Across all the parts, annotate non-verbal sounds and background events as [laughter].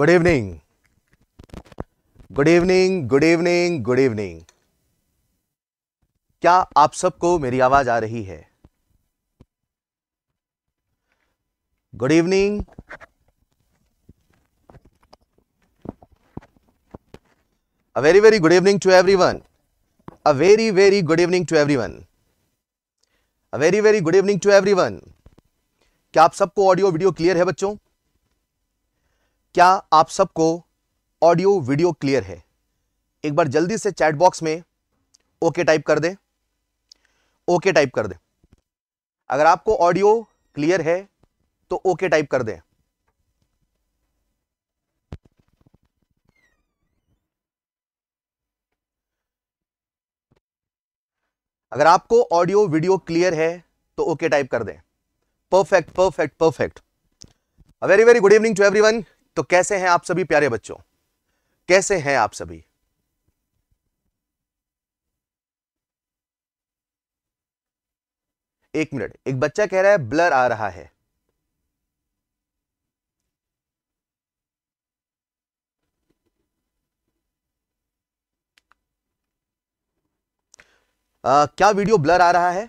Good evening good evening good evening good evening क्या आप सबको मेरी आवाज आ रही है good evening a very very good evening to everyone a very very good evening to everyone a very very good evening to everyone क्या आप सबको ऑडियो वीडियो क्लियर है बच्चों क्या आप सबको ऑडियो वीडियो क्लियर है एक बार जल्दी से चैट बॉक्स में ओके टाइप कर दें ओके टाइप कर दें अगर आपको ऑडियो क्लियर है तो ओके टाइप कर दें अगर आपको ऑडियो वीडियो क्लियर है तो ओके टाइप कर दें perfect perfect perfect a very very good evening to everyone तो कैसे हैं आप सभी प्यारे बच्चों कैसे हैं आप सभी एक मिनट एक बच्चा कह रहा है ब्लर आ रहा है आ, क्या वीडियो ब्लर आ रहा है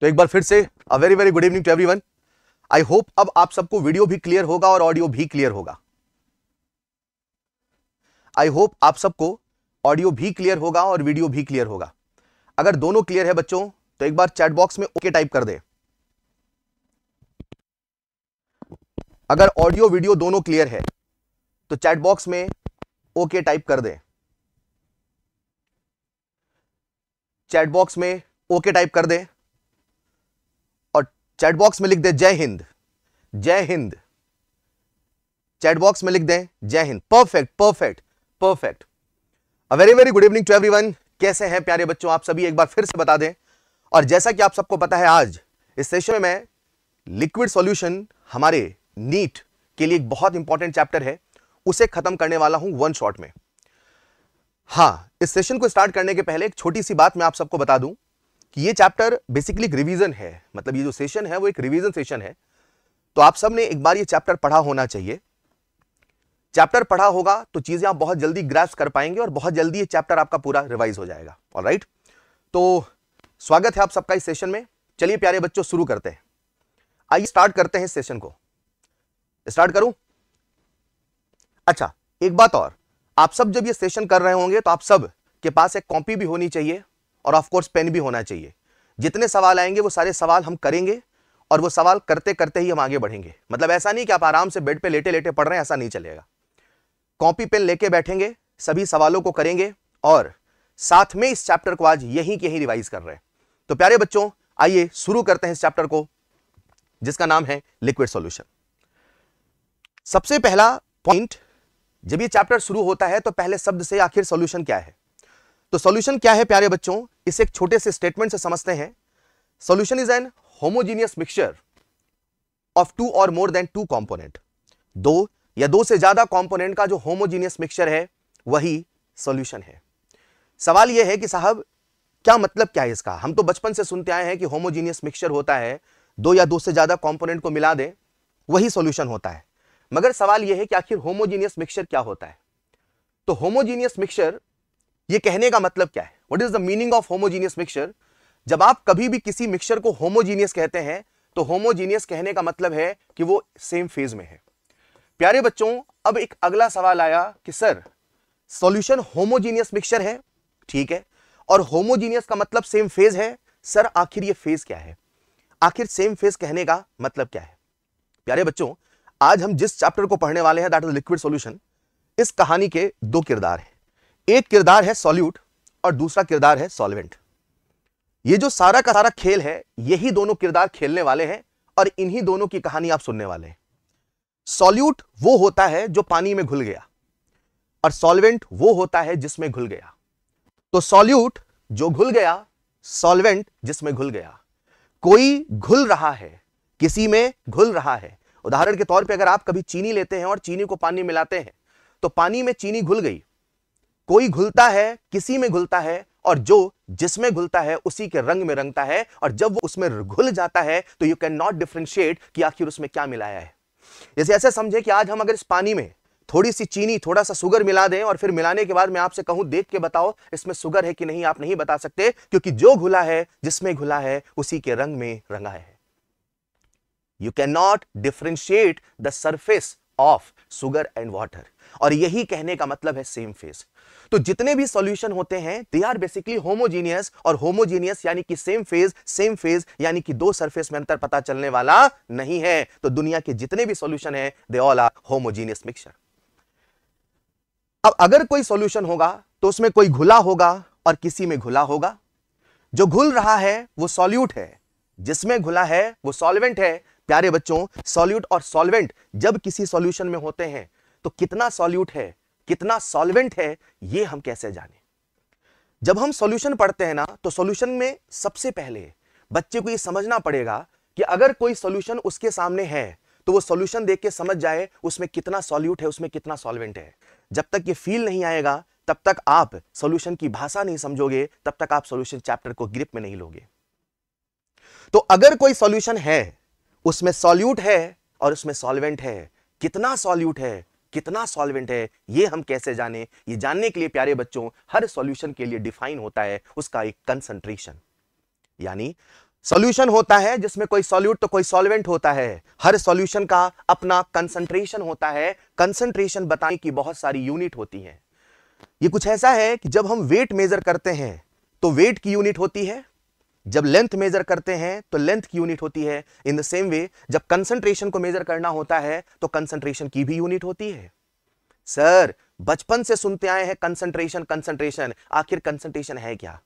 तो एक बार फिर से a very very good evening to every I hope अब आप सबको वीडियो भी क्लियर होगा और ऑडियो भी क्लियर होगा आई होप आप सबको ऑडियो भी क्लियर होगा और वीडियो भी क्लियर होगा अगर दोनों क्लियर है बच्चों तो एक बार चैट बॉक्स में ओके टाइप कर दे अगर ऑडियो वीडियो दोनों क्लियर है तो चैट बॉक्स में ओके टाइप कर दे चैट बॉक्स में ओके टाइप कर दे चैट बॉक्स में लिख दे जय हिंद जय हिंद चैट बॉक्स में लिख दे जय हिंद perfect perfect perfect a very very good evening to everyone कैसे हैं प्यारे बच्चों आप सभी एक बार फिर से बता दें और जैसा कि आप सबको पता है आज इस सेशन में लिक्विड सॉल्यूशन हमारे नीट के लिए एक बहुत इंपॉर्टेंट चैप्टर है उसे खत्म करने वाला हूं वन शॉट में हाँ इस सेशन को स्टार्ट करने के पहले एक छोटी सी बात मैं आप सबको बता दूं कि ये चैप्टर बेसिकली रिवीजन है मतलब ये जो सेशन है वो एक रिवीजन सेशन है तो आप सबने एक बार ये चैप्टर पढ़ा होना चाहिए चैप्टर पढ़ा होगा तो चीज़ें आप बहुत जल्दी ग्रास्प कर पाएंगे और बहुत जल्दी ये चैप्टर आपका पूरा रिवाइज हो जाएगा और राइट तो स्वागत है आप सबका इस सेशन में चलिए प्यारे बच्चों शुरू करते हैं आइए स्टार्ट करते हैं सेशन को स्टार्ट करूं अच्छा एक बात और आप सब जब ये सेशन कर रहे होंगे तो आप सब के पास एक कॉपी भी होनी चाहिए और ऑफ कोर्स पेन भी होना चाहिए जितने सवाल आएंगे वो सारे सवाल हम करेंगे और वो सवाल करते करते ही हम आगे बढ़ेंगे मतलब ऐसा नहीं कि आप आराम से बेड पे लेटे लेटे पढ़ रहे हैं ऐसा नहीं चलेगा कॉपी पेन लेके बैठेंगे सभी सवालों को करेंगे और साथ में इस चैप्टर को आज यहीं के यहीं रिवाइज कर रहे हैं तो प्यारे बच्चों आइए शुरू करते हैं इस चैप्टर को जिसका नाम है लिक्विड सोल्यूशन सबसे पहला पॉइंट जब ये चैप्टर शुरू होता है तो पहले शब्द से आखिर सोल्यूशन क्या है तो सॉल्यूशन क्या है प्यारे बच्चों इसे एक छोटे से स्टेटमेंट से समझते हैं solution is an homogeneous mixture of two और मोर देन टू कॉम्पोनेंट दो या दो से ज्यादा कॉम्पोनेंट का जो होमोजीनियस मिक्सचर है वही सॉल्यूशन है सवाल यह है कि साहब क्या मतलब क्या है इसका हम तो बचपन से सुनते आए हैं कि होमोजीनियस मिक्सचर होता है दो या दो से ज्यादा कॉम्पोनेंट को मिला दे वही सोल्यूशन होता है मगर सवाल यह है कि आखिर होमोजीनियस मिक्सचर क्या होता है तो होमोजीनियस मिक्सचर ये कहने का मतलब क्या है what is the meaning of homogeneous mixture जब आप कभी भी किसी मिक्सचर को होमोजीनियस कहते हैं तो होमोजीनियस कहने का मतलब है कि वो सेम फेज में है प्यारे बच्चों अब एक अगला सवाल आया कि सर सॉल्यूशन होमोजीनियस मिक्सचर है ठीक है और होमोजीनियस का मतलब सेम फेज है सर आखिर ये फेज क्या है आखिर सेम फेज कहने का मतलब क्या है प्यारे बच्चों आज हम जिस चैप्टर को पढ़ने वाले हैं दैट इज लिक्विड सॉल्यूशन इस कहानी के दो किरदार हैं एक किरदार है सॉल्यूट और दूसरा किरदार है सॉल्वेंट ये जो सारा का सारा खेल है यही दोनों किरदार खेलने वाले हैं और इन्हीं दोनों की कहानी आप सुनने वाले हैं सॉल्यूट वो होता है जो पानी में घुल गया और सॉल्वेंट वो होता है जिसमें घुल गया तो सॉल्यूट जो घुल गया सॉल्वेंट जिसमें घुल गया कोई घुल रहा है किसी में घुल रहा है उदाहरण के तौर पे अगर आप कभी चीनी लेते हैं और चीनी को पानी मिलाते हैं तो पानी में चीनी घुल गई कोई घुलता है किसी में घुलता है और जो जिसमें घुलता है उसी के रंग में रंगता है और जब वो उसमें घुल जाता है तो यू कैन नॉट डिफ्रेंशिएट कि आखिर उसमें क्या मिलाया है जैसे ऐसे समझे कि आज हम अगर इस पानी में थोड़ी सी चीनी थोड़ा सा शुगर मिला दें और फिर मिलाने के बाद मैं आपसे कहूं देख के बताओ इसमें सुगर है कि नहीं आप नहीं बता सकते क्योंकि जो घुला है जिसमें घुला है उसी के रंग में रंगा है you can not differentiate the surface of sugar and water और यही कहने का मतलब है सेम फेस तो जितने भी सॉल्यूशन होते हैं दे आर बेसिकली होमोजीनियस और होमोजीनियस यानी कि सेम फेज सेम फेज यानी कि दो सरफेस में अंतर पता चलने वाला नहीं है तो दुनिया के जितने भी सॉल्यूशन हैं they all are homogeneous mixture अब अगर कोई सॉल्यूशन होगा तो उसमें कोई घुला होगा और किसी में घुला होगा जो घुल रहा है वो सॉल्यूट है जिसमें घुला है वो सॉल्वेंट है प्यारे बच्चों सॉल्यूट और सॉल्वेंट जब किसी सॉल्यूशन में होते हैं तो कितना सॉल्यूट है कितना सॉल्वेंट है ये हम कैसे जाने जब हम सॉल्यूशन पढ़ते हैं ना तो सॉल्यूशन में सबसे पहले बच्चे को ये समझना पड़ेगा कि अगर कोई सॉल्यूशन उसके सामने है तो वो सॉल्यूशन देख के समझ जाए उसमें कितना सॉल्यूट है उसमें कितना सॉल्वेंट है जब तक ये फील नहीं आएगा तब तक आप सॉल्यूशन की भाषा नहीं समझोगे तब तक आप सॉल्यूशन चैप्टर को ग्रिप में नहीं लोगे तो अगर कोई सॉल्यूशन है उसमें सॉल्यूट है और उसमें सॉल्वेंट है कितना सॉल्यूट है कितना सॉल्वेंट है ये हम कैसे जाने ये जानने के लिए प्यारे बच्चों हर सॉल्यूशन के लिए डिफाइन होता है उसका एक कंसंट्रेशन यानी सॉल्यूशन होता है जिसमें कोई सॉल्यूट तो कोई सॉल्वेंट होता है हर सॉल्यूशन का अपना कंसंट्रेशन होता है कंसंट्रेशन बताने की बहुत सारी यूनिट होती है ये कुछ ऐसा है कि जब हम वेट मेजर करते हैं तो वेट की यूनिट होती है जब लेंथ मेजर करते हैं तो लेंथ की यूनिट होती है इन द सेम वे जब कंसंट्रेशन को मेजर करना होता है तो कंसंट्रेशन की भी यूनिट होती है सर बचपन से सुनते आए हैं कंसंट्रेशन कंसंट्रेशन आखिर कंसंट्रेशन है क्या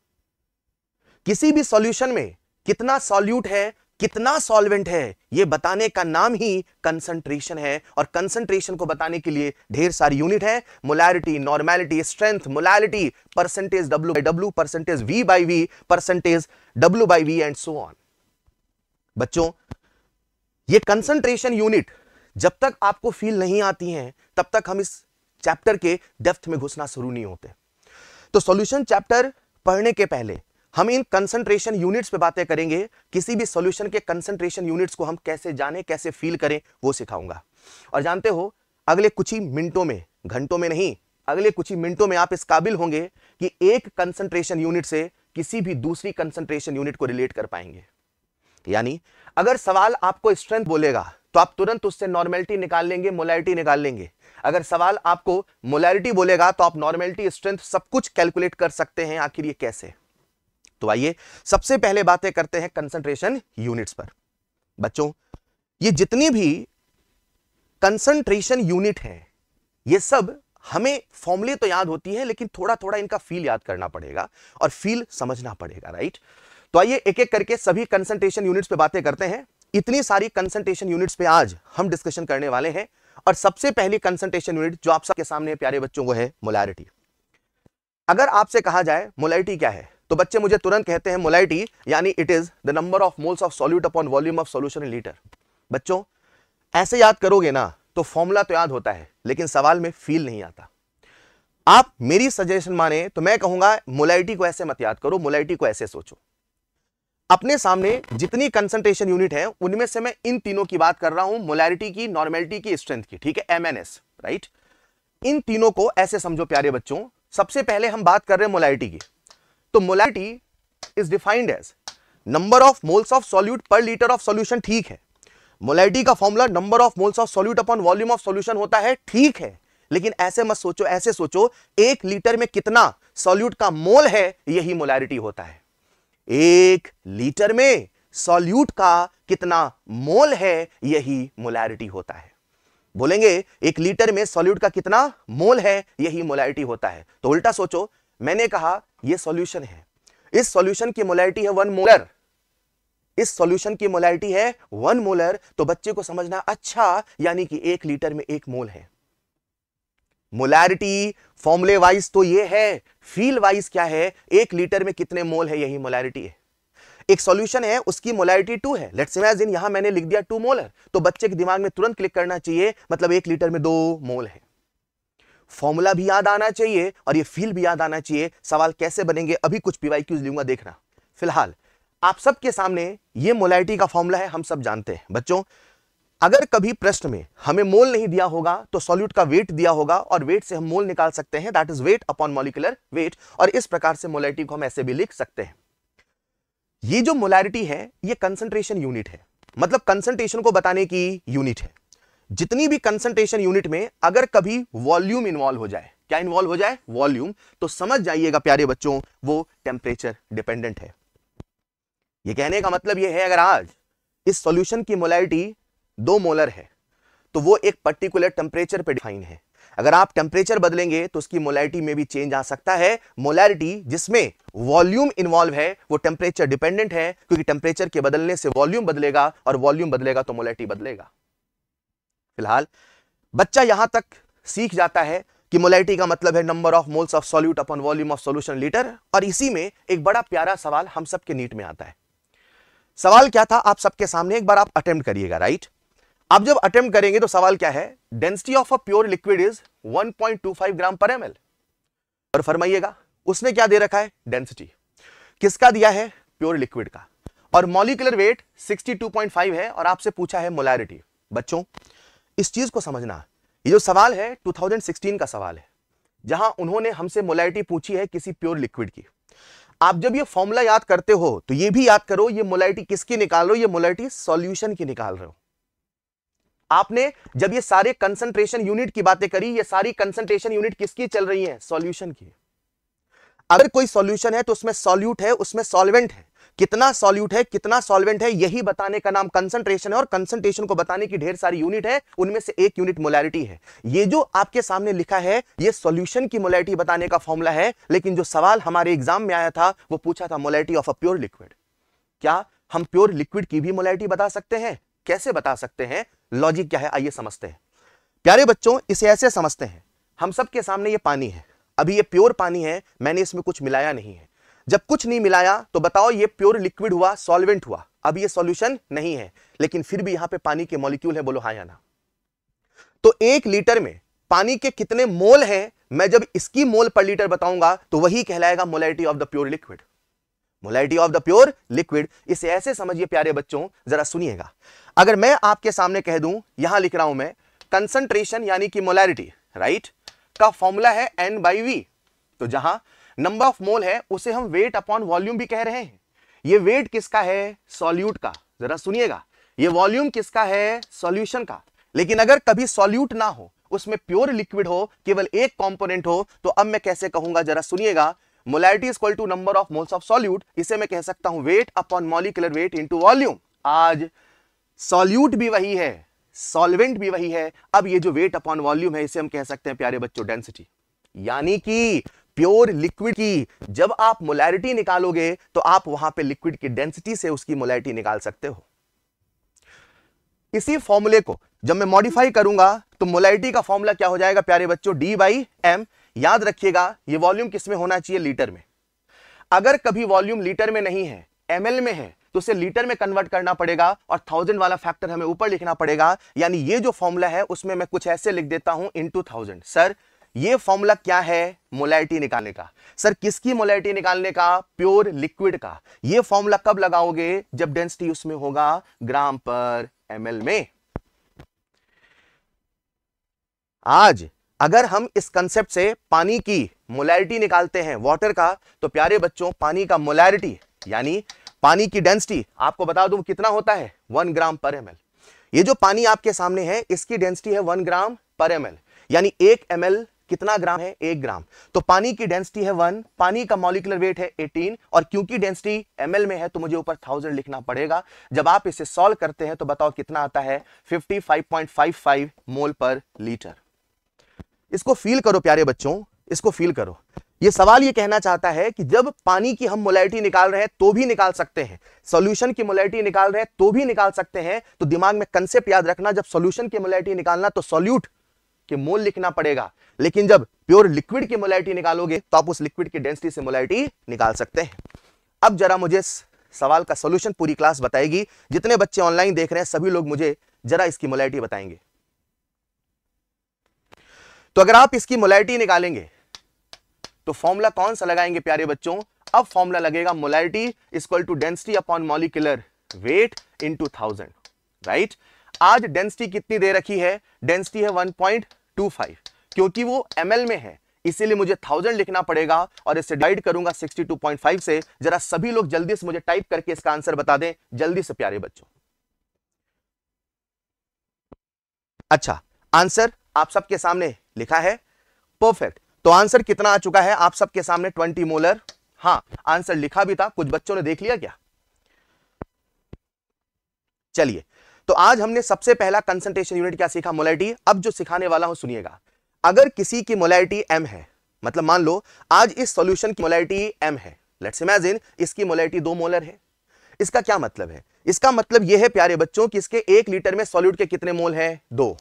किसी भी सॉल्यूशन में कितना सॉल्यूट है कितना सॉल्वेंट है ये बताने का नाम ही कंसंट्रेशन है और कंसंट्रेशन को बताने के लिए ढेर सारी यूनिट है molarity normality strength molarity percentage W by W percentage V by V percentage W by V and so on बच्चों ये कंसंट्रेशन यूनिट जब तक आपको फील नहीं आती है तब तक हम इस चैप्टर के डेप्थ में घुसना शुरू नहीं होते तो सॉल्यूशन चैप्टर पढ़ने के पहले हम इन कंसंट्रेशन यूनिट्स पे बातें करेंगे किसी भी सॉल्यूशन के कंसंट्रेशन यूनिट्स को हम कैसे जाने कैसे फील करें वो सिखाऊंगा और जानते हो अगले कुछ ही मिनटों में घंटों में नहीं अगले कुछ ही मिनटों में आप इस काबिल होंगे कि एक कंसंट्रेशन यूनिट से किसी भी दूसरी कंसंट्रेशन यूनिट को रिलेट कर पाएंगे यानी अगर सवाल आपको स्ट्रेंथ बोलेगा तो आप तुरंत उससे नॉर्मेलिटी निकाल लेंगे मोलैरिटी निकाल लेंगे अगर सवाल आपको मोलैरिटी बोलेगा तो आप नॉर्मेलिटी स्ट्रेंथ सब कुछ कैलकुलेट कर सकते हैं आखिर ये कैसे तो आइए सबसे पहले बातें करते हैं कंसंट्रेशन यूनिट्स पर बच्चों ये जितनी भी कंसंट्रेशन यूनिट है ये सब हमें फॉर्मुले तो याद होती है लेकिन थोड़ा थोड़ा इनका फील याद करना पड़ेगा और फील समझना पड़ेगा राइट तो आइए एक एक करके सभी कंसंट्रेशन यूनिट्स पे बातें करते हैं इतनी सारी कंसंट्रेशन यूनिट्स पे आज हम डिस्कशन करने वाले हैं और सबसे पहली कंसंट्रेशन यूनिट जो आप सबके सामने प्यारे बच्चों को है मोलैरिटी अगर आपसे कहा जाए मोलैरिटी क्या है तो बच्चे मुझे तुरंत कहते हैं मोलाइटी यानी it is the number of moles of solute upon volume of solution in litre बच्चों ऐसे याद करोगे ना तो फॉर्मूला तो याद होता है लेकिन सवाल में फील नहीं आता आप मेरी सजेशन माने तो मैं कहूंगा मोलाइटी को ऐसे मत याद करो मोलाइटी को ऐसे सोचो अपने सामने जितनी कंसंट्रेशन यूनिट है उनमें से मैं इन तीनों की बात कर रहा हूं मोलैरिटी की नॉर्मेलिटी की स्ट्रेंथ की ठीक है एमएनएस राइट इन तीनों को ऐसे समझो प्यारे बच्चों सबसे पहले हम बात कर रहे हैं मोलैरिटी की तो molarity is defined as number of moles of solute per litre of solution ठीक है मोलैरिटी का formula number of moles of solute upon volume of solution होता है ठीक है लेकिन ऐसे मत सोचो ऐसे सोचो एक लीटर में कितना सॉल्यूट का मोल है यही मोलैरिटी होता है एक लीटर में सॉल्यूट का कितना मोल है यही मोलैरिटी होता है बोलेंगे एक लीटर में सॉल्यूट का कितना मोल है यही मोलैरिटी होता है तो उल्टा सोचो मैंने कहा ये सॉल्यूशन है इस सॉल्यूशन की मोलैरिटी है वन मोलर इस सॉल्यूशन की मोलैरिटी है वन मोलर तो बच्चे को समझना अच्छा यानी कि एक लीटर में एक मोल है मोलैरिटी फॉर्मुले वाइज तो ये है फील वाइज क्या है एक लीटर में कितने मोल है यही मोलैरिटी है एक सॉल्यूशन है उसकी मोलैरिटी टू है लेट्स इमेजिन यहां मैंने लिख दिया टू मोलर तो बच्चे के दिमाग में तुरंत क्लिक करना चाहिए मतलब एक लीटर में दो मोल है फॉर्मूला भी याद आना चाहिए और ये फील भी याद आना चाहिए सवाल कैसे बनेंगे अभी कुछ पीवाई क्यूज लूंगा देखना फिलहाल आप सबके सामने ये मोलाइटी का फॉर्मूला है हम सब जानते हैं बच्चों अगर कभी प्रश्न में हमें मोल नहीं दिया होगा तो सॉल्यूट का वेट दिया होगा और वेट से हम मोल निकाल सकते हैं that is weight upon molecular weight और इस प्रकार से मोलाइटी को हम ऐसे भी लिख सकते हैं ये जो मोलारिटी है ये कंसंट्रेशन यूनिट है मतलब कंसंट्रेशन को बताने की यूनिट है जितनी भी कंसंट्रेशन यूनिट में अगर कभी वॉल्यूम इन्वॉल्व हो जाए क्या इन्वॉल्व हो जाए वॉल्यूम तो समझ जाइएगा प्यारे बच्चों वो टेम्परेचर डिपेंडेंट है ये कहने का मतलब ये है अगर आज इस सॉल्यूशन की मोलाइटी दो मोलर है तो वो एक पर्टिकुलर टेम्परेचर पे डिफाइन है अगर आप टेम्परेचर बदलेंगे तो उसकी मोलैरिटी में भी चेंज आ सकता है मोलैरिटी जिसमें वॉल्यूम इन्वॉल्व है वो टेम्परेचर डिपेंडेंट है क्योंकि टेम्परेचर के बदलने से वॉल्यूम बदलेगा और वॉल्यूम बदलेगा तो मोलैरिटी बदलेगा फिलहाल बच्चा यहां तक सीख जाता है कि मोलाइटी का मतलब है number of moles of solute upon volume of solution litre और इसी में एक बड़ा प्यारा सवाल हम सबके नीट में आता है सवाल क्या था आप सबके सामने एक बार आप अटेम्प्ट करिएगा राइट आप जब अटेम्प्ट करेंगे तो सवाल क्या है density of a pure liquid is 1.25 gram per ml और फरमाइएगा उसने क्या दे रखा है डेंसिटी किसका दिया है प्योर लिक्विड का और मॉलिकुलर वेट 62.5 है और आपसे पूछा है मोलैरिटी बच्चों इस चीज़ को समझना ये जो सवाल है 2016 का सवाल है जहां उन्होंने हमसे मोलाइटी पूछी है किसी प्योर लिक्विड की आप जब ये फॉर्मूला याद करते हो तो ये भी याद करो ये मोलाइटी किसकी निकाल रहे हो ये मोलाइटी सॉल्यूशन की निकाल रहे हो आपने जब ये सारे कंसंट्रेशन यूनिट की बातें करी ये सारी कंसंट्रेशन यूनिट किसकी चल रही है सॉल्यूशन की अगर कोई सॉल्यूशन है तो उसमें सॉल्यूट है उसमें सॉल्वेंट है कितना सॉल्यूट है कितना सॉल्वेंट है यही बताने का नाम कंसंट्रेशन है और कंसंट्रेशन को बताने की ढेर सारी यूनिट है उनमें से एक यूनिट मोलैरिटी है ये जो आपके सामने लिखा है ये सॉल्यूशन की मोलैरिटी बताने का फॉर्मूला है लेकिन जो सवाल हमारे एग्जाम में आया था वो पूछा था molarity of a pure liquid क्या हम प्योर लिक्विड की भी मोलैरिटी बता सकते हैं कैसे बता सकते हैं लॉजिक क्या है आइए समझते हैं प्यारे बच्चों इसे ऐसे समझते हैं हम सबके सामने ये पानी है अभी ये प्योर पानी है मैंने इसमें कुछ मिलाया नहीं है जब कुछ नहीं मिलाया तो बताओ ये प्योर लिक्विड हुआ सॉल्वेंट हुआ अब ये सॉल्यूशन नहीं है लेकिन फिर भी यहां पे पानी के मॉलिक्यूल है बोलो हाँ या ना तो एक लीटर में पानी के कितने मोल हैं मैं जब इसकी मोल पर लीटर बताऊंगा तो वही कहलाएगा molarity of the pure liquid molarity of the pure liquid इसे ऐसे समझिए प्यारे बच्चों जरा सुनिएगा अगर मैं आपके सामने कह दूं यहां लिख रहा हूं मैं कंसंट्रेशन यानी कि मोलैरिटी राइट का फॉर्मूला है एन बाई वी तो जहां नंबर ऑफ मोल है उसे हम वेट अपॉन वॉल्यूम भी कह रहे हैं ये वेट किसका है सॉल्यूट का जरा सुनिएगा ये वॉल्यूम किसका है सॉल्यूशन का लेकिन अगर कभी सॉल्यूट ना हो उसमें प्योर लिक्विड हो केवल एक कंपोनेंट हो तो अब मैं कैसे कहूंगा जरा सुनिएगा molarity is equal to number of moles of solute इसे मैं कह सकता हूं weight upon molecular weight into volume आज सॉल्यूट भी वही है सॉल्वेंट भी वही है अब ये जो वेट अपॉन वॉल्यूम है इसे हम कह सकते हैं प्यारे बच्चों डेंसिटी यानी कि प्योर लिक्विड की जब आप मोलैरिटी निकालोगे तो आप वहां पे लिक्विड की डेंसिटी से उसकी मोलैरिटी निकाल सकते हो इसी फॉर्मूले को जब मैं मॉडिफाई करूंगा तो मोलैरिटी का फॉर्मूला क्या हो जाएगा प्यारे बच्चों डी बाई एम याद रखिएगा ये वॉल्यूम किसमें होना चाहिए लीटर में अगर कभी वॉल्यूम लीटर में नहीं है एम में है तो उसे लीटर में कन्वर्ट करना पड़ेगा और थाउजेंड वाला फैक्टर हमें ऊपर लिखना पड़ेगा यानी ये जो फॉर्मूला है उसमें मैं कुछ ऐसे लिख देता हूं टू थाउजेंड सर ये फॉर्मूला क्या है मोलैरिटी निकालने का सर किसकी मोलैरिटी निकालने का प्योर लिक्विड का ये फॉर्मूला कब लगाओगे जब डेंसिटी उसमें होगा ग्राम पर एमएल में आज अगर हम इस कंसेप्ट से पानी की मोलैरिटी निकालते हैं वाटर का तो प्यारे बच्चों पानी का मोलैरिटी यानी पानी की डेंसिटी आपको बता दू कितना होता है वन ग्राम पर एम ये जो पानी आपके सामने है इसकी डेंसिटी है वन ग्राम पर एम यानी एक एम कितना ग्राम है एक ग्राम तो पानी की डेंसिटी है वन पानी का मॉलिकुलर वेट है एटीन और क्योंकि डेंसिटी एम में है तो मुझे ऊपर थाउजेंड लिखना पड़ेगा जब आप इसे सॉल्व करते हैं तो बताओ कितना आता है फिफ्टी मोल पर लीटर इसको फील करो प्यारे बच्चों इसको फील करो ये सवाल ये कहना चाहता है कि जब पानी की हम मोलाइटी निकाल रहे हैं तो भी निकाल सकते हैं सॉल्यूशन की मोलाइटी निकाल रहे हैं तो भी निकाल सकते हैं तो दिमाग में कंसेप्ट याद रखना जब सॉल्यूशन की मोलाइटी निकालना तो सॉल्यूट कि मोल लिखना पड़ेगा लेकिन जब प्योर लिक्विड की मोलाइटी निकालोगे तो आप उस लिक्विड की डेंसिटी से मोलाइटी निकाल सकते हैं अब जरा मुझे सवाल का सोल्यूशन पूरी क्लास बताएगी जितने बच्चे ऑनलाइन देख रहे हैं सभी लोग मुझे जरा इसकी मोलाइटी बताएंगे तो अगर आप इसकी मोलाइटी निकालेंगे तो फॉर्मूला कौन सा लगाएंगे प्यारे बच्चों अब फॉर्मूला लगेगा molarity is to density upon molecular weight into thousand right आज डेंसिटी कितनी दे रखी है डेंसिटी है 1.25 क्योंकि वो एम में है इसीलिए मुझे थाउजेंड लिखना पड़ेगा और इसे डिवाइड करूंगा 62.5 से जरा सभी लोग जल्दी से मुझे टाइप करके इसका आंसर बता दें जल्दी से प्यारे बच्चों अच्छा आंसर आप सबके सामने लिखा है परफेक्ट तो आंसर कितना आ चुका है आप सबके सामने 20 मोलर हाँ आंसर लिखा भी था कुछ बच्चों ने देख लिया क्या चलिए तो आज हमने सबसे पहला कंसंट्रेशन यूनिट क्या सीखा मोलाइटी अब जो सिखाने वाला हूं सुनिएगा अगर किसी की मोलाइटी एम है मतलब मान लो आज इस सॉल्यूशन की मोलाइटी एम है लेट्स इमेजिन इसकी मोलाइटी दो मोलर है इसका क्या मतलब है इसका मतलब यह है प्यारे बच्चों कि इसके एक लीटर में सॉल्यूट के कितने मोल है दो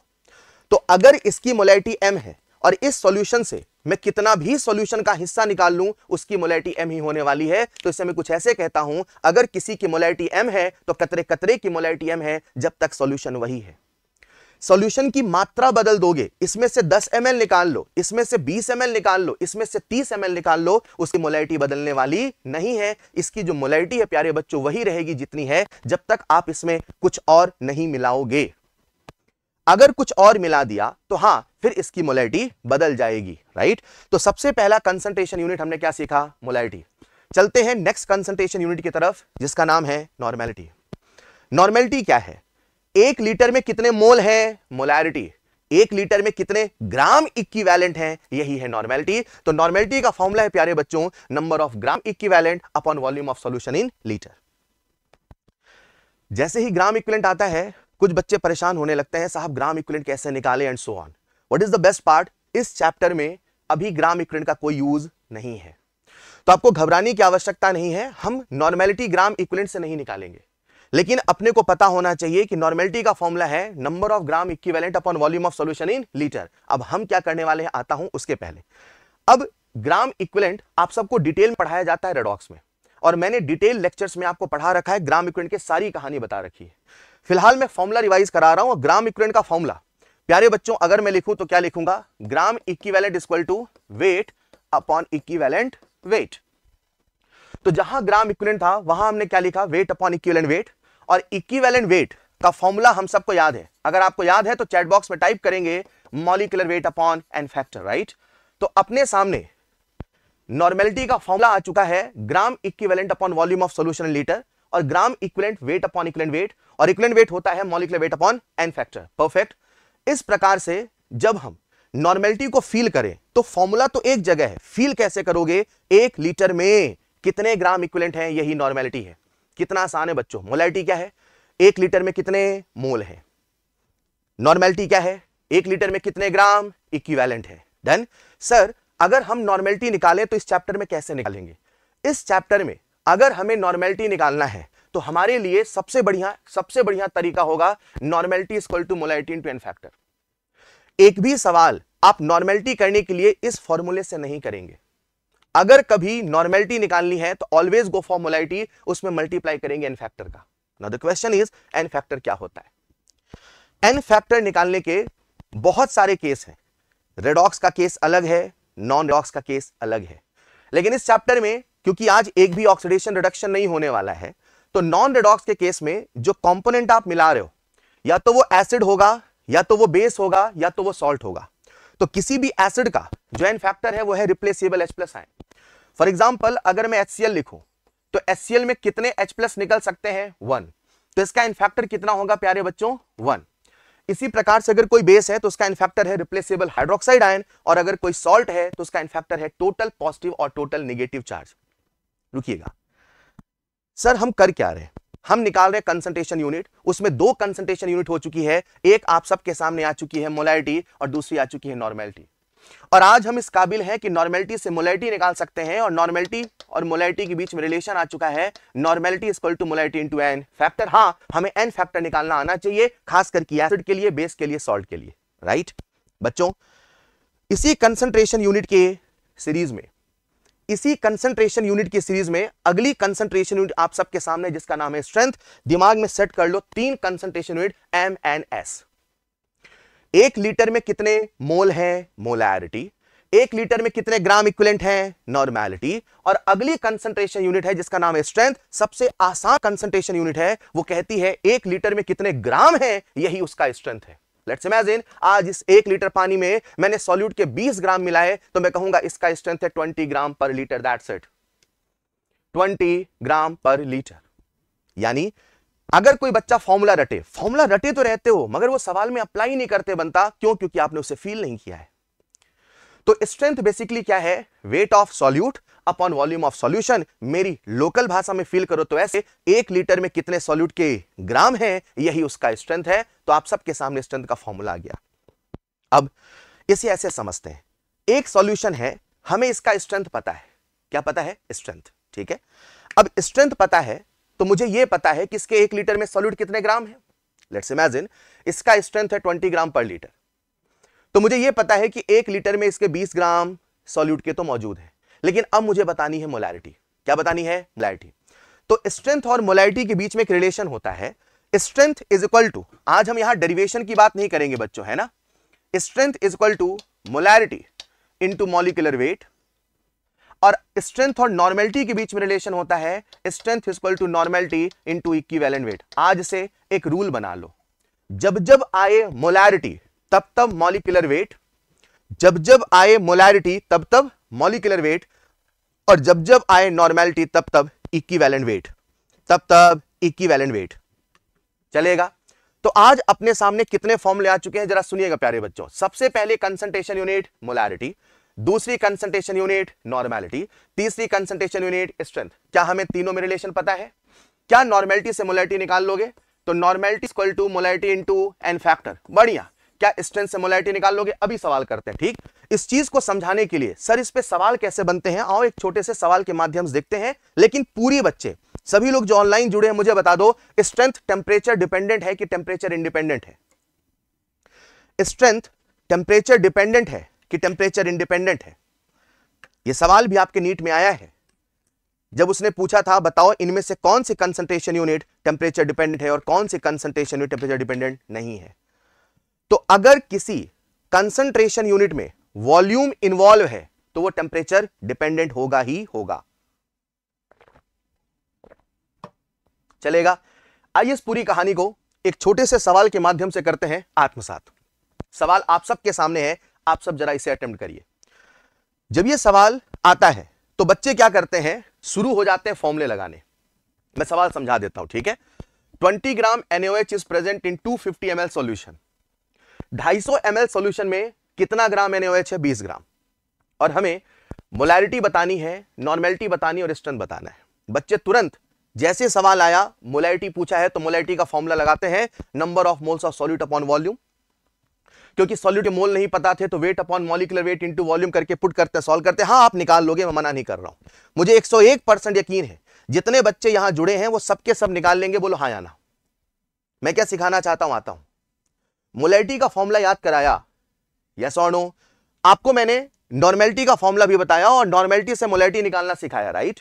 तो अगर इसकी मोलाइटी एम है और इस सॉल्यूशन से मैं कितना भी सॉल्यूशन का हिस्सा निकाल लूं उसकी मोलैरिटी एम ही होने वाली है तो इसे मैं कुछ ऐसे कहता हूं अगर किसी की मोलैरिटी एम है तो कतरे कतरे की मोलैरिटी एम है जब तक सॉल्यूशन वही है सॉल्यूशन की मात्रा बदल दोगे इसमें से 10 एम निकाल लो इसमें से 20 एम निकाल लो इसमें से 30 एम निकाल लो उसकी मोलैरिटी बदलने वाली नहीं है इसकी जो मोलैरिटी है प्यारे बच्चों वही रहेगी जितनी है जब तक आप इसमें कुछ और नहीं मिलाओगे अगर कुछ और मिला दिया तो हाँ फिर इसकी मोलाइटी बदल जाएगी राइट तो सबसे पहला कंसंट्रेशन यूनिट हमने क्या सीखा मोलाइटी चलते हैं नेक्स्ट कंसंट्रेशन यूनिट की तरफ जिसका नाम है नॉर्मेलिटी नॉर्मेलिटी क्या है एक लीटर में कितने मोल है मोलैरिटी एक लीटर में कितने ग्राम इक्विवेलेंट हैं यही है नॉर्मेलिटी तो नॉर्मेलिटी का फॉर्मूला है प्यारे बच्चों number of gram equivalent upon volume of solution in litre जैसे ही ग्राम इक्विवेलेंट आता है कुछ बच्चे परेशान होने लगते हैं साहब ग्राम इक्विलेंट कैसे निकाले and so on what is the best part इस चैप्टर में अभी ग्राम इक्विलेंट का कोई यूज नहीं है तो आपको घबराने की आवश्यकता नहीं है हम नॉर्मेलिटी ग्राम इक्विलेंट से नहीं निकालेंगे लेकिन अपने को पता होना चाहिए कि नॉर्मेलिटी का फॉर्मूला है number of gram equivalent upon volume of solution in litre अब हम क्या करने वाले हैं आता हूं उसके पहले अब ग्राम इक्विवेलेंट आप सबको डिटेल में पढ़ाया जाता है रेडॉक्स में और मैंने डिटेल लेक्चर्स में आपको पढ़ा रखा है ग्राम इक्विवेलेंट की सारी कहानी बता रखी है फिलहाल मैं फॉर्मुला रिवाइज करा रहा हूं ग्राम इक्विवेलेंट का फॉर्मुला प्यारे बच्चों अगर मैं लिखूं तो क्या लिखूंगा gram equivalent equal to weight upon equivalent weight तो जहां ग्राम इक्विवेलेंट था वहां हमने क्या लिखा वेट अपॉन इक्वेलेंट वेट और इक्वेलेंट वेट का फॉर्मूला हम सबको याद है अगर आपको याद है तो चैट बॉक्स में टाइप करेंगे molecular weight upon n factor right तो अपने सामने नॉर्मेलिटी का फॉर्मूला आ चुका है gram equivalent upon volume of solution litre और gram equivalent weight upon equivalent weight और इक्वलेंट वेट होता है molecular weight upon n factor perfect इस प्रकार से जब हम नॉर्मेलिटी को फील करें तो फॉर्मूला तो एक जगह है फील कैसे करोगे एक लीटर में कितने ग्राम इक्वलेंट है यही नॉर्मेलिटी है कितना आसान है बच्चों मोलैलिटी क्या है एक लीटर में कितने मोल है नॉर्मेलिटी क्या है एक लीटर में कितने ग्राम इक्वेलेंट है डन सर अगर हम नॉर्मेलिटी निकालें तो इस चैप्टर में कैसे निकालेंगे इस चैप्टर में अगर हमें नॉर्मेलिटी निकालना है तो हमारे लिए सबसे बढ़िया सबसे बढ़िया तरीका होगा normality equal to molarity into N factor एक भी सवाल आप नॉर्मेलिटी करने के लिए इस फॉर्मूले से नहीं करेंगे अगर कभी नॉर्मेलिटी निकालनी है तो ऑलवेज गो फॉर मोलाइटी उसमें मल्टीप्लाई करेंगे एन फैक्टर का now the question is n factor क्या होता है एन फैक्टर निकालने के बहुत सारे केस हैं रेडॉक्स का केस अलग है नॉन रेडॉक्स का केस अलग है लेकिन इस चैप्टर में क्योंकि आज एक भी ऑक्सीडेशन रिडक्शन नहीं होने वाला है तो नॉन रेडॉक्स के केस में जो कंपोनेंट आप मिला रहे हो या तो वो एसिड होगा या तो वो बेस होगा या तो वो सॉल्ट होगा तो किसी भी एसिड का जो एन फैक्टर है वो है replaceable H plus ion for example अगर मैं एच लिखूं तो एच में कितने एच प्लस निकल सकते हैं वन तो इसका इनफैक्टर कितना होगा प्यारे बच्चों वन इसी प्रकार से अगर कोई बेस है तो उसका इनफैक्टर है रिप्लेसेबल हाइड्रोक्साइड आयन और अगर कोई सॉल्ट है तो उसका इनफैक्टर है टोटल पॉजिटिव और टोटल निगेटिव चार्ज रुकिएगा सर हम कर क्या रहे हैं हम निकाल रहे कंसंट्रेशन यूनिट उसमें दो कंसंट्रेशन यूनिट हो चुकी है एक आप सबके सामने आ चुकी है मोलैरिटी और दूसरी आ चुकी है नॉर्मेलिटी और आज हम इस काबिल हैं कि नॉर्मेलिटी से मोलैरिटी निकाल सकते हैं और नॉर्मेलिटी और मोलैरिटी के बीच में रिलेशन आ चुका है normality is to molarity in n factor हाँ हमें एन फैक्टर निकालना आना चाहिए खास करके एसिड के लिए बेस के लिए सॉल्ट के लिए राइट बच्चों इसी कंसंट्रेशन यूनिट के सीरीज में इसी कंसंट्रेशन यूनिट की सीरीज में अगली कंसंट्रेशन यूनिट आप सबके सामने जिसका नाम है स्ट्रेंथ दिमाग में सेट कर लो तीन concentration unit M N S एक लीटर में कितने मोल है मोलैरिटी एक लीटर में कितने ग्राम इक्विलेंट है नॉर्मैलिटी और अगली कंसंट्रेशन यूनिट है जिसका नाम है स्ट्रेंथ सबसे आसान कंसंट्रेशन यूनिट है वो कहती है एक लीटर में कितने ग्राम है यही उसका स्ट्रेंथ है लेट्स इमेजिन आज इस एक लीटर पानी में मैंने सॉल्यूट के 20 ग्राम मिलाए तो मैं कहूंगा इसका स्ट्रेंथ है ट्वेंटी ग्राम पर लीटर दैट्स इट 20 ग्राम पर लीटर यानी अगर कोई बच्चा फॉर्मूला रटे फॉर्मूला रटे तो रहते हो मगर वो सवाल में अप्लाई नहीं करते बनता क्यों क्योंकि आपने उसे फील नहीं किया है तो स्ट्रेंथ बेसिकली क्या है weight of solute upon volume of solution मेरी लोकल भाषा में फील करो तो ऐसे एक लीटर में कितने सॉल्यूट के ग्राम है यही उसका स्ट्रेंथ है तो आप सबके सामने स्ट्रेंथ का फॉर्मूला आ गया अब इसे ऐसे समझते हैं एक सॉल्यूशन है हमें इसका स्ट्रेंथ पता है क्या पता है स्ट्रेंथ ठीक है अब स्ट्रेंथ पता है तो मुझे यह पता है कि इसके एक लीटर में सॉल्यूट कितने ग्राम है लेट्स इमेजिन इसका स्ट्रेंथ है 20 ग्राम पर लीटर तो मुझे यह पता है कि एक लीटर में इसके बीस ग्राम सॉल्यूट के तो मौजूद है लेकिन अब मुझे बतानी है मोलैरिटी क्या बतानी है मोलैरिटी तो स्ट्रेंथ और मोलैरिटी के बीच में एक रिलेशन होता है स्ट्रेंथ इज इक्वल टू आज हम यहां डेरिवेशन की बात नहीं करेंगे बच्चों है ना strength is equal to molarity into molecular weight और स्ट्रेंथ और नॉर्मेलिटी के बीच में रिलेशन होता है strength is equal to normality into equivalent weight आज से एक रूल बना लो जब जब आए मोलैरिटी तब तब मॉलिकुलर वेट जब जब आए मोलैरिटी तब तब मॉलिकुलर वेट और जब जब आए नॉर्मैलिटी तब तब इक्की वेट तब तब इक्की वेट चलेगा तो आज अपने सामने कितने फॉर्म ले आ चुके हैं जरा सुनिएगा प्यारे बच्चों सबसे पहले कंसंट्रेशन यूनिट मोलैरिटी दूसरी कंसंट्रेशन यूनिट नॉर्मैलिटी तीसरी कंसंट्रेशन यूनिट स्ट्रेंथ क्या हमें तीनों में रिलेशन पता है क्या नॉर्मैलिटी से मोलैरिटी निकाल लोगे तो normality equal to molarity into N factor बढ़िया क्या स्ट्रेंथ से मोलैरिटी निकाल लोगे अभी सवाल करते हैं ठीक इस चीज को समझाने के लिए सर इस पे सवाल कैसे बनते हैं आओ एक छोटे से सवाल के माध्यम से देखते हैं लेकिन पूरी बच्चे सभी लोग जो ऑनलाइन जुड़े हैं मुझे बता दो स्ट्रेंथ टेम्परेचर डिपेंडेंट है कि टेम्परेचर इंडिपेंडेंट है स्ट्रेंथ टेम्परेचर डिपेंडेंट है कि टेम्परेचर इंडिपेंडेंट है यह सवाल भी आपके नीट में आया है जब उसने पूछा था बताओ इनमें से कौन सी कंसंट्रेशन यूनिट टेम्परेचर डिपेंडेंट है और कौन सी कंसंट्रेशन यूनिट टेम्परेचर डिपेंडेंट नहीं है तो अगर किसी कंसंट्रेशन यूनिट में वॉल्यूम इन्वॉल्व है तो वो टेम्परेचर डिपेंडेंट होगा ही होगा चलेगा आइए इस पूरी कहानी को एक छोटे से सवाल के माध्यम से करते हैं आत्मसात सवाल आप सबके सामने है आप सब जरा इसे अटेम्प्ट करिए जब ये सवाल आता है तो बच्चे क्या करते हैं शुरू हो जाते हैं फॉर्मले लगाने मैं सवाल समझा देता हूं ठीक है 20 gram NaOH is present in 250 ml solution 250 ml solution में कितना ग्राम NaOH है बीस ग्राम और हमें मोलैरिटी बतानी है नॉर्मेलिटी बतानी और स्ट्रेंथ बताना है बच्चे तुरंत जैसे सवाल आया मोलैरिटी पूछा है तो मोलैरिटी का फॉर्मूला लगाते हैं number of moles of solute upon volume क्योंकि सॉल्यूट मोल नहीं पता थे तो weight upon molecular weight into volume करके पुट करते सॉल्व करते हैं हाँ आप निकाल लोगे मैं मना नहीं कर रहा हूं मुझे 101 परसेंट यकीन है जितने बच्चे यहां जुड़े हैं वो सबके सब निकाल लेंगे बोलो हाँ आना मैं क्या सिखाना चाहता हूं आता हूं मोलैरिटी का फॉर्मूला याद कराया यस और नो आपको मैंने नॉर्मेलिटी का फॉर्मूला भी बताया और नॉर्मेलिटी से मोलैरिटी निकालना सिखाया राइट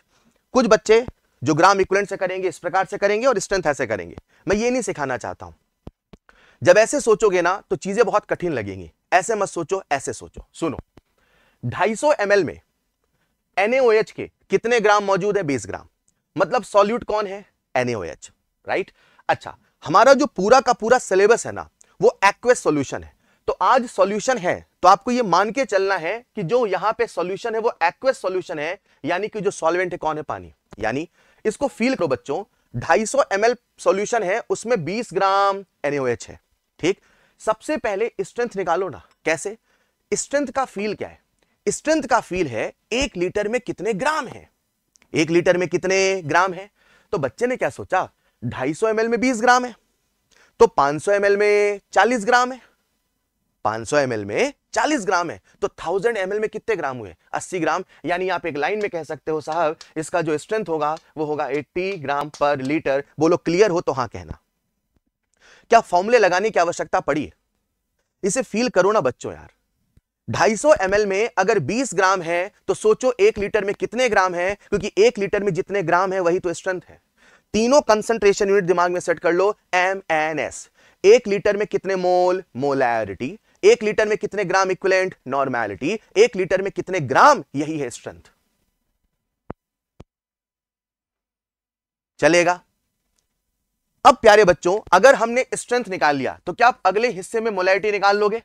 कुछ बच्चे जो ग्राम इक्वलेंट से करेंगे इस प्रकार से करेंगे और स्ट्रेंथ ऐसे करेंगे मैं ये नहीं सिखाना चाहता हूं जब ऐसे सोचोगे ना तो चीजें बहुत कठिन लगेंगी ऐसे मत सोचो ऐसे सोचो सुनो 250 सौ में NaOH के कितने ग्राम मौजूद है 20 ग्राम मतलब सॉल्यूट कौन है NaOH राइट अच्छा हमारा जो पूरा का पूरा सिलेबस है ना वो एक्वेस सोल्यूशन है तो आज सॉल्यूशन है तो आपको ये मान के चलना है कि जो यहाँ पे सॉल्यूशन है वो एक्वेस सॉल्यूशन है यानी कि जो सॉल्वेंट है कौन है पानी यानी इसको फील करो बच्चों 250 सौ सॉल्यूशन है उसमें 20 ग्राम NaOH है ठीक सबसे पहले स्ट्रेंथ निकालो ना कैसे स्ट्रेंथ का फील क्या है स्ट्रेंथ का फील है एक लीटर में कितने ग्राम है एक लीटर में कितने ग्राम है तो बच्चे ने क्या सोचा 250 सौ में 20 ग्राम है तो 500 सौ में 40 ग्राम है 500 सौ में 40 ग्राम है तो 1000 ml में कितने ग्राम हुए 80 ग्राम यानी आप एक लाइन में कह सकते हो साहब इसका जो स्ट्रेंथ होगा वो होगा 80 ग्राम पर लीटर बोलो क्लियर हो तो हां कहना क्या फॉर्मुले लगाने की आवश्यकता पड़ी इसे फील करो ना बच्चों यार 250 सौ में अगर 20 ग्राम है तो सोचो एक लीटर में कितने ग्राम है क्योंकि एक लीटर में जितने ग्राम है वही तो स्ट्रेंथ है तीनों कंसंट्रेशन यूनिट दिमाग में सेट कर लो एम एन एस एक लीटर में कितने मोल मोलैरिटी एक लीटर में कितने ग्राम इक्वलेंट नॉर्मैलिटी एक लीटर में कितने ग्राम यही है स्ट्रेंथ चलेगा अब प्यारे बच्चों अगर हमने स्ट्रेंथ निकाल लिया तो क्या आप अगले हिस्से में मोलैरिटी निकाल लोगे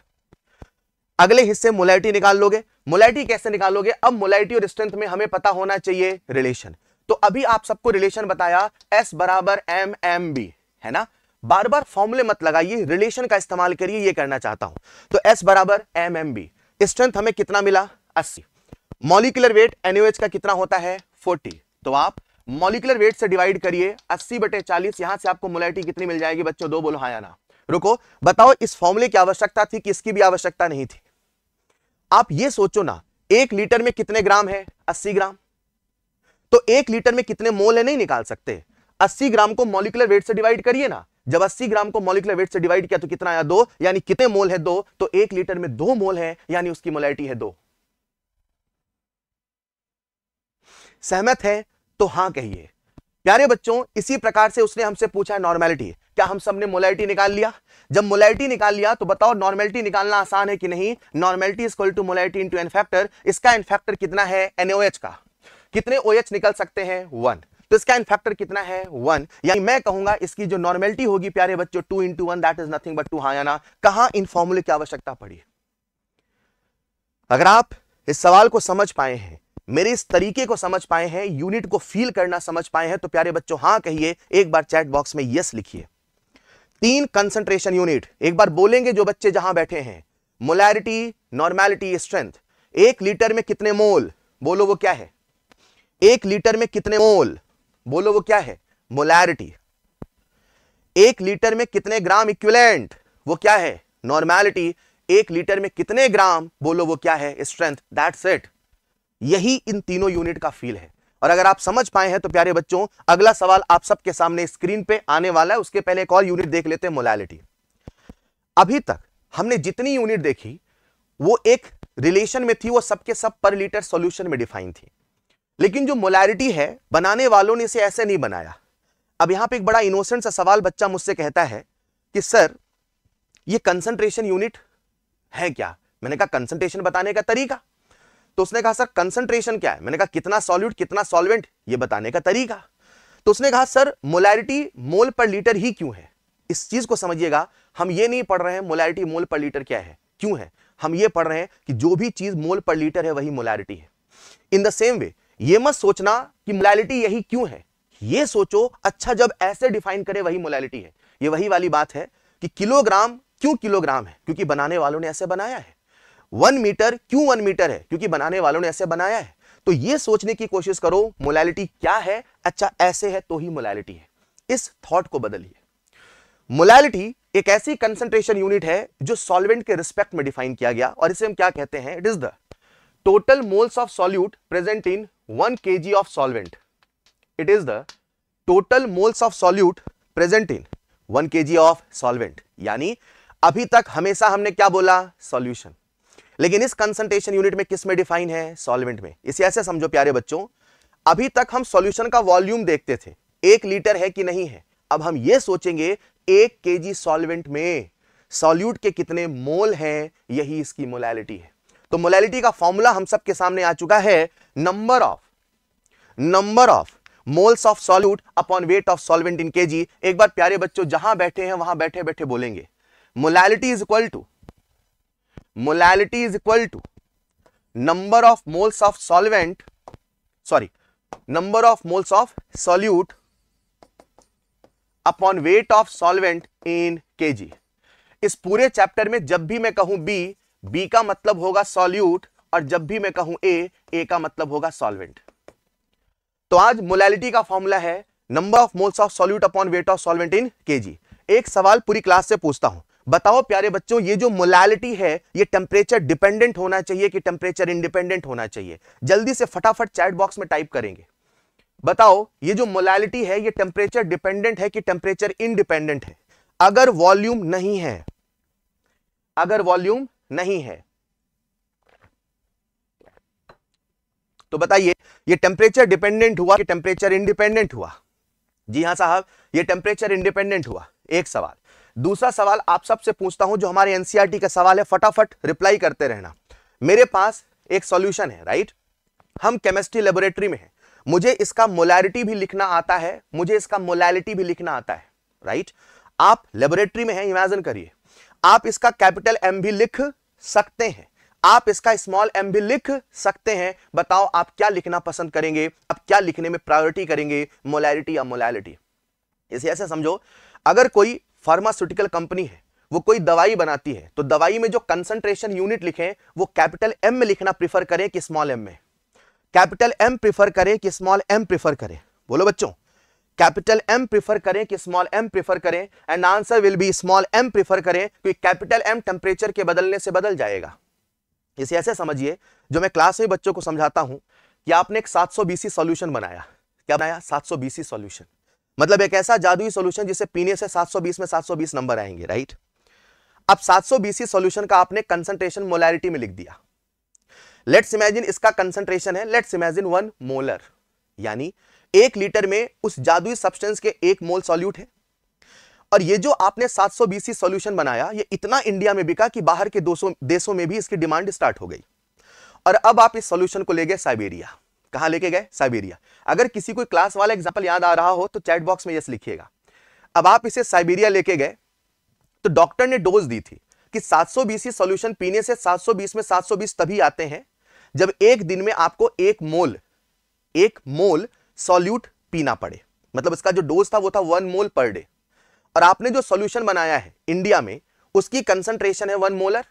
अगले हिस्से मोलैरिटी निकाल लोगे मोलैरिटी कैसे निकालोगे अब मोलैरिटी और स्ट्रेंथ में हमें पता होना चाहिए रिलेशन तो अभी आप सबको रिलेशन बताया एस बराबर एम एम बी है ना बार बार फॉर्मूले मत लगाइए रिलेशन का इस्तेमाल करिए ये करना चाहता हूं तो एस बराबर एम एम बी स्ट्रेंथ हमें कितना मिला अस्सी मॉलिकुलर वेट एनओएच का कितना होता है फोर्टी तो आप मॉलिकुलर वेट से डिवाइड करिए अस्सी बटे चालीस यहां से आपको मोलाइटी कितनी मिल जाएगी बच्चों दो बोलो हाँ ना रुको बताओ इस फॉर्मूले की आवश्यकता थी कि इसकी भी आवश्यकता नहीं थी आप ये सोचो ना एक लीटर में कितने ग्राम है अस्सी ग्राम तो एक लीटर में कितने मोल है नहीं निकाल सकते 80 ग्राम को मोलिकुलर वेट से डिवाइड करिए ना जब 80 ग्राम को मोलिकुलर वेट से डिवाइड किया तो कितना आया दो यानी कितने मोल है दो तो एक लीटर में दो मोल है यानी उसकी मोलैरिटी है दो सहमत है तो हां कहिए प्यारे बच्चों इसी प्रकार से उसने हमसे पूछा है नॉर्मेलिटी क्या हम सबने मोलैरिटी निकाल लिया जब मोलैरिटी निकाल लिया तो बताओ नॉर्मेलिटी निकालना आसान है कि नहीं normality is equal to molarity into N factor इसका एन फैक्टर कितना है एनओएच का कितने OH निकल सकते हैं वन तो इसका इनफैक्टर कितना है वन यानी मैं कहूंगा इसकी जो नॉर्मेलिटी होगी प्यारे बच्चों two into one that is nothing but two हायाना कहा इन फॉर्मूले की आवश्यकता पड़ी अगर आप इस सवाल को समझ पाए हैं मेरे इस तरीके को समझ पाए हैं यूनिट को फील करना समझ पाए हैं तो प्यारे बच्चों हाँ कहिए एक बार चैट बॉक्स में यस लिखिए तीन कंसंट्रेशन यूनिट एक बार बोलेंगे जो बच्चे जहां बैठे हैं मोलैरिटी नॉर्मैलिटी स्ट्रेंथ एक लीटर में कितने मोल बोलो वो क्या है एक लीटर में कितने मोल बोलो वो क्या है मोलैरिटी एक लीटर में कितने ग्राम इक्विलेंट वो क्या है नॉर्मैलिटी एक लीटर में कितने ग्राम बोलो वो क्या है स्ट्रेंथ दैट सेट यही इन तीनों यूनिट का फील है और अगर आप समझ पाए हैं तो प्यारे बच्चों अगला सवाल आप सबके सामने स्क्रीन पे आने वाला है उसके पहले एक और यूनिट देख लेते हैं मोलैलिटी अभी तक हमने जितनी यूनिट देखी वो एक रिलेशन में थी वो सबके सब पर लीटर सॉल्यूशन में डिफाइन थी लेकिन जो मोलैरिटी है बनाने वालों ने इसे ऐसे नहीं बनाया अब यहां पे एक बड़ा इनोसेंट सा सवाल बच्चा मुझसे कहता है कि सर ये कंसंट्रेशन यूनिट है क्या मैंने कहा कंसंट्रेशन बताने का तरीका तो उसने कहा सर कंसंट्रेशन क्या है मैंने कहा कितना सॉल्यूट कितना सॉल्वेंट ये बताने का तरीका तो उसने कहा सर मोलैरिटी मोल पर लीटर ही क्यों है इस चीज को समझिएगा हम ये नहीं पढ़ रहे हैं मोलैरिटी मोल पर लीटर क्या है क्यों है हम ये पढ़ रहे हैं कि जो भी चीज मोल पर लीटर है वही मोलैरिटी है इन द सेम वे ये मत सोचना कि मोलैलिटी यही क्यों है ये सोचो अच्छा जब ऐसे डिफाइन करे वही मोलैलिटी है ये वही वाली बात है कि किलोग्राम क्यों किलोग्राम है क्योंकि बनाने वालों ने ऐसे बनाया है वन मीटर क्यों वन मीटर है क्योंकि बनाने वालों ने ऐसे बनाया है तो ये सोचने की कोशिश करो मोलैलिटी क्या है अच्छा ऐसे है तो ही मोलैलिटी है इस थॉट को बदलिए मोलैलिटी एक ऐसी कंसंट्रेशन यूनिट है जो सॉल्वेंट के रिस्पेक्ट में डिफाइन किया गया और इसे हम क्या कहते हैं it is the total moles of solute present in K G of solvent it is the total moles of solute present in one K G of solvent यानी अभी तक हमेशा हमने क्या बोला सॉल्यूशन लेकिन इस कंसंट्रेशन यूनिट में किस में डिफाइन है सॉल्वेंट में इसे ऐसे समझो प्यारे बच्चों अभी तक हम सॉल्यूशन का वॉल्यूम देखते थे एक लीटर है कि नहीं है अब हम ये सोचेंगे एक के जी सॉल्वेंट में सॉल्यूट के कितने मोल हैं यही इसकी मोलैलिटी है तो मोलैलिटी का फॉर्मूला हम सबके सामने आ चुका है number of number of moles of solute upon weight of solvent in KG एक बार प्यारे बच्चों जहां बैठे हैं वहां बैठे बैठे बोलेंगे molality is equal to molality is equal to number of moles of solvent sorry number of moles of solute upon weight of solvent in KG इस पूरे चैप्टर में जब भी मैं कहूं बी बी का मतलब होगा सॉल्यूट और जब भी मैं कहूं ए ए का मतलब होगा सॉल्वेंट तो आज मोलैलिटी का फॉर्मूला है number of moles of solute upon weight of solvent in के एक सवाल पूरी क्लास से पूछता हूं बताओ प्यारे बच्चों ये जो मोलैलिटी है ये टेम्परेचर डिपेंडेंट होना चाहिए कि टेम्परेचर इंडिपेंडेंट होना चाहिए जल्दी से फटाफट चैट बॉक्स में टाइप करेंगे बताओ ये जो मोलैलिटी है ये टेम्परेचर डिपेंडेंट है कि टेम्परेचर इनडिपेंडेंट है अगर वॉल्यूम नहीं है अगर वॉल्यूम नहीं है तो बताइए ये टेम्परेचर डिपेंडेंट हुआ कि टेम्परेचर इंडिपेंडेंट हुआ जी हाँ साहब ये टेम्परेचर इंडिपेंडेंट हुआ एक सवाल दूसरा सवाल आप सबसे पूछता हूं जो हमारे एनसीईआरटी e का सवाल है फटाफट रिप्लाई करते रहना मेरे पास एक सॉल्यूशन है राइट हम केमिस्ट्री लेबोरेटरी में हैं मुझे इसका मोलैरिटी भी लिखना आता है मुझे इसका मोलैलिटी भी लिखना आता है राइट आप लेबोरेटरी में है इमेजिन करिए आप इसका कैपिटल एम भी लिख सकते हैं आप इसका स्मॉल एम भी लिख सकते हैं बताओ आप क्या लिखना पसंद करेंगे आप क्या लिखने में प्रायोरिटी करेंगे मोलैरिटी या मोलैलिटी इसे ऐसे समझो अगर कोई फार्मास्यूटिकल कंपनी है वो कोई दवाई बनाती है तो दवाई में जो कंसंट्रेशन यूनिट लिखें वो कैपिटल एम में लिखना प्रीफर करें कि स्मॉल एम में कैपिटल एम प्रीफर करें कि स्मॉल एम प्रीफर करें बोलो बच्चों कैपिटल एम प्रीफर करें कि स्मॉल एम प्रीफर करें and answer will be small M prefer करें क्योंकि कैपिटल एम टेम्परेचर के बदलने से बदल जाएगा इसे ऐसे समझिए जो मैं क्लास में बच्चों को समझाता हूं कि आपने एक 700 बीसी सोल्यूशन बनाया क्या बनाया 700 बीसी सोल्यूशन मतलब एक ऐसा जादुई सोल्यूशन जिसे पीने से 720 में 720 नंबर आएंगे राइट अब 700 बीसी सोल्यूशन का आपने कंसंट्रेशन मोलैरिटी में लिख दिया लेट्स इमेजिन इसका कंसंट्रेशन है लेट्स इमेजिन वन मोलर यानी एक लीटर में उस जादुई सब्सटेंस के एक मोल सॉल्यूट है और ये जो आपने 700 बीसी सॉल्यूशन बनाया ये इतना इंडिया में बिका कि बाहर के 200 देशों में भी इसकी डिमांड स्टार्ट हो गई और अब आप इस सॉल्यूशन को ले गए साइबेरिया कहाँ लेके गए साइबेरिया अगर किसी को क्लास वाला एग्जाम्पल याद आ रहा हो तो चैट बॉक्स में यस लिखिएगा अब आप इसे साइबेरिया लेके गए तो डॉक्टर ने डोज दी थी कि 700 बीसी सॉल्यूशन पीने से 720 में 720 तभी आते हैं जब एक दिन में आपको एक मोल एक मोल सॉल्यूट पीना पड़े मतलब इसका जो डोज था वो था वन मोल पर डे और आपने जो सॉल्यूशन बनाया है इंडिया में उसकी कंसंट्रेशन है वन मोलर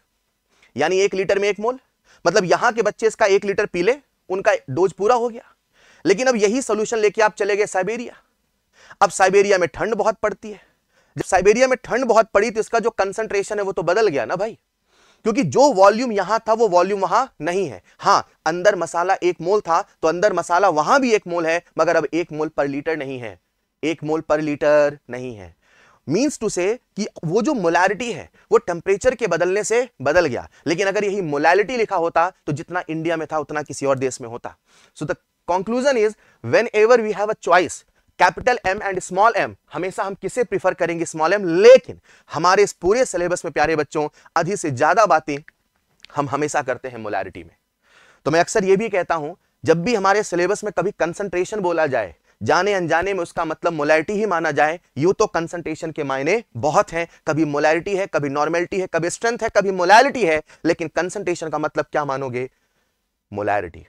यानी एक लीटर में एक मोल मतलब यहां के बच्चे इसका एक लीटर पी ले उनका डोज पूरा हो गया लेकिन अब यही सोल्यूशन लेके आप चले गए साइबेरिया अब साइबेरिया में ठंड बहुत पड़ती है जब साइबेरिया में ठंड बहुत पड़ी तो इसका जो कंसंट्रेशन है वो तो बदल गया ना भाई क्योंकि जो वॉल्यूम यहां था वो वॉल्यूम वहां नहीं है हाँ अंदर मसाला एक मोल था तो अंदर मसाला वहां भी एक मोल है मगर अब एक मोल पर लीटर नहीं है एक मोल पर लीटर नहीं है मीन्स टू से कि वो जो मोलैरिटी है वो टेम्परेचर के बदलने से बदल गया लेकिन अगर यही मोलैरिटी लिखा होता तो जितना इंडिया में था उतना किसी और देश में होता so the conclusion is whenever we have a choice capital M and small M हमेशा हम किसे प्रीफर करेंगे स्मॉल एम लेकिन हमारे इस पूरे सिलेबस में प्यारे बच्चों आधी से ज्यादा बातें हम हमेशा करते हैं मोलैरिटी में तो मैं अक्सर यह भी कहता हूं जब भी हमारे सिलेबस में कभी कंसंट्रेशन बोला जाए जाने अनजाने में उसका मतलब मोलैरिटी ही माना जाए यूं तो कंसंट्रेशन के मायने बहुत हैं कभी मोलैरिटी है कभी नॉर्मेलिटी है कभी स्ट्रेंथ है कभी मोलैरिटी है लेकिन कंसंट्रेशन का मतलब क्या मानोगे मोलैरिटी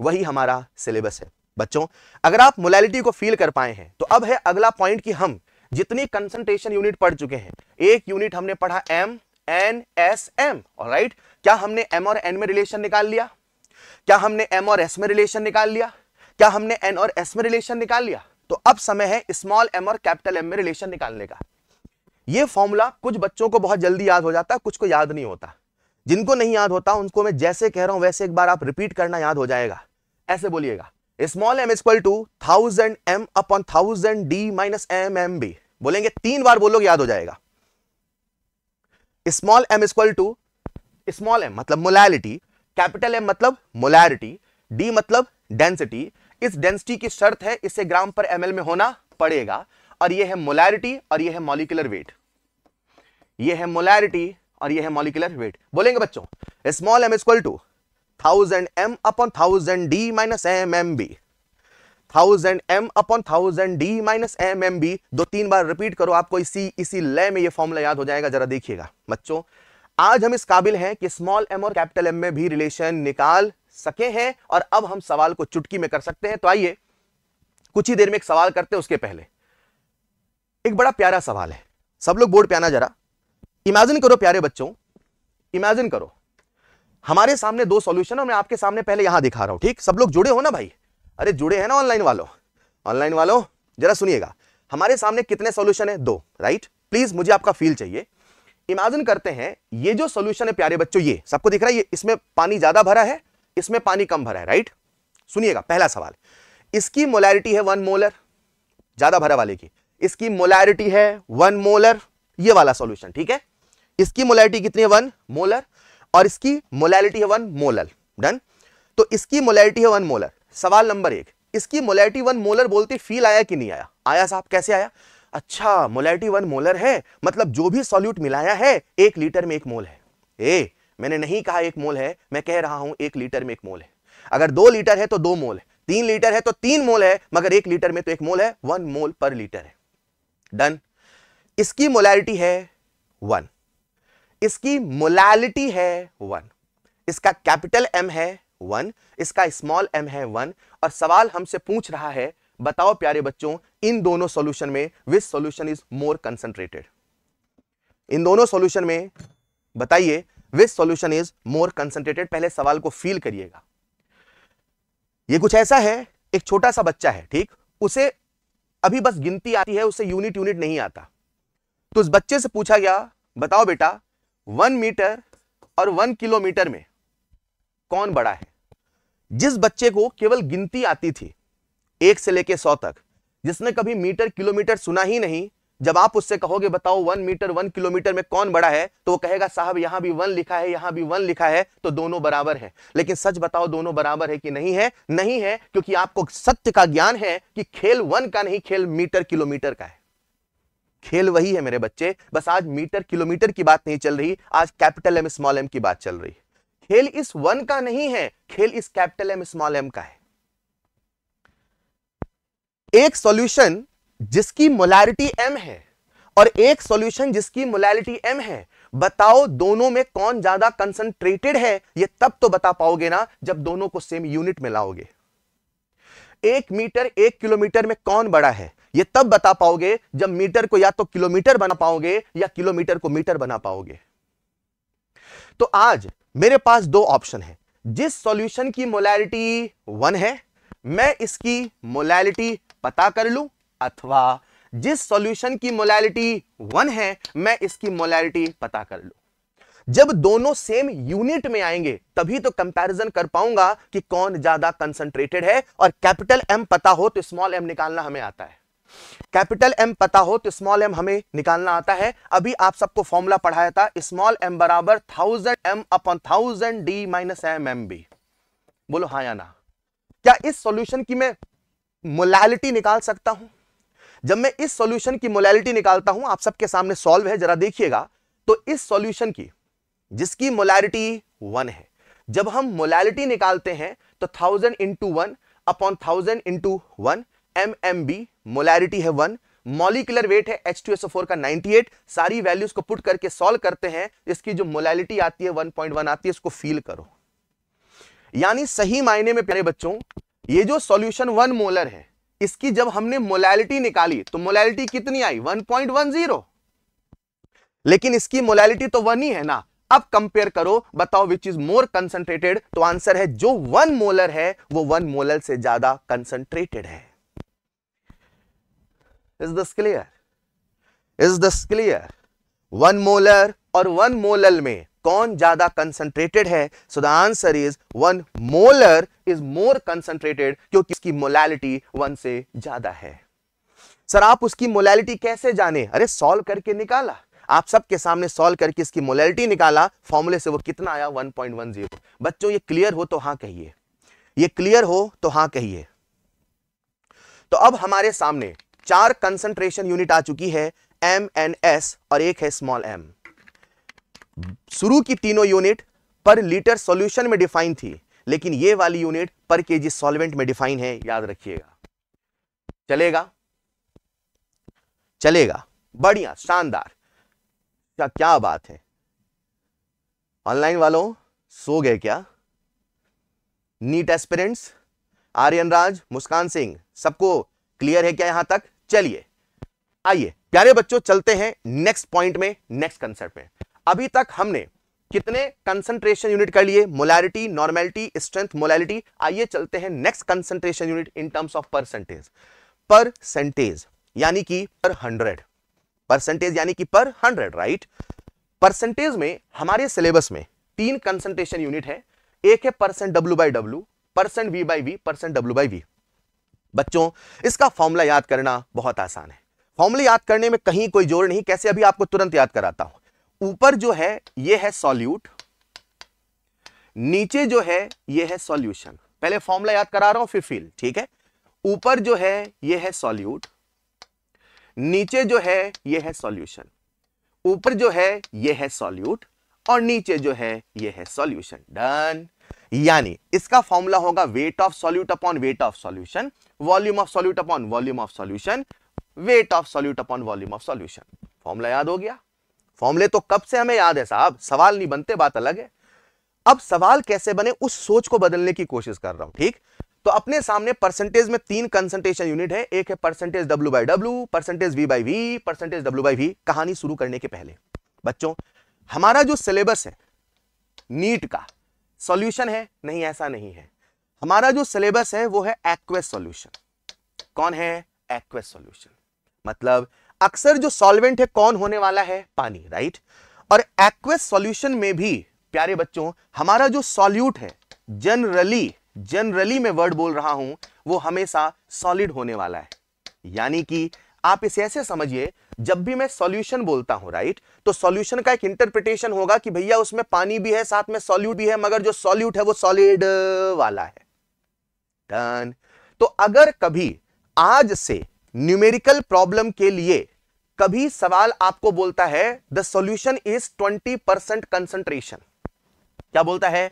वही हमारा सिलेबस है बच्चों अगर आप मोलैलिटी को फील कर पाए हैं तो अब है अगला पॉइंट कि हम जितनी कंसंट्रेशन यूनिट पढ़ चुके हैं एक यूनिट हमने पढ़ा M N S M right क्या हमने एम और एन में रिलेशन निकाल लिया क्या हमने एम और एस में रिलेशन निकाल लिया क्या हमने एन और एस में रिलेशन निकाल लिया तो अब समय है स्मॉल एम और कैपिटल एम में रिलेशन निकालने का ये फॉर्मूला कुछ बच्चों को बहुत जल्दी याद हो जाता है कुछ को याद नहीं होता जिनको नहीं याद होता उनको मैं जैसे कह रहा हूं वैसे एक बार आप रिपीट करना याद हो जाएगा ऐसे बोलिएगा small M equal to thousand M upon thousand D minus M M B बोलेंगे तीन बार बोलोगे याद हो जाएगा small M equal to small M मतलब मोलैलिटी कैपिटल एम मतलब मोलैरिटी डी मतलब डेंसिटी इस डेंसिटी की शर्त है इसे ग्राम पर एम में होना पड़ेगा और यह है मोलैरिटी और यह है मॉलिकुलर वेट यह है मोलैरिटी और यह है मॉलिकुलर वेट बोलेंगे बच्चों small M equal to thousand M upon thousand D minus M M B thousand M upon thousand D minus M M B दो तीन बार रिपीट करो आपको इसी इसी लय में ये फॉर्मूला याद हो जाएगा जरा देखिएगा बच्चों आज हम इस काबिल हैं कि स्मॉल एम और कैपिटल एम में भी रिलेशन निकाल सके हैं और अब हम सवाल को चुटकी में कर सकते हैं तो आइए कुछ ही देर में एक सवाल करते हैं उसके पहले एक बड़ा प्यारा सवाल है सब लोग बोर्ड पे आना जरा इमेजिन करो प्यारे बच्चों इमेजिन करो हमारे सामने दो सॉल्यूशन और मैं आपके सामने पहले यहां दिखा रहा हूं ठीक सब लोग जुड़े हो ना भाई अरे जुड़े हैं ना ऑनलाइन वालों ऑनलाइन वालों जरा सुनिएगा हमारे सामने कितने सॉल्यूशन है दो राइट प्लीज मुझे आपका फील चाहिए इमेजिन करते हैं ये जो सॉल्यूशन है प्यारे बच्चों ये सबको दिख रहा है ये इसमें पानी ज्यादा भरा है इसमें पानी कम भरा है राइट सुनिएगा पहला सवाल इसकी मोलैरिटी है वन मोलर ज्यादा भरा वाले की इसकी मोलैरिटी है वन मोलर ये वाला सॉल्यूशन ठीक है इसकी मोलैरिटी कितनी है वन मोलर और इसकी मोलैलिटी है वन मोलर डन तो इसकी मोलैलिटी है वन मोलर सवाल नंबर एक इसकी मोलैलिटी वन मोलर बोलते फील आया कि नहीं आया आया साहब कैसे आया अच्छा मोलैलिटी वन मोलर है मतलब जो भी सॉल्यूट मिलाया है एक लीटर में एक मोल है ए मैंने नहीं कहा एक मोल है मैं कह रहा हूं एक लीटर में एक मोल है अगर दो लीटर है तो दो मोल है तीन लीटर है तो तीन मोल है मगर एक लीटर में तो एक मोल है वन मोल पर लीटर है डन इसकी मोलैरिटी है वन इसकी मोलैलिटी है वन इसका कैपिटल एम है वन इसका स्मॉल एम है वन और सवाल हमसे पूछ रहा है बताओ प्यारे बच्चों इन दोनों सॉल्यूशन में which solution is more concentrated इन दोनों सॉल्यूशन में बताइए which solution is more concentrated पहले सवाल को फील करिएगा ये कुछ ऐसा है एक छोटा सा बच्चा है ठीक उसे अभी बस गिनती आती है उसे यूनिट यूनिट नहीं आता तो उस बच्चे से पूछा गया बताओ बेटा वन मीटर और वन किलोमीटर में कौन बड़ा है जिस बच्चे को केवल गिनती आती थी एक से लेके सौ तक जिसने कभी मीटर किलोमीटर सुना ही नहीं जब आप उससे कहोगे बताओ वन मीटर वन किलोमीटर में कौन बड़ा है तो वो कहेगा साहब यहां भी वन लिखा है यहां भी वन लिखा है तो दोनों बराबर है लेकिन सच बताओ दोनों बराबर है कि नहीं है नहीं है क्योंकि आपको सत्य का ज्ञान है कि खेल वन का नहीं खेल मीटर किलोमीटर का है खेल वही है मेरे बच्चे बस आज मीटर किलोमीटर की बात नहीं चल रही आज कैपिटल एम स्मॉल एम की बात चल रही खेल इस वन का नहीं है खेल इस कैपिटल एम स्मॉल एम का है एक सॉल्यूशन जिसकी मोलैरिटी एम है और एक सॉल्यूशन जिसकी मोलैरिटी एम है बताओ दोनों में कौन ज्यादा कंसंट्रेटेड है यह तब तो बता पाओगे ना जब दोनों को सेम यूनिट में लाओगे एक मीटर एक किलोमीटर में कौन बड़ा है ये तब बता पाओगे जब मीटर को या तो किलोमीटर बना पाओगे या किलोमीटर को मीटर बना पाओगे तो आज मेरे पास दो ऑप्शन है जिस सॉल्यूशन की मोलैरिटी वन है मैं इसकी मोलैरिटी पता कर लूं अथवा जिस सॉल्यूशन की मोलैरिटी वन है मैं इसकी मोलैरिटी पता कर लूं जब दोनों सेम यूनिट में आएंगे तभी तो कंपैरिजन कर पाऊंगा कि कौन ज्यादा कंसंट्रेटेड है और कैपिटल एम पता हो तो स्मॉल एम निकालना हमें आता है कैपिटल एम पता हो तो स्मॉल एम हमें निकालना आता है अभी आप सबको फॉर्मूला पढ़ाया था स्मॉल एम बराबर thousand M upon thousand D minus M M B बोलो हाँ या ना क्या इस सॉल्यूशन की मैं मोलैलिटी निकाल सकता हूं जब मैं इस सॉल्यूशन की मोलैलिटी निकालता हूं आप सबके सामने सॉल्व है जरा देखिएगा तो इस सॉल्यूशन की जिसकी मोलैलिटी वन है जब हम मोलैलिटी निकालते हैं तो thousand into one upon thousand into one M M B molarity है वन मॉलिकुलर वेट है एच टू एस फोर का 98 सारी वैल्यूज को पुट करके सॉल्व करते हैं इसकी जो मोलैलिटी आती है 1.1 आती है इसको फील करो यानी सही मायने में प्यारे बच्चों ये जो सॉल्यूशन वन मोलर है इसकी जब हमने मोलैलिटी निकाली तो मोलैलिटी कितनी आई 1.10 लेकिन इसकी मोलैलिटी तो वन ही है ना अब कंपेयर करो बताओ विच इज मोर कंसंट्रेटेड तो आंसर है जो वन मोलर है वो वन मोलर से ज्यादा कंसंट्रेटेड है is this clear is this clear one molar और वन मोलल में कौन ज्यादा कंसंट्रेटेड है so the answer is one molar is more concentrated क्योंकि उसकी मोलैलिटी वन से ज्यादा है सर आप उसकी मोलैलिटी कैसे जाने अरे सॉल्व करके निकाला आप सबके सामने सॉल्व करके इसकी मोलैलिटी निकाला फॉर्मूले से वो कितना आया 1.10 बच्चों ये क्लियर हो तो हां कहिए ये क्लियर हो तो हां कहिए तो अब हमारे सामने चार कंसंट्रेशन यूनिट आ चुकी है एम एन एस और एक है स्मॉल एम शुरू की तीनों यूनिट पर लीटर सॉल्यूशन में डिफाइन थी लेकिन ये वाली यूनिट पर केजी सॉल्वेंट में डिफाइन है याद रखिएगा चलेगा चलेगा बढ़िया शानदार क्या क्या बात है ऑनलाइन वालों सो गए क्या नीट एस्पिरेंट्स आर्यन राज मुस्कान सिंह सबको क्लियर है क्या यहां तक चलिए आइए प्यारे बच्चों चलते हैं नेक्स्ट पॉइंट में नेक्स्ट कंसेप्ट में अभी तक हमने कितने कंसंट्रेशन यूनिट कर लिए मोलैरिटी नॉर्मेलिटी स्ट्रेंथ मोलैरिटी आइए चलते हैं next concentration unit in terms of percentage percentage यानी कि पर हंड्रेड परसेंटेज यानी कि पर हंड्रेड राइट परसेंटेज में हमारे सिलेबस में तीन कंसंट्रेशन यूनिट है एक है percent W by W percent V by V percent W by V बच्चों इसका फॉर्मूला याद करना बहुत आसान है फॉर्मूला याद करने में कहीं कोई जोर नहीं कैसे अभी आपको तुरंत याद कराता हूं ऊपर जो है यह है सॉल्यूट नीचे जो है यह है सॉल्यूशन पहले फॉर्मूला याद करा रहा हूं फिर फील ठीक है ऊपर जो है यह है सॉल्यूट नीचे जो है यह है सॉल्यूशन ऊपर जो है यह है सॉल्यूट और नीचे जो है यह है सॉल्यूशन डन यानी इसका फॉर्मूला होगा weight of solute upon weight of solution volume of solute upon volume of solution weight of solute upon volume of solution formula याद हो गया फॉर्मूले तो कब से हमें याद है साहब सवाल नहीं बनते बात अलग है अब सवाल कैसे बने उस सोच को बदलने की कोशिश कर रहा हूं ठीक तो अपने सामने परसेंटेज में तीन कंसंट्रेशन यूनिट है एक है percentage W by W percentage V by V percentage W by V कहानी शुरू करने के पहले बच्चों हमारा जो सिलेबस है नीट का सॉल्यूशन है नहीं ऐसा नहीं है हमारा जो सिलेबस है वो है एक्वेस सॉल्यूशन कौन है एक्वेस सॉल्यूशन मतलब अक्सर जो सॉल्वेंट है कौन होने वाला है पानी राइट और एक्वेस सॉल्यूशन में भी प्यारे बच्चों हमारा जो सॉल्यूट है जनरली जनरली मैं वर्ड बोल रहा हूं वो हमेशा सॉलिड होने वाला है यानी कि आप इसे ऐसे समझिए जब भी मैं सॉल्यूशन बोलता हूं राइट तो सॉल्यूशन का एक इंटरप्रिटेशन होगा कि भैया उसमें पानी भी है साथ में सॉल्यूट भी है मगर जो सॉल्यूट है वो सॉलिड वाला है डन तो अगर कभी आज से न्यूमेरिकल प्रॉब्लम के लिए कभी सवाल आपको बोलता है the solution is twenty percent concentration क्या बोलता है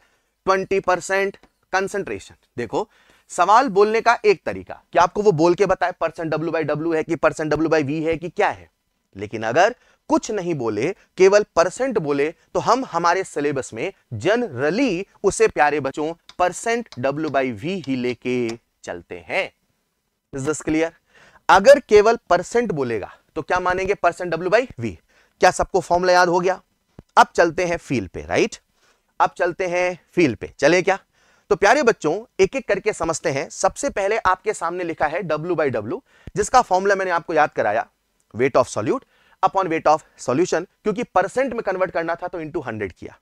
ट्वेंटी परसेंट कंसेंट्रेशन देखो सवाल बोलने का एक तरीका कि आपको वो बोल के बताए पर्सन डब्ल्यू बाई डब्ल्यू है कि पर्सन डब्ल्यू बाई वी है कि क्या है लेकिन अगर कुछ नहीं बोले केवल परसेंट बोले तो हम हमारे सिलेबस में जनरली उसे प्यारे बच्चों परसेंट डब्ल्यू बाई वी ही लेके चलते हैं इज दिस क्लियर अगर केवल परसेंट बोलेगा तो क्या मानेंगे परसेंट डब्ल्यू बाई वी क्या सबको फॉर्मुला याद हो गया अब चलते हैं फील पे राइट अब चलते हैं फील पे चले क्या तो प्यारे बच्चों एक एक करके समझते हैं सबसे पहले आपके सामने लिखा है डब्ल्यू बाई डब्ल्यू जिसका फॉर्मूला मैंने आपको याद कराया weight of solute upon weight of solution क्योंकि परसेंट में कन्वर्ट करना था तो इंटू हंड्रेड किया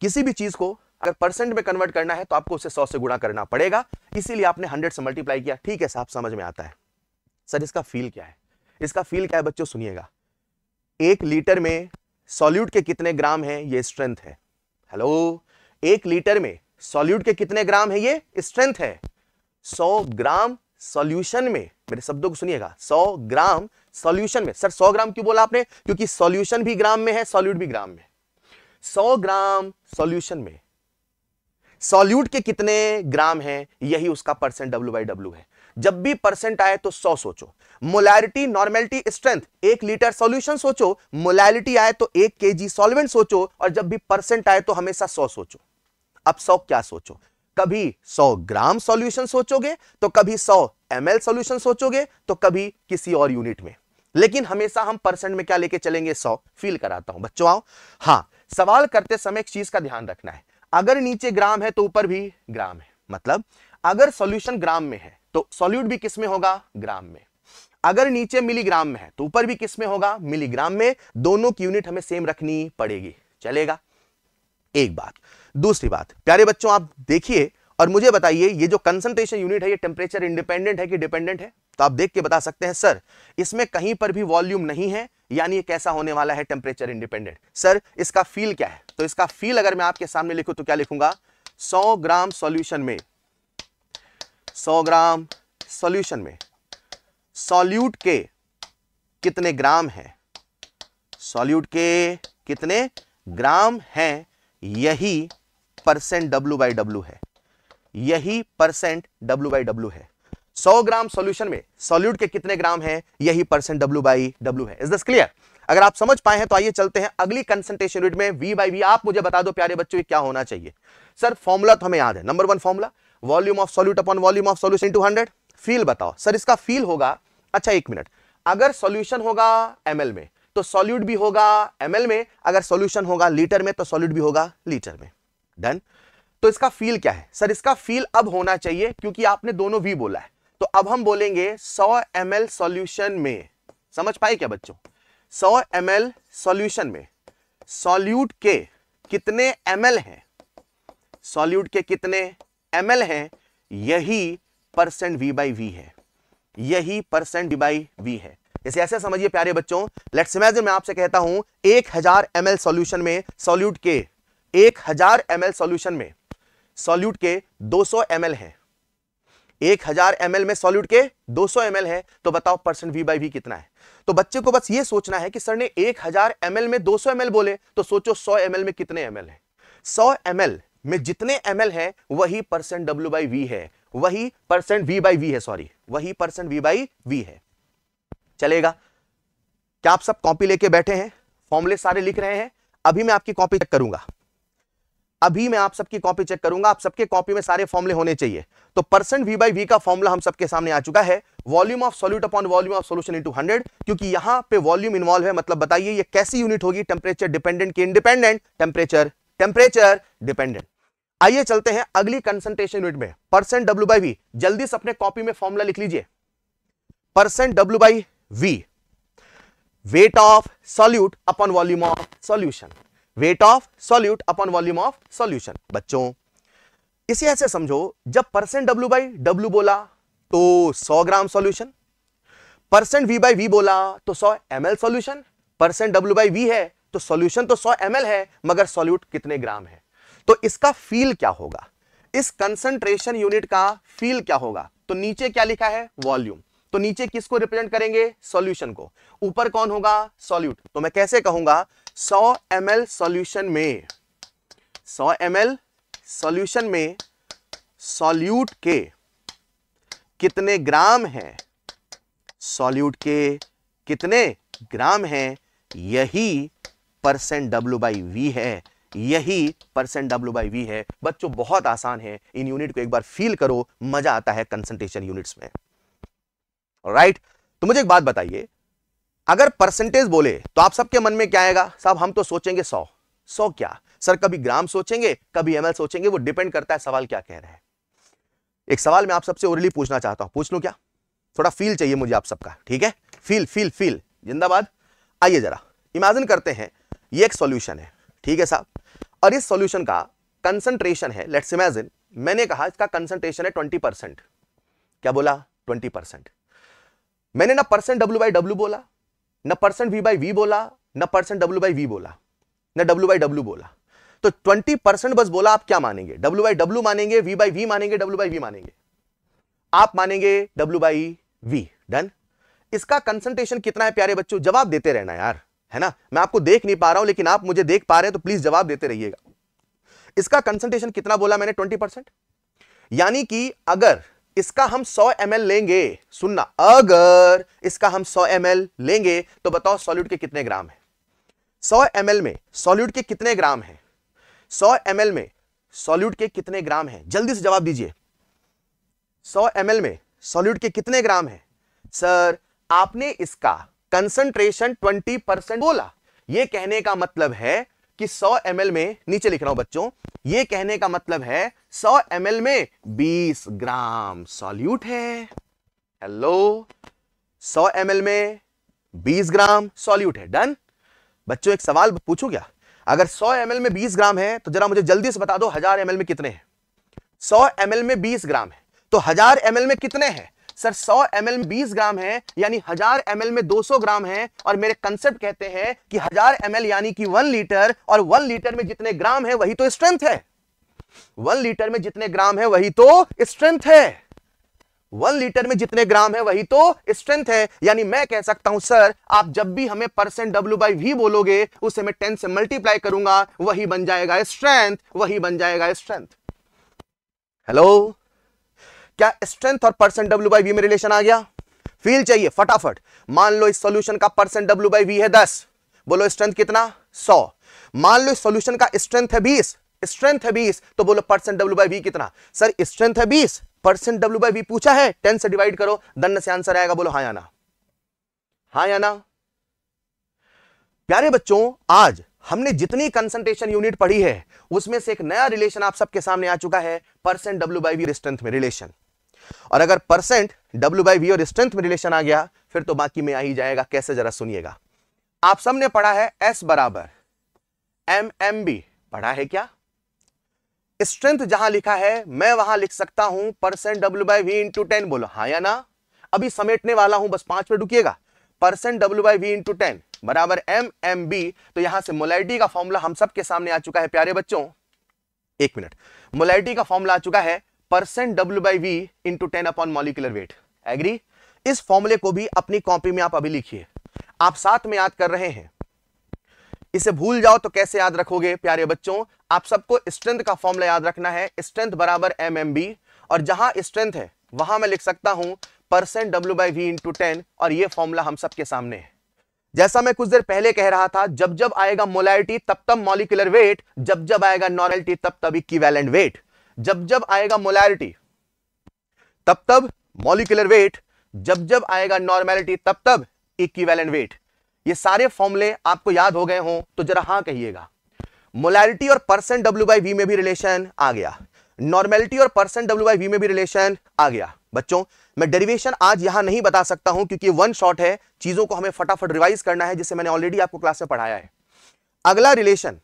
किसी भी चीज को अगर परसेंट में कन्वर्ट करना है तो आपको उसे सौ से गुणा करना पड़ेगा इसीलिए आपने हंड्रेड से मल्टीप्लाई किया ठीक है साहब समझ में आता है सर इसका फील क्या है इसका फील क्या है बच्चों सुनिएगा एक लीटर में सॉल्यूट के कितने ग्राम है ये स्ट्रेंथ है हेलो एक लीटर में सॉल्यूट के कितने ग्राम है ये स्ट्रेंथ है 100 ग्राम सॉल्यूशन में मेरे शब्दों को सुनिएगा 100 ग्राम सॉल्यूशन में सर 100 ग्राम क्यों बोला आपने क्योंकि सॉल्यूशन भी ग्राम में है सॉल्यूट भी ग्राम में 100 ग्राम सॉल्यूशन में सॉल्यूट के कितने ग्राम है यही उसका परसेंट डब्ल्यू बाई डब्ल्यू है जब भी परसेंट आए तो 100 सोचो मोलैरिटी नॉर्मेलिटी स्ट्रेंथ एक लीटर सॉल्यूशन सोचो मोलैरिटी आए तो एक केजी सॉल्वेंट सोचो और जब भी परसेंट आए तो हमेशा 100 सोचो अब सौ क्या सोचो कभी 100 ग्राम सॉल्यूशन सोचोगे तो कभी 100 एम सॉल्यूशन सोचोगे तो कभी किसी और यूनिट में लेकिन हमेशा हम परसेंट में क्या लेके चलेंगे 100 फील कराता हूं बच्चों आओ हाँ सवाल करते समय एक चीज का ध्यान रखना है अगर नीचे ग्राम है तो ऊपर भी ग्राम है मतलब अगर सॉल्यूशन ग्राम में है तो सॉल्यूट भी किस में होगा ग्राम में अगर नीचे मिलीग्राम में है तो ऊपर भी किस में होगा मिलीग्राम में दोनों की यूनिट हमें सेम रखनी पड़ेगी चलेगा एक बात दूसरी बात प्यारे बच्चों आप देखिए और मुझे बताइए ये जो कंसंट्रेशन यूनिट है ये टेम्परेचर इंडिपेंडेंट है कि डिपेंडेंट है तो आप देख के बता सकते हैं सर इसमें कहीं पर भी वॉल्यूम नहीं है यानी ये कैसा होने वाला है टेम्परेचर इंडिपेंडेंट सर इसका फील क्या है तो इसका फील अगर मैं आपके सामने लिखूं तो क्या लिखूंगा सौ ग्राम सोल्यूशन में सौ ग्राम सोल्यूशन में सॉल्यूट के कितने ग्राम है सॉल्यूट के कितने ग्राम हैं यही परसेंट डब्ल्यू बाई डब्ल्यू है यही परसेंट डब्ल्यू बाई डब्ल्यू है 100 ग्राम सॉल्यूशन में सॉल्यूट के कितने ग्राम है यही परसेंट डब्ल्यू बाई डब्ल्यू है इज दिस क्लियर अगर आप समझ पाए हैं तो आइए चलते हैं अगली कंसेंट्रेशन यूनिट में वी बाई वी आप मुझे बता दो प्यारे बच्चों क्या होना चाहिए सर फॉर्मूला तो हमें याद है number one formula volume of solute upon volume of solution two hundred feel बताओ सर इसका फील होगा अच्छा एक मिनट अगर सॉल्यूशन होगा एम में तो सॉल्यूट भी होगा एम में अगर सॉल्यूशन होगा लीटर में तो सॉल्यूट भी होगा लीटर में डन तो इसका फील क्या है सर इसका फील अब होना चाहिए क्योंकि आपने दोनों वी बोला है तो अब हम बोलेंगे 100 एम एल सोल्यूशन में समझ पाए क्या बच्चों 100 एम एल सोल्यूशन में सॉल्यूट के कितने एम एल हैं सॉल्यूट के कितने एम एल हैं यही परसेंट वी बाई वी है यही परसेंट वी बाई वी है इसे ऐसे समझिए प्यारे बच्चों लेट्स इमेजिन मैं आपसे कहता हूं एक हजार एम एल सोल्यूशन में सोल्यूट के एक हजार एम एल सोल्यूशन में सोल्यूट के दो सौ एम एल है एक हजार एम में सॉल्यूट के 200 सौ है तो बताओ परसेंट वी बाई वी कितना है तो बच्चे को बस ये सोचना है कि सर ने एक हजार एम में 200 सौ बोले तो सोचो 100 एम में कितने एम है 100 एम में जितने एम है वही परसेंट डब्ल्यू बाई वी है वही परसेंट वी बाई वी है सॉरी वही परसेंट वी बाई वी है चलेगा क्या आप सब कॉपी लेके बैठे हैं फॉर्मुले सारे लिख रहे हैं अभी मैं आपकी कॉपी चेक करूंगा अभी मैं आप सबकी कॉपी चेक करूंगा आप सबके कॉपी में सारे फॉर्मुले होने चाहिए तो परसेंट वी बाई वी का फॉर्मुला हम सबके सामने आ चुका है volume of solute upon volume of solution into 100 क्योंकि यहां पे वॉल्यूम इन्वॉल्व है मतलब बताइए ये कैसी यूनिट होगी टेम्परेचर डिपेंडेंट की इंडिपेंडेंट टेम्परेचर टेम्परेचर डिपेंडेंट आइए चलते हैं अगली कंसेंट्रेशन यूनिट में परसेंट डब्ल्यू बाई वी जल्दी से अपने कॉपी में फॉर्मुला लिख लीजिए percent W by V. Weight of solute upon volume of solution. Weight of solute upon volume of solution. बच्चों इसे ऐसे समझो जब परसेंट डब्ल्यू बाई डब्ल्यू बोला तो 100 gram solution percent V by V बोला तो 100 M L solution percent W by V है तो सॉल्यूशन तो 100 एम है मगर सॉल्यूट कितने ग्राम है तो इसका फील क्या होगा इस कंसंट्रेशन यूनिट का फील क्या होगा तो नीचे क्या लिखा है वॉल्यूम तो नीचे किसको रिप्रेजेंट करेंगे सॉल्यूशन को ऊपर कौन होगा सॉल्यूट तो मैं कैसे कहूंगा 100 एम एल सोल्यूशन में 100 एम एल सोल्यूशन में सॉल्यूट के कितने ग्राम है सॉल्यूट के कितने ग्राम है यही परसेंट डब्ल्यू बाई वी है यही परसेंट डब्ल्यू बाई वी है बच्चों बहुत आसान है इन यूनिट को एक बार फील करो मजा आता है कंसंट्रेशन यूनिट्स में राइट तो मुझे एक बात बताइए अगर परसेंटेज बोले तो आप सबके मन में क्या आएगा साहब हम तो सोचेंगे सौ सौ क्या सर कभी ग्राम सोचेंगे कभी एमएल सोचेंगे वो डिपेंड करता है सवाल क्या कह रहे हैं एक सवाल मैं आप सबसे ओरली पूछना चाहता हूं पूछ लू क्या थोड़ा फील चाहिए मुझे आप सबका ठीक है फील फील फील जिंदाबाद आइए जरा इमेजिन करते हैं ये एक सॉल्यूशन है ठीक है साहब और इस सॉल्यूशन का कंसंट्रेशन है लेट्स इमेजिन मैंने कहा इसका कंसंट्रेशन है ट्वेंटी परसेंट क्या बोला ट्वेंटी परसेंट मैंने ना परसेंट डब्ल्यू बाई डब्ल्यू बोला ना परसेंट वी बाई वी बोला ना परसेंट डब्ल्यू बाई वी बोला ना डब्ल्यू बाई डब्ल्यू बोला तो 20 परसेंट बस बोला आप क्या मानेंगे डब्ल्यू बाई डब्ल्यू मानेंगे वी बाई वी मानेंगे डब्ल्यू बाई वी मानेंगे आप मानेंगे डब्ल्यू बाई वी डन इसका कंसंट्रेशन कितना है प्यारे बच्चों जवाब देते रहना यार है ना मैं आपको देख नहीं पा रहा हूं लेकिन आप मुझे देख पा रहे हैं तो प्लीज जवाब देते रहिएगा इसका कंसंट्रेशन कितना बोला मैंने ट्वेंटी परसेंट यानी कि अगर इसका हम 100 ml लेंगे सुनना अगर इसका हम 100 एम लेंगे तो बताओ सॉल्यूट के कितने ग्राम है 100 एम में सॉल्यूट के कितने ग्राम है 100 एम में सॉल्यूट के कितने ग्राम है जल्दी से जवाब दीजिए 100 एम में सॉल्यूट के कितने ग्राम है सर आपने इसका कंसंट्रेशन 20 परसेंट बोला यह कहने का मतलब है कि 100 एम में नीचे लिख रहा हूं बच्चों यह कहने का मतलब है सौ एम में 20 ग्राम सॉल्यूट है हेलो सौ एम में 20 ग्राम सॉल्यूट है डन बच्चों एक सवाल पूछो क्या अगर 100 एम में 20 ग्राम है तो जरा मुझे जल्दी से बता दो हजार एम में कितने हैं 100 एम में 20 ग्राम है तो हजार एम में कितने हैं सर 100 एम में 20 ग्राम है यानी हजार एम में 200 ग्राम है और मेरे कंसेप्ट कहते हैं कि हजार एम यानी कि वन लीटर और वन लीटर में जितने ग्राम है वही तो स्ट्रेंथ है वन लीटर में जितने ग्राम है वही तो स्ट्रेंथ है वन लीटर में जितने ग्राम है वही तो स्ट्रेंथ है यानी मैं कह सकता हूं सर आप जब भी हमें परसेंट डब्ल्यू बाई वी बोलोगे उसे मैं टेन से मल्टीप्लाई करूंगा वही बन जाएगा स्ट्रेंथ वही बन जाएगा स्ट्रेंथ हेलो क्या स्ट्रेंथ और परसेंट डब्ल्यू बाई वी में रिलेशन आ गया फील चाहिए फटाफट मान लो इस सोल्यूशन का परसेंट डब्ल्यू बाई वी है दस बोलो स्ट्रेंथ कितना सौ मान लो इस सोल्यूशन का स्ट्रेंथ है बीस स्ट्रेंथ है बीस तो बोलो परसेंट डब्ल्यू बाई वी कितना सर स्ट्रेंथ है बीस परसेंट डब्ल्यू बाई वी पूछा है टेन से डिवाइड करो दन से आंसर आएगा बोलो हाँ या ना हाँ या प्यारे बच्चों आज हमने जितनी कंसंट्रेशन यूनिट पढ़ी है उसमें से एक नया रिलेशन आप सबके सामने आ चुका है percent W by V strength में रिलेशन और अगर परसेंट डब्ल्यू बाई वी और स्ट्रेंथ में रिलेशन आ गया फिर तो बाकी में आ ही जाएगा कैसे जरा सुनिएगा आप सबने पढ़ा है एस बराबर एम एम बी पढ़ा है क्या स्ट्रेंथ जहां लिखा है मैं वहां लिख सकता हूं percent W by V into ten बोलो हाँ या ना अभी समेटने वाला हूं बस पांच मिनट डुकीगा percent W by V into ten बराबर एम एम बी तो यहां से मोलाइटी का फॉर्मूला हम सबके सामने आ चुका है प्यारे बच्चों एक मिनट मोलाइटी का फॉर्मूला आ चुका है percent W by V into ten upon molecular weight agree इस फॉर्मूले को भी अपनी कॉपी में आप अभी लिखिए आप साथ में याद कर रहे हैं इसे भूल जाओ तो कैसे याद रखोगे प्यारे बच्चों आप सबको स्ट्रेंथ का फॉर्मला याद रखना है स्ट्रेंथ बराबर एम एम बी और जहां स्ट्रेंथ है वहां मैं लिख सकता हूं percent W by V into ten और ये फॉर्मूला हम सबके सामने है जैसा मैं कुछ देर पहले कह रहा था जब जब आएगा मोलाइटी तब तब मॉलिकुलर वेट जब जब आएगा नॉरलिटी तब तब इक्विवेलेंट वेट जब जब आएगा मोलैरिटी तब तब मॉलिकुलर वेट जब जब आएगा नॉर्मेलिटी तब तब इक्विवेलेंट वेट ये सारे फॉर्मूले आपको याद हो गए हों तो जरा हां कहिएगा मोलैरिटी और परसेंट डब्ल्यू बाई वी में भी रिलेशन आ गया नॉर्मेलिटी और परसेंट डब्ल्यू बाई वी में भी रिलेशन आ गया बच्चों मैं डेरिवेशन आज यहां नहीं बता सकता हूं क्योंकि वन शॉट है चीजों को हमें फटाफट रिवाइज करना है जिसे मैंने ऑलरेडी आपको क्लास में पढ़ाया है अगला रिलेशन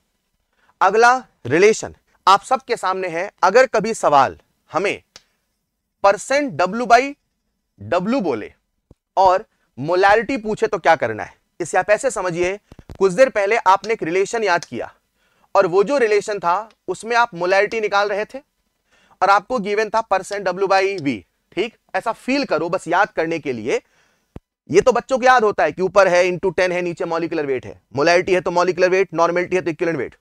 अगला रिलेशन आप सबके सामने है अगर कभी सवाल हमें परसेंट डब्ल्यू बाई डब्ल्यू बोले और मोलैरिटी पूछे तो क्या करना है इसे आप ऐसे समझिए कुछ देर पहले आपने एक रिलेशन याद किया और वो जो रिलेशन था उसमें आप मोलैरिटी निकाल रहे थे और आपको गिवन था परसेंट डब्ल्यू बाई वी ठीक ऐसा फील करो बस याद करने के लिए ये तो बच्चों को याद होता है कि ऊपर है इंटू टेन है नीचे मॉलिकुलर वेट है मोलैरिटी है तो मॉलिकुलर वेट नॉर्मेलिटी है तो इक्वलेंट वेट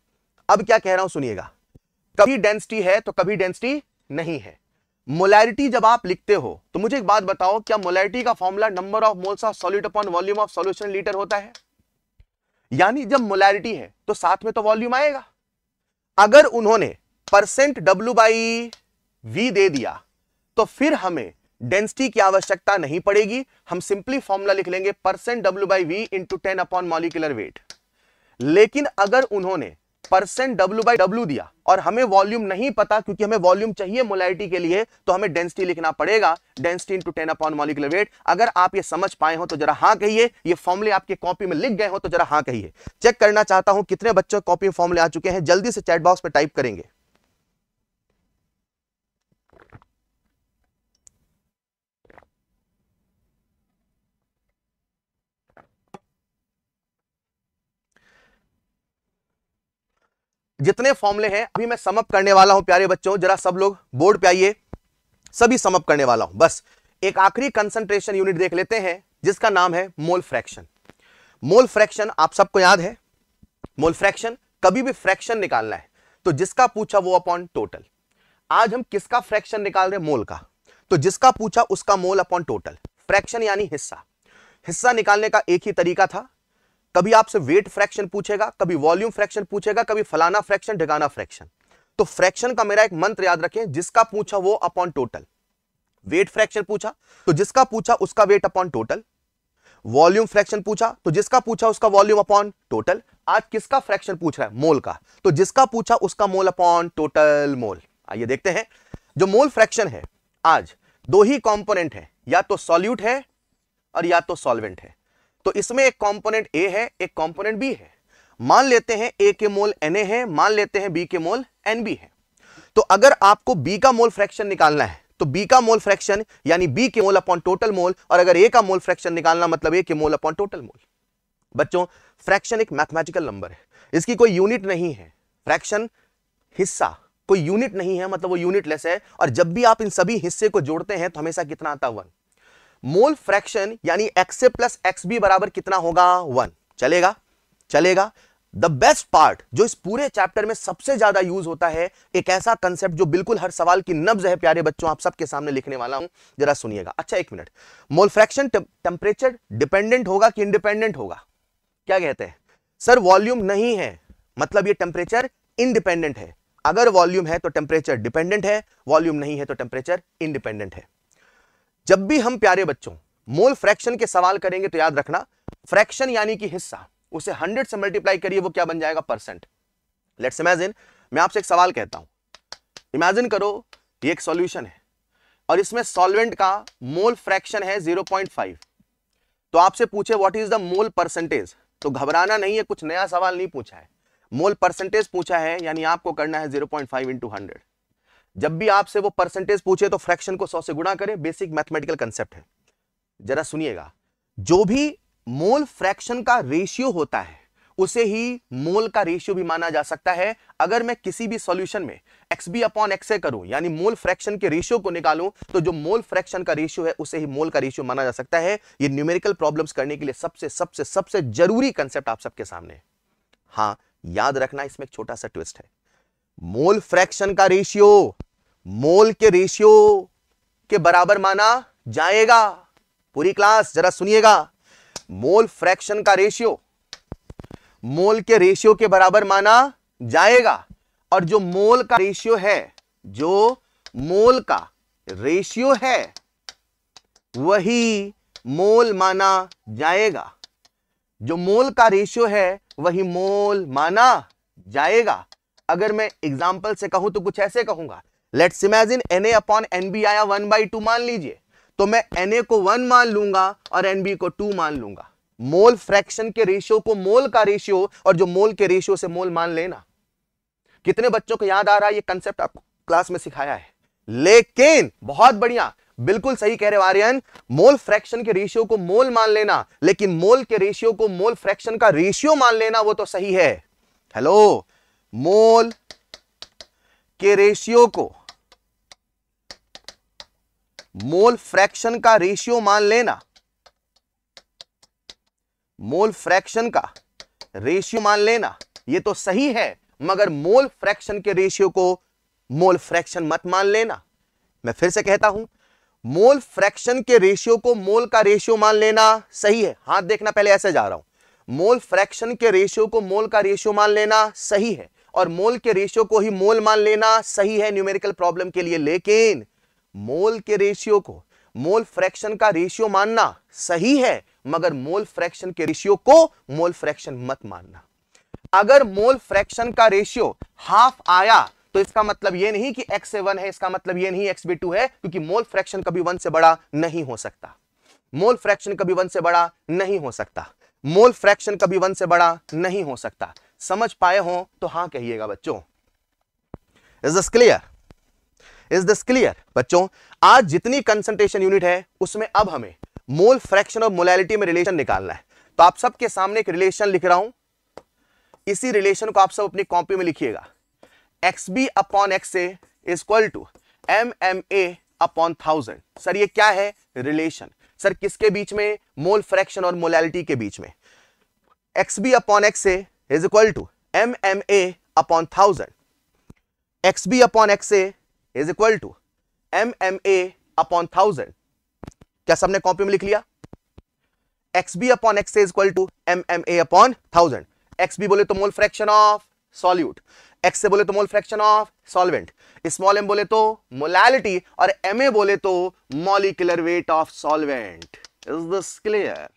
अब क्या कह रहा हूं सुनिएगा कभी डेंसिटी है तो कभी डेंसिटी नहीं है मोलैरिटी जब आप लिखते हो तो मुझे एक बात बताओ क्या मोलैरिटी का formula number of moles of solid upon volume of solution litre होता है यानी जब मोलैरिटी है तो साथ में तो वॉल्यूम आएगा अगर उन्होंने परसेंट डब्ल्यू बाई वी दे दिया तो फिर हमें डेंसिटी की आवश्यकता नहीं पड़ेगी हम सिंपली फॉर्मूला लिख लेंगे percent W by V into ten upon molecular weight लेकिन अगर उन्होंने परसेंट डब्ल्यू बाई डब्ल्यू दिया और हमें वॉल्यूम नहीं पता क्योंकि हमें वॉल्यूम चाहिए मोलाइटी के लिए तो हमें डेंसिटी लिखना पड़ेगा density into ten upon molecular weight अगर आप ये समझ पाए हो तो जरा हाँ कहिए ये फॉर्मूले आपके कॉपी में लिख गए हो तो जरा हाँ कहिए चेक करना चाहता हूं कितने बच्चों कॉपी में फॉर्मूले आ चुके हैं जल्दी से चैटबॉक्स बॉक्स में टाइप करेंगे जितने फॉर्मूले हैं अभी मैं समअप करने वाला हूं प्यारे बच्चों जरा सब लोग बोर्ड पे आइए सभी समअप करने वाला हूं बस एक आखिरी कंसंट्रेशन यूनिट देख लेते हैं जिसका नाम है मोल फ्रैक्शन मोल फ्रैक्शन आप सबको याद है मोल फ्रैक्शन कभी भी फ्रैक्शन निकालना है तो जिसका पूछा वो अपॉन टोटल आज हम किसका फ्रैक्शन निकाल रहे मोल का तो जिसका पूछा उसका मोल अपॉन टोटल फ्रैक्शन यानी हिस्सा हिस्सा निकालने का एक ही तरीका था कभी आपसे वेट फ्रैक्शन पूछेगा कभी वॉल्यूम फ्रैक्शन पूछेगा कभी फलाना फ्रैक्शन ढगाना फ्रैक्शन तो फ्रैक्शन का मेरा एक मंत्र याद रखें जिसका पूछा वो अपॉन टोटल वेट फ्रैक्शन पूछा तो जिसका पूछा उसका weight upon total volume fraction पूछा तो जिसका पूछा उसका वॉल्यूम अपॉन टोटल आज किसका फ्रैक्शन पूछ रहा है मोल का तो जिसका पूछा उसका मोल अपॉन टोटल मोल आइए देखते हैं जो मोल फ्रैक्शन है आज दो ही कॉम्पोनेंट है या तो सॉल्यूट है और या तो सॉल्वेंट है तो इसमें एक कॉम्पोनेंट ए है एक कॉम्पोनेंट बी है मान लेते हैं ए के मोल एन है मान लेते हैं बी के मोल एन बी है तो अगर आपको बी का मोल फ्रैक्शन निकालना है तो बी का मोल फ्रैक्शन यानी बी के मोल अपॉन टोटल मोल और अगर ए का मोल फ्रैक्शन निकालना मतलब ए के मोल अपॉन टोटल मोल बच्चों फ्रैक्शन एक मैथमेटिकल नंबर है इसकी कोई यूनिट नहीं है फ्रैक्शन हिस्सा कोई यूनिट नहीं है मतलब वो यूनिटलेस है और जब भी आप इन सभी हिस्से को जोड़ते हैं तो हमेशा कितना आता वन मोल फ्रैक्शन यानी X A plus x B बराबर कितना होगा वन चलेगा चलेगा द बेस्ट पार्ट जो इस पूरे चैप्टर में सबसे ज्यादा यूज होता है एक ऐसा कंसेप्ट जो बिल्कुल हर सवाल की नब्ज है प्यारे बच्चों आप सबके सामने लिखने वाला हूं जरा सुनिएगा अच्छा एक minute mole fraction temperature dependent होगा कि इंडिपेंडेंट होगा क्या कहते हैं सर वॉल्यूम नहीं है मतलब ये टेम्परेचर इंडिपेंडेंट है अगर वॉल्यूम है तो टेम्परेचर डिपेंडेंट है वॉल्यूम नहीं है तो टेम्परेचर इंडिपेंडेंट है जब भी हम प्यारे बच्चों मोल फ्रैक्शन के सवाल करेंगे तो याद रखना फ्रैक्शन यानी कि हिस्सा उसे हंड्रेड से मल्टीप्लाई करिए वो क्या बन जाएगा परसेंट लेट्स इमेजिन मैं आपसे एक सवाल कहता हूं इमेजिन करो ये एक सॉल्यूशन है और इसमें सॉल्वेंट का मोल फ्रैक्शन है 0.5 तो आपसे पूछे what is the mole percentage तो घबराना नहीं है कुछ नया सवाल नहीं पूछा है मोल परसेंटेज पूछा है यानी आपको करना है zero point five into hundred जब भी आपसे वो परसेंटेज पूछे तो फ्रैक्शन को सौ से गुणा करें बेसिक मैथमेटिकल कंसेप्ट है जरा सुनिएगा जो भी मोल फ्रैक्शन का रेशियो होता है उसे ही मोल का रेशियो भी माना जा सकता है अगर मैं किसी भी सॉल्यूशन में X B upon X A करूं यानी मोल फ्रैक्शन के रेशियो को निकालूं तो जो मोल फ्रैक्शन का रेशियो है उसे ही मोल का रेशियो माना जा सकता है ये न्यूमेरिकल प्रॉब्लम्स करने के लिए सबसे सबसे सबसे जरूरी कंसेप्ट आप सबके सामने हाँ याद रखना इसमें एक छोटा सा ट्विस्ट है मोल फ्रैक्शन का रेशियो मोल के रेशियो के बराबर माना जाएगा पूरी क्लास जरा सुनिएगा मोल फ्रैक्शन का रेशियो मोल के रेशियो के बराबर माना जाएगा और जो मोल का रेशियो है जो मोल का रेशियो है वही मोल माना जाएगा जो मोल का रेशियो है वही मोल माना जाएगा अगर मैं एग्जाम्पल से कहूं तो कुछ ऐसे कहूंगा let's imagine N A upon N B आया वन बाई टू मान लीजिए तो मैं एन ए को वन मान लूंगा और एन बी को टू मान लूंगा मोल फ्रैक्शन के रेशियो को मोल का रेशियो और जो मोल के रेशियो से मोल मान लेना कितने बच्चों को याद आ रहा है ये कंसेप्ट आपको क्लास में सिखाया है लेकिन बहुत बढ़िया बिल्कुल सही कह रहे हो आर्यन मोल फ्रैक्शन के रेशियो को मोल मान लेना लेकिन मोल के रेशियो को मोल फ्रैक्शन का रेशियो मान लेना वो तो सही है हेलो मोल के रेशियो को मोल फ्रैक्शन का रेशियो मान लेना मोल फ्रैक्शन का रेशियो मान लेना ये तो सही है मगर मोल फ्रैक्शन के रेशियो को मोल फ्रैक्शन मत मान लेना मैं फिर से कहता हूं मोल फ्रैक्शन के रेशियो को मोल का रेशियो मान लेना सही है हाथ देखना पहले ऐसे जा रहा हूं मोल फ्रैक्शन के रेशियो को मोल का रेशियो मान लेना सही है और मोल के रेशियो को ही मोल मान लेना सही है न्यूमेरिकल प्रॉब्लम के लिए लेकिन मोल के रेशियो को मोल फ्रैक्शन का रेशियो मानना सही है मगर मोल फ्रैक्शन के रेशियो को मोल फ्रैक्शन मत मानना अगर मोल फ्रैक्शन का रेशियो हाफ आया तो इसका मतलब यह नहीं कि x से वन है इसका मतलब यह नहीं x बी टू है क्योंकि मोल फ्रैक्शन कभी वन से बड़ा नहीं हो सकता मोल फ्रैक्शन कभी वन से बड़ा नहीं हो सकता मोल फ्रैक्शन कभी वन से बड़ा नहीं हो सकता समझ पाए हो तो हां कहिएगा बच्चों is this clear is this clear बच्चों आज जितनी कंसंट्रेशन यूनिट है उसमें अब हमें मोल फ्रैक्शन और मोलैलिटी में रिलेशन निकालना है तो आप सबके सामने एक रिलेशन लिख रहा हूं इसी रिलेशन को आप सब अपनी कॉपी में लिखिएगा X B upon X A is equal to M M A upon thousand sir ये क्या है रिलेशन सर किसके बीच में मोल फ्रैक्शन और मोलैलिटी के बीच में X B upon X A is equal to M M A upon thousand X B upon X A is equal to M M A upon thousand क्या सबने कॉपी में लिख लिया X B upon X is equal to M M A upon thousand X B बोले तो mole fraction of solute X से बोले तो mole fraction of solvent small M बोले तो मोलैलिटी और एम ए बोले तो molecular weight of solvent is this clear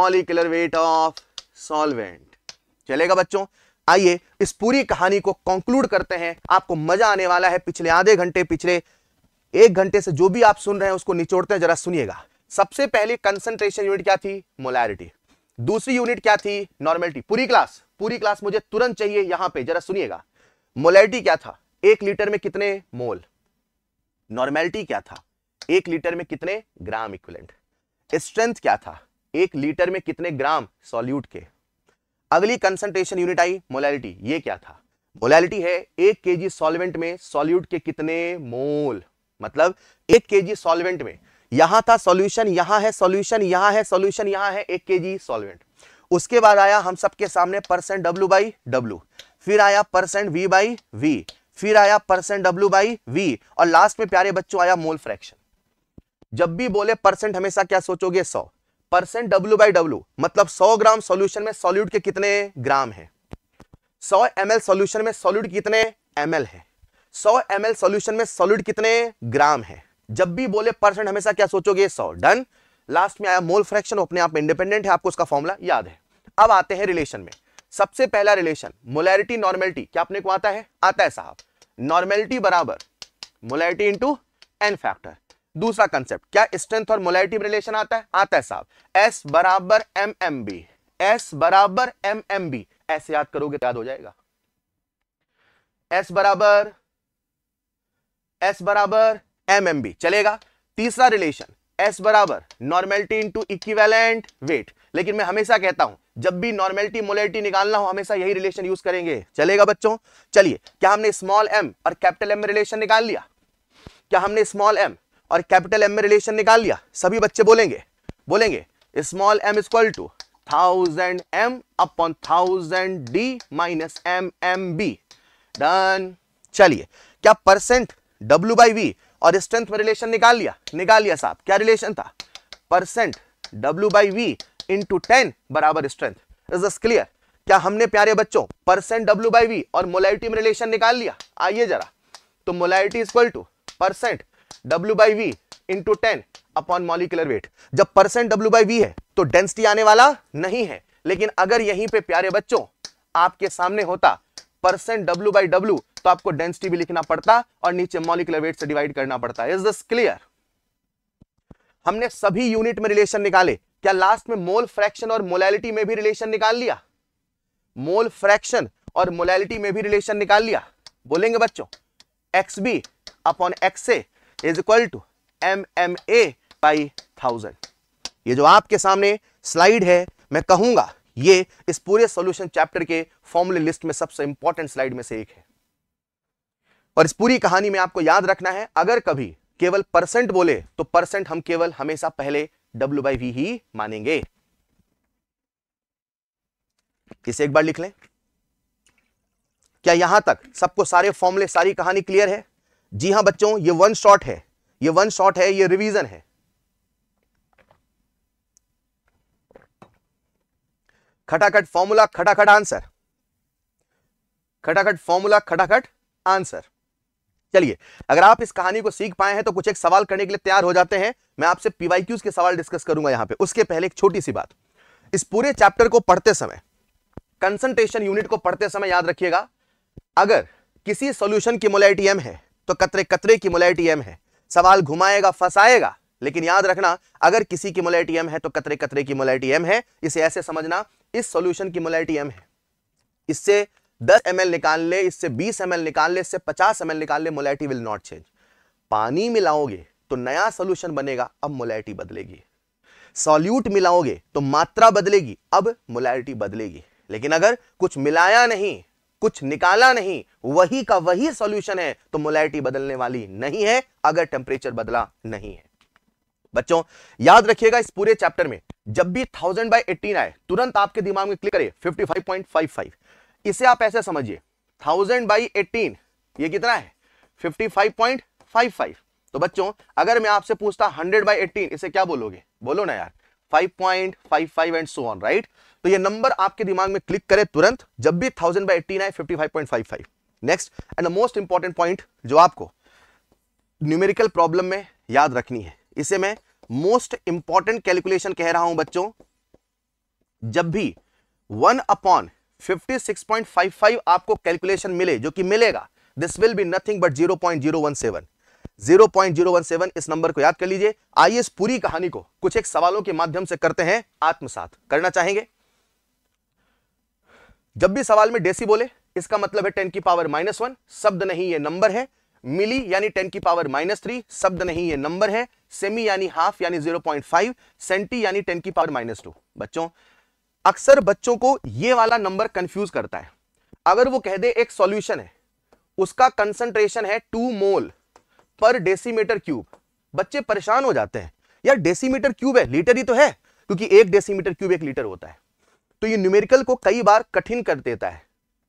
molecular weight of solvent चलेगा बच्चों आइए इस पूरी कहानी को कंक्लूड करते हैं आपको मजा आने वाला है पिछले आधे घंटे पिछले एक घंटे से जो भी आप सुन रहे हैं उसको निचोड़ते हैं जरा सुनिएगा सबसे पहले कंसंट्रेशन यूनिट क्या थी मोलैरिटी दूसरी यूनिट क्या थी नॉर्मेलिटी पूरी क्लास पूरी क्लास मुझे तुरंत चाहिए यहां पे जरा सुनिएगा मोलैरिटी क्या था एक लीटर में कितने मोल नॉर्मेलिटी क्या था एक लीटर में कितने ग्राम इक्वलेंट स्ट्रेंथ क्या था एक लीटर में कितने ग्राम सॉल्यूट के अगली कंसंट्रेशन यूनिट आई मोलैलिटी ये क्या था मोलैलिटी है एक के जी सॉल्वेंट में सॉल्यूट के कितने मोल मतलब एक के जी सॉल्वेंट में यहां था सॉल्यूशन यहां है सॉल्यूशन यहां है सॉल्यूशन यहां है एक के जी सॉल्वेंट उसके बाद आया हम सबके सामने परसेंट डब्ल्यू बाई डब्ल्यू फिर आया परसेंट वी बाई वी फिर आया परसेंट डब्ल्यू बाई वी और लास्ट में प्यारे बच्चों आया मोल फ्रैक्शन जब भी बोले परसेंट हमेशा क्या सोचोगे सौ परसेंट डब्ल्यू बाई डब्ल्यू मतलब 100 ग्राम सॉल्यूशन में सॉल्यूट के कितने ग्राम है 100 एम एल सोल्यूशन में सॉल्यूट कितने एम एल है 100 एम एल सोल्यूशन में सॉल्यूट कितने ग्राम है जब भी बोले परसेंट हमेशा क्या सोचोगे 100 डन लास्ट में आया मोल फ्रैक्शन अपने आप इंडिपेंडेंट है आपको उसका फॉर्मुला याद है अब आते हैं रिलेशन में सबसे पहला रिलेशन मोलैरिटी नॉर्मेलिटी क्या अपने को आता है आता है साहब नॉर्मेलिटी बराबर मोलैरिटी इंटू एन फैक्टर दूसरा कंसेप्ट क्या स्ट्रेंथ और मोलाइटी में रिलेशन आता है आता है साहब एस बराबर एम एम बी एस बराबर एम एम बी ऐसे याद करोगे तो याद हो जाएगा एस बराबर एस बराबर एम एम बी चलेगा तीसरा रिलेशन एस बराबर नॉर्मेलिटी इंटू इक्विवेलेंट वेट लेकिन मैं हमेशा कहता हूं जब भी नॉर्मेलिटी मोलिटी निकालना हो हमेशा यही रिलेशन यूज करेंगे चलेगा बच्चों चलिए क्या हमने स्मॉल एम और कैपिटल एम में रिलेशन निकाल लिया क्या हमने स्मॉल एम और कैपिटल एम में रिलेशन निकाल लिया सभी बच्चे बोलेंगे बोलेंगे small M is equal to thousand M upon thousand D minus M M B done चलिए क्या परसेंट डब्ल्यू बाई वी और स्ट्रेंथ में रिलेशन निकाल लिया निकाल लिया साहब क्या रिलेशन था percent W by V into ten बराबर स्ट्रेंथ इज दस क्लियर क्या हमने प्यारे बच्चों परसेंट डब्ल्यू बाई वी और मोलाइटी में रिलेशन निकाल लिया आइए जरा तो molarity equal to percent W by V into ten upon molecular weight जब परसेंट डब्ल्यू बाई वी है तो डेंसिटी आने वाला नहीं है लेकिन अगर यहीं पे प्यारे बच्चों आपके सामने होता परसेंट डब्ल्यू बाई डब्ल्यू तो आपको डेंसिटी भी लिखना पड़ता और नीचे मॉलिकुलर वेट से डिवाइड करना पड़ता इज दिस क्लियर हमने सभी यूनिट में रिलेशन निकाले क्या लास्ट में मोल फ्रैक्शन और मोलैलिटी में भी रिलेशन निकाल लिया मोल फ्रैक्शन और मोलैलिटी में भी रिलेशन निकाल लिया बोलेंगे बच्चों X B upon X A is equal to M M A by thousand ये जो आपके सामने स्लाइड है मैं कहूंगा ये इस पूरे सॉल्यूशन चैप्टर के फॉर्मूले लिस्ट में सबसे इंपॉर्टेंट स्लाइड में से एक है और इस पूरी कहानी में आपको याद रखना है अगर कभी केवल परसेंट बोले तो परसेंट हम केवल हमेशा पहले डब्ल्यू बाई वी ही मानेंगे इसे एक बार लिख लें क्या यहां तक सबको सारे फॉर्मूले सारी कहानी क्लियर है जी हां बच्चों ये वन शॉट है ये वन शॉट है ये रिवीजन है खटाखट फॉर्मूला खटाखट आंसर खटाखट फॉर्मूला खटाखट आंसर चलिए अगर आप इस कहानी को सीख पाए हैं तो कुछ एक सवाल करने के लिए तैयार हो जाते हैं मैं आपसे पीवाईक्यूज के सवाल डिस्कस करूंगा यहां पे उसके पहले एक छोटी सी बात इस पूरे चैप्टर को पढ़ते समय कंसंट्रेशन यूनिट को पढ़ते समय याद रखिएगा अगर किसी सॉल्यूशन की मोलाइटी एम है तो कतरे कतरे की मोलाइटी एम है सवाल घुमाएगा फंसाएगा लेकिन याद रखना अगर किसी की मोलाइटी एम है तो कतरे कतरे की मोलाइटी एम है इसे ऐसे समझना इस सॉल्यूशन की मोलाइटी एम है इससे 10 एम निकाल ले इससे 20 एम निकाल ले इससे 50 एम निकाल ले मोलाइटी विल नॉट चेंज पानी मिलाओगे तो नया सोल्यूशन बनेगा अब मोलाइटी बदलेगी सॉल्यूट मिलाओगे तो मात्रा बदलेगी अब मोलाइटी बदलेगी लेकिन अगर कुछ मिलाया नहीं कुछ निकाला नहीं वही का वही सॉल्यूशन है तो मोलैरिटी बदलने वाली नहीं है अगर टेम्परेचर बदला नहीं है बच्चों याद रखिएगा इस पूरे चैप्टर में जब भी थाउजेंड बाई एटीन आए तुरंत आपके दिमाग में क्लिक करिए फाइव इसे आप ऐसे समझिए थाउजेंड बाई एटीन ये कितना है 55.55 तो बच्चों अगर मैं आपसे पूछता 100 बाई एटीन इसे क्या बोलोगे बोलो ना यार 5.55 एंड सो ऑन राइट तो ये नंबर आपके दिमाग में क्लिक करे तुरंत जब भी थाउजेंड बाई एटीन आए fifty five point five five next and the most important point जो आपको न्यूमेरिकल प्रॉब्लम में याद रखनी है इसे मैं मोस्ट इंपॉर्टेंट कैलकुलेशन कह रहा हूं बच्चों जब भी वन अपॉन 56.55 आपको कैलकुलेशन मिले जो कि मिलेगा this will be nothing but 0.017 0.017 इस नंबर को याद कर लीजिए आइए इस पूरी कहानी को कुछ एक सवालों के माध्यम से करते हैं आत्मसात करना चाहेंगे जब भी सवाल में डेसी बोले इसका मतलब है टेन की पावर माइनस वन शब्द नहीं ये नंबर है मिली यानी टेन की पावर माइनस थ्री शब्द नहीं ये नंबर है सेमी यानी हाफ यानी जीरो पॉइंट फाइव सेंटी यानी टेन की पावर माइनस टू बच्चों अक्सर बच्चों को ये वाला नंबर कंफ्यूज करता है अगर वो कह दे एक सॉल्यूशन है उसका कंसंट्रेशन है टू मोल पर डेसीमीटर क्यूब बच्चे परेशान हो जाते हैं यार डेसीमीटर क्यूब है लीटर ही तो है क्योंकि एक डेसीमीटर क्यूब एक लीटर होता है तो ये न्यूमेरिकल को कई बार कठिन कर देता है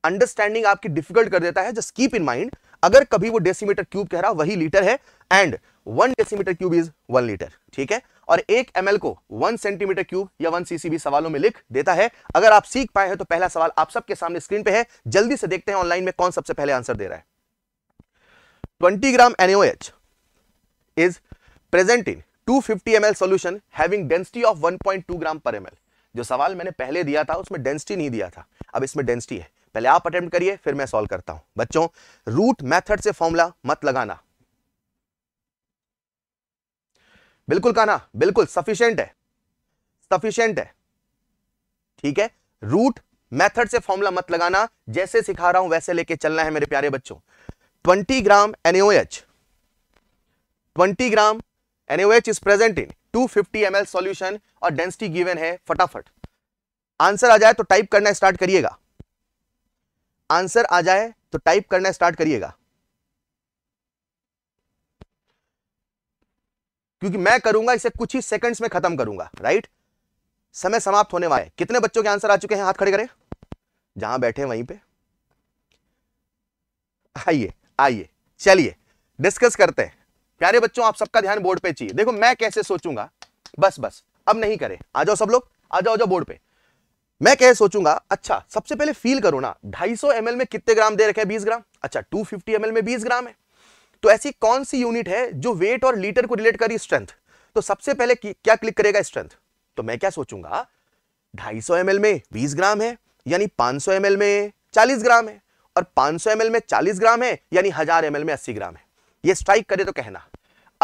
अंडरस्टैंडिंग आपकी डिफिकल्ट कर देता है जस्ट कीप इन माइंड अगर कभी वो डेसीमीटर क्यूब कह रहा वही लीटर है and one decimetre cube is one litre ठीक है और एक एम को वन सेंटीमीटर क्यूब या वन सीसीबी सवालों में लिख देता है अगर आप सीख पाए हैं तो पहला सवाल आप सबके सामने स्क्रीन पे है जल्दी से देखते हैं ऑनलाइन में कौन सबसे पहले आंसर दे रहा है 20 gram NaOH is present in 250 ml solution having density of 1.2 gram per ml जो सवाल मैंने पहले दिया था उसमें डेंसिटी नहीं दिया था अब इसमें डेंसिटी है पहले आप अटेम्प्ट करिए फिर मैं सॉल्व करता हूं बच्चों रूट मेथड से फॉर्मूला मत लगाना बिल्कुल काना बिल्कुल सफिशियंट है सफिशियंट है ठीक है रूट मेथड से फॉर्मूला मत लगाना जैसे सिखा रहा हूं वैसे लेके चलना है मेरे प्यारे बच्चों 20 gram H 20 gram H is present in 250 ml solution और डेंसिटी गिवेन है फटाफट आंसर आ जाए तो टाइप करना स्टार्ट करिएगा आंसर आ जाए तो टाइप करना स्टार्ट करिएगा क्योंकि मैं करूंगा इसे कुछ ही सेकंड्स में खत्म करूंगा राइट समय समाप्त होने वाला है कितने बच्चों के आंसर आ चुके हैं हाथ खड़े करें जहां बैठे हैं वहीं पे आइए आइए चलिए डिस्कस करते हैं प्यारे बच्चों आप सबका ध्यान बोर्ड पे चाहिए देखो मैं कैसे सोचूंगा बस बस अब नहीं करें आ जाओ सब लोग आ जाओ जाओ बोर्ड पे मैं कह सोचूंगा अच्छा सबसे पहले फील करो ना 250 ml में कितने ग्राम दे रखे हैं 20 ग्राम अच्छा 250 ml में 20 ग्राम है तो ऐसी कौन सी यूनिट है जो वेट और लीटर को रिलेट करी स्ट्रेंथ तो सबसे पहले क्या क्लिक करेगा स्ट्रेंथ तो मैं क्या सोचूंगा 250 सौ में 20 ग्राम है यानी 500 ml में 40 ग्राम है और 500 ml में 40 ग्राम है यानी हजार एम में अस्सी ग्राम है यह स्ट्राइक करे तो कहना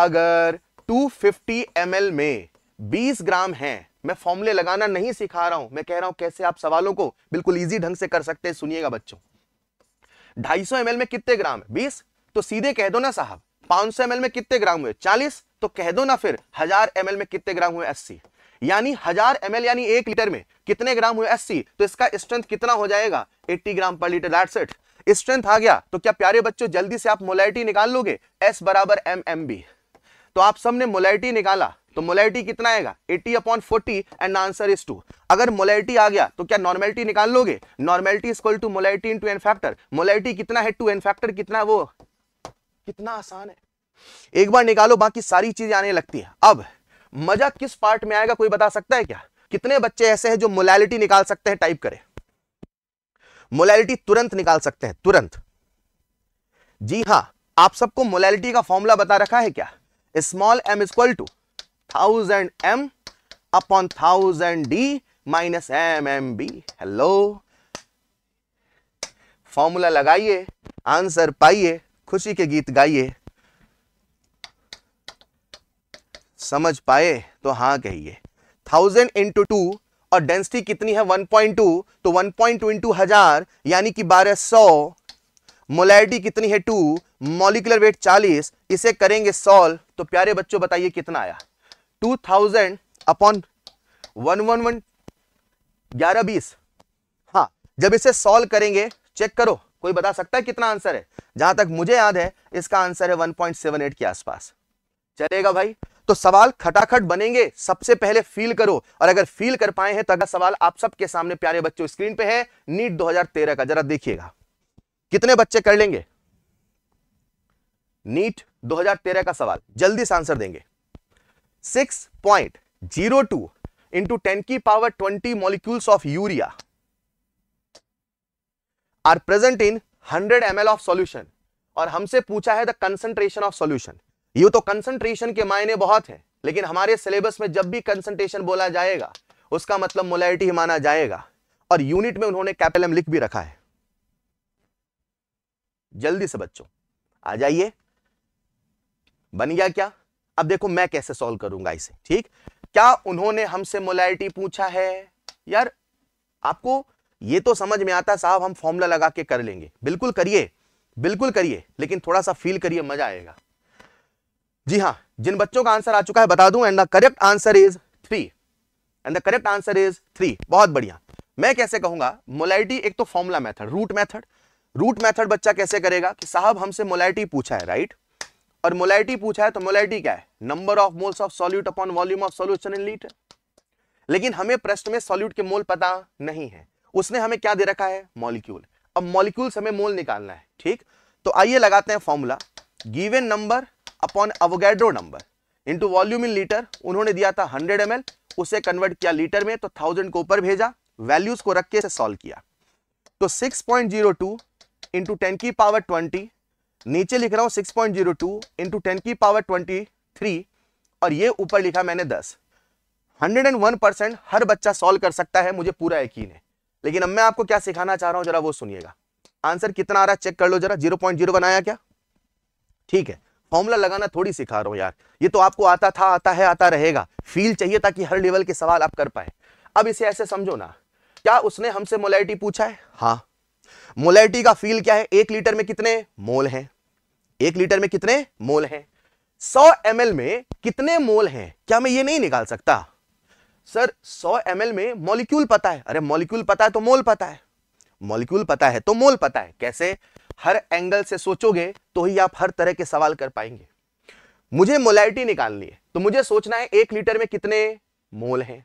अगर टू फिफ्टी में 20 ग्राम है मैं फॉर्मूले लगाना नहीं सिखा रहा हूं मैं कह रहा हूं कैसे आप सवालों को बिल्कुल इजी ढंग से कर सकते हैं सुनिएगा बच्चों 250 सौ में कितने ग्राम है 20 तो सीधे कह दो ना साहब 500 एमएल में कितने ग्राम हुए 40 तो कह दो ना फिर हजार एमएल में कितने ग्राम हुए 80 यानी हजार एमएल यानी एक लीटर में कितने ग्राम हुए 80 तो इसका स्ट्रेंथ कितना हो जाएगा 80 ग्राम पर लीटर दैट्स इट स्ट्रेंथ आ गया तो क्या प्यारे बच्चों जल्दी से आप मोलाइटी निकाल लोगे एस बराबर एम एम तो आप सबने मोलाइटी निकाला तो मोलैरिटी कितना आएगा 80 upon 40 and answer is two अगर मोलैरिटी आ गया तो क्या नॉर्मेलिटी निकाल लोगे normality is to molarity into N factor molarity कितना है टू एन फैक्टर कितना है वो कितना आसान है एक बार निकालो बाकी सारी चीजें आने लगती है अब मजा किस पार्ट में आएगा कोई बता सकता है क्या कितने बच्चे ऐसे हैं जो मोलैलिटी निकाल सकते हैं टाइप करें मोलैलिटी तुरंत निकाल सकते हैं तुरंत जी हां आप सबको मोलैलिटी का फॉर्मूला बता रखा है क्या small M is to thousand M upon thousand D minus M M B hello formula लगाइए आंसर पाइए खुशी के गीत गाइए समझ पाए तो हाँ कहिए थाउजेंड इंटू टू और डेंसिटी कितनी है 1.2 तो 1.2 पॉइंट इंटू हजार यानी कि 1200 मोलैरिटी कितनी है 2 मॉलिकुलर वेट 40 इसे करेंगे सॉल्व तो प्यारे बच्चों बताइए कितना आया two thousand upon one one one ग्यारह बीस हाँ जब इसे सॉल्व करेंगे चेक करो कोई बता सकता है कितना आंसर है जहां तक मुझे याद है इसका आंसर है वन पॉइंट सेवन एट के आसपास चलेगा भाई तो सवाल खटाखट बनेंगे सबसे पहले फील करो और अगर फील कर पाए हैं तो अगला सवाल आप सबके सामने प्यारे बच्चों स्क्रीन पे है नीट 2013 का जरा देखिएगा कितने बच्चे कर लेंगे नीट 2013 का सवाल जल्दी से आंसर देंगे six point zero two into ten की power twenty molecules of urea are present in hundred M of solution और हमसे पूछा है द कंसंट्रेशन ऑफ सॉल्यूशन ये तो कंसंट्रेशन के मायने बहुत है लेकिन हमारे सिलेबस में जब भी कंसंट्रेशन बोला जाएगा उसका मतलब मोलैरिटी ही माना जाएगा और यूनिट में उन्होंने एम लिख भी रखा है जल्दी से बच्चों आ जाइए बन गया क्या अब देखो मैं कैसे सॉल्व करूंगा इसे ठीक क्या उन्होंने हमसे मोलैरिटी पूछा है यार आपको ये तो समझ में आता साहब हम फॉर्मूला लगा के कर लेंगे बिल्कुल करिए बिल्कुल करिए लेकिन थोड़ा सा फील करिए मजा आएगा जी हाँ जिन बच्चों का आंसर आ चुका है बता दूं and the correct answer is three and the correct answer is three बहुत बढ़िया मैं कैसे कहूंगा मोलाइटी एक तो formula method route method route method बच्चा कैसे करेगा कि साहब हमसे मोलाइटी पूछा है राइट और मोलाइटी पूछा है तो मोलाइटी क्या है number of moles of solute upon volume of solution in litre लेकिन हमें प्रश्न में सॉल्यूट के मोल पता नहीं है उसने हमें क्या दे रखा है मॉलिक्यूल अब मॉलिक्यूल हमें मोल निकालना है ठीक तो आइए लगाते हैं formula given number upon Avogadro number into volume in litre उन्होंने दिया था 100 एम उसे कन्वर्ट किया लीटर में तो 1000 को ऊपर भेजा वैल्यूज को रख के सॉल्व किया तो 6.02 point zero two into ten की पावर 20 नीचे लिख रहा हूं six point zero two into ten की पावर ट्वेंटी थ्री और ये ऊपर लिखा मैंने दस हंड्रेड एंड वन परसेंट हर बच्चा सॉल्व कर सकता है मुझे पूरा यकीन है लेकिन अब मैं आपको क्या सिखाना चाह रहा हूं जरा वो सुनिएगा आंसर कितना आ रहा है चेक कर लो जरा जीरो पॉइंट जीरो बनाया क्या ठीक है फॉर्मूला लगाना थोड़ी सिखा रहा हूं यार ये तो आपको आता था आता है आता रहेगा फील चाहिए ताकि हर लेवल के सवाल आप कर पाए अब इसे ऐसे समझो ना क्या उसने हमसे मोलैरिटी पूछा है हाँ मोलैरिटी का फील क्या है एक लीटर में कितने मोल हैं एक लीटर में कितने मोल हैं 100 एम में कितने मोल हैं क्या मैं ये नहीं निकाल सकता सर 100 एम में मॉलिक्यूल पता है अरे मॉलिक्यूल पता है तो मोल पता है मॉलिक्यूल पता है तो मोल पता है कैसे हर एंगल से सोचोगे तो ही आप हर तरह के सवाल कर पाएंगे मुझे मोलैरिटी निकालनी है तो मुझे सोचना है एक लीटर में कितने मोल हैं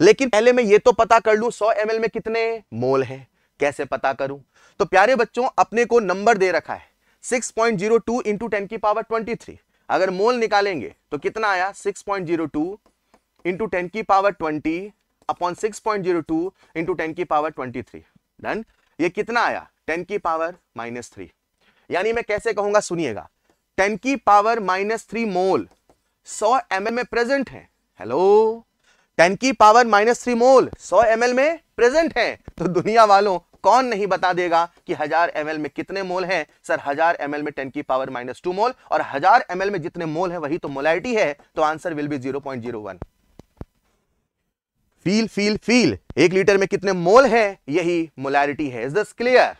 लेकिन पहले मैं ये तो पता कर लू 100 एम में कितने मोल हैं कैसे पता करूं तो प्यारे बच्चों अपने को नंबर दे रखा है 6.02 point zero two into ten की पावर 23 अगर मोल निकालेंगे तो कितना आया 6.02 point zero two into ten की power 20 upon 6.02 point zero two into ten की पावर 23 डन ये कितना आया 10 की पावर माइनस थ्री यानी मैं कैसे कहूंगा सुनिएगा 10 की power minus three mole 100 M में प्रेजेंट है हेलो 10 की power minus three mole 100 M में प्रेजेंट है तो दुनिया वालों कौन नहीं बता देगा कि हजार एम में कितने मोल हैं सर हजार एम में टेन की पावर माइनस टू मोल और हजार एम में जितने मोल है वही तो मोलाइटी है तो answer will be zero point zero one feel feel feel एक लीटर में कितने मोल है यही मोलैरिटी है इज दिस क्लियर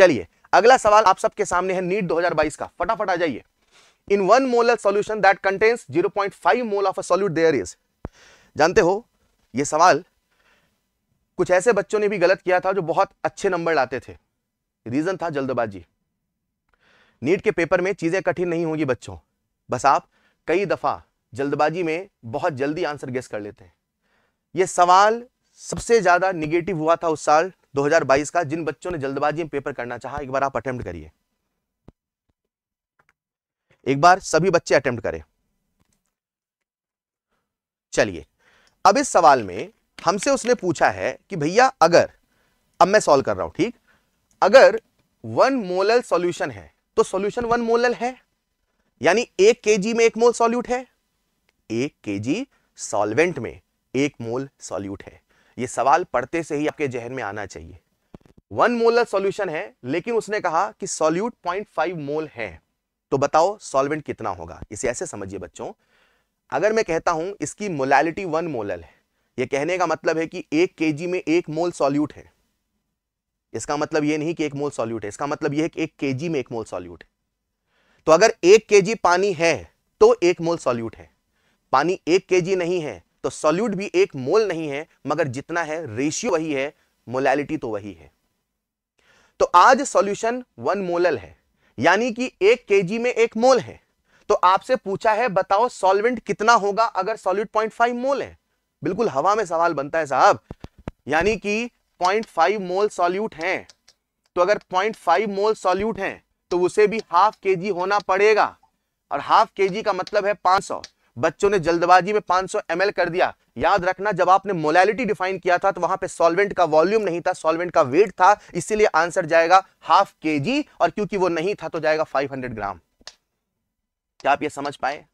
चलिए अगला सवाल आप सबके सामने है नीट 2022 का फटाफट आ जाइए in one molar solution that contains zero point five mole of a solute there is जानते हो ये सवाल कुछ ऐसे बच्चों ने भी गलत किया था जो बहुत अच्छे नंबर लाते थे रीज़न था जल्दबाजी नीट के पेपर में चीज़ें कठिन नहीं होंगी बच्चों बस आप कई दफ़ा जल्दबाजी में बहुत जल्दी आंसर गेस कर लेते हैं ये सवाल सबसे ज़्यादा निगेटिव हुआ था उस साल 2022 का जिन बच्चों ने जल्दबाजी में पेपर करना चाहा एक बार आप अटेम्प्ट करिए एक बार सभी बच्चे अटेम्प्ट करें चलिए अब इस सवाल में हमसे उसने पूछा है कि भैया अगर अब मैं सॉल्व कर रहा हूं ठीक अगर वन मोलल सॉल्यूशन है तो सॉल्यूशन वन मोलल है यानी एक केजी में एक मोल सॉल्यूट है एक केजी सॉल्वेंट में एक मोल सॉल्यूट है यह सवाल पढ़ते से ही आपके जहन में आना चाहिए वन मोलर सॉल्यूशन है लेकिन उसने कहा कि सॉल्यूट फाइव मोल है तो बताओ सॉल्वेंट कितना होगा इसे ऐसे समझिए बच्चों अगर मैं कहता हूं इसकी मोलैलिटी वन मोलल है ये कहने का मतलब है कि एक के में एक मोल सॉल्यूट है इसका मतलब ये नहीं कि एक मोल सॉल्यूट है इसका मतलब ये है कि एक के में एक मोल सॉल्यूट है तो अगर एक के पानी है तो एक मोल सॉल्यूट है पानी एक के नहीं है तो सॉल्यूट भी एक मोल नहीं है मगर जितना है रेशियो वही है मोलैलिटी तो वही है तो आज सॉल्यूशन वन मोलल है यानी कि एक के में एक मोल है तो आपसे पूछा है बताओ सॉल्वेंट कितना होगा अगर सॉल्यूट पॉइंट फाइव मोल है बिल्कुल हवा में सवाल बनता है साहब यानी कि 0.5 मोल सॉल्यूट है तो अगर 0.5 मोल सॉल्यूट है तो उसे भी हाफ के जी होना पड़ेगा और हाफ के जी का मतलब है 500 बच्चों ने जल्दबाजी में 500 सौ कर दिया याद रखना जब आपने मोलैलिटी डिफाइन किया था तो वहां पे सॉल्वेंट का वॉल्यूम नहीं था सॉल्वेंट का वेट था इसीलिए आंसर जाएगा हाफ के जी और क्योंकि वो नहीं था तो जाएगा 500 ग्राम क्या आप ये समझ पाए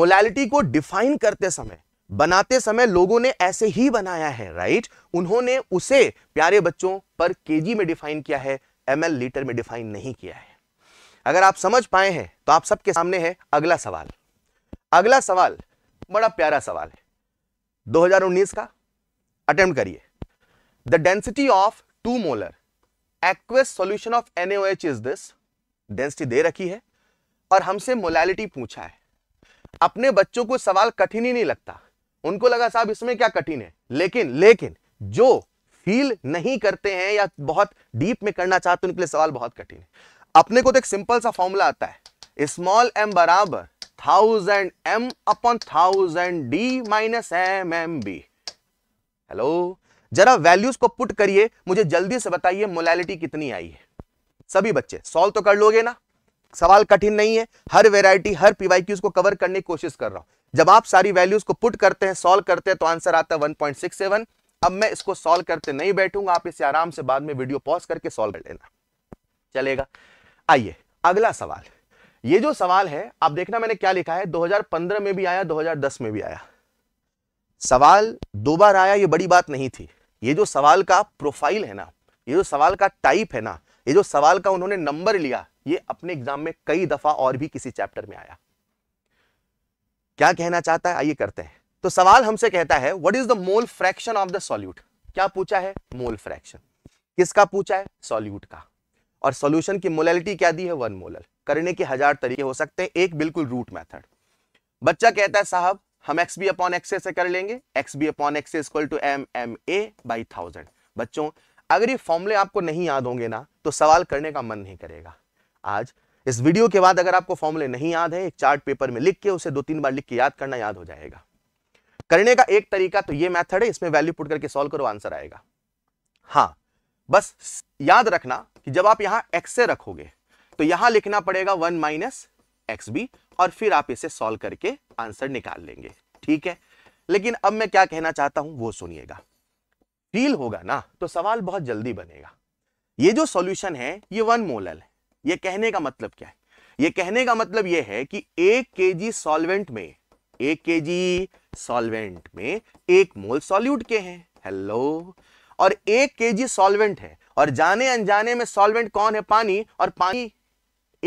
मोलैलिटी को डिफाइन करते समय बनाते समय लोगों ने ऐसे ही बनाया है राइट उन्होंने उसे प्यारे बच्चों पर केजी में डिफाइन किया है एमएल लीटर में डिफाइन नहीं किया है अगर आप समझ पाए हैं तो आप सबके सामने है अगला सवाल अगला सवाल बड़ा प्यारा सवाल है 2019 का अटेम्प्ट करिए the density of two molar aqueous solution of NaOH is this density दे रखी है और हमसे मोलैलिटी पूछा है अपने बच्चों को सवाल कठिन ही नहीं लगता उनको लगा साहब इसमें क्या कठिन है लेकिन लेकिन जो फील नहीं करते हैं या बहुत डीप में करना चाहते उनके लिए सवाल बहुत कठिन है अपने को तो एक सिंपल सा फॉर्मूला आता है स्मॉल एम बराबर thousand M upon thousand D minus M M B hello जरा वैल्यूज को पुट करिए मुझे जल्दी से बताइए मोलैलिटी कितनी आई है सभी बच्चे सॉल्व तो कर लोगे ना सवाल कठिन नहीं है हर वेराइटी हर पीवाई की उसको कवर करने की कोशिश कर रहा हूं जब आप सारी वैल्यूज को पुट करते हैं सॉल्व करते हैं तो आंसर आता है 1.67 अब मैं इसको सॉल्व करते नहीं बैठूंगा आप इसे आराम से बाद में वीडियो पॉज करके सॉल्व कर लेना चलेगा आइए अगला सवाल ये जो सवाल है आप देखना मैंने क्या लिखा है 2015 में भी आया 2010 में भी आया सवाल दो बार आया ये बड़ी बात नहीं थी ये जो सवाल का प्रोफाइल है ना ये जो सवाल का टाइप है ना ये जो सवाल का उन्होंने नंबर लिया ये अपने एग्जाम में कई दफा और भी किसी चैप्टर में आया क्या कहना चाहता है आइए करते हैं तो सवाल हमसे कहता है what is the mole fraction of the solute क्या पूछा है मोल फ्रैक्शन किसका पूछा है सॉल्यूट का और सॉल्यूशन की मोलैलिटी क्या दी है वन मोलर करने के हजार तरीके हो सकते हैं एक बिल्कुल रूट मैथड बच्चा कहता है साहब हम एक्स बी अपॉन एक्स से कर लेंगे X B upon X equal to M M A by thousand बच्चों अगर ये फॉर्मुले आपको नहीं याद होंगे ना तो सवाल करने का मन नहीं करेगा आज इस वीडियो के बाद अगर आपको फॉर्मुले नहीं याद है एक चार्ट पेपर में लिख के उसे दो तीन बार लिख के याद करना याद हो जाएगा करने का एक तरीका तो ये मैथड है इसमें वैल्यू पुट करके सोल्व करो आंसर आएगा हाँ बस याद रखना कि जब आप यहां एक्स से रखोगे तो यहां लिखना पड़ेगा वन माइनस एक्स बी और फिर आप इसे सॉल्व करके आंसर निकाल लेंगे ठीक है लेकिन अब मैं क्या कहना चाहता हूं वो सुनिएगा फील होगा ना तो सवाल बहुत जल्दी बनेगा ये जो सॉल्यूशन है ये वन मोलल है यह कहने का मतलब क्या है यह कहने का मतलब यह है कि एक के जी सॉल्वेंट में एक के जी सॉल्वेंट में एक मोल सॉल्यूट के हैं हेलो और एक के जी सॉल्वेंट है और जाने अनजाने में सॉल्वेंट कौन है पानी और पानी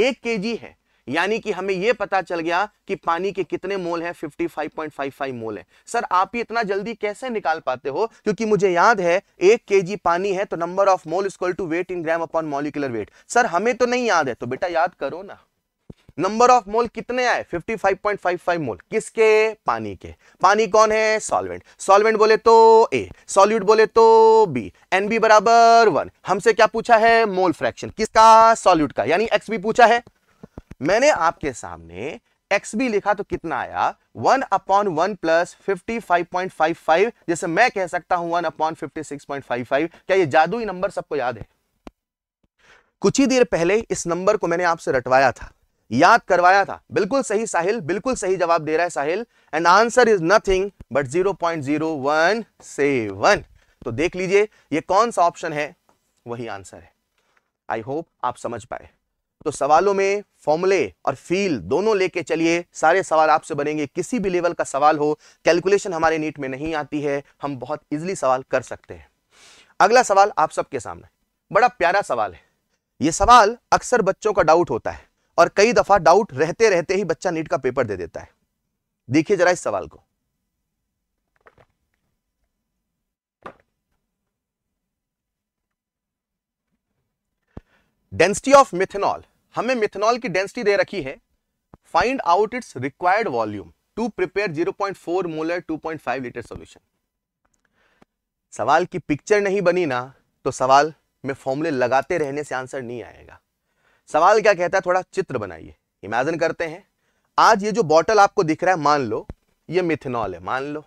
एक के जी है यानी कि हमें यह पता चल गया कि पानी के कितने मोल है 55.55 मोल है सर आप ये इतना जल्दी कैसे निकाल पाते हो क्योंकि मुझे याद है एक के पानी है तो number of mole is to weight in gram upon molecular weight sir हमें तो नहीं याद है तो बेटा याद करो ना नंबर ऑफ मोल कितने आए 55.55 मोल किसके पानी के पानी कौन है सॉल्वेंट सॉल्वेंट बोले तो ए सॉल्यूट बोले तो बी एन बी बराबर वन हमसे क्या पूछा है मोल फ्रैक्शन किसका सॉल्यूट का यानी एक्स भी पूछा है मैंने आपके सामने एक्स भी लिखा तो कितना आया one upon one plus fifty five point five five जैसे मैं कह सकता हूं one upon fifty six point five five क्या ये जादुई नंबर सबको याद है कुछ ही देर पहले इस नंबर को मैंने आपसे रटवाया था याद करवाया था बिल्कुल सही साहिल बिल्कुल सही जवाब दे रहा है Sahil and answer is nothing but zero point zero one seven तो देख लीजिए ये कौन सा ऑप्शन है वही आंसर है आई होप आप समझ पाए तो सवालों में फॉर्मूले और फील दोनों लेके चलिए सारे सवाल आपसे बनेंगे किसी भी लेवल का सवाल हो कैलकुलेशन हमारे नीट में नहीं आती है हम बहुत इजिली सवाल कर सकते हैं अगला सवाल आप सबके सामने बड़ा प्यारा सवाल है ये सवाल अक्सर बच्चों का डाउट होता है और कई दफा डाउट रहते रहते ही बच्चा नीट का पेपर दे देता है देखिए जरा इस सवाल को डेंसिटी ऑफ मिथेनॉल हमें मिथेनॉल की डेंसिटी दे रखी है find out its required volume to prepare 0.4 molar 2.5 litre solution सवाल की पिक्चर नहीं बनी ना तो सवाल में फॉर्मूले लगाते रहने से आंसर नहीं आएगा सवाल क्या कहता है थोड़ा चित्र बनाइए इमेजिन करते हैं आज ये जो बॉटल आपको दिख रहा है मान लो ये मिथेनॉल है मान लो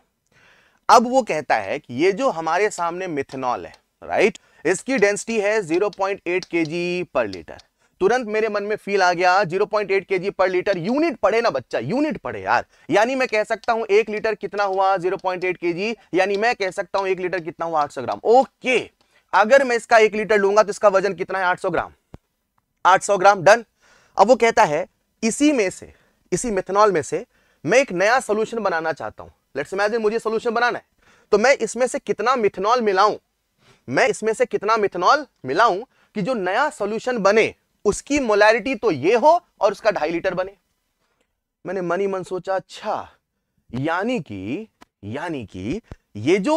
अब वो कहता है कि ये जो हमारे सामने मिथेनॉल है राइट इसकी डेंसिटी है 0.8 जी पर लीटर तुरंत मेरे मन में फील आ गया 0.8 पॉइंट के जी पर लीटर यूनिट पड़े ना बच्चा यूनिट पड़े यार यानी मैं कह सकता हूं एक लीटर कितना हुआ 0.8 पॉइंट के जी यानी मैं कह सकता हूं एक लीटर कितना हुआ 800 ग्राम ओके अगर मैं इसका एक लीटर लूंगा तो इसका वजन कितना है 800 ग्राम 800 ग्राम डन अब वो कहता है इसी में से इसी मेथनॉल में से मैं एक नया सोल्यूशन बनाना चाहता हूं लेट्स इमेजिन मुझे सोल्यूशन बनाना है तो मैं इसमें से कितना मिथेनॉल मिलाऊं मैं इसमें से कितना मिथेनॉल मिलाऊं कि जो नया सोल्यूशन बने उसकी मोलैरिटी तो ये हो और उसका ढाई लीटर बने मैंने मनी मन सोचा अच्छा यानी कि यानी कि ये जो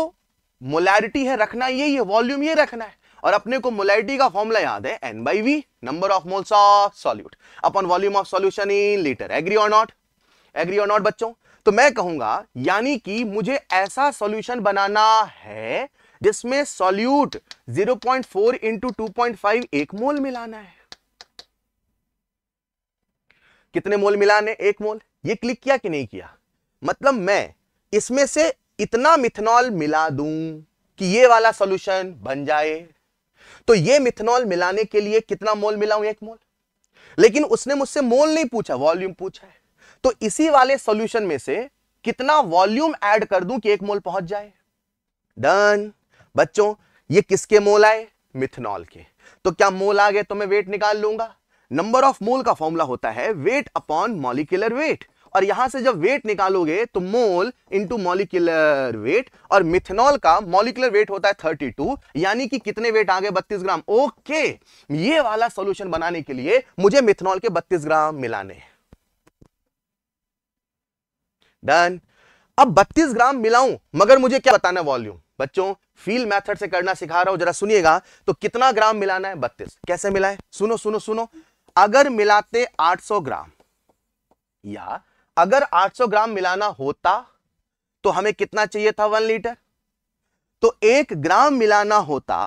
मोलैरिटी है रखना यही है वॉल्यूम ये रखना है और अपने को मोलैरिटी का फॉर्मूला याद है N by V number of moles of solute upon volume of solution in litre agree और नॉट एग्री और नॉट बच्चों तो मैं कहूंगा यानी कि मुझे ऐसा सॉल्यूशन बनाना है जिसमें solute 0.4 point four into two एक मोल मिलाना है कितने मोल मिलाने एक मोल ये क्लिक किया कि नहीं किया मतलब मैं इसमें से इतना मिथेनॉल मिला दूं कि ये वाला सॉल्यूशन बन जाए तो ये मिथेनॉल मिलाने के लिए कितना मोल मिलाऊं एक मोल लेकिन उसने मुझसे मोल नहीं पूछा वॉल्यूम पूछा है तो इसी वाले सॉल्यूशन में से कितना वॉल्यूम ऐड कर दूं कि एक मोल पहुंच जाए डन बच्चों ये किसके मोल आए मिथेनॉल के तो क्या मोल आ गए तो मैं वेट निकाल लूंगा नंबर ऑफ मोल का फॉर्मूला होता है वेट अपॉन मॉलिकुलर वेट और यहां से जब वेट निकालोगे तो मोल इंटू मॉलिकुलर वेट और मिथेनॉल का मॉलिकुलर वेट होता है 32 यानी कि कितने वेट आ गए 32 ग्राम ओके ये वाला सॉल्यूशन बनाने के लिए मुझे मिथेनॉल के 32 ग्राम मिलाने डन अब 32 ग्राम मिलाऊं मगर मुझे क्या बताना वॉल्यूम बच्चों फील मेथड से करना सिखा रहा हूं जरा सुनिएगा तो कितना ग्राम मिलाना है बत्तीस कैसे मिलाए सुनो सुनो सुनो अगर मिलाते 800 ग्राम या अगर 800 ग्राम मिलाना होता तो हमें कितना चाहिए था वन लीटर तो एक ग्राम मिलाना होता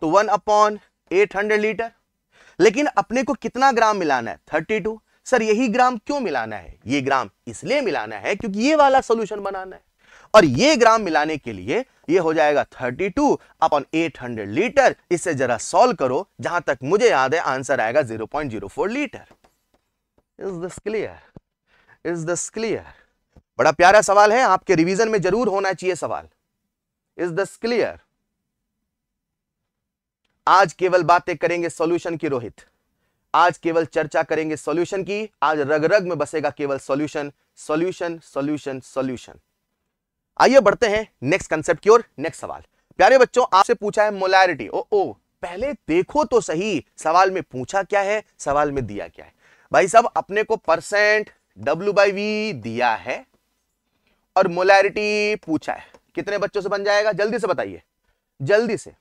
तो one upon eight hundred litre लेकिन अपने को कितना ग्राम मिलाना है थर्टी टू सर यही ग्राम क्यों मिलाना है ये ग्राम इसलिए मिलाना है क्योंकि ये वाला सोल्यूशन बनाना है और ये ग्राम मिलाने के लिए ये हो जाएगा 32 टू अपन एट लीटर इसे जरा सॉल्व करो जहां तक मुझे याद है आंसर आएगा 0.04 litre is this clear is this clear बड़ा प्यारा सवाल है आपके रिवीजन में जरूर होना चाहिए सवाल इज दिस क्लियर आज केवल बातें करेंगे सॉल्यूशन की रोहित आज केवल चर्चा करेंगे सॉल्यूशन की आज रग रग में बसेगा केवल सॉल्यूशन सॉल्यूशन सॉल्यूशन सॉल्यूशन आइए बढ़ते हैं नेक्स्ट कंसेप्ट की ओर नेक्स्ट सवाल प्यारे बच्चों आपसे पूछा है मोलैरिटी ओ ओ पहले देखो तो सही सवाल में पूछा क्या है सवाल में दिया क्या है भाई साहब अपने को परसेंट डब्ल्यू बाई वी दिया है और मोलैरिटी पूछा है कितने बच्चों से बन जाएगा जल्दी से बताइए जल्दी से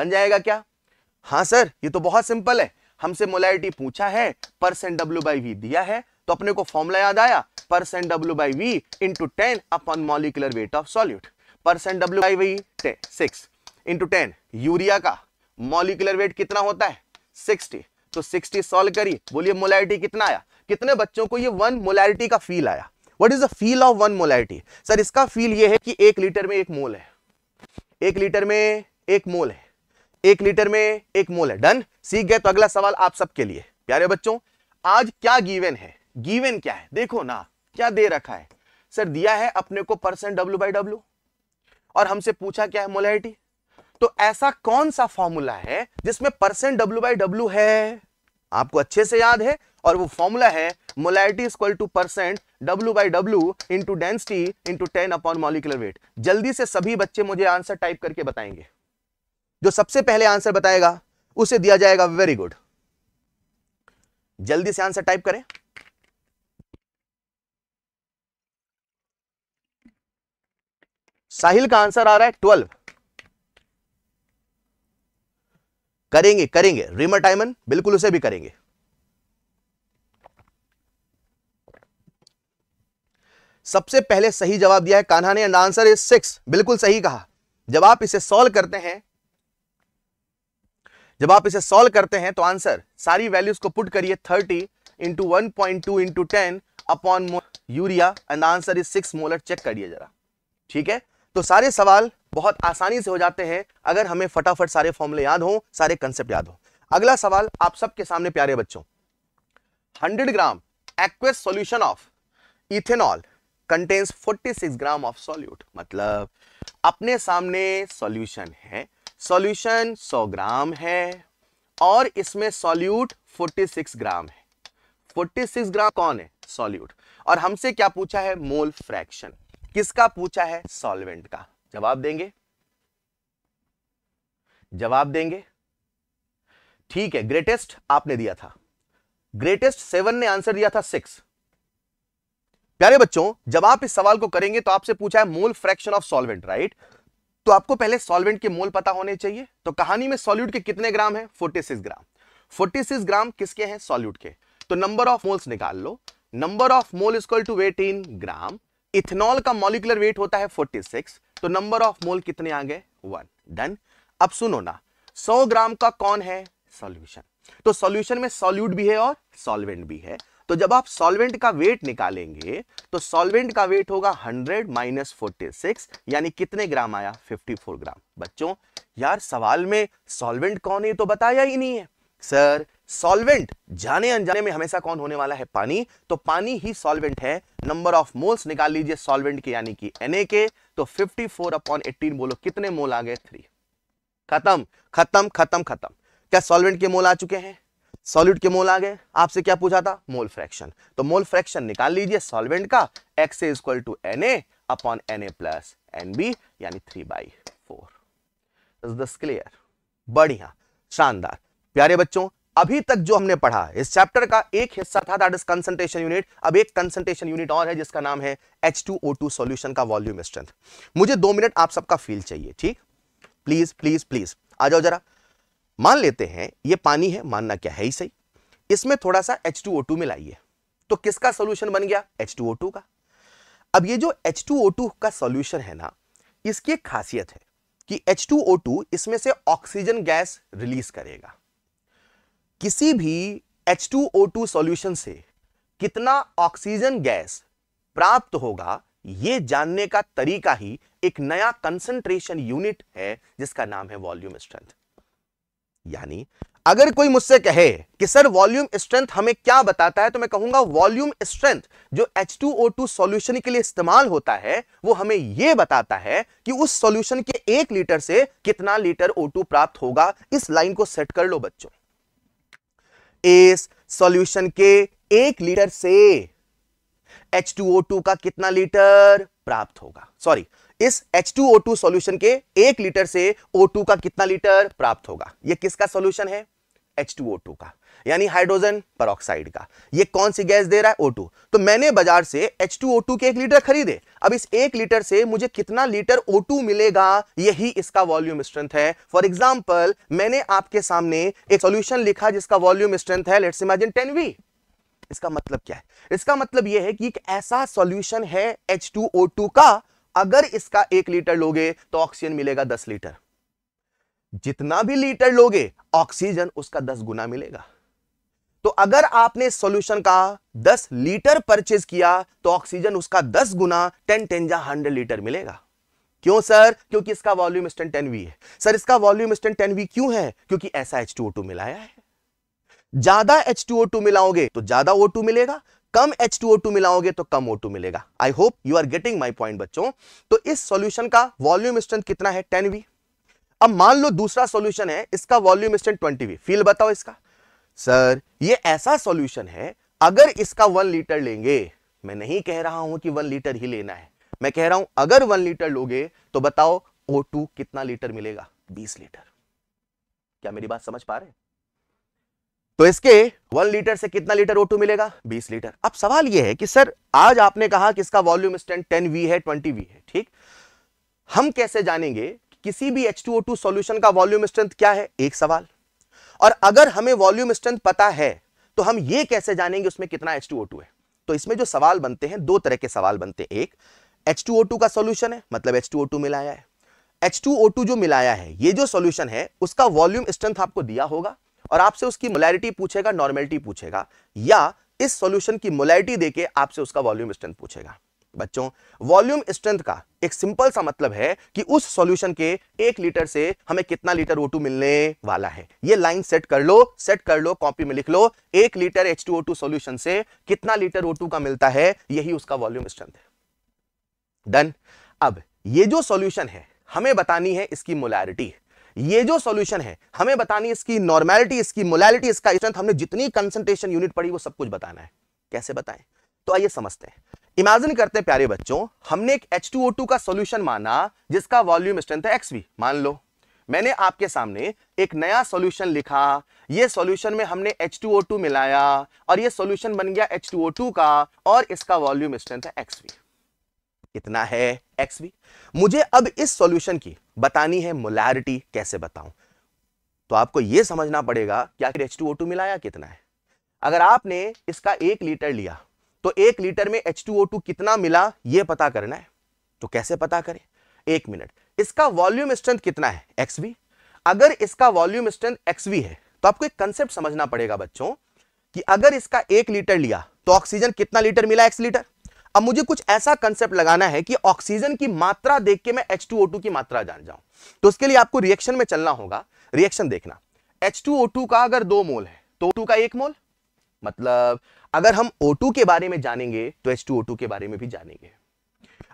बन जाएगा क्या हाँ सर ये तो बहुत सिंपल है हमसे मोलैरिटी पूछा है परसेंट डब्ल्यू बाई वी दिया है तो अपने को फॉर्मूला याद आया percent W by V into ten upon molecular weight of solute percent W by V 10, 6 into 10 urea का मॉलिकुलर वेट कितना होता है सिक्सटी तो सिक्सटी सॉल्व करिए बोलिए मोलैरिटी कितना आया कितने बच्चों को ये वन मोलैरिटी का फील आया what is the feel of one molarity sir इसका फील ये है कि एक लीटर में एक मोल है एक लीटर में एक मोल है एक लीटर में एक मोल है डन सीख गए तो अगला सवाल आप सबके लिए प्यारे बच्चों आज क्या गिवन है गिवन क्या है देखो ना क्या दे रखा है सर दिया है अपने को परसेंट डब्ल्यू बाई डब्ल्यू और हमसे पूछा क्या है मोलैरिटी तो ऐसा कौन सा फॉर्मूला है जिसमें परसेंट डब्ल्यू बाई डब्ल्यू है आपको अच्छे से याद है और वो फॉर्मूला है molarity equal to percent W by W into density into ten upon molecular weight जल्दी से सभी बच्चे मुझे आंसर टाइप करके बताएंगे जो सबसे पहले आंसर बताएगा उसे दिया जाएगा वेरी गुड जल्दी से आंसर टाइप करें साहिल का आंसर आ रहा है ट्वेल्व करेंगे करेंगे रिमर टाइमन बिल्कुल उसे भी करेंगे सबसे पहले सही जवाब दिया है कान्हा ने एंड आंसर इज सिक्स बिल्कुल सही कहा जब आप इसे सॉल्व करते हैं जब आप इसे सॉल्व करते हैं तो आंसर सारी वैल्यूज को पुट करिए thirty into one point two into ten upon urea and answer is six molar check करिए जरा ठीक है तो सारे सवाल बहुत आसानी से हो जाते हैं अगर हमें फटाफट सारे फॉर्मूले याद हों सारे कंसेप्ट याद हों अगला सवाल आप सबके सामने प्यारे बच्चों 100 gram aqueous solution of ethanol contains 46 gram of solute मतलब अपने सामने सॉल्यूशन है सॉल्यूशन 100 ग्राम है और इसमें सॉल्यूट 46 ग्राम है 46 ग्राम कौन है सॉल्यूट और हमसे क्या पूछा है मोल फ्रैक्शन किसका पूछा है सॉल्वेंट का जवाब देंगे जवाब देंगे ठीक है ग्रेटेस्ट आपने दिया था ग्रेटेस्ट सेवन ने आंसर दिया था सिक्स प्यारे बच्चों जब आप इस सवाल को करेंगे तो आपसे पूछा है mole fraction of solvent right तो आपको पहले सॉल्वेंट के मोल पता होने चाहिए तो कहानी में सॉल्यूट के कितने ग्राम है सिक्स ग्राम सिक्स ग्राम किसके हैं सॉल्यूट के तो नंबर ऑफ मोल्स निकाल लो number of mole is to eighteen gram ethanol का मॉलिकुलर वेट होता है 46 तो नंबर ऑफ मोल कितने आ गए वन डन अब सुनो ना 100 ग्राम का कौन है सॉल्यूशन तो सॉल्यूशन में सॉल्यूट भी है और सॉल्वेंट भी है तो जब आप सॉल्वेंट का वेट निकालेंगे तो सॉल्वेंट का वेट होगा 100 माइनस फोर्टी यानी कितने ग्राम आया 54 ग्राम बच्चों यार सवाल में सॉल्वेंट कौन है तो बताया ही नहीं है सर सॉल्वेंट जाने अनजाने में हमेशा कौन होने वाला है पानी तो पानी ही सॉल्वेंट है नंबर ऑफ मोल्स निकाल लीजिए सॉल्वेंट के यानी कि Na के तो 54 फोर अपॉन एटीन बोलो कितने मोल आ गए थ्री खत्म खत्म खत्म खत्म क्या सॉल्वेंट के मोल आ चुके हैं सॉल्यूट के मोल आ गए आपसे क्या पूछा था मोल फ्रैक्शन तो मोल फ्रैक्शन निकाल लीजिए सॉल्वेंट का X is equal to N A upon N A plus N B यानी three by four is clear बढ़िया शानदार प्यारे बच्चों अभी तक जो हमने पढ़ा इस चैप्टर का एक हिस्सा था दैट इज कंसंट्रेशन यूनिट अब एक कंसंट्रेशन यूनिट और है जिसका नाम है H2O2 सॉल्यूशन का वॉल्यूम स्ट्रेंथ मुझे दो मिनट आप सबका फील चाहिए ठीक प्लीज प्लीज प्लीज आ जाओ जरा मान लेते हैं ये पानी है मानना क्या है ही सही इसमें थोड़ा सा H2O2 मिलाइए तो किसका सॉल्यूशन बन गया H2O2 का अब ये जो H2O2 का सॉल्यूशन है ना इसकी एक खासियत है कि H2O2 इसमें से ऑक्सीजन गैस रिलीज करेगा किसी भी H2O2 सॉल्यूशन से कितना ऑक्सीजन गैस प्राप्त होगा यह जानने का तरीका ही एक नया कंसंट्रेशन यूनिट है जिसका नाम है वॉल्यूम स्ट्रेंथ यानी अगर कोई मुझसे कहे कि सर वॉल्यूम स्ट्रेंथ हमें क्या बताता है तो मैं कहूंगा वॉल्यूम स्ट्रेंथ जो H2O2 सॉल्यूशन के लिए इस्तेमाल होता है वो हमें यह बताता है कि उस सॉल्यूशन के एक लीटर से कितना लीटर O2 प्राप्त होगा इस लाइन को सेट कर लो बच्चों इस सॉल्यूशन के एक लीटर से H2O2 का कितना लीटर प्राप्त होगा सॉरी इस H2O2 सॉल्यूशन के एक लीटर से O2 का कितना लीटर प्राप्त होगा यह किसका सॉल्यूशन है H2O2 का यानी हाइड्रोजन परोक्साइड का ये कौन सी गैस दे रहा है O2 तो मैंने बाजार से H2O2 के एक लीटर खरीदे अब इस एक लीटर से मुझे कितना लीटर O2 मिलेगा यही इसका वॉल्यूम स्ट्रेंथ है फॉर एग्जांपल मैंने आपके सामने एक सॉल्यूशन लिखा जिसका वॉल्यूम स्ट्रेंथ है लेट्स इमेजिन टेन वी इसका मतलब क्या है इसका मतलब यह है कि एक ऐसा सॉल्यूशन है H2O2 का अगर इसका एक लीटर लोगे तो ऑक्सीजन मिलेगा दस लीटर जितना भी लीटर लोगे ऑक्सीजन उसका दस गुना मिलेगा तो अगर आपने सॉल्यूशन का 10 लीटर परचेज किया तो ऑक्सीजन उसका 10 गुना टेन या हंड्रेड लीटर मिलेगा क्यों सर क्योंकि इसका वॉल्यूम स्टेंट टेन वी है सर इसका वॉल्यूम स्टेंट टेन वी क्यों है क्योंकि ऐसा एच टू ओ टू मिलाया है ज्यादा एच टू ओ टू मिलाओगे तो ज्यादा ओ टू मिलेगा कम एच टू ओ टू मिलाओगे तो कम ओ टू मिलेगा I hope you are getting my point बच्चों तो इस सोल्यूशन का वॉल्यूम स्ट्रेंथ कितना है टेन वी अब मान लो दूसरा सॉल्यूशन है इसका volume strength twenty V feel बताओ इसका सर ये ऐसा सॉल्यूशन है अगर इसका वन लीटर लेंगे मैं नहीं कह रहा हूं कि वन लीटर ही लेना है मैं कह रहा हूं अगर वन लीटर लोगे तो बताओ ओ कितना लीटर मिलेगा बीस लीटर क्या मेरी बात समझ पा रहे तो इसके वन लीटर से कितना लीटर ओ मिलेगा बीस लीटर अब सवाल यह है कि सर आज आपने कहा कि इसका वॉल्यूम स्टैंड टेन वी है ट्वेंटी वी है ठीक हम कैसे जानेंगे किसी भी H2O2 सॉल्यूशन का वॉल्यूम स्ट्रेंथ क्या है एक सवाल और अगर हमें वॉल्यूम स्ट्रेंथ पता है तो हम ये कैसे जानेंगे उसमें कितना H2O2 है तो इसमें जो सवाल बनते हैं दो तरह के सवाल बनते हैं एक H2O2 का सॉल्यूशन है मतलब H2O2 मिलाया है H2O2 जो मिलाया है ये जो सॉल्यूशन है उसका वॉल्यूम स्ट्रेंथ आपको दिया होगा और आपसे उसकी मोलैरिटी पूछेगा नॉर्मेलिटी पूछेगा या इस सॉल्यूशन की मोलैरिटी देके आपसे उसका वॉल्यूम स्ट्रेंथ पूछेगा बच्चों वॉल्यूम स्ट्रेंथ का एक सिंपल सा मतलब है कि उस सॉल्यूशन के एक लीटर से हमें कितना लीटर O2 मिलने वाला है ये लाइन सेट कर लो सेट कर लो कॉपी में लिख लो एक लीटर H2O2 सॉल्यूशन से कितना लीटर O2 का मिलता है यही उसका वॉल्यूम स्ट्रेंथ है डन अब ये जो सॉल्यूशन है हमें बतानी है इसकी मोलैरिटी ये जो सॉल्यूशन है हमें बतानी इसकी नॉर्मैलिटी इसकी मोलैरिटी इसका स्ट्रेंथ हमने जितनी कंसंट्रेशन यूनिट पढ़ी वो सब कुछ बताना है कैसे बताएं तो आइए समझते हैं इमेजिन करते हैं प्यारे बच्चों हमने एक H2O2 का सॉल्यूशन माना जिसका वॉल्यूम स्ट्रेंथ है एक्सवी मान लो मैंने आपके सामने एक नया सॉल्यूशन लिखा ये सॉल्यूशन में हमने H2O2 मिलाया और ये सॉल्यूशन बन गया H2O2 का और इसका वॉल्यूम स्ट्रेंथ है एक्सवी कितना है एक्सवी मुझे अब इस सॉल्यूशन की बतानी है मोलैरिटी कैसे बताऊं तो आपको यह समझना पड़ेगा कि आखिर H2O2 मिलाया कितना है अगर आपने इसका एक लीटर लिया तो एक लीटर में टू कितना मिला यह पता करना है तो कैसे पता करें एक मिनट इसका वॉल्यूम स्ट्रेंथ कितना है एक्सवी अगर इसका वॉल्यूम स्ट्रेंथ एक्सवी है तो आपको एक कंसेप्ट समझना पड़ेगा बच्चों कि अगर इसका एक लीटर लिया तो ऑक्सीजन कितना लीटर मिला एक्स लीटर अब मुझे कुछ ऐसा कंसेप्ट लगाना है कि ऑक्सीजन की मात्रा देख के मैं H2O2 की मात्रा जान जाऊं तो उसके लिए आपको रिएक्शन में चलना होगा रिएक्शन देखना H2O2 का अगर दो मोल है तो O2 का एक मोल मतलब अगर हम O2 के बारे में जानेंगे तो H2O2 के बारे में भी जानेंगे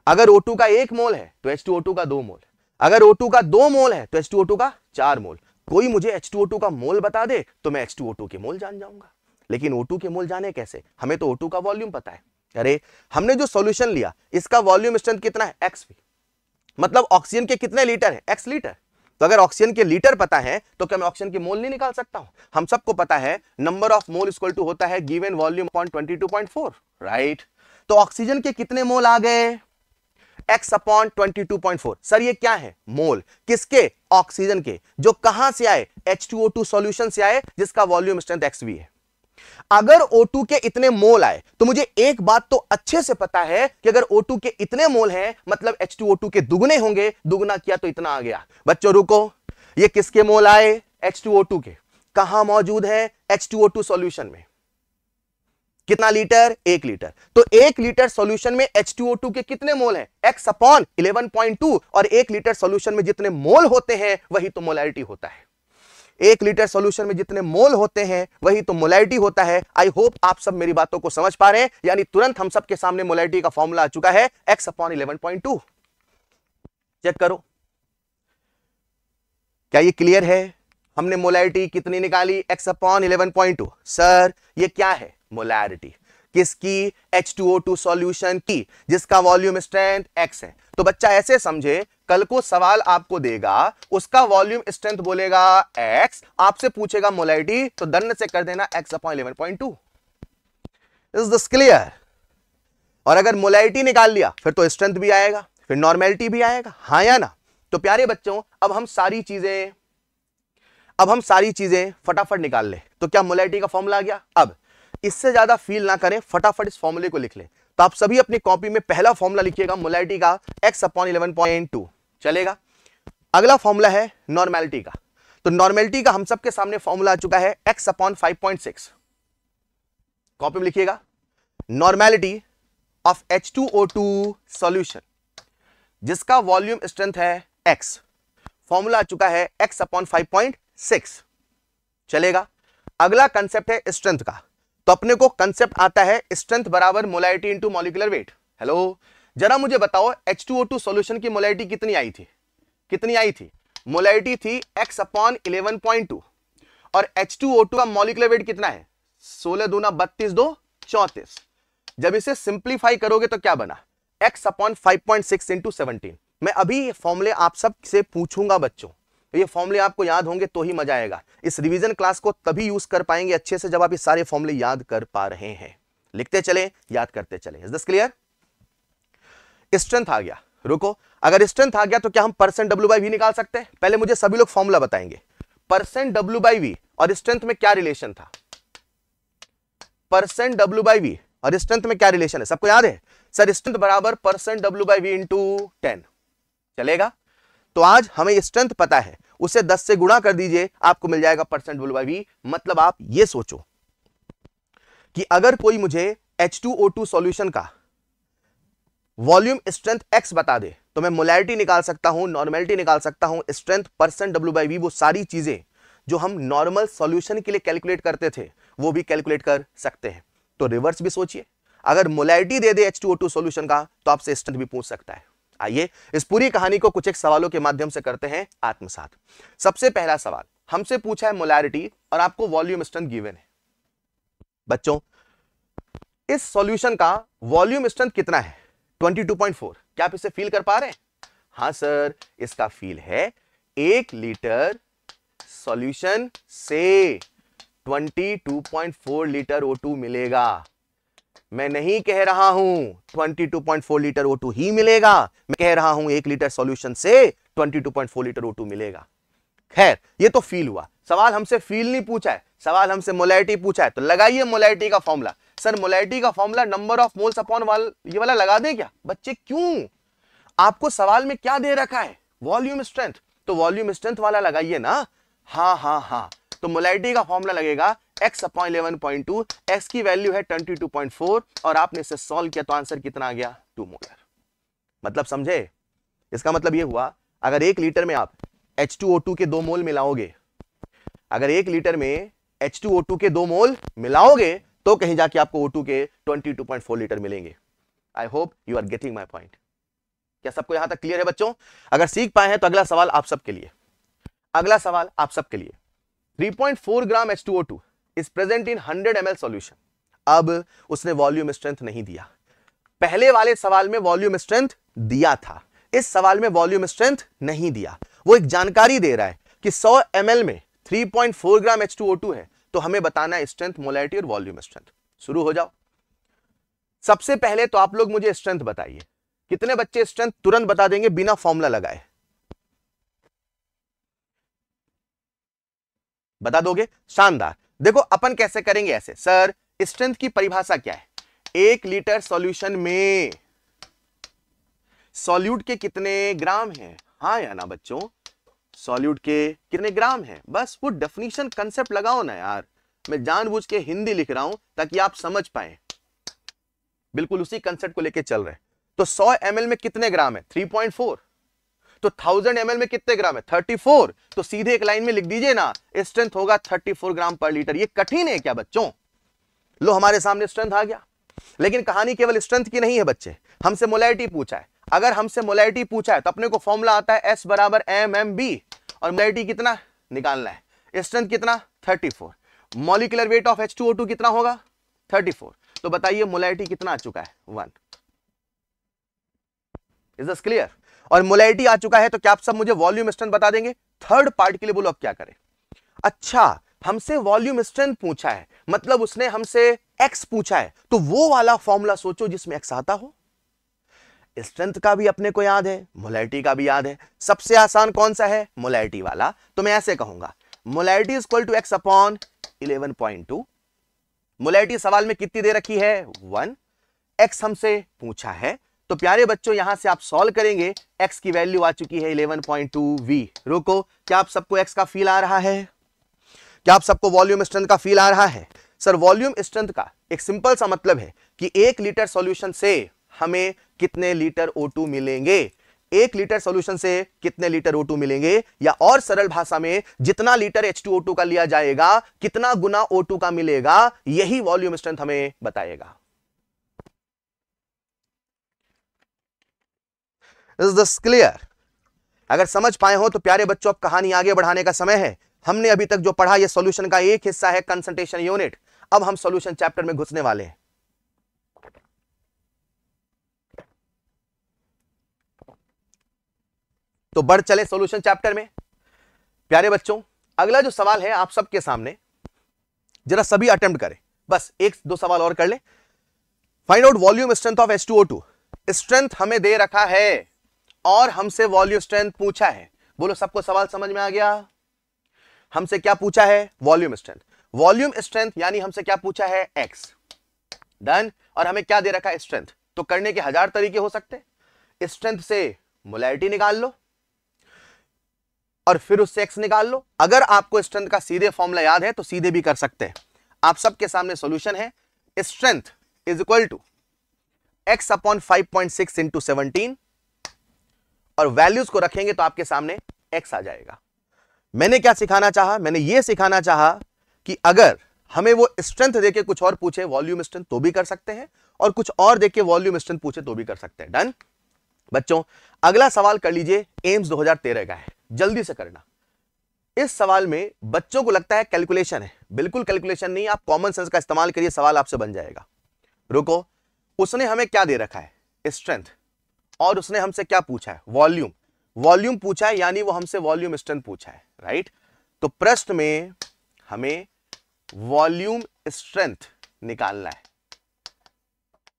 अगर O2 का एक मोल है तो H2O2 का दो मोल अगर O2 का दो मोल है तो H2O2 का चार मोल कोई मुझे H2O2 का मोल बता दे तो मैं H2O2 के मोल जान जाऊंगा लेकिन O2 के मोल जाने कैसे हमें तो O2 का वॉल्यूम पता है अरे हमने जो सोल्यूशन लिया इसका वॉल्यूम स्ट्रेंथ कितना है एक्स मतलब ऑक्सीजन के कितने लीटर है एक्स लीटर तो अगर ऑक्सीजन के लीटर पता है तो क्या मैं ऑक्सीजन के मोल नहीं निकाल सकता हूं हम सबको पता है number of mole equal to होता है given volume upon twenty two point four right तो ऑक्सीजन के कितने मोल आ गए X upon twenty two point four sir ये क्या है मोल किसके ऑक्सीजन के जो कहां से आए H two O two solution से आए जिसका वॉल्यूम स्ट्रेंथ एक्स भी है अगर O2 के इतने मोल आए तो मुझे एक बात तो अच्छे से पता है कि अगर O2 के इतने मोल हैं मतलब H2O2 के दुगने होंगे दुगना किया तो इतना आ गया बच्चों रुको ये किसके मोल आए H2O2 के कहा मौजूद है H2O2 सॉल्यूशन में कितना लीटर एक लीटर तो एक लीटर सॉल्यूशन में H2O2 के कितने मोल हैं x अपॉन 11.2 और एक लीटर सॉल्यूशन में जितने मोल होते हैं वही तो मोलैरिटी होता है एक लीटर सोल्यूशन में जितने मोल होते हैं वही तो मोलाइटी होता है आई होप आप सब मेरी बातों को समझ पा रहे हैं यानी तुरंत हम सबके सामने मोलाइटी का फॉर्मूला आ चुका है x upon eleven point two check करो क्या ये क्लियर है हमने मोलाइटी कितनी निकाली X upon eleven point two sir यह क्या है मोलैरिटी किसकी H2O2 सॉल्यूशन की जिसका वॉल्यूम स्ट्रेंथ X है तो बच्चा ऐसे समझे कल को सवाल आपको देगा उसका वॉल्यूम स्ट्रेंथ बोलेगा x आपसे पूछेगा मोलाइटी तो दंड से कर देना x upon eleven point two is this clear और अगर मोलाइटी निकाल लिया फिर तो स्ट्रेंथ भी आएगा फिर नॉर्मेलिटी भी आएगा हाँ या ना तो प्यारे बच्चों अब हम सारी चीजें अब हम सारी चीजें फटाफट निकाल ले तो क्या मोलाइटी का फॉर्मूला आ गया अब इससे ज्यादा फील ना करें फटाफट इस फॉर्मूले को लिख ले तो आप सभी अपनी कॉपी में पहला फॉर्मूला लिखिएगा मोलाइटी का X upon eleven point two चलेगा अगला फॉर्मूला है नॉर्मैलिटी का तो नॉर्मैलिटी का हम सबके सामने फॉर्मूला आ चुका है x upon five point six copy में लिखिएगा normality of H two O two solution जिसका वॉल्यूम स्ट्रेंथ है एक्स फॉर्मूला आ चुका है x upon five point six चलेगा अगला कंसेप्ट है स्ट्रेंथ का तो अपने को कंसेप्ट आता है स्ट्रेंथ बराबर molarity into molecular weight hello जरा मुझे बताओ H two O two solution की मोलाइटी कितनी आई थी कितनी आई थी मोलाइटी थी x upon eleven point two और एच टू ओ टू का मोलिकुलर वेट कितना है सोलह दूना बत्तीस दो चौतीस जब इसे सिंप्लीफाई करोगे तो क्या बना x upon five point six into seventeen मैं अभी ये फॉर्मुले आप सब से पूछूंगा बच्चों ये फॉर्मुले आपको याद होंगे तो ही मजा आएगा इस रिवीजन क्लास को तभी यूज कर पाएंगे अच्छे से जब आप ये सारे फॉर्मुले याद कर पा रहे हैं लिखते चले याद करते चले इज दिस क्लियर स्ट्रेंथ आ गया रुको अगर स्ट्रेंथ आ गया तो क्या हम परसेंट डब्ल्यू बाई वी निकाल सकते हैं पहले मुझे सभी लोग फॉर्मूला बताएंगे परसेंट डब्ल्यू बाई वी और स्ट्रेंथ में क्या रिलेशन था परसेंट डब्ल्यू बाई वी और स्ट्रेंथ में क्या रिलेशन है सबको याद है सर स्ट्रेंथ बराबर percent W by V into ten चलेगा तो आज हमें स्ट्रेंथ पता है उसे 10 से गुणा कर दीजिए आपको मिल जाएगा परसेंट डब्ल्यू बाई वी मतलब आप ये सोचो कि अगर कोई मुझे H2O2 सॉल्यूशन का वॉल्यूम स्ट्रेंथ एक्स बता दे तो मैं मोलैरिटी निकाल सकता हूं नॉर्मेलिटी निकाल सकता हूँ strength percent W by V वो सारी चीज़ें जो हम नॉर्मल सॉल्यूशन के लिए कैलकुलेट करते थे वो भी कैलकुलेट कर सकते हैं तो रिवर्स भी सोचिए अगर मोलैरिटी दे दे H two O two solution का तो आपसे स्ट्रेंथ भी पूछ सकता है आइए इस पूरी कहानी को कुछ एक सवालों के माध्यम से करते हैं आत्मसात सबसे पहला सवाल हमसे पूछा है मोलैरिटी और आपको वॉल्यूम स्ट्रेंथ गिवन है बच्चों इस सॉल्यूशन का वॉल्यूम स्ट्रेंथ कितना है 22.4 क्या आप इसे फील कर पा रहे हैं हाँ सर इसका फील है एक लीटर सॉल्यूशन से 22.4 लीटर O2 मिलेगा मैं नहीं कह रहा हूं 22.4 लीटर O2 ही मिलेगा मैं कह रहा हूं एक लीटर सॉल्यूशन से 22.4 लीटर O2 मिलेगा खैर ये तो फील हुआ सवाल हमसे फील नहीं पूछा है सवाल हमसे मोलैरिटी पूछा है तो लगाइए मोलैरिटी का फॉर्मूला सर मोलैटी का formula number of moles upon vol ये वाला लगा दे क्या बच्चे क्यों आपको सवाल में क्या दे रखा है वॉल्यूम स्ट्रेंथ तो वॉल्यूम स्ट्रेंथ वाला लगाइए ना हाँ हाँ हाँ तो मोलैटी का फॉर्मूला लगेगा x upon eleven point two x की वैल्यू है ट्वेंटी टू पॉइंट फोर और आपने इसे सॉल्व किया तो आंसर कितना आ गया टू मोलर मतलब समझे इसका मतलब ये हुआ अगर एक लीटर में आप H2O2 के दो मोल मिलाओगे अगर एक लीटर में H2O2 के दो मोल मिलाओगे तो कहीं जाके आपको ओ के 22.4 लीटर मिलेंगे I hope you are getting my point क्या सबको यहां तक क्लियर है बच्चों अगर सीख पाए हैं तो अगला सवाल आप सबके लिए अगला सवाल आप सबके लिए 3.4 gram H two O two is present in 100 ml solution अब उसने वॉल्यूम स्ट्रेंथ नहीं दिया पहले वाले सवाल में वॉल्यूम स्ट्रेंथ दिया था इस सवाल में वॉल्यूम स्ट्रेंथ नहीं दिया वो एक जानकारी दे रहा है कि 100 ml में 3.4 gram H two O two है तो हमें बताना है स्ट्रेंथ मोलैरिटी और वॉल्यूम स्ट्रेंथ शुरू हो जाओ सबसे पहले तो आप लोग मुझे स्ट्रेंथ बताइए कितने बच्चे स्ट्रेंथ तुरंत बता देंगे बिना फॉर्मूला लगाए बता दोगे शानदार देखो अपन कैसे करेंगे ऐसे सर स्ट्रेंथ की परिभाषा क्या है एक लीटर सॉल्यूशन में सॉल्यूट के कितने ग्राम हैं हाँ या ना बच्चों सॉल्यूट के कितने ग्राम है बस वो डेफिनेशन कंसेप्ट लगाओ ना यार मैं जानबूझ के हिंदी लिख रहा हूं ताकि आप समझ पाए बिल्कुल उसी कंसेप्ट को लेके चल रहे हैं तो 100 ml में कितने ग्राम है 3.4 तो 1000 ml में कितने ग्राम है 34 तो सीधे एक लाइन में लिख दीजिए ना स्ट्रेंथ होगा 34 ग्राम पर लीटर ये कठिन है क्या बच्चों लो हमारे सामने स्ट्रेंथ आ गया लेकिन कहानी केवल स्ट्रेंथ की नहीं है बच्चे हमसे मोलैरिटी पूछा है अगर हमसे मोलाइटी पूछा है तो अपने को फॉर्मूला आता है एस बराबर एम एम बी और मोलाइटी कितना निकालना है स्ट्रेंथ कितना 34 मॉलिकुलर वेट ऑफ H2O2 कितना होगा 34 तो बताइए मोलाइटी कितना आ चुका है वन इज दस क्लियर और मोलाइटी आ चुका है तो क्या आप सब मुझे वॉल्यूम स्ट्रेंथ बता देंगे थर्ड पार्ट के लिए बोलो आप क्या करें अच्छा हमसे वॉल्यूम स्ट्रेंथ पूछा है मतलब उसने हमसे एक्स पूछा है तो वो वाला फॉर्मूला सोचो जिसमें एक्स आता हो स्ट्रेंथ का भी अपने को याद है मोलैरिटी का भी याद है सबसे आसान कौन सा है मोलैरिटी वाला तो मैं ऐसे कहूंगा molarity equal to x upon eleven point two molarity सवाल में कितनी दे रखी है वन एक्स हमसे पूछा है तो प्यारे बच्चों यहां से आप सॉल्व करेंगे एक्स की वैल्यू आ चुकी है 11.2 वी रोको क्या आप सबको एक्स का फील आ रहा है क्या आप सबको वॉल्यूम स्ट्रेंथ का फील आ रहा है सर वॉल्यूम स्ट्रेंथ का एक सिंपल सा मतलब है कि एक लीटर सॉल्यूशन से हमें कितने लीटर O2 मिलेंगे एक लीटर सॉल्यूशन से कितने लीटर O2 मिलेंगे या और सरल भाषा में जितना लीटर H2O2 का लिया जाएगा कितना गुना O2 का मिलेगा यही वॉल्यूम स्ट्रेंथ हमें बताएगा इज दिस क्लियर अगर समझ पाए हो तो प्यारे बच्चों अब कहानी आगे बढ़ाने का समय है हमने अभी तक जो पढ़ा यह सोल्यूशन का एक हिस्सा है कंसंट्रेशन यूनिट अब हम सोल्यूशन चैप्टर में घुसने वाले हैं तो बढ़ चले सॉल्यूशन चैप्टर में प्यारे बच्चों अगला जो सवाल है आप सबके सामने जरा सभी अटेम्प्ट करें बस एक दो सवाल और कर ले find out volume strength of S strength हमें दे रखा है और हमसे वॉल्यूम स्ट्रेंथ पूछा है बोलो सबको सवाल समझ में आ गया हमसे क्या पूछा है वॉल्यूम स्ट्रेंथ वॉल्यूम स्ट्रेंथ यानी हमसे क्या पूछा है एक्स डन और हमें क्या दे रखा है स्ट्रेंथ तो करने के हजार तरीके हो सकते स्ट्रेंथ से मोलैरिटी निकाल लो और फिर उससे एक्स निकाल लो अगर आपको स्ट्रेंथ का सीधे फॉर्मूला याद है तो सीधे भी कर सकते हैं आप सबके सामने सोल्यूशन है strength is equal to x upon five point six into seventeen और वैल्यूज को रखेंगे तो आपके सामने एक्स आ जाएगा मैंने क्या सिखाना चाहा मैंने ये सिखाना चाहा कि अगर हमें वो स्ट्रेंथ देके कुछ और पूछे वॉल्यूम स्ट्रेंथ तो भी कर सकते हैं और कुछ और देके वॉल्यूम स्ट्रेंथ पूछे तो भी कर सकते हैं डन बच्चों अगला सवाल कर लीजिए एम्स 2013 का है जल्दी से करना इस सवाल में बच्चों को लगता है कैलकुलेशन है बिल्कुल कैलकुलेशन नहीं आप कॉमन सेंस का इस्तेमाल करिए सवाल आपसे बन जाएगा रुको उसने हमें क्या दे रखा है स्ट्रेंथ और उसने हमसे क्या पूछा है वॉल्यूम वॉल्यूम पूछा है यानी वो हमसे वॉल्यूम स्ट्रेंथ पूछा है राइट तो प्रश्न में हमें वॉल्यूम स्ट्रेंथ निकालना है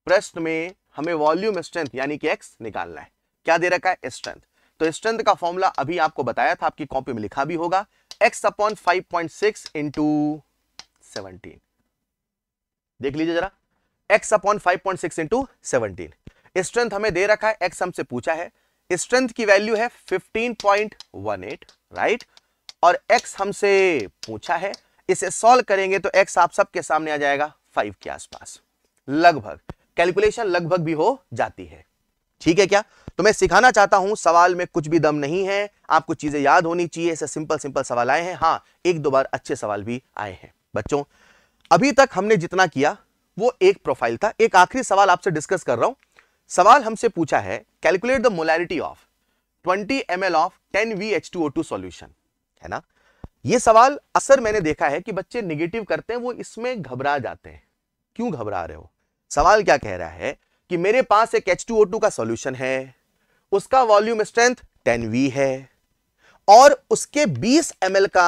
प्रश्न में हमें वॉल्यूम स्ट्रेंथ यानी कि एक्स निकालना है क्या दे रखा है स्ट्रेंथ तो स्ट्रेंथ का फॉर्मूला अभी आपको बताया था आपकी कॉपी में लिखा भी होगा x upon five point six into seventeen देख लीजिए जरा x upon five point six into seventeen strength हमें दे रखा है एक्स हमसे पूछा है स्ट्रेंथ की वैल्यू है fifteen point one eight right और एक्स हमसे पूछा है इसे सॉल्व करेंगे तो एक्स आप सबके सामने आ जाएगा फाइव के आसपास लगभग कैलकुलेशन लगभग भी हो जाती है ठीक है क्या तो मैं सिखाना चाहता हूं सवाल में कुछ भी दम नहीं है आपको चीजें याद होनी चाहिए ऐसे सिंपल सिंपल सवाल आए हैं हाँ एक दो बार अच्छे सवाल भी आए हैं बच्चों अभी तक हमने जितना किया वो एक प्रोफाइल था एक आखिरी सवाल आपसे डिस्कस कर रहा हूं सवाल हमसे पूछा है calculate the molarity of 20 M L of 10 V H two O two solution है ना ये सवाल अक्सर मैंने देखा है कि बच्चे निगेटिव करते हैं वो इसमें घबरा जाते हैं क्यों घबरा रहे हो सवाल क्या कह रहा है कि मेरे पास एक एच टू ओ टू का सॉल्यूशन है उसका वॉल्यूम स्ट्रेंथ वी है और उसके 20 एम का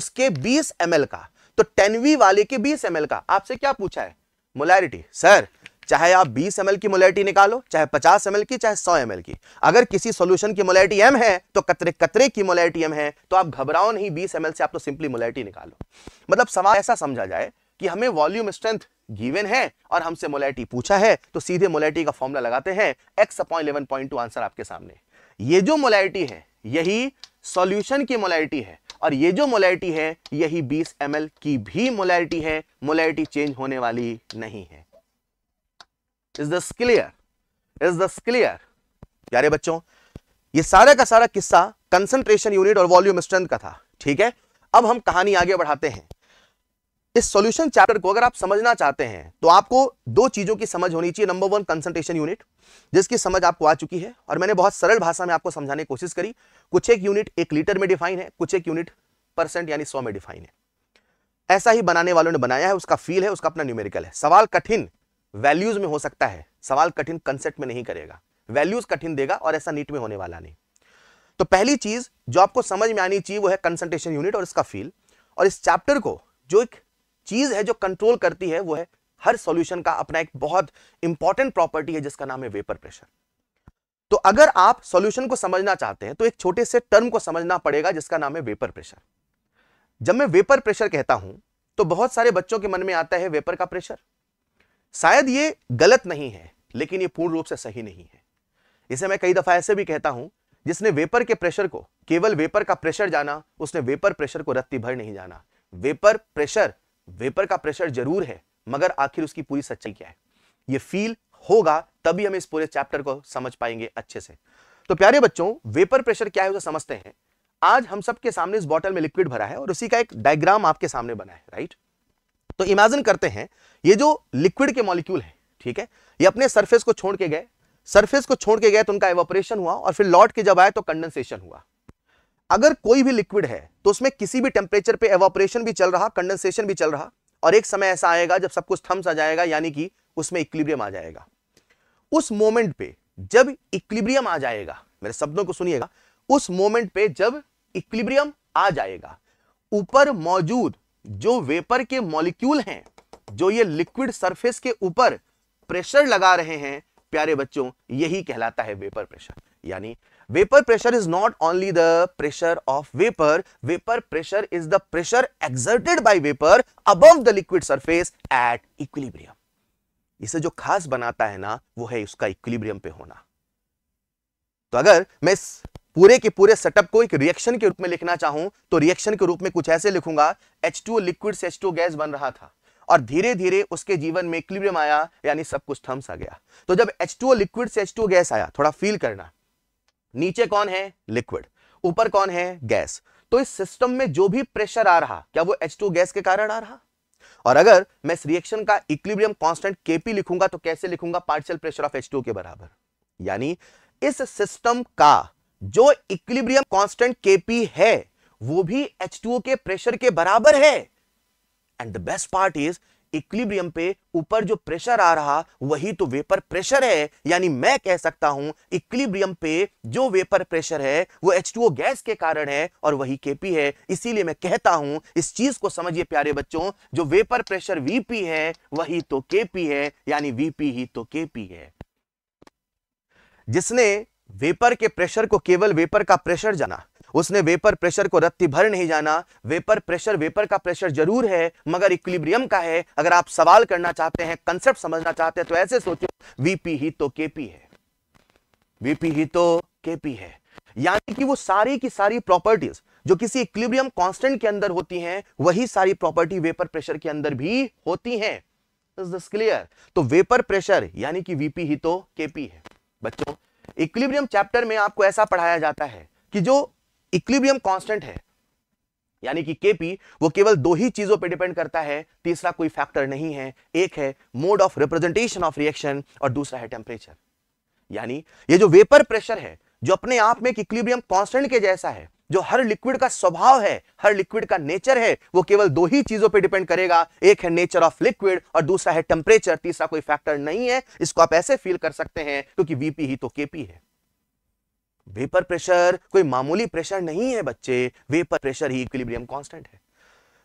उसके 20 ml का तो वी वाले के 20 ml का आपसे क्या पूछा है मोलैरिटी सर चाहे आप 20 एल की मोलैरिटी निकालो चाहे 50 ml की चाहे 100 एल की अगर किसी सॉल्यूशन की मोलैरिटी एम है तो कतरे कतरे की मोलैरिटी एम है तो आप घबराओ नहीं 20 एल से आप तो सिंपली मोलैरिटी निकालो मतलब सवाल ऐसा समझा जाए कि हमें वॉल्यूम स्ट्रेंथ गिवन है और हमसे मोलैटी पूछा है तो सीधे मोलैटी का फॉर्मुला लगाते हैं x upon eleven point two answer आपके सामने ये जो मोलैरिटी है यही सॉल्यूशन की मोलैरिटी है और ये जो मोलैरिटी है यही बीस एम की भी मोलैरिटी है मोलैरिटी चेंज होने वाली नहीं है is this clear is this clear प्यारे बच्चों ये सारा का सारा किस्सा कंसंट्रेशन यूनिट और वॉल्यूम स्ट्रेंथ का था ठीक है अब हम कहानी आगे बढ़ाते हैं इस सॉल्यूशन चैप्टर को अगर आप समझना चाहते हैं तो आपको दो चीजों की समझ होनी चाहिए नंबर वन कंसंट्रेशन यूनिट जिसकी समझ आपको आ चुकी है और मैंने बहुत सरल भाषा में आपको समझाने की कोशिश करी कुछ एक यूनिट एक लीटर में डिफाइन है कुछ एक यूनिट परसेंट यानी सौ में डिफाइन है ऐसा ही बनाने वालों ने बनाया है उसका फील है उसका अपना न्यूमेरिकल है सवाल कठिन वैल्यूज में हो सकता है सवाल कठिन कंसेप्ट में नहीं करेगा वैल्यूज कठिन देगा और ऐसा नीट में होने वाला नहीं तो पहली चीज जो आपको समझ में आनी चाहिए वो है कंसंट्रेशन यूनिट और इसका फील और इस चैप्टर को जो एक चीज है जो कंट्रोल करती है वो है हर सॉल्यूशन का अपना एक बहुत इंपॉर्टेंट प्रॉपर्टी है जिसका नाम है वेपर प्रेशर तो अगर आप सॉल्यूशन को समझना चाहते हैं तो एक छोटे से टर्म को समझना पड़ेगा जिसका नाम है वेपर प्रेशर जब मैं वेपर प्रेशर कहता हूं तो बहुत सारे बच्चों के मन में आता है वेपर का प्रेशर शायद ये गलत नहीं है लेकिन ये पूर्ण रूप से सही नहीं है इसे मैं कई दफा ऐसे भी कहता हूं जिसने वेपर के प्रेशर को केवल वेपर का प्रेशर जाना उसने वेपर प्रेशर को रत्ती भर नहीं जाना वेपर प्रेशर वेपर का प्रेशर जरूर है मगर आखिर उसकी पूरी सच्चाई क्या है ये फील होगा तभी हम इस पूरे चैप्टर को समझ पाएंगे अच्छे से तो प्यारे बच्चों वेपर प्रेशर क्या है उसे समझते हैं आज हम सबके सामने इस बॉटल में लिक्विड भरा है और उसी का एक डायग्राम आपके सामने बना है राइट तो इमेजिन करते हैं ये जो लिक्विड के मॉलिक्यूल है ठीक है ये अपने सरफेस को छोड़ के गए सरफेस को छोड़ के गए तो उनका एवोपरेशन हुआ और फिर लौट के जब आए तो कंडेंसेशन हुआ अगर कोई भी लिक्विड है तो उसमें किसी भी टेम्परेचर पे एवोपरेशन भी चल रहा कंडेंसेशन भी चल रहा और एक समय ऐसा आएगा जब सब कुछ थम्स आ जाएगा यानी कि उसमें इक्लिब्रियम आ जाएगा उस मोमेंट पे जब इक्लिब्रियम आ जाएगा मेरे शब्दों को सुनिएगा उस मोमेंट पे जब इक्लिब्रियम आ जाएगा ऊपर मौजूद जो वेपर के मॉलिक्यूल हैं जो ये लिक्विड सरफेस के ऊपर प्रेशर लगा रहे हैं प्यारे बच्चों यही कहलाता है वेपर प्रेशर यानी vapour pressure is not only the pressure of vapour vapour pressure is the pressure exerted by vapour above the liquid surface at equilibrium इसे जो खास बनाता है ना वो है उसका इक्विलिब्रियम पे होना तो अगर मैं इस पूरे के पूरे सेटअप को एक रिएक्शन के रूप में लिखना चाहूं तो रिएक्शन के रूप में कुछ ऐसे लिखूंगा H2O लिक्विड से H2O गैस बन रहा था और धीरे धीरे उसके जीवन में इक्विलिब्रियम आया यानी सब कुछ थम्स आ गया तो जब H2O लिक्विड से H2O गैस आया थोड़ा फील करना नीचे कौन है लिक्विड ऊपर कौन है गैस तो इस सिस्टम में जो भी प्रेशर आ रहा क्या वो एच टू गैस के कारण आ रहा और अगर मैं इस रिएक्शन का इक्विलिब्रियम कांस्टेंट केपी लिखूंगा तो कैसे लिखूंगा पार्शियल प्रेशर ऑफ H2 के बराबर यानी इस सिस्टम का जो इक्विलिब्रियम कांस्टेंट केपी है वो भी H2O के प्रेशर के बराबर है and the best part is equilibrium पे ऊपर जो प्रेशर आ रहा वही तो वेपर प्रेशर है यानी मैं कह सकता हूं इक्विलिब्रियम पे जो वेपर प्रेशर है वो H2O गैस के कारण है और वही Kp है इसीलिए मैं कहता हूं इस चीज को समझिए प्यारे बच्चों जो वेपर प्रेशर वीपी है वही तो Kp है यानी वीपी ही तो Kp है जिसने वेपर के प्रेशर को केवल वेपर का प्रेशर जाना उसने वेपर प्रेशर को रत्ती भर नहीं जाना वेपर प्रेशर वेपर का प्रेशर जरूर है मगर इक्विलिब्रियम का है अगर आप सवाल करना चाहते हैं कंसेप्ट समझना चाहते हैं तो ऐसे सोचो वीपी ही तो केपी है वीपी ही तो केपी है यानी कि वो सारी की सारी प्रॉपर्टीज जो किसी इक्विलिब्रियम कांस्टेंट के अंदर होती हैं वही सारी प्रॉपर्टी वेपर प्रेशर के अंदर भी होती हैं इज दिस क्लियर तो वेपर प्रेशर यानी कि वीपी ही तो केपी है बच्चों इक्विलिब्रियम चैप्टर में आपको ऐसा पढ़ाया जाता है कि जो इक्विलिब्रियम कांस्टेंट है यानी कि केपी वो केवल दो ही चीजों पे डिपेंड करता है तीसरा कोई फैक्टर नहीं है एक है mode of representation of reaction और दूसरा है टेम्परेचर यानी ये जो वेपर प्रेशर है जो अपने आप में एक इक्विलिब्रियम कांस्टेंट के जैसा है जो हर लिक्विड का स्वभाव है हर लिक्विड का नेचर है वो केवल दो ही चीजों पे डिपेंड करेगा एक है नेचर ऑफ लिक्विड और दूसरा है टेम्परेचर तीसरा कोई फैक्टर नहीं है इसको आप ऐसे फील कर सकते हैं क्योंकि वीपी ही तो केपी है वेपर प्रेशर कोई मामूली प्रेशर नहीं है बच्चे वेपर प्रेशर ही इक्विलिब्रियम कांस्टेंट है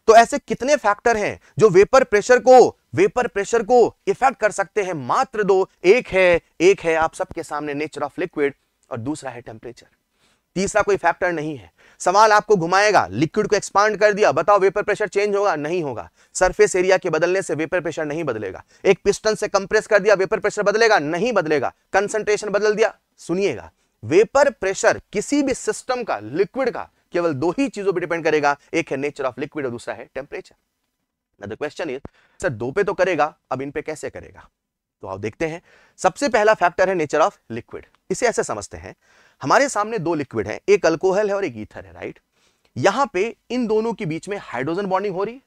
तो ऐसे कितने फैक्टर हैं जो वेपर प्रेशर को वेपर प्रेशर को इफेक्ट कर सकते हैं मात्र दो एक है एक है आप सबके सामने नेचर ऑफ लिक्विड और दूसरा है टेम्परेचर तीसरा कोई फैक्टर नहीं है सवाल आपको घुमाएगा लिक्विड को एक्सपांड कर दिया बताओ वेपर प्रेशर चेंज होगा नहीं होगा सरफेस एरिया के बदलने से वेपर प्रेशर नहीं बदलेगा एक पिस्टन से कंप्रेस कर दिया वेपर प्रेशर बदलेगा नहीं बदलेगा कंसंट्रेशन बदल दिया सुनिएगा वेपर प्रेशर किसी भी सिस्टम का लिक्विड का केवल दो ही चीजों पर डिपेंड करेगा एक है नेचर ऑफ लिक्विड और दूसरा है temperature the question is sir दो पे तो करेगा अब इन पे कैसे करेगा तो आप देखते हैं सबसे पहला फैक्टर है नेचर ऑफ लिक्विड इसे ऐसे समझते हैं हमारे सामने दो लिक्विड है एक अल्कोहल है और एक ईथर है राइट यहां पे इन दोनों के बीच में हाइड्रोजन बॉन्डिंग हो रही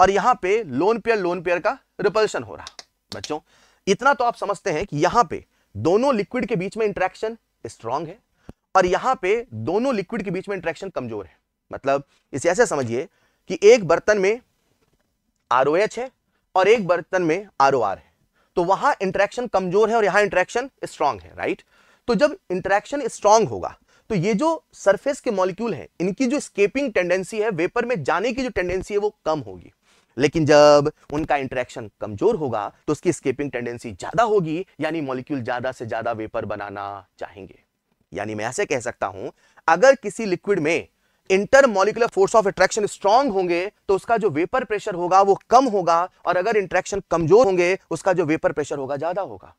और यहां पे लोन पेयर लोन पेयर का रिपल्शन हो रहा बच्चों इतना तो आप समझते हैं कि यहां पे दोनों लिक्विड के बीच में इंट्रैक्शन स्ट्रांग है और यहां पे दोनों लिक्विड के बीच में इंट्रेक्शन कमजोर है मतलब इसे ऐसे समझिए कि एक बर्तन में आर है और एक बर्तन में आर है तो वहां इंट्रेक्शन कमजोर है और यहां इंट्रैक्शन स्ट्रांग है राइट तो जब इंट्रैक्शन स्ट्रांग होगा तो ये जो सरफेस के मॉलिक्यूल हैं इनकी जो स्केपिंग टेंडेंसी है वेपर में जाने की जो टेंडेंसी है वो कम होगी लेकिन जब उनका इंटरेक्शन कमजोर होगा तो उसकी स्केपिंग टेंडेंसी ज्यादा होगी यानी मॉलिक्यूल ज्यादा से ज्यादा वेपर बनाना चाहेंगे यानी मैं ऐसे कह सकता हूं अगर किसी लिक्विड में intermolecular force of attraction strong होंगे तो उसका जो वेपर प्रेशर होगा वो कम होगा और अगर इंट्रैक्शन कमजोर होंगे उसका जो वेपर प्रेशर होगा ज्यादा होगा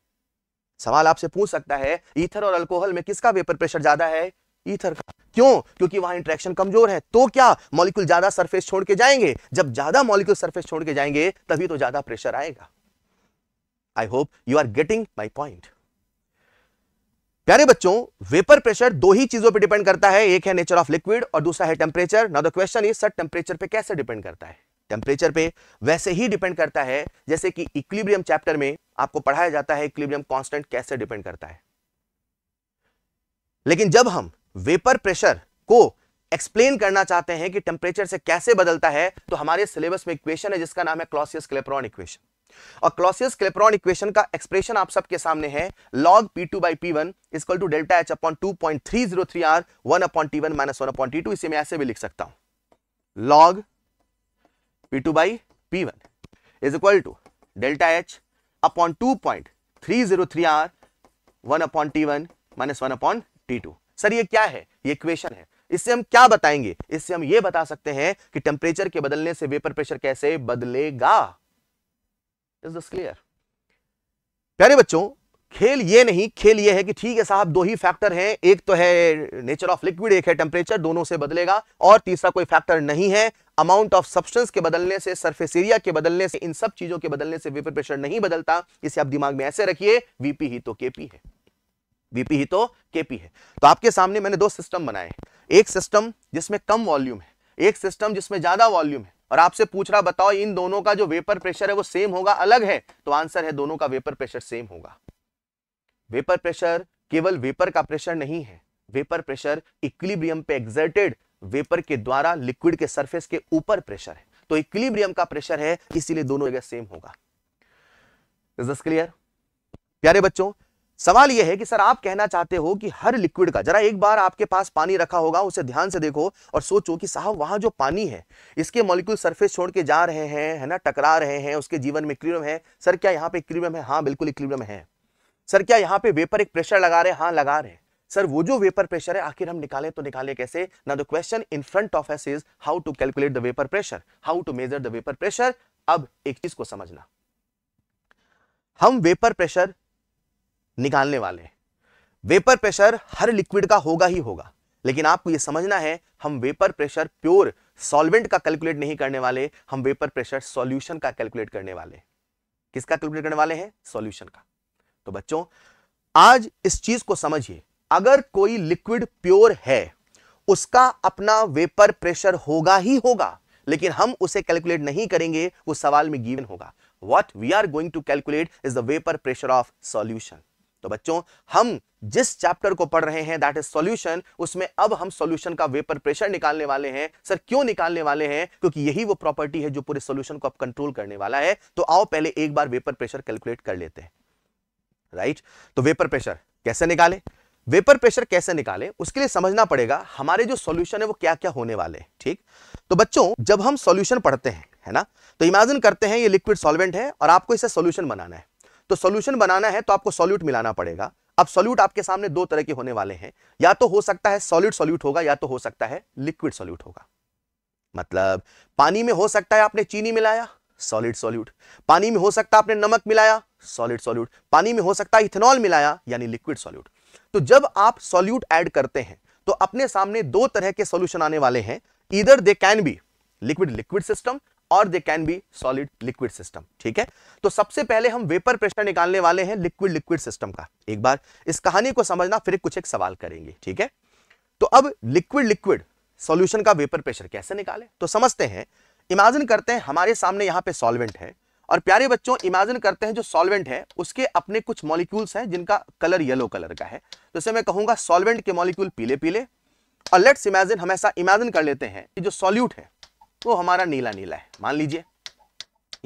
सवाल आपसे पूछ सकता है ईथर और अल्कोहल में किसका वेपर प्रेशर ज्यादा है ईथर का क्यों क्योंकि वहां इंट्रैक्शन कमजोर है तो क्या मॉलिक्यूल ज्यादा सरफेस छोड़ के जाएंगे जब ज्यादा मॉलिक्यूल सरफेस छोड़ के जाएंगे तभी तो ज्यादा प्रेशर आएगा I hope you are getting my point प्यारे बच्चों वेपर प्रेशर दो ही चीजों पे डिपेंड करता है एक है नेचर ऑफ लिक्विड और दूसरा है temperature now the question is sir temperature पे कैसे डिपेंड करता है टेम्परेचर पे वैसे ही डिपेंड करता है जैसे कि इक्विलिब्रियम चैप्टर में आपको पढ़ाया जाता है इक्विलिब्रियम कांस्टेंट कैसे डिपेंड करता है लेकिन जब हम वेपर प्रेशर को एक्सप्लेन करना चाहते हैं कि टेम्परेचर से कैसे बदलता है तो हमारे सिलेबस में इक्वेशन है जिसका नाम है क्लॉसियस क्लेप्रॉन इक्वेशन और क्लॉसियस क्लेप्रॉन इक्वेशन का एक्सप्रेशन आप सबके सामने है log p2 P one equal to delta H upon two point three zero three R one upon T one minus one upon T two इसे मैं ऐसे भी लिख सकता हूं log P two by P one is equal to delta H upon two point three zero three R one upon T one minus one upon T two sir ये क्या है ये इक्वेशन है इससे हम क्या बताएंगे इससे हम ये बता सकते हैं कि टेम्परेचर के बदलने से वेपर प्रेशर कैसे बदलेगा इज दस क्लियर प्यारे बच्चों खेल ये नहीं खेल ये है कि ठीक है साहब दो ही फैक्टर हैं एक तो है नेचर ऑफ लिक्विड एक है टेम्परेचर दोनों से बदलेगा और तीसरा कोई फैक्टर नहीं है अमाउंट ऑफ सब्सटेंस के बदलने से सरफेस एरिया के बदलने से इन सब चीजों के बदलने से वेपर प्रेशर नहीं बदलता इसे आप दिमाग में ऐसे रखिए वीपी ही तो केपी है वीपी ही तो केपी है तो आपके सामने मैंने दो सिस्टम बनाए एक सिस्टम जिसमें कम वॉल्यूम है एक सिस्टम जिसमें ज्यादा वॉल्यूम है और आपसे पूछ रहा बताओ इन दोनों का जो वेपर प्रेशर है वो सेम होगा अलग है तो आंसर है दोनों का वेपर प्रेशर सेम होगा वेपर प्रेशर केवल वेपर का प्रेशर नहीं है वेपर प्रेशर इक्विलिब्रियम पे एग्जर्टेड वेपर के द्वारा लिक्विड के सरफेस के ऊपर प्रेशर है तो इक्विलिब्रियम का प्रेशर है इसीलिए दोनों जगह सेम होगा इज दिस क्लियर प्यारे बच्चों सवाल यह है कि सर आप कहना चाहते हो कि हर लिक्विड का जरा एक बार आपके पास पानी रखा होगा उसे ध्यान से देखो और सोचो कि साहब वहां जो पानी है इसके मॉलिक्यूल सरफेस छोड़ के जा रहे हैं है ना टकरा रहे हैं उसके जीवन में इक्विबियम है सर क्या यहाँ पे इक्विबियम है हाँ बिल्कुल इक्विबियम है सर क्या यहाँ पे वेपर एक प्रेशर लगा रहे हैं हाँ लगा रहे सर वो जो वेपर प्रेशर है आखिर हम निकाले तो निकाले कैसे ना the question in front of us is how to calculate the vapour pressure how to measure the vapour pressure अब एक चीज को समझना हम वेपर प्रेशर निकालने वाले हैं वेपर प्रेशर हर लिक्विड का होगा ही होगा लेकिन आपको यह समझना है हम वेपर प्रेशर प्योर सॉल्वेंट का कैलकुलेट नहीं करने वाले हम वेपर प्रेशर सॉल्यूशन का कैलकुलेट करने वाले किसका कैलकुलेट करने वाले हैं सॉल्यूशन का तो बच्चों आज इस चीज को समझिए अगर कोई लिक्विड प्योर है उसका अपना वेपर प्रेशर होगा ही होगा लेकिन हम उसे कैलकुलेट नहीं करेंगे वो सवाल में गिवन होगा what we are going to calculate is the vapour pressure of solution तो बच्चों हम जिस चैप्टर को पढ़ रहे हैं दैट इज सॉल्यूशन उसमें अब हम सॉल्यूशन का वेपर प्रेशर निकालने वाले हैं सर क्यों निकालने वाले हैं क्योंकि यही वो प्रॉपर्टी है जो पूरे सॉल्यूशन को अब कंट्रोल करने वाला है तो आओ पहले एक बार वेपर प्रेशर कैलकुलेट कर लेते हैं राइट तो वेपर प्रेशर कैसे निकाले वेपर प्रेशर कैसे निकाले उसके लिए समझना पड़ेगा हमारे जो सॉल्यूशन है वो क्या क्या होने वाले हैं ठीक तो बच्चों जब हम सॉल्यूशन पढ़ते हैं है ना तो इमेजिन करते हैं ये लिक्विड सॉल्वेंट है और आपको इसे सॉल्यूशन बनाना है तो सोल्यूशन बनाना है तो आपको सोल्यूट मिलाना पड़ेगा अब सोल्यूट आपके सामने दो तरह के होने वाले हैं या तो हो सकता है सॉल्यूट सोल्यूट होगा या तो हो सकता है लिक्विड सोल्यूट होगा मतलब पानी में हो सकता है आपने चीनी मिलाया सॉलिड सॉल्यूट पानी में हो सकता है आपने नमक मिलाया सॉलिड सॉल्यूट पानी में हो सकता है इथेनॉल मिलाया यानी लिक्विड सॉल्यूट तो जब आप सॉल्यूट ऐड करते हैं तो अपने सामने दो तरह के सॉल्यूशन आने वाले हैं इधर they can be liquid liquid system और they can be solid liquid system ठीक है तो सबसे पहले हम वेपर प्रेशर निकालने वाले हैं लिक्विड लिक्विड सिस्टम का एक बार इस कहानी को समझना फिर कुछ एक सवाल करेंगे ठीक है तो अब लिक्विड लिक्विड सॉल्यूशन का वेपर प्रेशर कैसे निकाले तो समझते हैं इमेजिन करते हैं हमारे सामने यहाँ पे सॉल्वेंट है और प्यारे बच्चों इमेजिन करते हैं जो सॉल्वेंट है उसके अपने कुछ मॉलिक्यूल्स हैं जिनका कलर येलो कलर का है जैसे तो मैं कहूंगा सॉल्वेंट के मॉलिक्यूल पीले पीले और लेट्स इमेजिन हम ऐसा इमेजिन कर लेते हैं कि जो सॉल्यूट है वो तो हमारा नीला नीला है मान लीजिए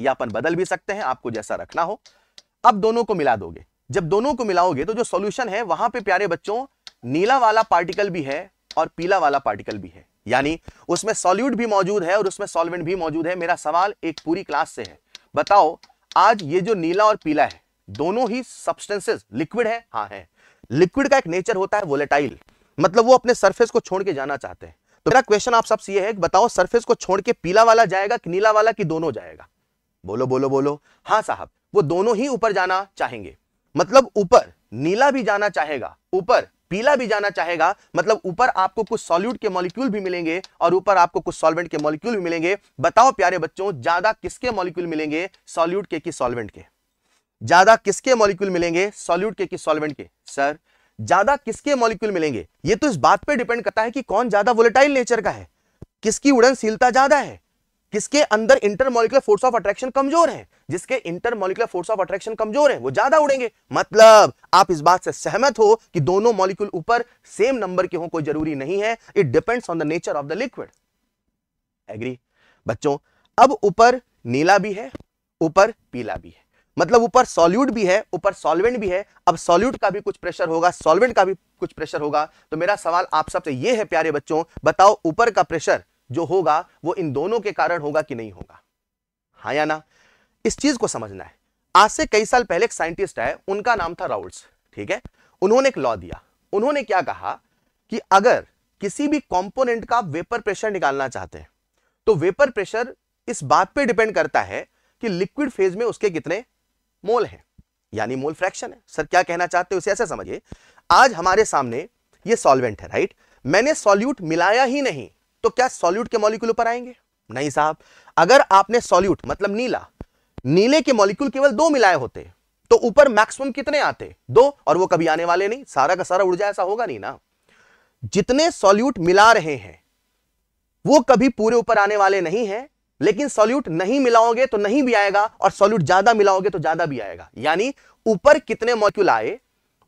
या अपन बदल भी सकते हैं आपको जैसा रखना हो अब दोनों को मिला दोगे जब दोनों को मिलाओगे तो जो सॉल्यूशन है वहां पे प्यारे बच्चों नीला वाला पार्टिकल भी है और पीला वाला पार्टिकल भी है यानी उसमें सॉल्यूट भी मौजूद है और उसमें सॉल्वेंट भी मौजूद है मेरा सवाल एक पूरी क्लास से है बताओ आज ये जो नीला और पीला है दोनों ही सब्सटेंसेज लिक्विड है हाँ है लिक्विड का एक नेचर होता है वोलेटाइल मतलब वो अपने सरफेस को छोड़ के जाना चाहते हैं तो मेरा क्वेश्चन आप सबसे ये है कि बताओ सरफेस को छोड़ के पीला वाला जाएगा कि नीला वाला कि दोनों जाएगा बोलो बोलो बोलो हाँ साहब वो दोनों ही ऊपर जाना चाहेंगे मतलब ऊपर नीला भी जाना चाहेगा ऊपर पीला भी जाना चाहेगा मतलब ऊपर आपको कुछ सॉल्यूट के मॉलिक्यूल भी मिलेंगे और ऊपर आपको कुछ सॉल्वेंट के मॉलिक्यूल भी मिलेंगे बताओ प्यारे बच्चों ज्यादा किसके मॉलिक्यूल मिलेंगे सॉल्यूट के कि सॉल्वेंट के ज्यादा किसके मॉलिक्यूल मिलेंगे सॉल्यूट के कि सॉल्वेंट के सर ज्यादा किसके मॉलिक्यूल मिलेंगे ये तो इस बात पे डिपेंड करता है कि कौन ज्यादा वोलेटाइल नेचर का है किसकी उड़नशीलता ज्यादा है किसके अंदर इंटरमोलिकुलर फोर्स ऑफ अट्रैक्शन कमजोर है जिसके इंटरमोलिकुलर फोर्स ऑफ अट्रैक्शन कमजोर है वो ज्यादा उड़ेंगे मतलब आप इस बात से सहमत हो कि दोनों मॉलिक्यूल ऊपर सेम नंबर के हो कोई जरूरी नहीं है it depends on the nature of the liquid agree बच्चों अब ऊपर नीला भी है ऊपर पीला भी है मतलब ऊपर सॉल्यूट भी है ऊपर सॉल्वेंट भी है अब सॉल्यूट का भी कुछ प्रेशर होगा सॉल्वेंट का भी कुछ प्रेशर होगा तो मेरा सवाल आप सबसे ये है प्यारे बच्चों बताओ ऊपर का प्रेशर जो होगा वो इन दोनों के कारण होगा कि नहीं होगा हाँ या ना इस चीज को समझना है आज से कई साल पहले एक साइंटिस्ट है उनका नाम था राउल्स ठीक है उन्होंने एक लॉ दिया उन्होंने क्या कहा कि अगर किसी भी कॉम्पोनेंट का वेपर प्रेशर निकालना चाहते हैं तो वेपर प्रेशर इस बात पर डिपेंड करता है कि लिक्विड फेज में उसके कितने मोल है यानी मोल फ्रैक्शन है सर क्या कहना चाहते हो उसे ऐसा समझिए आज हमारे सामने ये सॉल्वेंट है राइट मैंने सॉल्यूट मिलाया ही नहीं तो क्या सॉल्यूट के मॉलिक्यूल ऊपर आएंगे नहीं साहब अगर आपने सॉल्यूट मतलब नीला नीले के मॉलिक्यूल केवल दो मिलाए होते तो ऊपर मैक्सिमम कितने आते दो और वो कभी आने वाले नहीं सारा का सारा उड़ जाए ऐसा होगा नहीं ना जितने सॉल्यूट मिला रहे हैं वो कभी पूरे ऊपर आने वाले नहीं है लेकिन सॉल्यूट नहीं मिलाओगे तो नहीं भी आएगा और सॉल्यूट ज्यादा मिलाओगे तो ज्यादा भी आएगा यानी ऊपर कितने मॉलिक्यूल आए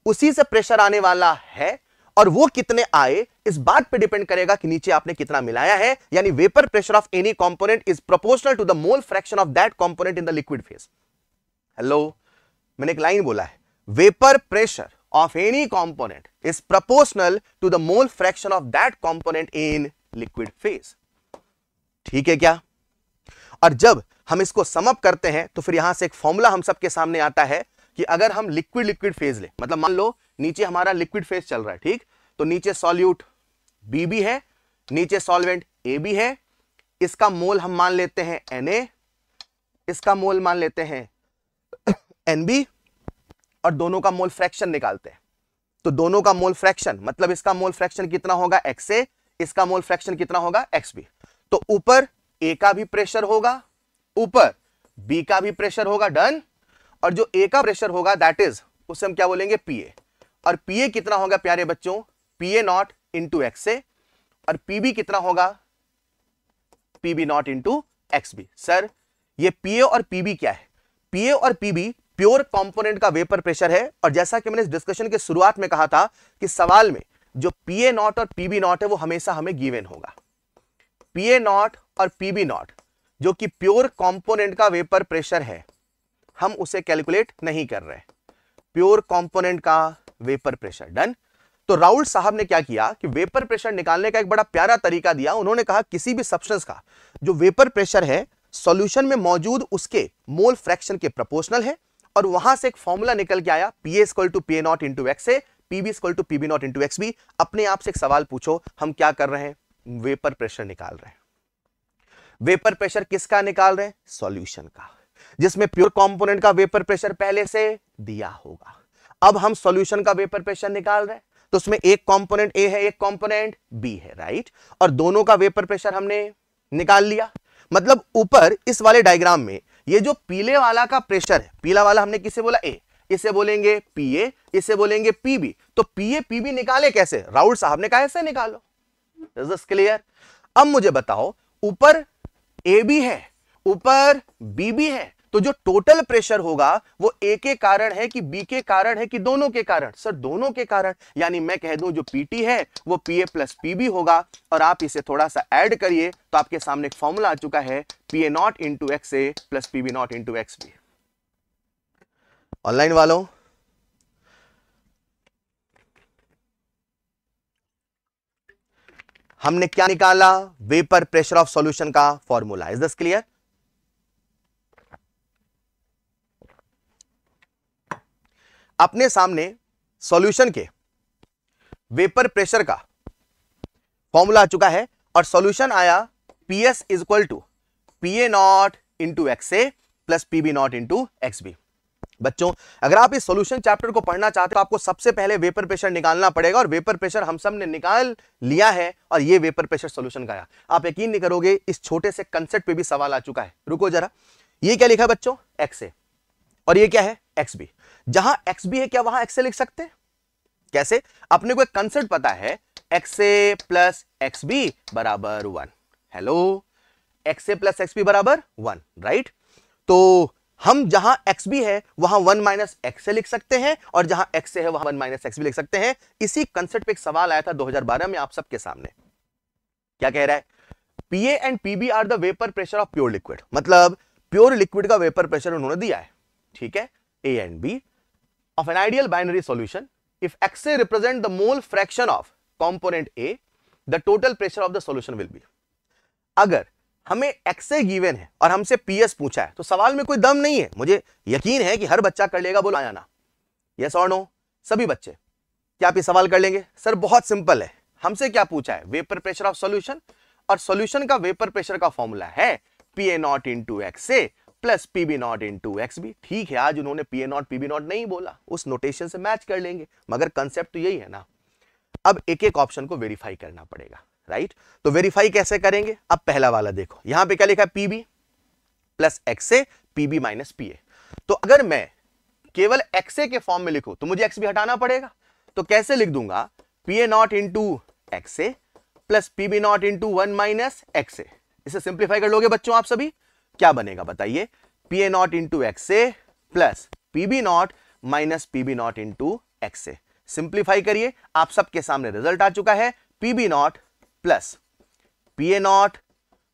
उसी से प्रेशर आने वाला है और वो कितने आए इस बात पे डिपेंड करेगा कि नीचे आपने कितना मिलाया है यानी vapour pressure of any component is proportional to the mole fraction of that component in the liquid phase hello मैंने एक लाइन बोला है vapour pressure of any component is proportional to the mole fraction of that component in liquid phase ठीक है क्या और जब हम इसको समअप करते हैं तो फिर यहां से एक फॉर्मूला हम सबके सामने आता है कि अगर हम लिक्विड लिक्विड फेज ले मतलब मान लो नीचे हमारा लिक्विड फेज चल रहा है ठीक तो नीचे सॉल्यूट बी भी है नीचे सॉल्वेंट ए भी है इसका मोल हम मान लेते हैं एन इसका मोल मान लेते हैं एन और दोनों का मोल फ्रैक्शन निकालते हैं तो दोनों का मोल फ्रैक्शन मतलब इसका मोल फ्रैक्शन कितना होगा एक्स ए इसका मोल फ्रैक्शन कितना होगा एक्स बी तो ऊपर ए का भी प्रेशर होगा ऊपर बी का भी प्रेशर होगा डन और जो ए का प्रेशर होगा दैट इज उसे हम क्या बोलेंगे पीए और पीए कितना होगा प्यारे बच्चों पीए नॉट इंटू एक्स ए और पीबी कितना होगा PB not into x B sir ये पीए और पीबी क्या है पीए और पीबी प्योर कंपोनेंट का वेपर प्रेशर है और जैसा कि मैंने इस डिस्कशन के शुरुआत में कहा था कि सवाल में जो पीए नॉट और पीबी नॉट है वो हमेशा हमें गिवेन होगा ए नॉट और पीबी नॉट जो कि प्योर कंपोनेंट का वेपर प्रेशर है हम उसे कैलकुलेट नहीं कर रहे प्योर कंपोनेंट का वेपर प्रेशर डन तो राउल साहब ने क्या किया कि वेपर प्रेशर निकालने का एक बड़ा प्यारा तरीका दिया उन्होंने कहा किसी भी सब्सटेंस का जो वेपर प्रेशर है सॉल्यूशन में मौजूद उसके मोल फ्रैक्शन के प्रोपोर्शनल है और वहां से एक फॉर्मूला निकल के आया P S to P naught into x A PB स्क्वल to PB not into x B अपने आप से एक सवाल पूछो हम क्या कर रहे हैं वेपर प्रेशर निकाल रहे हैं वेपर प्रेशर किसका निकाल रहे हैं सॉल्यूशन का जिसमें प्योर कंपोनेंट का वेपर प्रेशर पहले से दिया होगा अब हम सॉल्यूशन का वेपर प्रेशर निकाल रहे हैं तो उसमें एक कंपोनेंट ए है एक कंपोनेंट बी है राइट और दोनों का वेपर प्रेशर हमने निकाल लिया मतलब ऊपर इस वाले डायग्राम में ये जो पीले वाला का प्रेशर है पीला वाला हमने किसे बोला ए इसे बोलेंगे पीए इसे बोलेंगे पीबी तो पीए पीबी निकाले कैसे राउल साहब ने कहा ऐसे निकालो इज दिस क्लियर अब मुझे बताओ ऊपर ए बी है ऊपर बी बी है तो जो टोटल प्रेशर होगा वो ए के कारण है कि बी के कारण है कि दोनों के कारण सर दोनों के कारण यानी मैं कह दूं जो पीटी है वो P A plus P B होगा और आप इसे थोड़ा सा ऐड करिए तो आपके सामने एक फॉर्मूला आ चुका है P A not into x A plus P B not into x B online वालों हमने क्या निकाला वेपर प्रेशर ऑफ सॉल्यूशन का फॉर्मूला इज दस क्लियर अपने सामने सॉल्यूशन के वेपर प्रेशर का फॉर्मूला आ चुका है और सॉल्यूशन आया PS is equal to P A not into x A plus P B not into x B बच्चों अगर आप इस सॉल्यूशन चैप्टर को पढ़ना चाहते हो तो आपको सबसे पहले वेपर प्रेशर निकालना पड़ेगा और वेपर प्रेशर हम सब ने निकाल लिया है और ये वेपर प्रेशर सोल्यूशन का आप यकीन नहीं करोगे इस छोटे से कंसेप्ट पे भी सवाल आ चुका है रुको जरा ये क्या लिखा है बच्चों एक्स ए और ये क्या है एक्स बी जहां एक्स बी है क्या वहां एक्स ए लिख सकते हैं कैसे अपने को एक कंसेप्ट पता है x A plus x B बराबर one hello x A plus x B बराबर वन राइट तो हम जहां x भी है वहां वन माइनस एक्स लिख सकते हैं और जहां x है वहां वन माइनस एक्स भी लिख सकते हैं इसी कंसेप्ट पे एक सवाल आया था 2012 में आप सबके सामने क्या कह रहा है PA and PB are the vapour pressure of pure liquid मतलब प्योर लिक्विड का वेपर प्रेशर उन्होंने दिया है ठीक है A and B of an ideal binary solution if x represent the mole fraction of component A the total pressure of the solution will be अगर हमें एक्से ए given है और हमसे पीएस पूछा है तो सवाल में कोई दम नहीं है मुझे यकीन है कि हर बच्चा कर लेगा बोला आना यस और नो सभी बच्चे क्या आप ये सवाल कर लेंगे सर बहुत सिंपल है हमसे क्या पूछा है वेपर प्रेशर ऑफ सॉल्यूशन और सॉल्यूशन का वेपर प्रेशर का फॉर्मूला है P A naught to x A plus P B naught to x B ठीक है आज उन्होंने P A not P B naught नहीं बोला उस नोटेशन से मैच कर लेंगे मगर कंसेप्ट तो यही है ना अब एक एक ऑप्शन को वेरीफाई करना पड़ेगा राइट तो वेरीफाई कैसे करेंगे अब पहला वाला देखो यहां पे क्या लिखा है P B plus X A P B minus P A तो अगर मैं केवल एक्स ए के फॉर्म में लिखूं तो मुझे एक्स भी हटाना पड़ेगा तो कैसे लिख दूंगा P A not into x A plus P B not into one minus X A इसे सिंप्लीफाई कर लोगे बच्चों आप सभी क्या बनेगा बताइए P A not into x A plus P B not minus P B not into x A simplify करिए आप सबके सामने रिजल्ट आ चुका है P B not plus P A not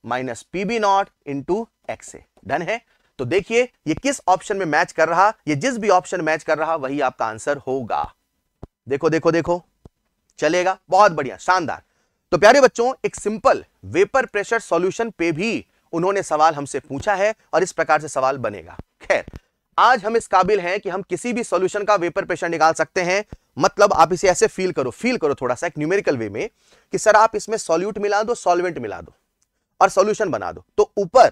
minus P B not into x A done है तो देखिए ये किस ऑप्शन में मैच कर रहा ये जिस भी ऑप्शन मैच कर रहा वही आपका आंसर होगा देखो देखो देखो चलेगा बहुत बढ़िया शानदार तो प्यारे बच्चों एक सिंपल वेपर प्रेशर सॉल्यूशन पे भी उन्होंने सवाल हमसे पूछा है और इस प्रकार से सवाल बनेगा खैर आज हम इस काबिल हैं कि हम किसी भी सॉल्यूशन का वेपर प्रेशर निकाल सकते हैं मतलब आप इसे ऐसे फील करो फील करो थोड़ा सा एक न्यूमेरिकल वे में कि सर आप इसमें सॉल्यूट मिला दो सॉल्वेंट मिला दो और सॉल्यूशन बना दो तो ऊपर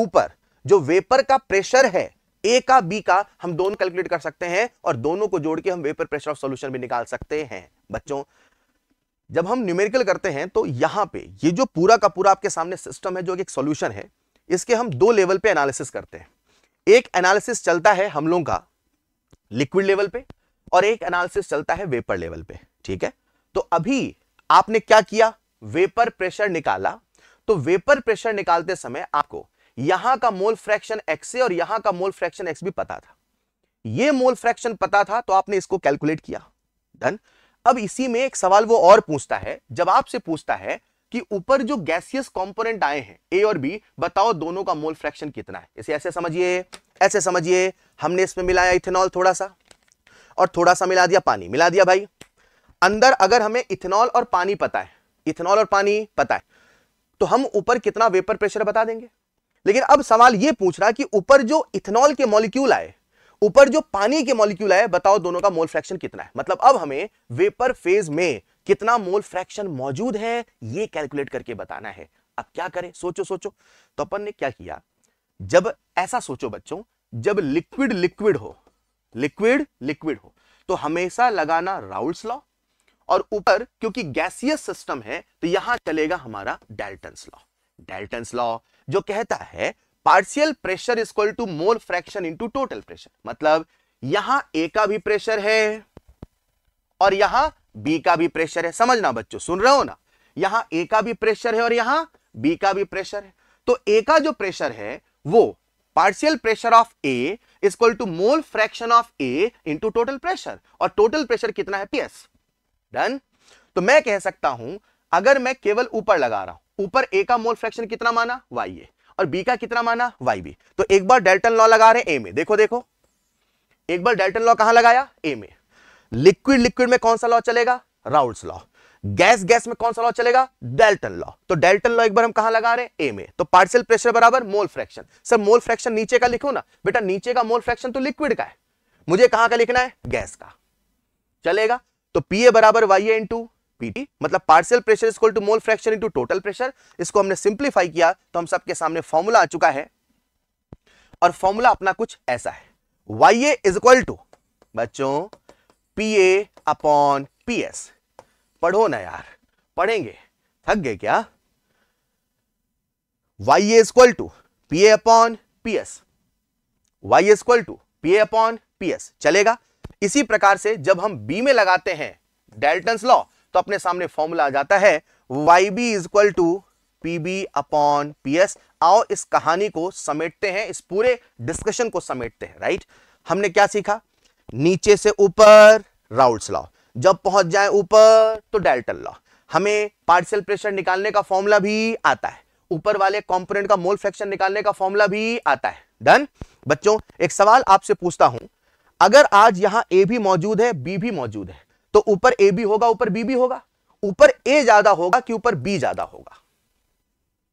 ऊपर जो वेपर का प्रेशर है ए का बी का हम दोनों कैलकुलेट कर सकते हैं और दोनों को जोड़ के हम वेपर प्रेशर ऑफ सोल्यूशन भी निकाल सकते हैं बच्चों जब हम न्यूमेरिकल करते हैं तो यहां पे ये जो पूरा का पूरा आपके सामने सिस्टम है जो एक सोल्यूशन है इसके हम दो लेवल पे एनालिसिस करते हैं एक एनालिसिस चलता है हम लोगों का लिक्विड लेवल पे और एक एनालिसिस चलता है वेपर लेवल पे ठीक है तो अभी आपने क्या किया वेपर प्रेशर निकाला तो वेपर प्रेशर निकालते समय आपको यहां का मोल फ्रैक्शन एक्स और यहां का मोल फ्रैक्शन एक्स भी पता था ये मोल फ्रैक्शन पता था तो आपने इसको कैलकुलेट किया डन अब इसी में एक सवाल वो और पूछता है जब आपसे पूछता है कि ऊपर जो गैसियस कंपोनेंट आए हैं ए और बी बताओ दोनों का मोल फ्रैक्शन कितना है इसे ऐसे समझिए ऐसे समझिए हमने इसमें मिलाया इथेनॉल थोड़ा सा और थोड़ा सा मिला दिया पानी मिला दिया भाई अंदर अगर हमें इथेनॉल और पानी पता है इथेनॉल और पानी पता है तो हम ऊपर कितना वेपर प्रेशर बता देंगे लेकिन अब सवाल यह पूछ रहा कि ऊपर जो इथेनॉल के मॉलिक्यूल आए ऊपर जो पानी के मॉलिक्यूल आए बताओ दोनों का मोल फ्रैक्शन कितना है मतलब अब हमें वेपर फेज में कितना मोल फ्रैक्शन मौजूद है ये कैलकुलेट करके बताना है अब क्या करें सोचो सोचो तो अपन ने क्या किया जब ऐसा सोचो बच्चों जब लिक्विड लिक्विड हो लिक्विड लिक्विड हो तो हमेशा लगाना राउल्स लॉ और ऊपर क्योंकि गैसियस सिस्टम है तो यहां चलेगा हमारा डेल्टन लॉ डेल्टन लॉ जो कहता है partial pressure is equal to mole fraction into total pressure मतलब यहां ए का भी प्रेशर है और यहां बी का भी प्रेशर है समझना बच्चों सुन रहे हो ना यहां ए का भी प्रेशर है और यहां बी का भी प्रेशर है तो ए का जो प्रेशर है वो partial pressure of A is equal to mole fraction of A into total pressure और टोटल प्रेशर कितना है पीएस डन तो मैं कह सकता हूं अगर मैं केवल ऊपर लगा रहा हूं ऊपर ए का मोल फ्रैक्शन कितना माना वाई ए और बी का कितना माना वाई बी तो एक बार डेल्टन लॉ लगा रहे ए में देखो देखो एक बार डेल्टन लॉ कहां लगाया ए में लिक्विड लिक्विड में कौन सा लॉ चलेगा राउल्स लॉ गैस गैस में कौन सा लॉ चलेगा डेल्टन लॉ तो डेल्टन लॉ एक बार हम कहा लगा रहे हैं ए में तो पार्सियल प्रेशर बराबर mole fraction sir mole fraction नीचे का लिखो ना बेटा नीचे का मोल फ्रैक्शन तो लिक्विड का है मुझे कहां का लिखना है गैस का चलेगा तो पी ए बराबर वाई ए इंटू पीटी मतलब partial pressure is to mole fraction into total pressure इसको हमने सिंप्लीफाई किया तो हम सबके सामने फॉर्मूला आ चुका है और फॉर्मूला अपना कुछ ऐसा है Y A is equal to बच्चों P A upon P S पढ़ो ना यार पढ़ेंगे थक गए क्या Y A is equal to P A upon P S Y is equal to P A upon P S चलेगा इसी प्रकार से जब हम बी में लगाते हैं डेल्टन लॉ तो अपने सामने फॉर्मूला आ जाता है Y B equal to P B upon P S आओ इस कहानी को समेटते हैं इस पूरे डिस्कशन को समेटते हैं राइट हमने क्या सीखा नीचे से ऊपर राउल्स लॉ जब पहुंच जाए ऊपर तो डेल्टन लॉ हमें पार्शियल प्रेशर निकालने का फॉर्मूला भी आता है ऊपर वाले कंपोनेंट का मोल फ्रैक्शन निकालने का फॉर्मूला भी आता है डन बच्चों एक सवाल आपसे पूछता हूं अगर आज यहां ए भी मौजूद है बी भी मौजूद है तो ऊपर ए भी होगा ऊपर बी भी होगा ऊपर ए ज्यादा होगा कि ऊपर बी ज्यादा होगा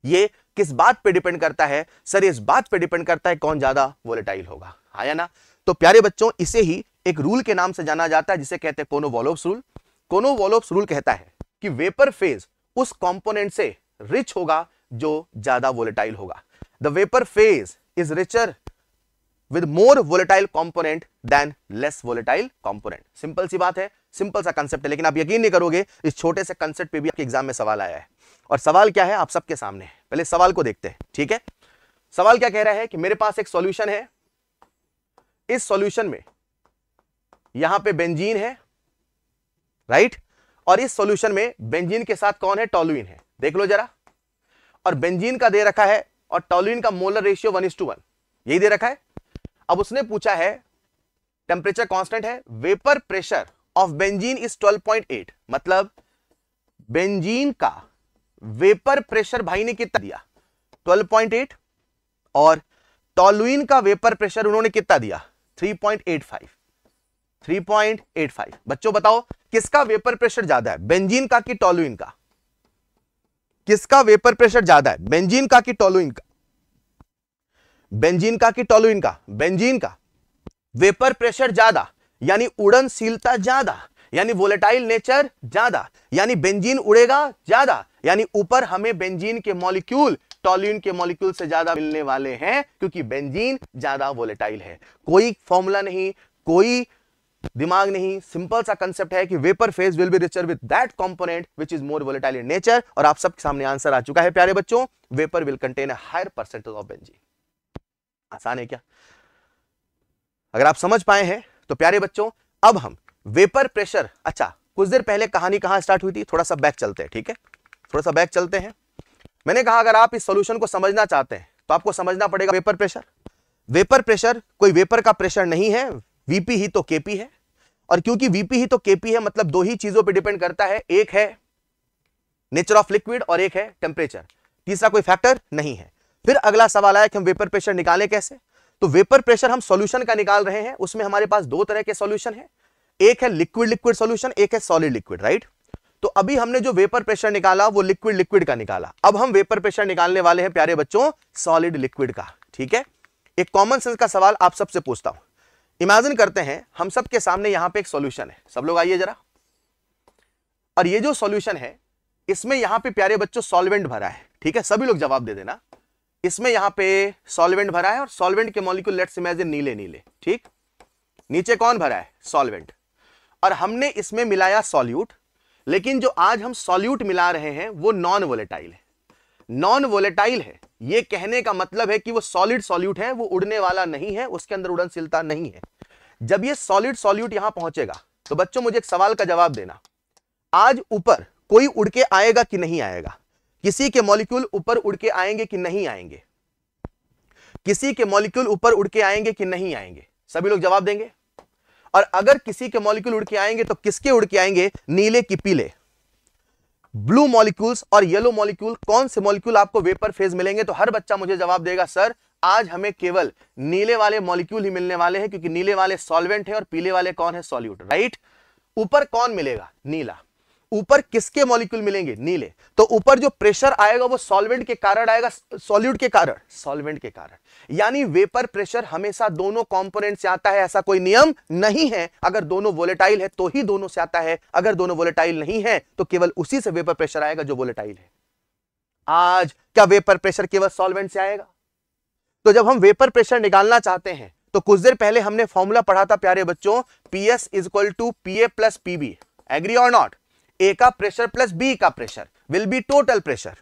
ये किस बात पे डिपेंड करता है सर इस बात पे डिपेंड करता है कौन ज्यादा वोलेटाइल होगा आया ना तो प्यारे बच्चों इसे ही एक रूल के नाम से जाना जाता है जिसे कहते हैं कोनोवोलोप्स रूल कोनोवोलोप्स रूल कहता है कि वेपर फेज उस कॉम्पोनेंट से रिच होगा जो ज्यादा वोलेटाइल होगा the vapour phase is richer with more volatile component than less volatile component simple सी बात है सिंपल सा कंसेप्ट है लेकिन आप यकीन नहीं करोगे इस छोटे से कंसेप्ट पे भी आपके एग्जाम में सवाल आया है और सवाल क्या है आप सबके सामने पहले सवाल को देखते हैं ठीक है सवाल क्या कह रहा है कि मेरे पास एक सॉल्यूशन है इस सॉल्यूशन में यहां पे बेंजीन है राइट और इस सॉल्यूशन में बेंजीन के साथ कौन है टॉलुइन है देख लो जरा और बेंजीन का दे रखा है और टॉलुइन का molar ratio one is to one यही दे रखा है अब उसने पूछा है टेम्परेचर कॉन्स्टेंट है vapour pressure of benzene is 12.8 मतलब बेंजीन का वेपर प्रेशर भाई ने कितना दिया 12.8 और टॉलुइन का वेपर प्रेशर उन्होंने कितना दिया 3.85 3.85 बच्चों बताओ किसका वेपर प्रेशर ज्यादा है बेंजीन का कि टोलुइन का किसका वेपर प्रेशर ज्यादा है बेंजीन का कि टोलुइन का बेंजीन का कि टोलुइन का बेंजीन का वेपर प्रेशर ज्यादा यानी उड़नशीलता ज्यादा यानी वोलेटाइल नेचर ज्यादा यानी बेंजीन उड़ेगा ज्यादा यानी ऊपर हमें बेंजीन के मॉलिक्यूल टॉलिन के मॉलिक्यूल से ज्यादा मिलने वाले हैं क्योंकि बेंजीन ज्यादा वोलेटाइल है कोई फॉर्मूला नहीं कोई दिमाग नहीं सिंपल सा कंसेप्ट है कि vapour phase will be richer with that component which is more volatile in nature और आप सबके सामने आंसर आ चुका है प्यारे बच्चों vapour will contain a higher percentage of benzene आसान है क्या अगर आप समझ पाए हैं तो प्यारे बच्चों अब हम वेपर प्रेशर अच्छा कुछ देर पहले कहानी कहां स्टार्ट हुई थी थोड़ा सा बैक चलते हैं ठीक है थोड़ा सा बैक चलते हैं मैंने कहा अगर आप इस सोल्यूशन को समझना चाहते हैं तो आपको समझना पड़ेगा वेपर प्रेशर वेपर प्रेशर कोई वेपर का प्रेशर नहीं है वीपी ही तो केपी है और क्योंकि वीपी ही तो केपी है मतलब दो ही चीजों पर डिपेंड करता है एक है नेचर ऑफ लिक्विड और एक है टेम्परेचर तीसरा कोई फैक्टर नहीं है फिर अगला सवाल आया कि हम वेपर प्रेशर निकालें कैसे तो वेपर प्रेशर हम सोल्यूशन का निकाल रहे हैं उसमें हमारे पास दो तरह के सोल्यूशन है एक है लिक्विड लिक्विड सोल्यूशन एक है सॉलिड लिक्विड राइट तो अभी हमने जो वेपर प्रेशर निकाला वो लिक्विड लिक्विड का निकाला अब हम वेपर प्रेशर निकालने वाले हैं प्यारे बच्चों सॉलिड लिक्विड का ठीक है एक कॉमन सेंस का सवाल आप सबसे पूछता हूं इमेजिन करते हैं हम सबके सामने यहां पे एक सॉल्यूशन है सब लोग आइए जरा और ये जो सॉल्यूशन है इसमें यहां पे प्यारे बच्चों सॉल्वेंट भरा है ठीक है सभी लोग जवाब दे देना इसमें यहां पे सॉल्वेंट भरा है और सॉल्वेंट के मॉलिक्यूल लेट्स इमेजिन नीले नीले ठीक नीचे कौन भरा है सॉल्वेंट और हमने इसमें मिलाया सॉल्यूट लेकिन जो आज हम सॉल्यूट मिला रहे हैं वो नॉन वोलेटाइल है नॉन वोलेटाइल है ये कहने का मतलब है कि वो सॉलिड सॉल्यूट है वो उड़ने वाला नहीं है उसके अंदर उड़नशीलता नहीं है जब ये सॉलिड सॉल्यूट यहां पहुंचेगा तो बच्चों मुझे एक सवाल का जवाब देना आज ऊपर कोई उड़ के आएगा कि नहीं आएगा किसी के मॉलिक्यूल ऊपर उड़ के आएंगे कि नहीं आएंगे किसी के मॉलिक्यूल ऊपर उड़ के आएंगे कि नहीं आएंगे सभी लोग जवाब देंगे और अगर किसी के मॉलिक्यूल उड़ के आएंगे तो किसके उड़ के आएंगे नीले की पीले ब्लू मॉलिक्यूल्स और येलो मॉलिक्यूल कौन से मॉलिक्यूल आपको वेपर फेज मिलेंगे तो हर बच्चा मुझे जवाब देगा सर आज हमें केवल नीले वाले मॉलिक्यूल ही मिलने वाले हैं क्योंकि नीले वाले सॉल्वेंट है और पीले वाले कौन है सॉल्यूट राइट ऊपर कौन मिलेगा नीला ऊपर किसके मॉलिक्यूल मिलेंगे नीले तो ऊपर जो प्रेशर आएगा वो सॉल्वेंट के कारण आएगा सॉल्यूट के कारण सॉल्वेंट के कारण यानी वेपर प्रेशर हमेशा दोनों कॉम्पोनेंट से आता है ऐसा कोई नियम नहीं है अगर दोनों वोलेटाइल है तो ही दोनों से आता है अगर दोनों वोलेटाइल नहीं है तो केवल उसी से वेपर प्रेशर आएगा जो वोलेटाइल है आज क्या वेपर प्रेशर केवल सॉल्वेंट से आएगा तो जब हम वेपर प्रेशर निकालना चाहते हैं तो कुछ देर पहले हमने फॉर्मूला पढ़ा था प्यारे बच्चों P S is equal to P A plus P B agree और नॉट ए का प्रेशर प्लस बी का pressure will be total pressure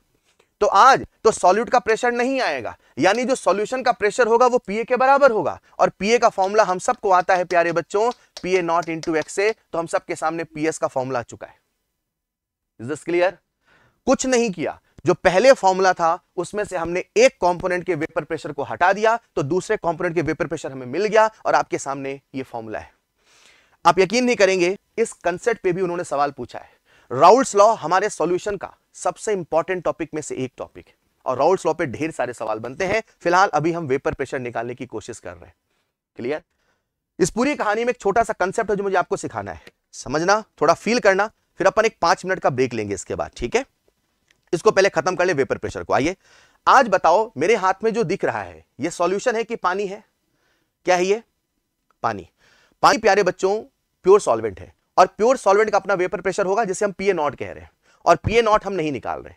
तो आज तो सॉल्यूट का प्रेशर नहीं आएगा यानी जो सॉल्यूशन का प्रेशर होगा वो पीए के बराबर होगा और पीए का फॉर्मूला हम सबको आता है प्यारे बच्चों पीए not into x A तो हम सबके सामने पीएस का फॉर्मूला चुका है इज दिस क्लियर कुछ नहीं किया जो पहले फॉर्मूला था उसमें से हमने एक कॉम्पोनेंट के वेपर प्रेशर को हटा दिया तो दूसरे कॉम्पोनेंट के वेपर प्रेशर हमें मिल गया और आपके सामने ये फॉर्मूला है आप यकीन नहीं करेंगे इस कंसेप्ट पे भी उन्होंने सवाल पूछा है राउल्स लॉ हमारे सॉल्यूशन का सबसे इंपॉर्टेंट टॉपिक में से एक टॉपिक है और राउल्स लॉ पे ढेर सारे सवाल बनते हैं फिलहाल अभी हम वेपर प्रेशर निकालने की कोशिश कर रहे हैं क्लियर इस पूरी कहानी में एक छोटा सा कंसेप्ट है जो मुझे आपको सिखाना है समझना थोड़ा फील करना फिर अपन एक पांच मिनट का ब्रेक लेंगे इसके बाद ठीक है इसको पहले खत्म कर ले वेपर प्रेशर को आइए आज बताओ मेरे हाथ में जो दिख रहा है ये सॉल्यूशन है कि पानी है क्या है ये पानी पानी प्यारे बच्चों प्योर सॉल्वेंट है और प्योर सॉल्वेंट का अपना वेपर प्रेशर होगा जिसे हम पीए नॉट कह रहे हैं और पीए नॉट हम नहीं निकाल रहे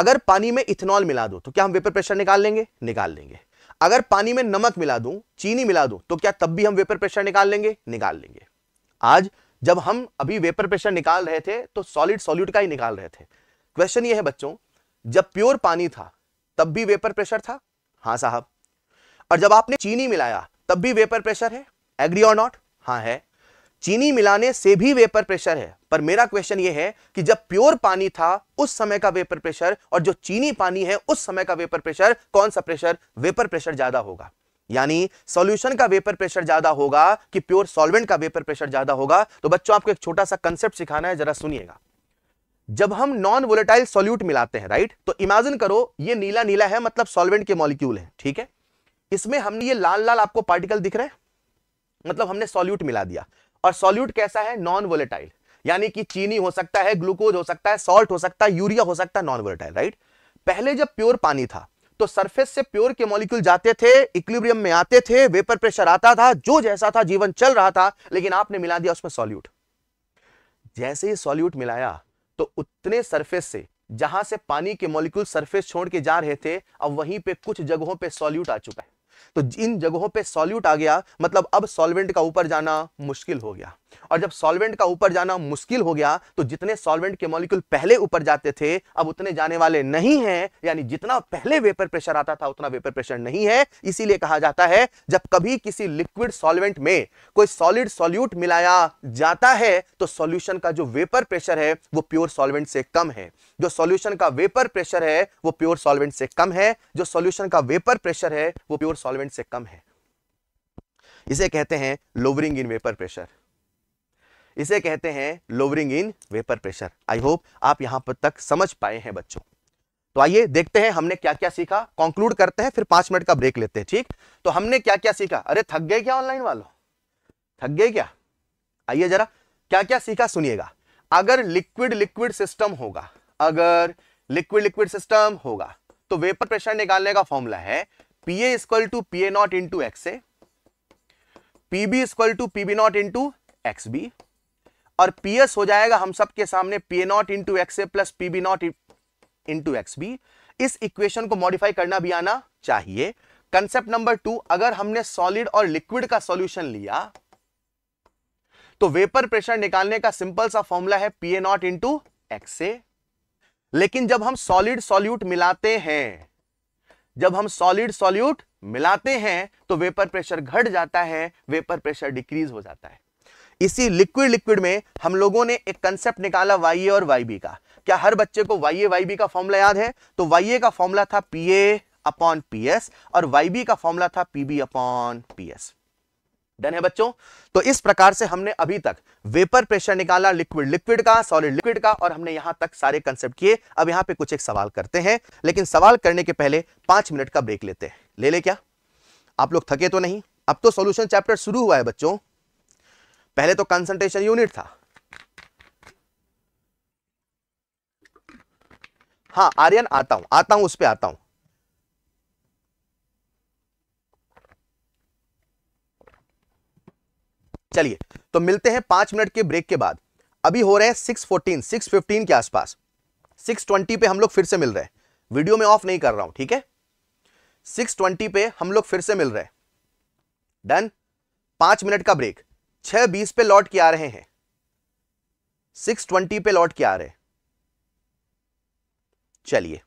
अगर पानी में इथेनॉल मिला दो तो क्या हम वेपर प्रेशर निकाल लेंगे निकाल लेंगे अगर पानी में नमक मिला दूं चीनी मिला दूं तो क्या तब भी हम वेपर प्रेशर निकाल लेंगे निकाल लेंगे आज जब हम अभी वेपर प्रेशर निकाल रहे थे तो सॉलिड सॉल्यूट का ही निकाल रहे थे क्वेश्चन ये है बच्चों जब प्योर पानी था तब भी वेपर प्रेशर था हाँ साहब और जब आपने चीनी मिलाया तब भी वेपर प्रेशर है एग्री और नॉट हाँ है चीनी मिलाने से भी वेपर प्रेशर है पर मेरा क्वेश्चन यह है कि जब प्योर पानी था उस समय का वेपर प्रेशर और जो चीनी पानी है उस समय का वेपर प्रेशर कौन सा प्रेशर वेपर प्रेशर ज्यादा होगा यानी सॉल्यूशन का वेपर प्रेशर ज्यादा होगा कि प्योर सॉल्वेंट का वेपर प्रेशर ज्यादा होगा तो बच्चों आपको एक छोटा सा कंसेप्ट सिखाना है जरा सुनिएगा जब हम नॉन वोलेटाइल सॉल्यूट मिलाते हैं राइट तो इमेजिन करो ये नीला नीला है मतलब सॉल्वेंट के मॉलिक्यूल है ठीक है इसमें हमने ये लाल लाल आपको पार्टिकल दिख रहे हैं मतलब हमने सॉल्यूट मिला दिया और सॉल्यूट कैसा है नॉन वोलेटाइल यानी कि चीनी हो सकता है ग्लूकोज हो सकता है सॉल्ट हो सकता है यूरिया हो सकता है नॉन वोलेटाइल राइट पहले जब प्योर पानी था तो सरफेस से प्योर के मॉलिक्यूल जाते थे इक्विलिब्रियम में आते थे वेपर प्रेशर आता था जो जैसा था जीवन चल रहा था लेकिन आपने मिला दिया उसमें सॉल्यूट जैसे ही सॉल्यूट मिलाया तो उतने सरफेस से जहां से पानी के मॉलिक्यूल सरफेस छोड़ के जा रहे थे अब वहीं पे कुछ जगहों पे सॉल्यूट आ चुका है तो इन जगहों पे सॉल्यूट आ गया मतलब अब सॉल्वेंट का ऊपर जाना मुश्किल हो गया और जब सॉल्वेंट का ऊपर जाना मुश्किल हो गया तो जितने सॉल्वेंट के मॉलिक्यूल पहले ऊपर जाते थे अब उतने जाने वाले नहीं हैं यानी जितना पहले वेपर प्रेशर आता था उतना वेपर प्रेशर नहीं है इसीलिए कहा जाता है जब कभी किसी लिक्विड सॉल्वेंट में कोई सॉलिड सॉल्यूट मिलाया जाता है तो सॉल्यूशन का जो वेपर प्रेशर है वो प्योर सॉल्वेंट से कम है जो सॉल्यूशन का वेपर प्रेशर है वो प्योर सॉल्वेंट से कम है जो सॉल्यूशन का वेपर प्रेशर है वो प्योर सॉल्वेंट से कम है इसे कहते हैं लोवरिंग इन वेपर प्रेशर इसे कहते हैं lowering in vapour pressure I hope आप यहां पर तक समझ पाए हैं बच्चों तो आइए देखते हैं हमने क्या क्या सीखा कॉन्क्लूड करते हैं फिर पांच मिनट का ब्रेक लेते हैं ठीक तो हमने क्या क्या सीखा अरे थक गए क्या ऑनलाइन वालों थक गए क्या आइए जरा क्या क्या सीखा सुनिएगा अगर लिक्विड लिक्विड सिस्टम होगा अगर लिक्विड लिक्विड सिस्टम होगा तो वेपर प्रेशर निकालने का फॉर्मूला है P A is equal to P A not into x A PB स्क्वल to PB not into x B और पीएस हो जाएगा हम सबके सामने P A not into x A plus P B not into x B इस equation को modify करना भी आना चाहिए कंसेप्ट नंबर टू अगर हमने सॉलिड और लिक्विड का सॉल्यूशन लिया तो वेपर प्रेशर निकालने का सिंपल सा फॉर्मूला है P A not into x A लेकिन जब हम सॉलिड सॉल्यूट मिलाते हैं जब हम सॉलिड सॉल्यूट मिलाते हैं तो वेपर प्रेशर घट जाता है वेपर प्रेशर डिक्रीज हो जाता है इसी लिक्विड लिक्विड में हम लोगों ने एक कंसेप्ट निकाला वाई और वाई बी का क्या हर बच्चे को वाई ए वाई बी का फॉर्मूला याद है तो वाई ए का फॉर्मूला था P A upon P S और वाई बी का फॉर्मूला था P B upon P S done है बच्चों तो इस प्रकार से हमने अभी तक वेपर प्रेशर निकाला लिक्विड लिक्विड का सॉलिड लिक्विड का और हमने यहां तक सारे कंसेप्ट किए अब यहां पे कुछ एक सवाल करते हैं लेकिन सवाल करने के पहले पांच मिनट का ब्रेक लेते हैं ले ले क्या आप लोग थके तो नहीं अब तो सॉल्यूशन चैप्टर शुरू हुआ है बच्चों पहले तो कंसंट्रेशन यूनिट था हाँ आर्यन आता हूं आता हूं उस पर आता हूं चलिए तो मिलते हैं पांच मिनट के ब्रेक के बाद अभी हो रहे हैं सिक्स फोर्टीन सिक्स फिफ्टीन के आसपास सिक्स ट्वेंटी पे हम लोग फिर से मिल रहे हैं वीडियो में ऑफ नहीं कर रहा हूं ठीक है सिक्स ट्वेंटी पे हम लोग फिर से मिल रहे हैं डन पांच मिनट का ब्रेक छह बीस पे लौट के आ रहे हैं सिक्स ट्वेंटी पे लौट के आ रहे हैं चलिए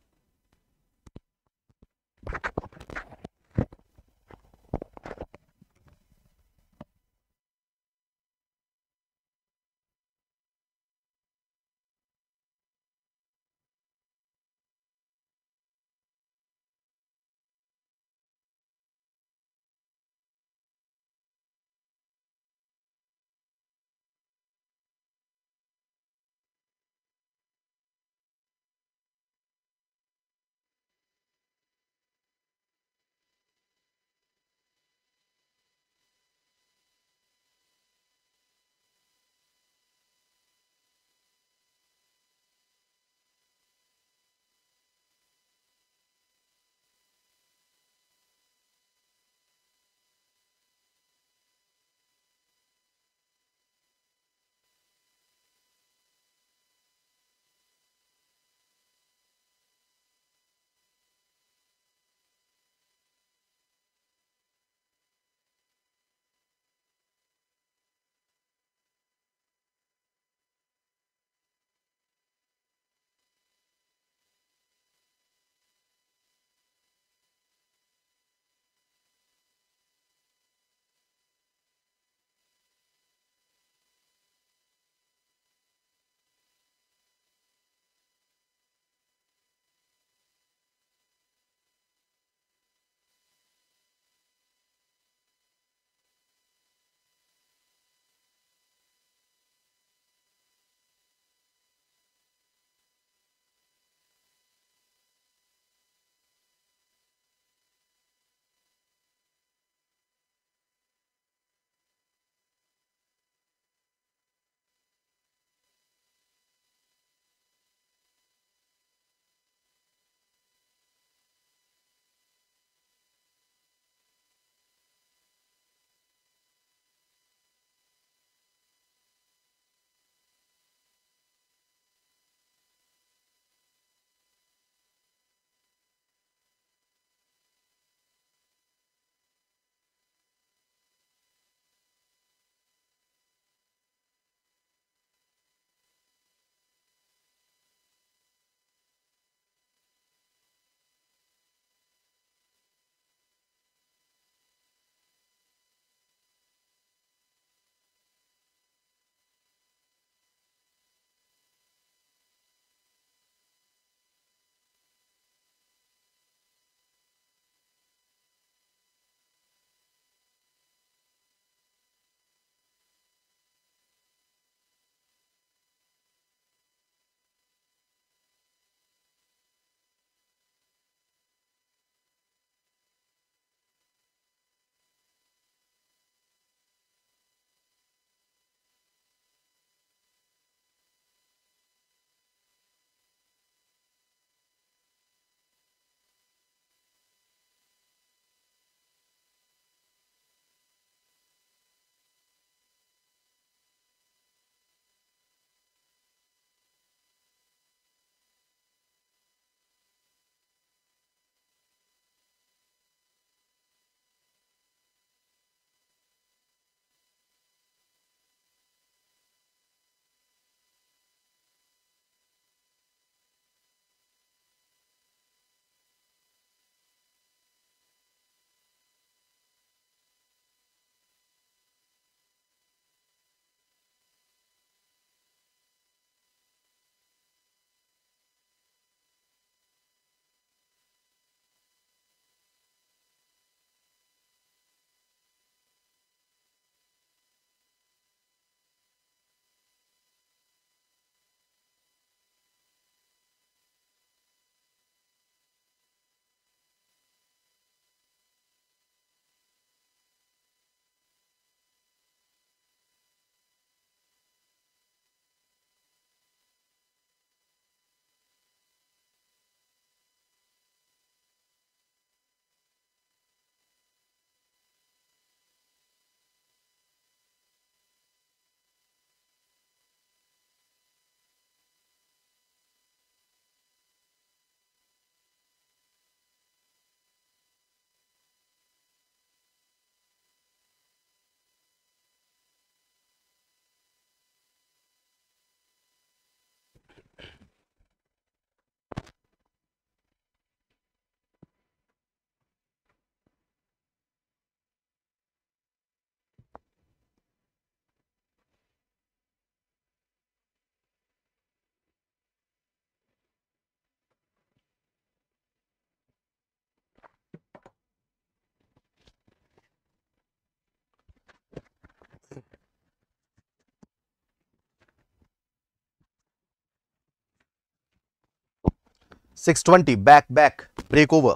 six twenty back back break over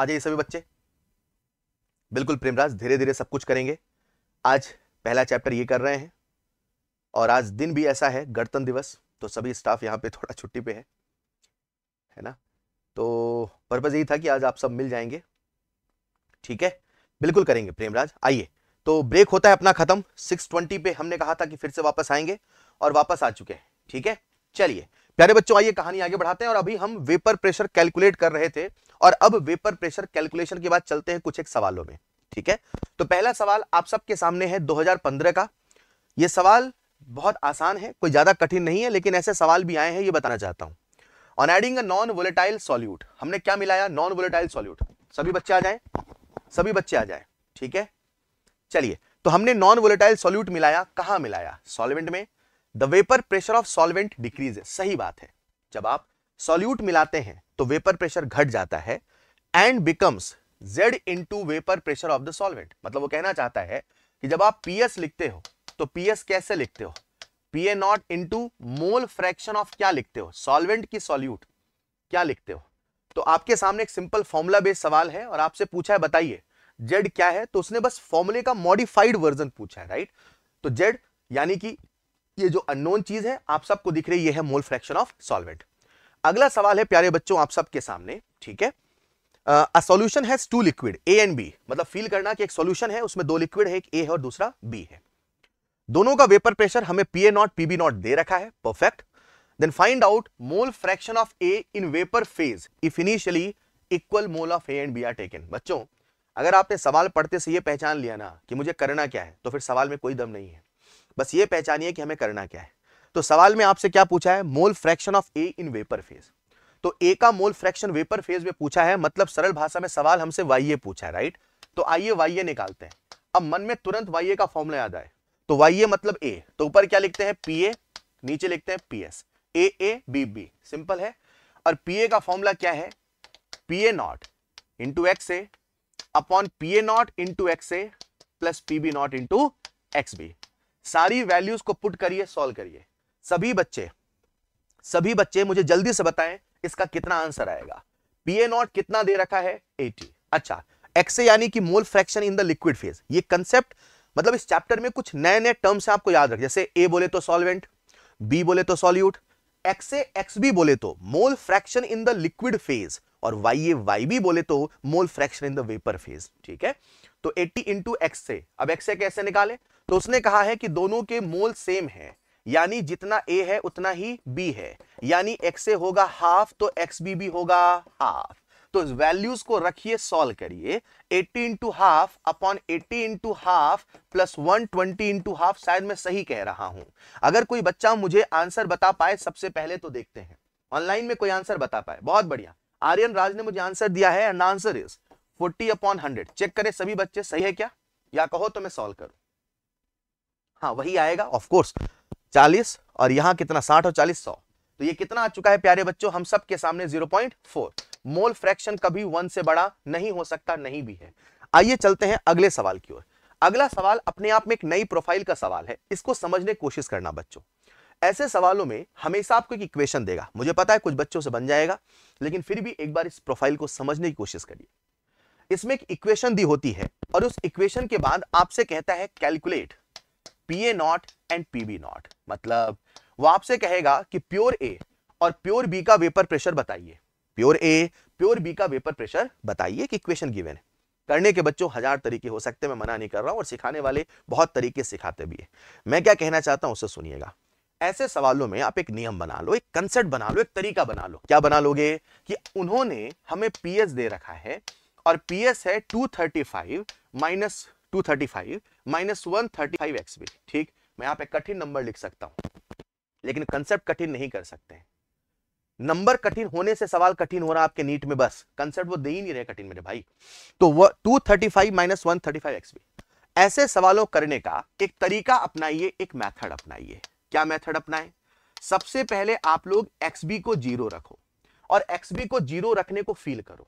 आ जाइए सभी बच्चे बिल्कुल प्रेमराज धीरे धीरे सब कुछ करेंगे आज पहला चैप्टर ये कर रहे हैं और आज दिन भी ऐसा है गणतंत्र दिवस तो सभी स्टाफ यहाँ पे थोड़ा छुट्टी पे है है ना तो पर्पज़ यही था कि आज आप सब मिल जाएंगे ठीक है बिल्कुल करेंगे प्रेमराज आइए तो ब्रेक होता है अपना खत्म 620 पे हमने कहा था कि फिर से वापस आएंगे और वापस आ चुके हैं ठीक है चलिए प्यारे बच्चों आइए कहानी आगे बढ़ाते हैं और अभी हम वेपर प्रेशर कैलकुलेट कर रहे थे और अब वेपर प्रेशर कैलकुलेशन के बाद चलते हैं कुछ एक सवालों में ठीक है तो पहला सवाल आप सबके सामने है 2015 का ये सवाल बहुत आसान है कोई ज्यादा कठिन नहीं है लेकिन ऐसे सवाल भी आए हैं ये बताना चाहता हूं on adding non volatile solute हमने क्या मिलाया नॉन वोलेटाइल सॉल्यूट सभी बच्चे आ जाए सभी बच्चे आ जाए ठीक है चलिए तो हमने नॉन वोलेटाइल सोल्यूट मिलाया कहा मिलाया सोलवेंट में the vapour pressure of solvent decrease सही बात है जब आप सॉल्यूट मिलाते हैं तो वेपर प्रेशर घट जाता है and becomes Z into vapour pressure of the solvent मतलब वो कहना चाहता है कि जब आप पीएस लिखते हो तो पीएस कैसे लिखते हो P A not into mole fraction of क्या लिखते हो सॉल्वेंट की सॉल्यूट क्या लिखते हो तो आपके सामने एक सिंपल फॉर्मुला बेस्ड सवाल है और आपसे पूछा है बताइए जेड क्या है तो उसने बस फॉर्मुले का मॉडिफाइड वर्जन पूछा है राइट तो जेड यानी कि ये जो अननोन चीज है आप सबको दिख रही है, मोल फ्रैक्शन ऑफ सॉल्वेंट अगला सवाल है प्यारे बच्चों आप सबके सामने ठीक है a solution has two liquid A and B मतलब फील करना कि एक सॉल्यूशन है उसमें दो लिक्विड है एक ए है और दूसरा बी है दोनों का वेपर प्रेशर हमें P A not P B not दे रखा है perfect then find out mole fraction of A in vapour phase if initially equal mole of A and B are taken बच्चों अगर आपने सवाल पढ़ते से ये पहचान लिया ना कि मुझे करना क्या है तो फिर सवाल में कोई दम नहीं है बस ये पहचानिए कि हमें करना क्या है तो सवाल में आपसे क्या पूछा है mole fraction of A in vapour phase तो ए का मोल फ्रैक्शन वेपर फेज में पूछा है मतलब सरल भाषा में सवाल हमसे वाई ए पूछा है राइट तो आइए वाई ए निकालते हैं अब मन में तुरंत वाई ए का फॉर्मुला याद आए तो वाई ए मतलब ए तो ऊपर क्या लिखते हैं पी ए नीचे लिखते हैं P S A A B B simple है और पी ए का फॉर्मूला क्या है P A not into x A upon P A not into x A plus P B not into x B सारी values को put करिए solve करिए सभी बच्चे सभी बच्चे मुझे जल्दी से बताएं इसका कितना आंसर आएगा पी ए नॉट कितना दे रखा है 80 अच्छा एक्से यानी कि mole fraction in the liquid phase ये कंसेप्ट मतलब इस चैप्टर में कुछ नए नए टर्म्स आपको याद रख जैसे ए बोले तो सॉल्वेंट बी बोले तो सॉल्यूट एक्स एक्स बी बोले तो mole fraction in the liquid phase और वाई ए वाई बी बोले तो mole fraction in the vapour phase ठीक है तो 80 इंटू एक्स से अब एक्स से कैसे निकाले तो उसने कहा है कि दोनों के मोल सेम है यानी जितना ए है उतना ही बी है यानी एक्स ए होगा हाफ तो एक्स बी भी होगा हाफ तो इस वैल्यूज को रखिए सॉल्व करिए 80 into half upon eighty into half plus one twenty into half शायद मैं सही कह रहा हूं अगर कोई बच्चा मुझे आंसर बता पाए सबसे पहले तो देखते हैं ऑनलाइन में कोई आंसर बता पाए बहुत बढ़िया आर्यन राज ने मुझे आंसर दिया है and answer is 40 upon 100 check करें सभी बच्चे सही है क्या या कहो तो मैं सॉल्व करूं हाँ वही आएगा ऑफकोर्स चालीस और यहाँ कितना साठ और चालीस सौ तो ये कितना आ चुका है प्यारे बच्चों हम सब के सामने zero point four mole fraction कभी वन से बड़ा नहीं हो सकता नहीं भी है आइए चलते हैं अगले सवाल की ओर अगला सवाल अपने आप में एक नई प्रोफाइल का सवाल है इसको समझने की कोशिश करना बच्चों ऐसे सवालों में हमेशा आपको एक इक्वेशन देगा मुझे पता है कुछ बच्चों से बन जाएगा लेकिन फिर भी एक बार इस प्रोफाइल को समझने की कोशिश करिए इसमें एक इक्वेशन दी होती है और उस इक्वेशन के बाद आपसे कहता है calculate P A not and P B not मतलब वो आपसे कहेगा कि प्योर ए और प्योर बी का वेपर प्रेशर बताइए प्योर ए प्योर बी का वेपर प्रेशर बताइए कि इक्वेशन गिवन है करने के बच्चों हजार तरीके हो सकते हैं मैं मना नहीं कर रहा हूं और सिखाने वाले बहुत तरीके सिखाते भी है मैं क्या कहना चाहता हूं उसे सुनिएगा ऐसे सवालों में आप एक नियम बना लो एक कंसेप्ट बना लो एक तरीका बना लो क्या बना लोगे कि उन्होंने हमें पीएस दे रखा है और पीएस है 235 minus two thirty five minus one thirty five X भी ठीक मैं यहाँ पे कठिन नंबर लिख सकता हूँ लेकिन कंसेप्ट कठिन नहीं कर सकते हैं नंबर कठिन होने से सवाल कठिन हो रहा है आपके नीट में बस कंसेप्ट वो दे ही नहीं रहे कठिन मेरे भाई तो वह two thirty five minus one thirty five X भी ऐसे सवालों करने का एक तरीका अपनाइए एक मैथड अपनाइए क्या मैथड अपनाए सबसे पहले आप लोग एक्स बी को जीरो रखो और एक्स बी को जीरो रखने को फील करो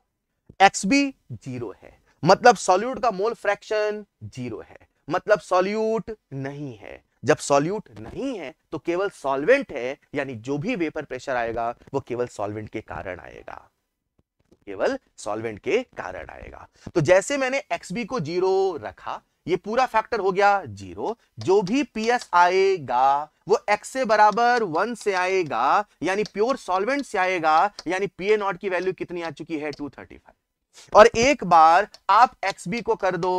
एक्स बी जीरो है मतलब सॉल्यूट का मोल फ्रैक्शन जीरो है मतलब सॉल्यूट नहीं है जब सॉल्यूट नहीं है तो केवल सॉल्वेंट है यानी जो भी वेपर प्रेशर आएगा वो केवल सॉल्वेंट के कारण आएगा केवल सॉल्वेंट के कारण आएगा तो जैसे मैंने बी को जीरो रखा ये पूरा फैक्टर हो गया जीरो जो भी एस आएगा वो एक्स से बराबर वन से आएगा यानी प्योर सॉल्वेंट से आएगा यानी पीए नॉट की वैल्यू कितनी आ चुकी है टू थर्टी फाइव और एक बार आप एक्स बी को कर दो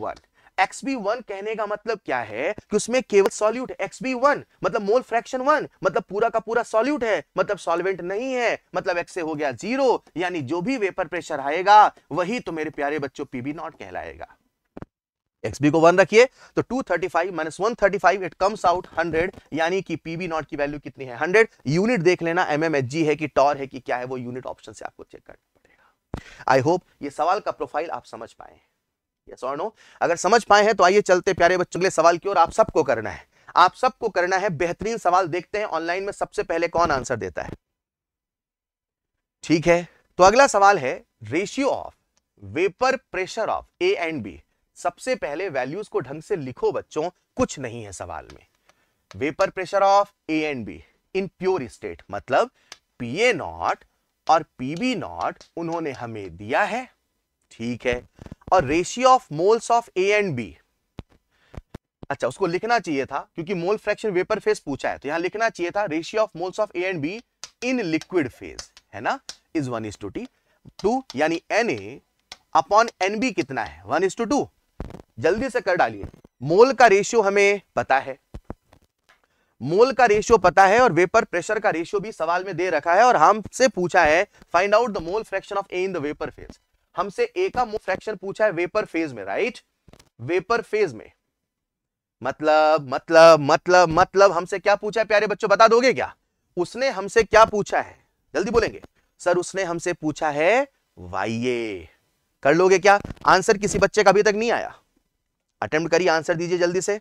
वन एक्स बी वन कहने का मतलब क्या है कि उसमें केवल सॉल्यूट एक्स बी वन मतलब मोल फ्रैक्शन वन मतलब पूरा का पूरा सॉल्यूट है मतलब सॉल्वेंट नहीं है मतलब एक्स से हो गया जीरो यानी जो भी वेपर प्रेशर आएगा वही तो मेरे प्यारे बच्चों पीबी नॉट कहलाएगा एक्सबी को वन रखिए तो 235 thirty five minus one thirty five it comes out 100 यानी कि पीबी नॉट की वैल्यू कितनी है 100 यूनिट देख लेना एमएमएचजी है कि टॉर है कि क्या है वो यूनिट ऑप्शन से आपको चेक करना आई होप ये सवाल का प्रोफाइल आप समझ पाए yes no? अगर समझ पाए हैं तो आइए चलते प्यारे बच्चों के सवाल की ओर आप सबको करना है आप सबको करना है बेहतरीन सवाल देखते हैं ऑनलाइन में सबसे पहले कौन आंसर देता है ठीक है तो अगला सवाल है ratio of vapour pressure of A and B सबसे पहले वैल्यूज को ढंग से लिखो बच्चों कुछ नहीं है सवाल में vapour pressure of A and B in pure state मतलब पीए नॉट और पी बी नॉट उन्होंने हमें दिया है ठीक है और ratio of moles of A and B अच्छा उसको लिखना चाहिए था क्योंकि मोल फ्रैक्शन वेपर फेज पूछा है तो यहां लिखना चाहिए था ratio of moles of A and B in liquid phase है ना is one is to T two यानी N A upon N B कितना है वन इज टू टू जल्दी से कर डालिए मोल का रेशियो हमें पता है मोल का रेशियो पता है और वेपर प्रेशर का रेशियो भी सवाल में दे रखा है और हमसे पूछा है find out the mole fraction of A in the vapour phase हमसे ए का मोल फ्रैक्शन पूछा है वेपर फेज में राइट वेपर फेज में मतलब मतलब मतलब मतलब हमसे क्या पूछा है प्यारे बच्चों बता दोगे क्या उसने हमसे क्या पूछा है जल्दी बोलेंगे सर उसने हमसे पूछा है वाइए कर लोगे क्या आंसर किसी बच्चे का अभी तक नहीं आया अटेम्प्ट करिए आंसर दीजिए जल्दी से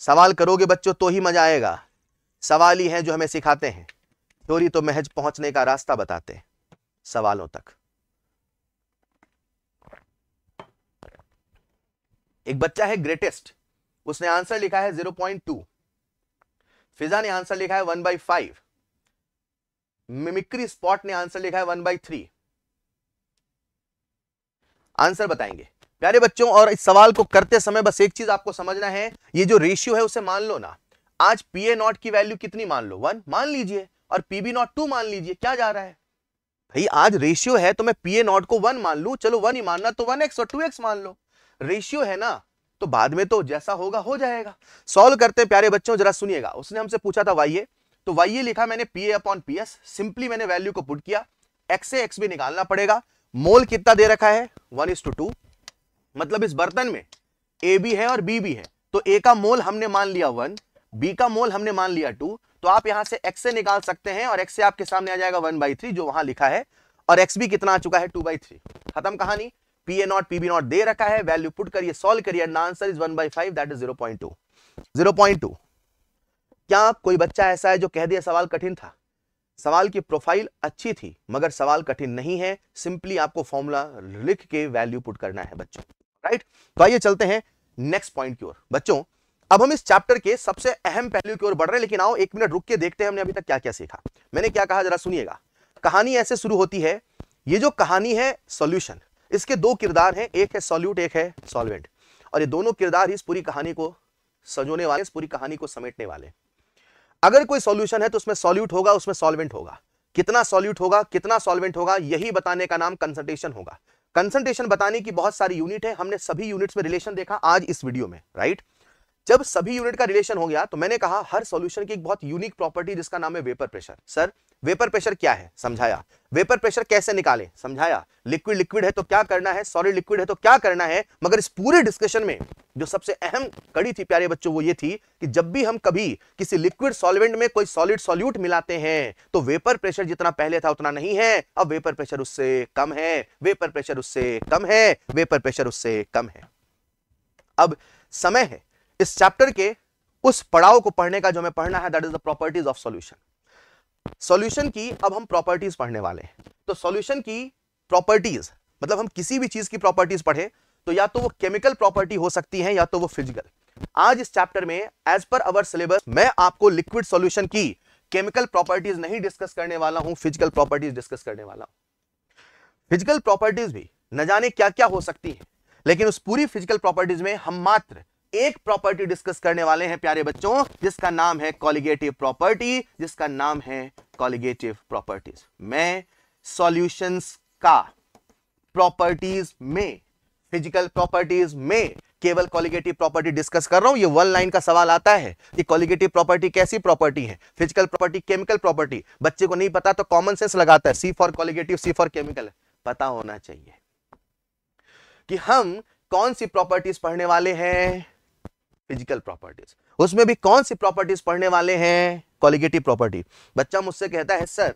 सवाल करोगे बच्चों तो ही मजा आएगा सवाल ही है जो हमें सिखाते हैं थ्योरी तो महज पहुंचने का रास्ता बताते हैं सवालों तक एक बच्चा है ग्रेटेस्ट उसने आंसर लिखा है 0.2 फिजा ने आंसर लिखा है 1 बाई फाइव मिमिक्री स्पॉट ने आंसर लिखा है 1 बाई थ्री आंसर बताएंगे प्यारे बच्चों और इस सवाल को करते समय बस एक चीज आपको समझना है ये जो रेशियो है उसे मान लो ना आज पी ए नॉट की वैल्यू कितनी मान लो वन मान लीजिए और पी बी नॉट टू मान लीजिए क्या जा रहा है भाई आज रेशियो है तो मैं पी ए नॉट को वन मान लू चलो वन ही मानना तो वन एक्स और टू एक्स मान लो रेशियो है ना तो बाद में तो जैसा होगा हो जाएगा सॉल्व करते हैं प्यारे बच्चों जरा सुनिएगा उसने हमसे पूछा था वाई ए तो वाई ए लिखा मैंने P A upon P S simply मैंने वैल्यू को पुट किया एक्स से एक्स भी निकालना पड़ेगा मोल कितना दे रखा है वन इज टू टू मतलब इस बर्तन में ए भी है और बी भी है तो ए का मोल हमने मान लिया वन बी का मोल हमने मान लिया टू तो आप यहां से एक्स से निकाल सकते हैं और एक्स से आपके सामने आ जाएगा वन बाई थ्री जो वहां लिखा है और एक्स भी कितना आ चुका है टू बाई थ्री खत्म कहानी P A not P B not दे रखा है वैल्यू पुट करिए सोल्व करिए answer is one by five that is zero point two zero point two क्या कोई बच्चा ऐसा है जो कह दिया सवाल कठिन था सवाल की प्रोफाइल अच्छी थी मगर सवाल कठिन नहीं है सिंपली आपको फॉर्मूला लिख के वैल्यू पुट करना है बच्चों राइट तो आइए चलते हैं नेक्स्ट पॉइंट की ओर बच्चों अब हम इस चैप्टर के सबसे अहम पहलू की ओर बढ़ रहे हैं लेकिन आओ एक मिनट रुक के देखते हैं हमने अभी तक क्या क्या सीखा मैंने क्या कहा जरा सुनिएगा कहानी ऐसे शुरू होती है ये जो कहानी है सोल्यूशन इसके दो किरदार हैं एक है सोल्यूट एक है सॉल्वेंट और ये दोनों किरदार इस पूरी कहानी को सजोने वाले इस पूरी कहानी को समेटने वाले अगर कोई सॉल्यूशन है तो उसमें सॉल्यूट होगा उसमें सॉल्वेंट होगा कितना सॉल्यूट होगा कितना सॉल्वेंट होगा यही बताने का नाम कंसल्टेशन होगा कंसंट्रेशन बताने की बहुत सारी यूनिट है हमने सभी यूनिट्स में रिलेशन देखा आज इस वीडियो में राइट right? जब सभी यूनिट का रिलेशन हो गया तो मैंने कहा हर सॉल्यूशन की एक बहुत यूनिक प्रॉपर्टी जिसका नाम है vapour pressure sir vapour pressure क्या है समझाया वेपर प्रेशर कैसे निकाले समझाया लिक्विड लिक्विड है तो क्या करना है सॉलिड लिक्विड है तो क्या करना है मगर इस पूरे डिस्कशन में जो सबसे अहम कड़ी थी प्यारे बच्चों वो ये थी कि जब भी हम कभी किसी लिक्विड सॉल्वेंट में कोई सॉलिड सॉल्यूट मिलाते हैं तो वेपर प्रेशर जितना पहले था उतना नहीं है अब वेपर प्रेशर उससे कम है वेपर प्रेशर उससे कम है वेपर प्रेशर उससे कम है अब समय है इस चैप्टर के उस पड़ाव को पढ़ने का जो हमें पढ़ना है that is the properties of solution solution की अब हम प्रॉपर्टीज पढ़ने वाले हैं तो सॉल्यूशन की प्रॉपर्टीज मतलब हम किसी भी चीज की प्रॉपर्टीज पढ़े तो या तो वो केमिकल प्रॉपर्टी हो सकती है या तो वो फिजिकल आज इस चैप्टर में एज पर अवर सिलेबस मैं आपको लिक्विड सोल्यूशन की केमिकल प्रॉपर्टीज नहीं डिस्कस करने वाला हूं फिजिकल प्रॉपर्टीज डिस्कस करने वाला हूं फिजिकल प्रॉपर्टीज भी न जाने क्या क्या हो सकती है लेकिन उस पूरी फिजिकल प्रॉपर्टीज में हम मात्र एक प्रॉपर्टी डिस्कस करने वाले हैं प्यारे बच्चों जिसका नाम है कॉलिगेटिव प्रॉपर्टी जिसका नाम है कॉलिगेटिव प्रॉपर्टीज मैं सॉल्यूशंस का प्रॉपर्टीज में फिजिकल प्रॉपर्टीज में केवल कॉलिगेटिव प्रॉपर्टी डिस्कस कर रहा हूं ये वन लाइन का सवाल आता है कि कॉलिगेटिव प्रॉपर्टी कैसी प्रॉपर्टी है फिजिकल प्रॉपर्टी केमिकल प्रॉपर्टी बच्चे को नहीं पता तो कॉमन सेंस लगाता है C for colligative C for chemical पता होना चाहिए कि हम कौन सी प्रॉपर्टीज पढ़ने वाले हैं फिजिकल प्रॉपर्टीज उसमें भी कौन सी प्रॉपर्टीज पढ़ने वाले हैं कॉलिगेटिव प्रॉपर्टी बच्चा मुझसे कहता है सर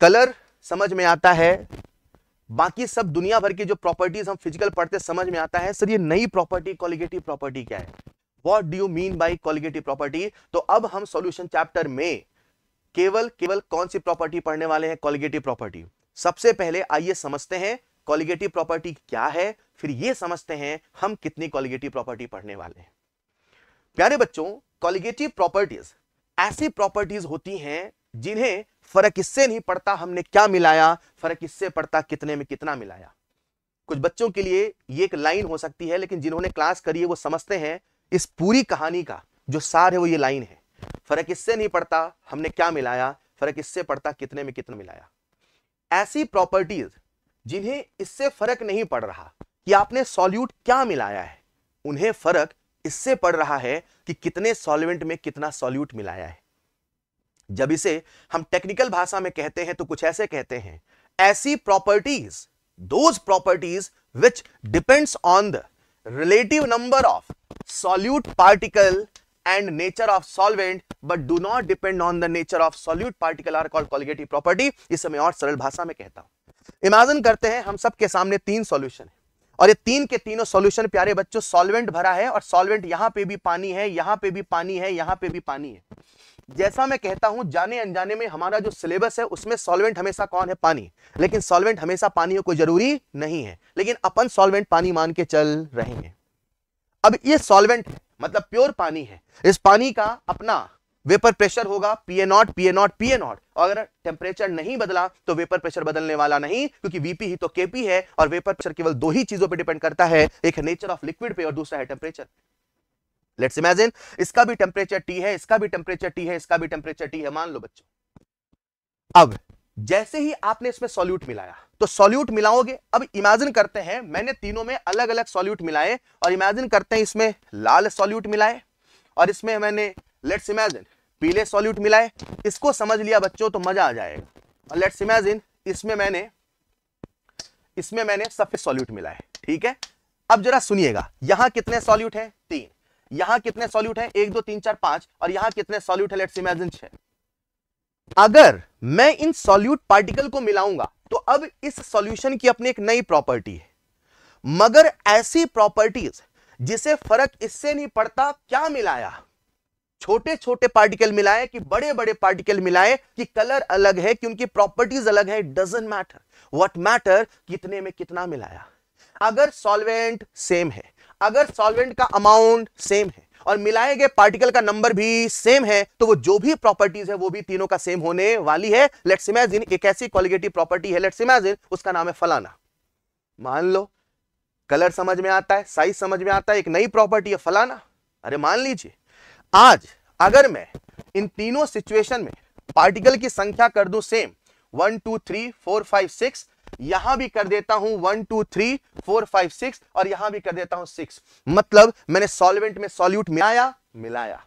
कलर समझ में आता है बाकी सब दुनिया भर की जो प्रॉपर्टीज हम फिजिकल पढ़ते समझ में आता है सर ये नई प्रॉपर्टी कॉलिगेटिव प्रॉपर्टी क्या है what do you mean by colligative property तो अब हम सोल्यूशन चैप्टर में केवल केवल कौन सी प्रॉपर्टी पढ़ने वाले हैं कॉलिगेटिव प्रॉपर्टी सबसे पहले आइए समझते हैं कॉलिगेटिव प्रॉपर्टी क्या है फिर ये समझते हैं हम कितनी कॉलिगेटिव प्रॉपर्टी पढ़ने वाले हैं प्यारे बच्चों कॉलिगेटिव प्रॉपर्टीज ऐसी प्रॉपर्टीज होती हैं जिन्हें फर्क इससे नहीं पड़ता हमने क्या मिलाया फर्क इससे पड़ता कितने में कितना मिलाया कुछ बच्चों के लिए ये एक लाइन हो सकती है लेकिन जिन्होंने क्लास करी है वो समझते हैं इस पूरी कहानी का जो सार है वो ये लाइन है फर्क इससे नहीं पड़ता हमने क्या मिलाया फर्क इससे पड़ता कितने में कितना मिलाया ऐसी प्रॉपर्टीज जिन्हें इससे फर्क नहीं पड़ रहा कि आपने सॉल्यूट क्या मिलाया है उन्हें फर्क इससे पड़ रहा है कि कितने सॉल्वेंट में कितना सॉल्यूट मिलाया है जब इसे हम टेक्निकल भाषा में कहते हैं तो कुछ ऐसे कहते हैं ऐसी properties those properties which depends on the relative number of solute particle and nature of solvent but do not depend on the nature of solute particle are called colligative property इसे मैं और सरल भाषा में कहता हूं इमेजिन करते हैं हम सबके सामने तीन सॉल्यूशन है और ये तीन के तीनों सॉल्यूशन प्यारे बच्चों सॉल्वेंट भरा है और सॉल्वेंट यहाँ पे भी पानी है यहां पे भी पानी है यहां पे भी पानी है जैसा मैं कहता हूं जाने अनजाने में हमारा जो सिलेबस है उसमें सॉल्वेंट हमेशा कौन है पानी लेकिन सॉल्वेंट हमेशा पानी कोई जरूरी नहीं है लेकिन अपन सॉल्वेंट पानी मान के चल रहे हैं अब ये सॉल्वेंट मतलब प्योर पानी है इस पानी का अपना वेपर प्रेशर होगा PA naught PA naught PA naught अगर टेम्परेचर नहीं बदला तो वेपर प्रेशर बदलने वाला नहीं क्योंकि वीपी ही तो केपी है और वेपर प्रेशर केवल दो ही चीजों पर डिपेंड करता है एक है नेचर ऑफ लिक्विड पे और दूसरा है टेम्परेचर लेट्स इमेजिन इसका भी टेम्परेचर टी है इसका भी टेम्परेचर टी है इसका भी टेम्परेचर टी है मान लो बच्चों अब जैसे ही आपने इसमें सोल्यूट मिलाया तो सोल्यूट मिलाओगे अब इमेजिन करते हैं मैंने तीनों में अलग अलग सोल्यूट मिलाए और इमेजिन करते हैं इसमें लाल सोल्यूट मिलाए और इसमें मैंने लेट्स इमेजिन पीले सॉल्यूट मिलाए इसको समझ लिया बच्चों तो मजा आ जाएगा और लेट्स इमेजिन इसमें मैंने इसमें मैंने सफेद सॉल्यूट मिला है ठीक है अब जरा सुनिएगा यहां कितने सॉल्यूट है तीन यहां कितने सॉल्यूट है एक दो तीन चार पांच और यहां कितने सॉल्यूट है लेट्स इमेजिन छह अगर मैं इन सॉल्यूट पार्टिकल को मिलाऊंगा तो अब इस सॉल्यूशन की अपनी एक नई प्रॉपर्टी है मगर ऐसी प्रॉपर्टीज जिसे फर्क इससे नहीं पड़ता क्या मिलाया छोटे छोटे पार्टिकल मिलाए कि बड़े बड़े पार्टिकल मिलाए कि कलर अलग है कि उनकी प्रॉपर्टीज अलग है डजेंट मैटर व्हाट मैटर कितने में कितना मिलाया अगर सॉल्वेंट सेम है अगर सॉल्वेंट का अमाउंट सेम है और मिलाए गए पार्टिकल का नंबर भी सेम है तो वो जो भी प्रॉपर्टीज है वो भी तीनों का सेम होने वाली है लेट्स इमेजिन एक ऐसी क्वालिटी प्रॉपर्टी है लेट्स इमेजिन उसका नाम है फलाना मान लो कलर समझ में आता है साइज समझ में आता है एक नई प्रॉपर्टी है फलाना अरे मान लीजिए आज अगर मैं इन तीनों सिचुएशन में पार्टिकल की संख्या कर दू same one two three four five six यहां भी कर देता हूं one two three four five six और यहां भी कर देता हूं सिक्स मतलब मैंने सॉल्वेंट में सॉल्यूट मिलाया मिलाया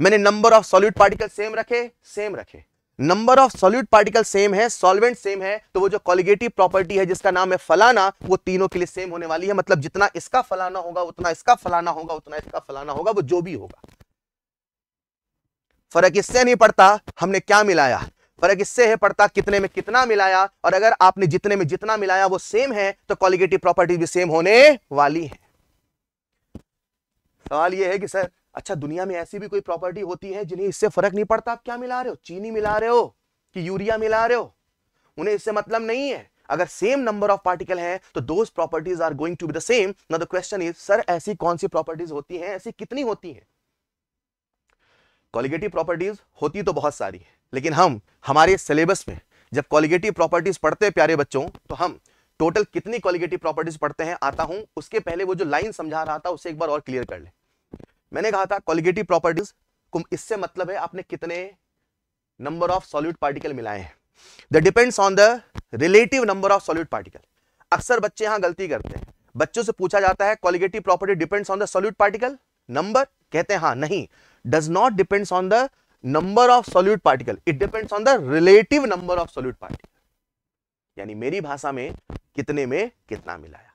मैंने number of solute particle same रखे सेम रखे number of solute particle same है सॉल्वेंट सेम है तो वो जो कॉलिगेटिव प्रॉपर्टी है जिसका नाम है फलाना वो तीनों के लिए सेम होने वाली है मतलब जितना इसका फलाना होगा उतना इसका फलाना होगा उतना इसका फलाना होगा वो जो भी होगा फर्क इससे नहीं पड़ता हमने क्या मिलाया फर्क इससे है पड़ता कितने में कितना मिलाया और अगर आपने जितने में जितना मिलाया वो सेम है तो कॉलिगेटिव प्रॉपर्टी भी सेम होने वाली है सवाल यह है कि सर अच्छा दुनिया में ऐसी भी कोई प्रॉपर्टी होती है जिन्हें इससे फर्क नहीं पड़ता आप क्या मिला रहे हो चीनी मिला रहे हो कि यूरिया मिला रहे हो उन्हें इससे मतलब नहीं है अगर सेम नंबर ऑफ पार्टिकल हैं तो those properties are going to be the same now the question is sir ऐसी कौन सी प्रॉपर्टीज होती हैं ऐसी कितनी होती हैं कॉलिगेटिव प्रॉपर्टीज होती तो बहुत सारी है लेकिन हम हमारे सिलेबस में जब कॉलिगेटिव प्रॉपर्टीज पढ़ते हैं प्यारे बच्चों तो हम टोटल कितनी कॉलिगेटिव प्रॉपर्टीज पढ़ते हैं आता हूं उसके पहले वो जो लाइन समझा रहा था उसे एक बार और क्लियर कर ले मैंने कहा था क्वालिगेटिव प्रॉपर्टीज इससे मतलब है आपने कितने नंबर ऑफ सॉल्यूट पार्टिकल मिलाए हैं the depends on the relative number of solute particle अक्सर बच्चे यहां गलती करते हैं बच्चों से पूछा जाता है colligative property depends on the solute particle number कहते हैं हाँ नहीं does not depends on the number of solute particle it depends on the relative number of solute particle यानी मेरी भाषा में कितने में कितना मिलाया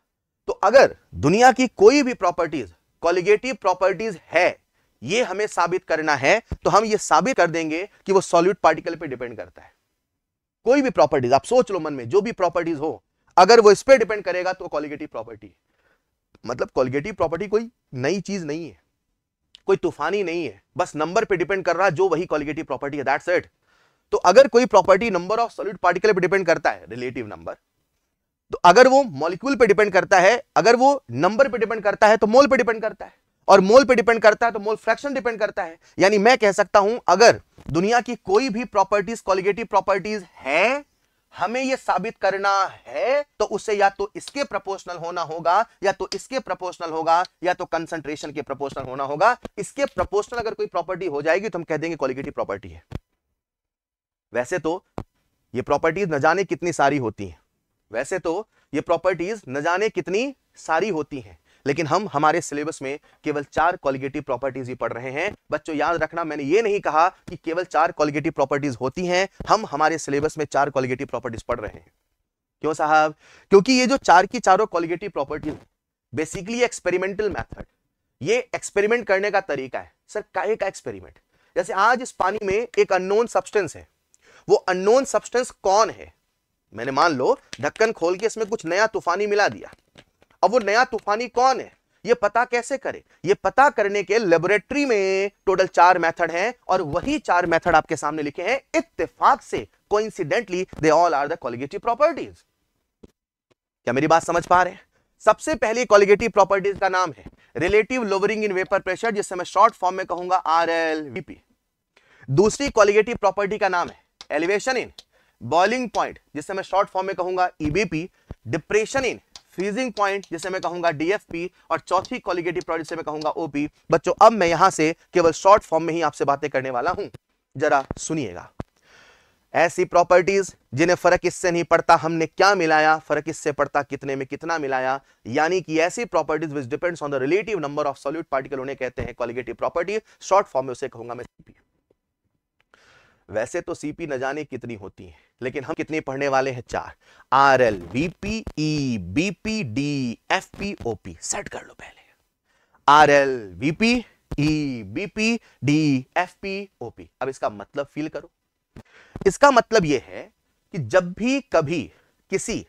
तो अगर दुनिया की कोई भी प्रॉपर्टीज कॉलिगेटिव प्रॉपर्टीज है ये हमें साबित करना है तो हम ये साबित कर देंगे कि वो सॉल्यूट पार्टिकल पे डिपेंड करता है कोई भी प्रॉपर्टीज आप सोच लो मन में जो भी प्रॉपर्टीज हो अगर वो इस पर डिपेंड करेगा तो कॉलिगेटिव प्रॉपर्टी मतलब कॉलिगेटिव प्रॉपर्टी कोई नई चीज नहीं है कोई तूफानी नहीं है बस नंबर पर डिपेंड कर रहा जो वही कॉलिगेटिव प्रॉपर्टी है दैट्स इट तो अगर कोई property number of solid particle पर डिपेंड करता है रिलेटिव नंबर तो अगर वो मॉलिक्यूल पे डिपेंड करता है अगर वो नंबर पे डिपेंड करता है तो मोल पे डिपेंड करता है और मोल पे डिपेंड करता है तो मोल फ्रैक्शन डिपेंड करता है यानी मैं कह सकता हूं अगर दुनिया की कोई भी प्रॉपर्टीज कॉलिगेटिव प्रॉपर्टीज है हमें यह साबित करना है तो उसे या तो इसके प्रोपोर्शनल होना होगा या तो इसके प्रोपोर्शनल होगा या तो कंसंट्रेशन के प्रोपोर्शनल होना होगा इसके प्रोपोर्शनल अगर कोई प्रॉपर्टी हो जाएगी तो हम कह देंगे क्वालिगेटिव प्रॉपर्टी है वैसे तो ये प्रॉपर्टीज न जाने कितनी सारी होती हैं वैसे तो ये प्रॉपर्टीज न जाने कितनी सारी होती हैं लेकिन हम हमारे सिलेबस में केवल चार क्वालिगेटिव प्रॉपर्टीज ही पढ़ रहे हैं बच्चों याद रखना मैंने ये नहीं कहा कि केवल चार क्वालिगेटिव प्रॉपर्टीज होती हैं हम हमारे सिलेबस में चार क्वालिगेटिव प्रॉपर्टीज पढ़ रहे हैं क्यों साहब क्योंकि ये जो चार की चारों colligative properties basically experimental method ये एक्सपेरिमेंट करने का तरीका है सर काहे का एक्सपेरिमेंट जैसे आज इस पानी में एक अननोन सब्सटेंस है वो अननोन सब्सटेंस कौन है मैंने मान लो ढक्कन खोल के इसमें कुछ नया तूफानी मिला दिया अब वो नया तूफानी कौन है ये पता कैसे करे ये पता करने के लेबोरेटरी में टोटल चार मेथड हैं और वही चार मेथड आपके सामने लिखे हैं इत्तेफाक से coincidentally they all are the colligative properties क्या मेरी बात समझ पा रहे हैं सबसे पहली कॉलिगेटिव प्रॉपर्टीज का नाम है relative lowering in vapour pressure जिससे मैं शॉर्ट फॉर्म में कहूंगा आर एल दूसरी कॉलिगेटिव प्रॉपर्टी का नाम है एलिवेशन इन बॉइलिंग पॉइंट जिसे मैं शॉर्ट फॉर्म में कहूंगा EBP depression in freezing point जिसे मैं कहूंगा डीएफपी और चौथी क्वालिगेटिव प्रोडक्ट जिसे मैं कहूंगा ओपी बच्चों अब मैं यहां से केवल शॉर्ट फॉर्म में ही आपसे बातें करने वाला हूं जरा सुनिएगा ऐसी प्रॉपर्टीज जिन्हें फर्क इससे नहीं पड़ता हमने क्या मिलाया फर्क इससे पड़ता कितने में कितना मिलाया यानी कि ऐसी properties which depends on the relative number of solute particle उन्हें कहते हैं क्वालिगेटिव प्रॉपर्टी शॉर्ट फॉर्म में उसे कहूंगा मैं सीपी वैसे तो सीपी न जाने कितनी होती है लेकिन हम कितने पढ़ने वाले हैं चार R L V P E B P D F P O P set कर लो पहले R L V P E B P D F P O P अब इसका मतलब फील करो इसका मतलब यह है कि जब भी कभी किसी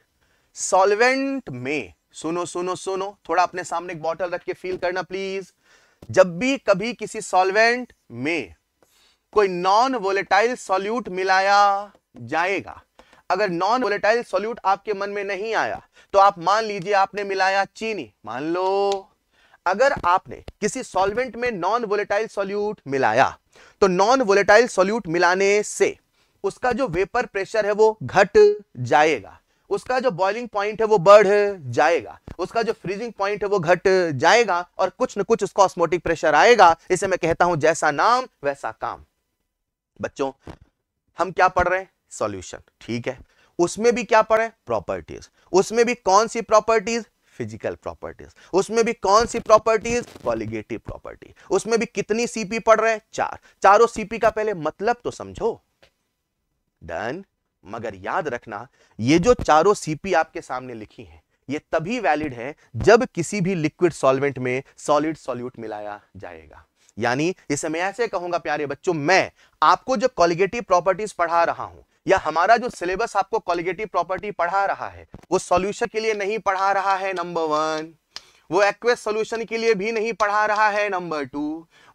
सॉल्वेंट में सुनो सुनो सुनो थोड़ा अपने सामने एक बॉटल रख के फील करना प्लीज जब भी कभी किसी सॉल्वेंट में कोई नॉन वोलेटाइल सॉल्यूट मिलाया जाएगा अगर नॉन वोलेटाइल सोल्यूट आपके मन में नहीं आया तो आप मान लीजिए आपने मिलाया चीनी मान लो अगर आपने किसी सॉल्वेंट में नॉन वोलेटाइल सोल्यूट मिलाया तो नॉन वोलेटाइल सोल्यूट मिलाने से उसका जो वेपर प्रेशर है वो घट जाएगा उसका जो बॉइलिंग पॉइंट है वो बढ़ जाएगा उसका जो फ्रीजिंग पॉइंट है वो घट जाएगा और कुछ न कुछ उसका ऑस्मोटिक प्रेशर आएगा इसे मैं कहता हूं जैसा नाम वैसा काम बच्चों हम क्या पढ़ रहे हैं सॉल्यूशन ठीक है उसमें भी क्या पढ़े प्रॉपर्टीज उसमें भी कौन सी प्रॉपर्टीज फिजिकल प्रॉपर्टीज उसमें भी कौन सी प्रॉपर्टीज कॉलिगेटिव प्रॉपर्टी उसमें भी कितनी सीपी पढ़ रहे चार चारों सीपी का पहले मतलब तो समझो डन मगर याद रखना ये जो चारों सीपी आपके सामने लिखी है ये तभी वैलिड है जब किसी भी लिक्विड सॉल्वेंट में सॉलिड सॉल्यूट मिलाया जाएगा यानी इसे मैं ऐसे कहूंगा प्यारे बच्चों मैं आपको जो कॉलिगेटिव प्रॉपर्टीज पढ़ा रहा हूं या हमारा जो सिलेबस आपको कॉलिगेटिव प्रॉपर्टी पढ़ा रहा है वो सॉल्यूशन के लिए नहीं पढ़ा रहा है नंबर वन वो एक्वेस सॉल्यूशन के लिए भी नहीं पढ़ा रहा है नंबर टू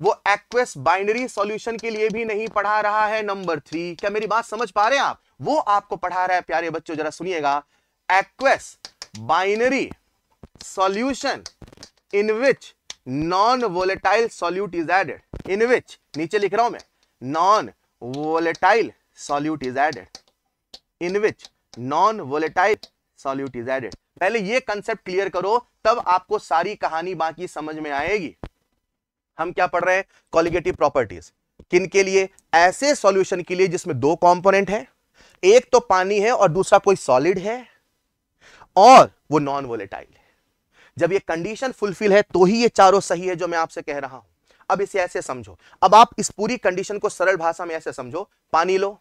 वो एक्वेस बाइनरी सॉल्यूशन के लिए भी नहीं पढ़ा रहा है नंबर थ्री क्या मेरी बात समझ पा रहे हैं आप वो आपको पढ़ा रहा है प्यारे बच्चों जरा सुनिएगा aqueous binary solution in which non volatile solute is added in which नीचे लिख रहा हूं मैं non volatile solute is added in which non volatile solute is added पहले ये कंसेप्ट क्लियर करो तब आपको सारी कहानी बाकी समझ में आएगी हम क्या पढ़ रहे हैं कॉलिगेटिव प्रॉपर्टीज किन के लिए ऐसे सॉल्यूशन के लिए जिसमें दो कंपोनेंट है एक तो पानी है और दूसरा कोई सॉलिड है और वो नॉन वोलेटाइल है जब ये कंडीशन फुलफिल है तो ही ये चारों सही है जो मैं आपसे कह रहा हूं अब इसे ऐसे समझो अब आप इस पूरी कंडीशन को सरल भाषा में ऐसे समझो पानी लो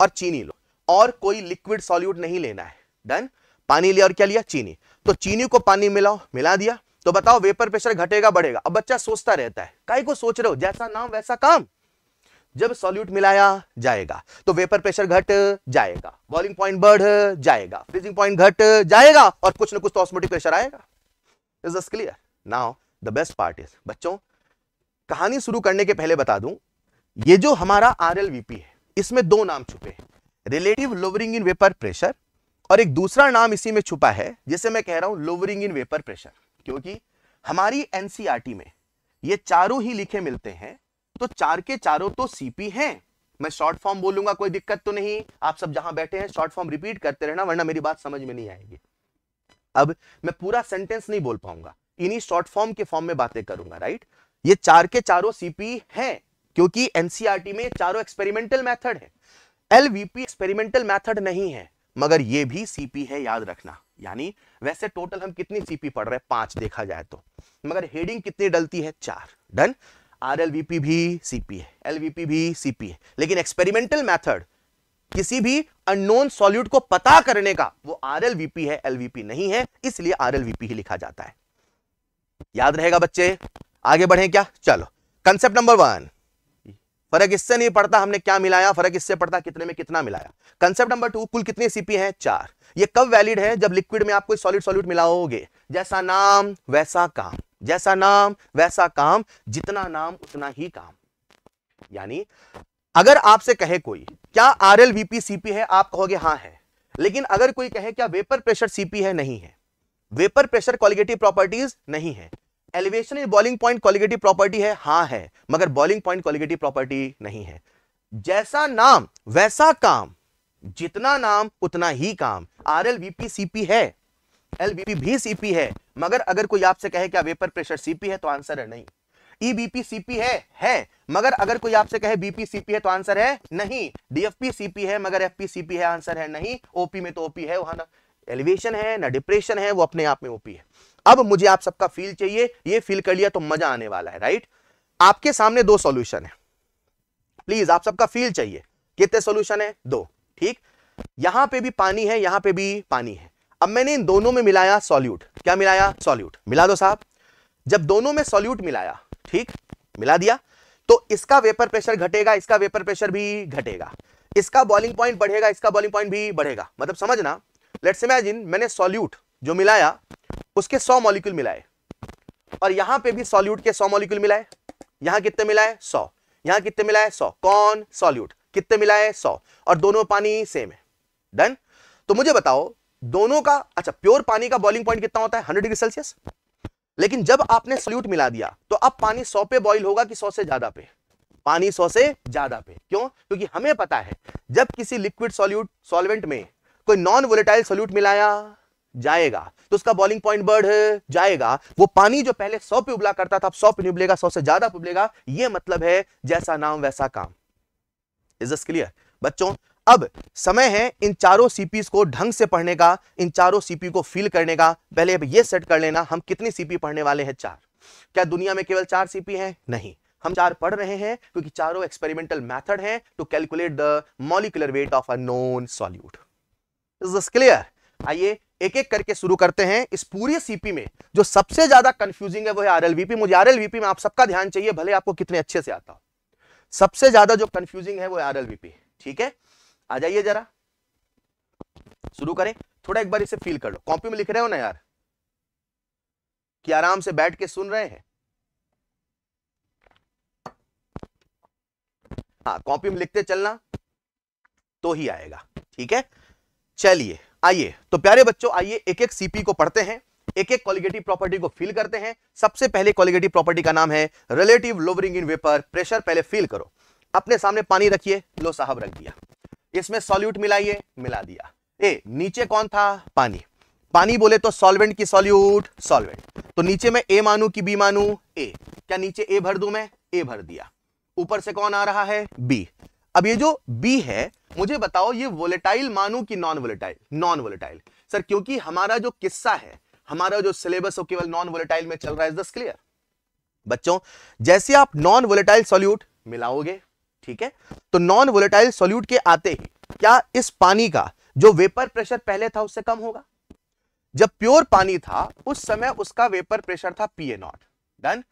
और चीनी लो और कोई लिक्विड सॉल्यूट नहीं लेना है डन पानी लिया और क्या लिया चीनी तो चीनी को पानी मिलाओ मिला दिया तो बताओ वेपर प्रेशर घटेगा बढ़ेगा अब बच्चा सोचता रहता है काय को सोच रहे हो जैसा नाम वैसा काम जब सॉल्यूट मिलाया जाएगा तो वेपर प्रेशर घट जाएगा बॉलिंग पॉइंट बढ़ जाएगा फ्रीजिंग पॉइंट घट जाएगा और कुछ ना कुछ तो ऑस्मोटिक प्रेशर आएगा is this clear now the best part is बच्चों कहानी शुरू करने के पहले बता दूं ये जो हमारा आरएलवीपी है इसमें दो नाम छुपे relative lowering in vapour pressure और एक दूसरा नाम इसी में छुपा है जिसे मैं कह रहा हूं लोवरिंग इन वेपर प्रेशर क्योंकि हमारी एनसीआरटी e में ये चारों ही लिखे मिलते हैं तो चार के चारों तो सीपी हैं मैं शॉर्ट फॉर्म बोलूंगा कोई दिक्कत तो नहीं आप सब जहां बैठे हैं शॉर्ट फॉर्म रिपीट करते रहना वरना मेरी बात समझ में नहीं आएगी अब मैं पूरा सेंटेंस नहीं बोल पाऊंगा इन्हीं शॉर्ट फॉर्म के फॉर्म में बातें करूंगा राइट ये चार के चारों सीपी हैं क्योंकि एनसीआरटी e में चारों एक्सपेरिमेंटल मैथड है एलवीपी एक्सपेरिमेंटल मैथड नहीं है मगर ये भी सीपी है याद रखना यानी वैसे टोटल हम कितनी सीपी पढ़ रहे हैं पांच देखा जाए तो मगर हेडिंग कितनी डलती है चार डन आरएलवीपी भी सीपी है एलवीपी भी सीपी है लेकिन एक्सपेरिमेंटल मेथड किसी भी अननोन सॉल्यूट को पता करने का वो आरएलवीपी है एलवीपी नहीं है इसलिए आरएलवीपी ही लिखा जाता है याद रहेगा बच्चे आगे बढ़े क्या चलो कंसेप्ट नंबर वन फर्क इससे नहीं पड़ता हमने क्या मिलाया फर्क इससे पड़ता कितने में कितना मिलाया कंसेप्ट नंबर टू कुल कितने सीपी हैं चार ये कब वैलिड है जब लिक्विड में आपको सॉलिड सॉलिड मिलाओगे जैसा नाम वैसा काम जैसा नाम वैसा काम जितना नाम उतना ही काम यानी अगर आपसे कहे कोई क्या आर एल वीपी सीपी है आप कहोगे हाँ है लेकिन अगर कोई कहे क्या वेपर प्रेशर सीपी है नहीं है वेपर प्रेशर क्वालिगेटिव प्रॉपर्टीज नहीं है elevation is boiling point colligative property है हाँ है मगर बॉलिंग पॉइंट क्वालिगेटिव प्रॉपर्टी नहीं है जैसा नाम वैसा काम जितना नाम उतना ही काम आर एल बी सीपी है एल भी सीपी है मगर अगर कोई आपसे कहे क्या वेपर प्रेशर सीपी है तो आंसर है नहीं ईबीपी e सीपी है है मगर अगर कोई आपसे कहे बीपी सीपी है तो आंसर है नहीं डीएफपी सीपी है मगर एफपी सीपी है आंसर है नहीं ओपी में तो ओपी है वहां ना एलिवेशन है ना डिप्रेशन है वो अपने आप में ओपी है अब मुझे आप सबका फील चाहिए ये फील कर लिया तो मजा आने वाला है राइट आपके सामने दो सॉल्यूशन है प्लीज आप सबका फील चाहिए कितने सॉल्यूशन है दो ठीक यहां पे भी पानी है यहां पे भी पानी है अब मैंने इन दोनों में मिलाया सॉल्यूट क्या मिलाया सॉल्यूट मिला दो साहब जब दोनों में सॉल्यूट मिलाया ठीक मिला दिया तो इसका वेपर प्रेशर घटेगा इसका वेपर प्रेशर भी घटेगा इसका बॉइलिंग पॉइंट बढ़ेगा इसका बॉइलिंग पॉइंट भी बढ़ेगा मतलब समझना लेट्स इमेजिन मैंने सॉल्यूट जो मिलाया उसके सौ मॉलिक्यूल मिलाए और यहां पे भी सॉल्यूट के सौ मॉलिक्यूल मिलाए यहां कितने मिलाए सौ यहां कितने मिलाए सौ कौन सॉल्यूट कितने मिलाए सौ और दोनों पानी सेम है डन तो मुझे बताओ दोनों का अच्छा प्योर पानी का बॉइलिंग पॉइंट कितना होता है हंड्रेड डिग्री सेल्सियस लेकिन जब आपने सोल्यूट मिला दिया तो अब पानी सौ पे बॉइल होगा कि सौ से ज्यादा पे पानी सौ से ज्यादा पे क्यों क्योंकि हमें पता है जब किसी लिक्विड सॉल्यूट सॉल्वेंट में कोई नॉन वोलेटाइल सॉल्यूट मिलाया जाएगा तो उसका बॉलिंग पॉइंट बढ़ जाएगा वो पानी जो पहले सौ पे उबला करता था अब सौ पे नहीं उबलेगा सौ से ज्यादा पे उबलेगा ये मतलब है जैसा नाम वैसा काम इज दस क्लियर बच्चों अब समय है इन चारों सीपी को ढंग से पढ़ने का इन चारों सीपी को फील करने का पहले अब ये सेट कर लेना हम कितनी सीपी पढ़ने वाले हैं चार क्या दुनिया में केवल चार सीपी हैं नहीं हम चार पढ़ रहे हैं क्योंकि चारों एक्सपेरिमेंटल मेथड हैं to calculate the molecular weight of a known solute is this clear आइए एक एक करके शुरू करते हैं इस पूरी सीपी में जो सबसे ज्यादा कंफ्यूजिंग है वो है आरएलवीपी मुझे आरएलवीपी में आप सबका ध्यान चाहिए भले आपको कितने अच्छे से आता हो सबसे ज्यादा जो कंफ्यूजिंग है वो आरएलवीपी ठीक है आ जाइए जरा शुरू करें थोड़ा एक बार इसे फील कर लो कॉपी में लिख रहे हो ना यार कि आराम से बैठ के सुन रहे हैं हाँ कॉपी में लिखते चलना तो ही आएगा ठीक है चलिए आइए तो प्यारे बच्चों आइए एक एक सीपी को पढ़ते हैं एक एक कॉलिगेटिव प्रॉपर्टी को फील करते हैं सबसे पहले कॉलिगेटिव प्रॉपर्टी का नाम है relative lowering in vapour pressure पहले फील करो अपने सामने पानी रखिए लो साहब रख दिया इसमें सॉल्यूट मिलाइए मिला दिया ए नीचे कौन था पानी पानी बोले तो सॉल्वेंट की सॉल्यूट सॉल्वेंट तो नीचे मैं ए मानू की बी मानू ए क्या नीचे ए भर दू मैं ए भर दिया ऊपर से कौन आ रहा है बी अब ये जो बी है मुझे बताओ ये वोलेटाइल मानू कि non volatile non volatile sir क्योंकि हमारा जो किस्सा है हमारा जो सिलेबस केवल नॉन वोलेटाइल में चल रहा है दस क्लियर बच्चों जैसे आप नॉन वोलेटाइल सोल्यूट मिलाओगे ठीक है तो नॉन वोलेटाइल सोल्यूट के आते ही क्या इस पानी का जो वेपर प्रेशर पहले था उससे कम होगा जब प्योर पानी था उस समय उसका वेपर प्रेशर था पीए नॉट डन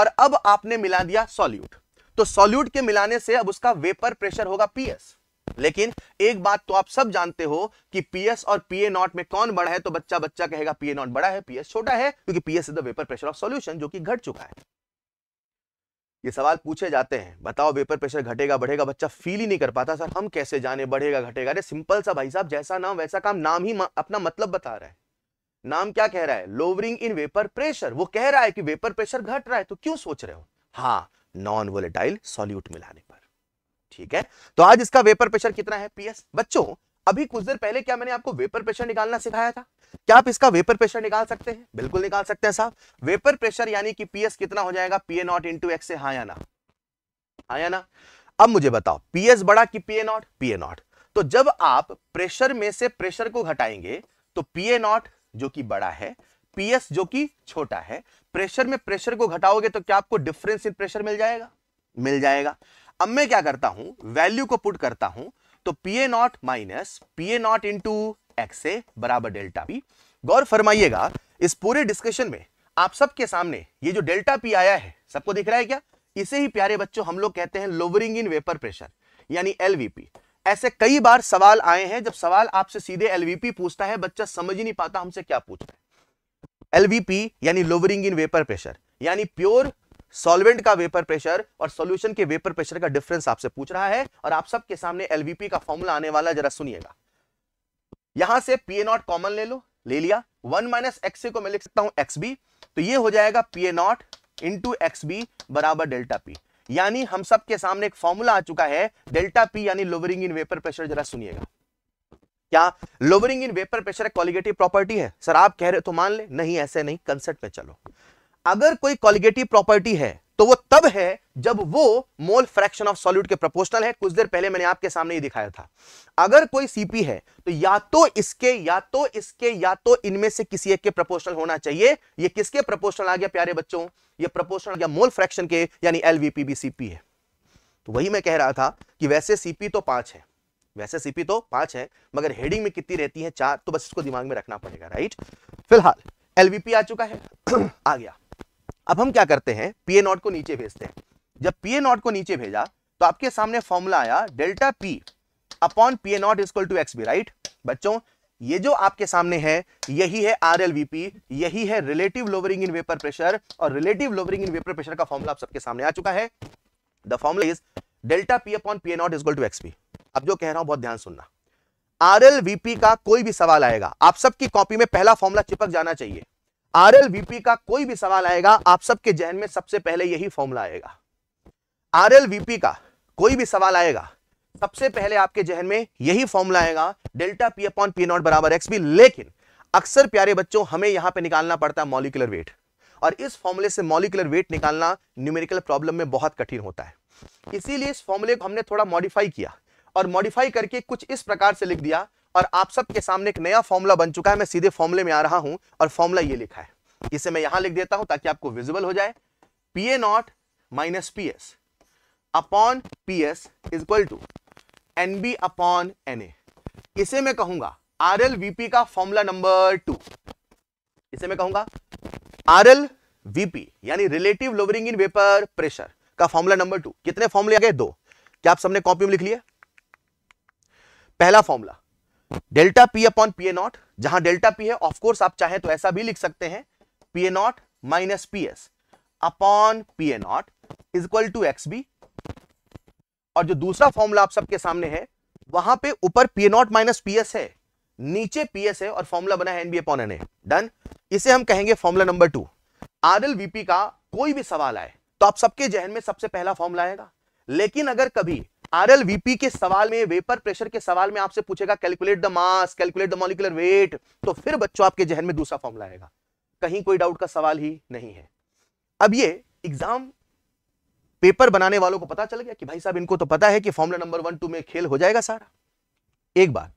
और अब आपने मिला दिया सॉल्यूट तो सॉल्यूट के मिलाने से अब उसका वेपर प्रेशर होगा पीएस लेकिन एक बात तो आप सब जानते हो कि पीएस और पीए नॉट में कौन बड़ा है तो बच्चा बच्चा कहेगा पीए नॉट बड़ा है पीएस छोटा है क्योंकि PS is the vapour pressure of solution जो कि घट चुका है ये सवाल पूछे जाते हैं बताओ वेपर प्रेशर घटेगा बढ़ेगा बच्चा फील ही नहीं कर पाता सर हम कैसे जाने बढ़ेगा घटेगा अरे सिंपल सा भाई साहब जैसा नाम वैसा काम नाम ही अपना मतलब बता रहा है नाम क्या कह रहा है लोवरिंग इन वेपर प्रेशर वो कह रहा है कि वेपर प्रेशर घट रहा है तो क्यों सोच रहे हो हाँ नॉन वोलेटाइल सॉल्यूट मिलाने पर ठीक है तो आज इसका वेपर प्रेशर कितना है पीएस बच्चों अभी कुछ देर पहले क्या मैंने आपको वेपर प्रेशर निकालना सिखाया था क्या आप इसका वेपर प्रेशर निकाल सकते हैं बिल्कुल निकाल सकते हैं साहब वेपर प्रेशर यानी कि पीएस कितना हो जाएगा पीए नॉट इंटू एक्स से हाँ या ना हाँ या ना अब मुझे बताओ पीएस बड़ा कि पीए नॉट पीए नॉट तो जब आप प्रेशर में से प्रेशर को घटाएंगे तो पीए नॉट जो कि बड़ा है पीएस जो कि छोटा है प्रेशर में प्रेशर को घटाओगे तो क्या आपको डिफरेंस इन प्रेशर मिल जाएगा मिल जाएगा अब मैं क्या करता हूं वैल्यू को पुट करता हूं तो PA naught minus PA naught to x A बराबर डेल्टा पी गौर फरमाइएगा इस पूरे डिस्कशन में आप सबके सामने ये जो डेल्टा पी आया है सबको दिख रहा है क्या इसे ही प्यारे बच्चों हम लोग कहते हैं लोवरिंग इन वेपर प्रेशर यानी एलवीपी ऐसे कई बार सवाल आए हैं जब सवाल आपसे सीधे एलवीपी पूछता है बच्चा समझ ही नहीं पाता हमसे क्या पूछ रहा है एलवीपी यानी लोवरिंग इन वेपर प्रेशर यानी प्योर सॉल्वेंट का वेपर प्रेशर और सॉल्यूशन के वेपर प्रेशर का डिफरेंस आपसे पूछ रहा है और आप सबके सामने एलवीपी का फॉर्मूला आने वाला जरा सुनिएगा यहां से पीए नॉट कॉमन ले लो ले लिया वन माइनस एक्स को मैं लिख सकता हूं एक्स बी तो ये हो जाएगा PA not into x B बराबर डेल्टा पी यानी हम सबके सामने एक फॉर्मूला आ चुका है डेल्टा पी यानी लोवरिंग इन वेपर प्रेशर जरा सुनिएगा क्या lowering in vapour pressure colligative property है सर आप कह रहे तो मान ले नहीं ऐसे नहीं कंसेप्ट में चलो अगर कोई कॉलिगेटिव प्रॉपर्टी है तो वो तब है जब वो मोल फ्रैक्शन ऑफ सॉल्यूट के प्रोपोर्शनल है कुछ देर पहले मैंने आपके सामने ही दिखाया था अगर कोई सीपी है तो या तो इसके या तो इसके या तो इनमें से किसी एक के प्रोपोर्शनल होना चाहिए ये किसके प्रोपोर्शनल आ गया प्यारे बच्चों ये प्रपोर्शनल गया मोल फ्रैक्शन के यानी एलवीपीबी सीपी है तो वही मैं कह रहा था कि वैसे सीपी तो पांच है वैसे सीपी तो पांच है मगर हेडिंग में कितनी रहती है चार तो बस इसको दिमाग में रखना पड़ेगा राइट फिलहाल एलवीपी आ चुका है [clears throat] आ गया अब हम क्या करते हैं पीए नॉट को नीचे भेजते हैं जब पीए नॉट को नीचे भेजा तो आपके सामने फॉर्मूला आया delta P upon PA naught is to x B right बच्चों ये जो आपके सामने है यही है आर यही है relative lowering in vapour pressure और relative lowering in vapour pressure का फॉर्मूला आप सबके सामने आ चुका है the formula is delta P upon PA naught is to x B अब जो कह रहा हूं बहुत ध्यान सुनना आरएलवीपी का कोई भी सवाल आएगा आप सबकी कॉपी में पहला फॉर्मूला चिपक जाना चाहिए आरएलवीपी का कोई भी सवाल आएगा आप सबके जहन में सबसे पहले यही फॉर्मूला आएगा आरएलवीपी का कोई भी सवाल आएगा सबसे पहले आपके जहन में यही फॉर्मूला आएगा delta P upon P naught बराबर एक्स बी लेकिन अक्सर प्यारे बच्चों हमें यहां पे निकालना पड़ता है मॉलिकुलर वेट और इस फॉर्मूले से मॉलिकुलर वेट निकालना न्यूमेरिकल प्रॉब्लम में बहुत कठिन होता है इसीलिए इस फॉर्मूले को हमने थोड़ा मॉडिफाई किया और मॉडिफाई करके कुछ इस प्रकार से लिख दिया और आप सबके सामने एक नया फॉर्मूला बन चुका है मैं सीधे फॉर्मुले में आ रहा हूं और फॉर्मूला ये लिखा है इसे मैं यहां लिख देता हूं ताकि आपको विजिबल हो जाए P A not minus P S upon P S is equal to N B upon N A इसे मैं कहूंगा आर एल वीपी का फॉर्मूला नंबर टू इसे मैं कहूंगा आर एल वीपी यानी relative lowering in vapour pressure का formula number two कितने फॉर्मूले आ गए दो क्या आप सबने कॉपी में लिख लिया पहला formula delta P upon P A naught जहां डेल्टा पी है ऑफकोर्स आप चाहे तो ऐसा भी लिख सकते हैं P A not minus P S upon P A naught is equal to x B और जो दूसरा फॉर्मूला आप सबके सामने है वहां पे ऊपर P A not minus P S है नीचे पी एस है और फॉर्मूला बना है NB upon N A done इसे हम कहेंगे formula number two R L V P का कोई भी सवाल आए तो आप सबके जहन में सबसे पहला फॉर्मूला आएगा लेकिन अगर कभी आरएलवीपी के सवाल में वेपर प्रेशर के सवाल में आपसे पूछेगा calculate the mass calculate the molecular weight तो फिर बच्चों आपके जहन में दूसरा फॉर्मूला आएगा कहीं कोई डाउट का सवाल ही नहीं है अब ये एग्जाम पेपर बनाने वालों को पता चल गया कि भाई साहब इनको तो पता है कि फॉर्मुला नंबर वन टू में खेल हो जाएगा सारा एक बार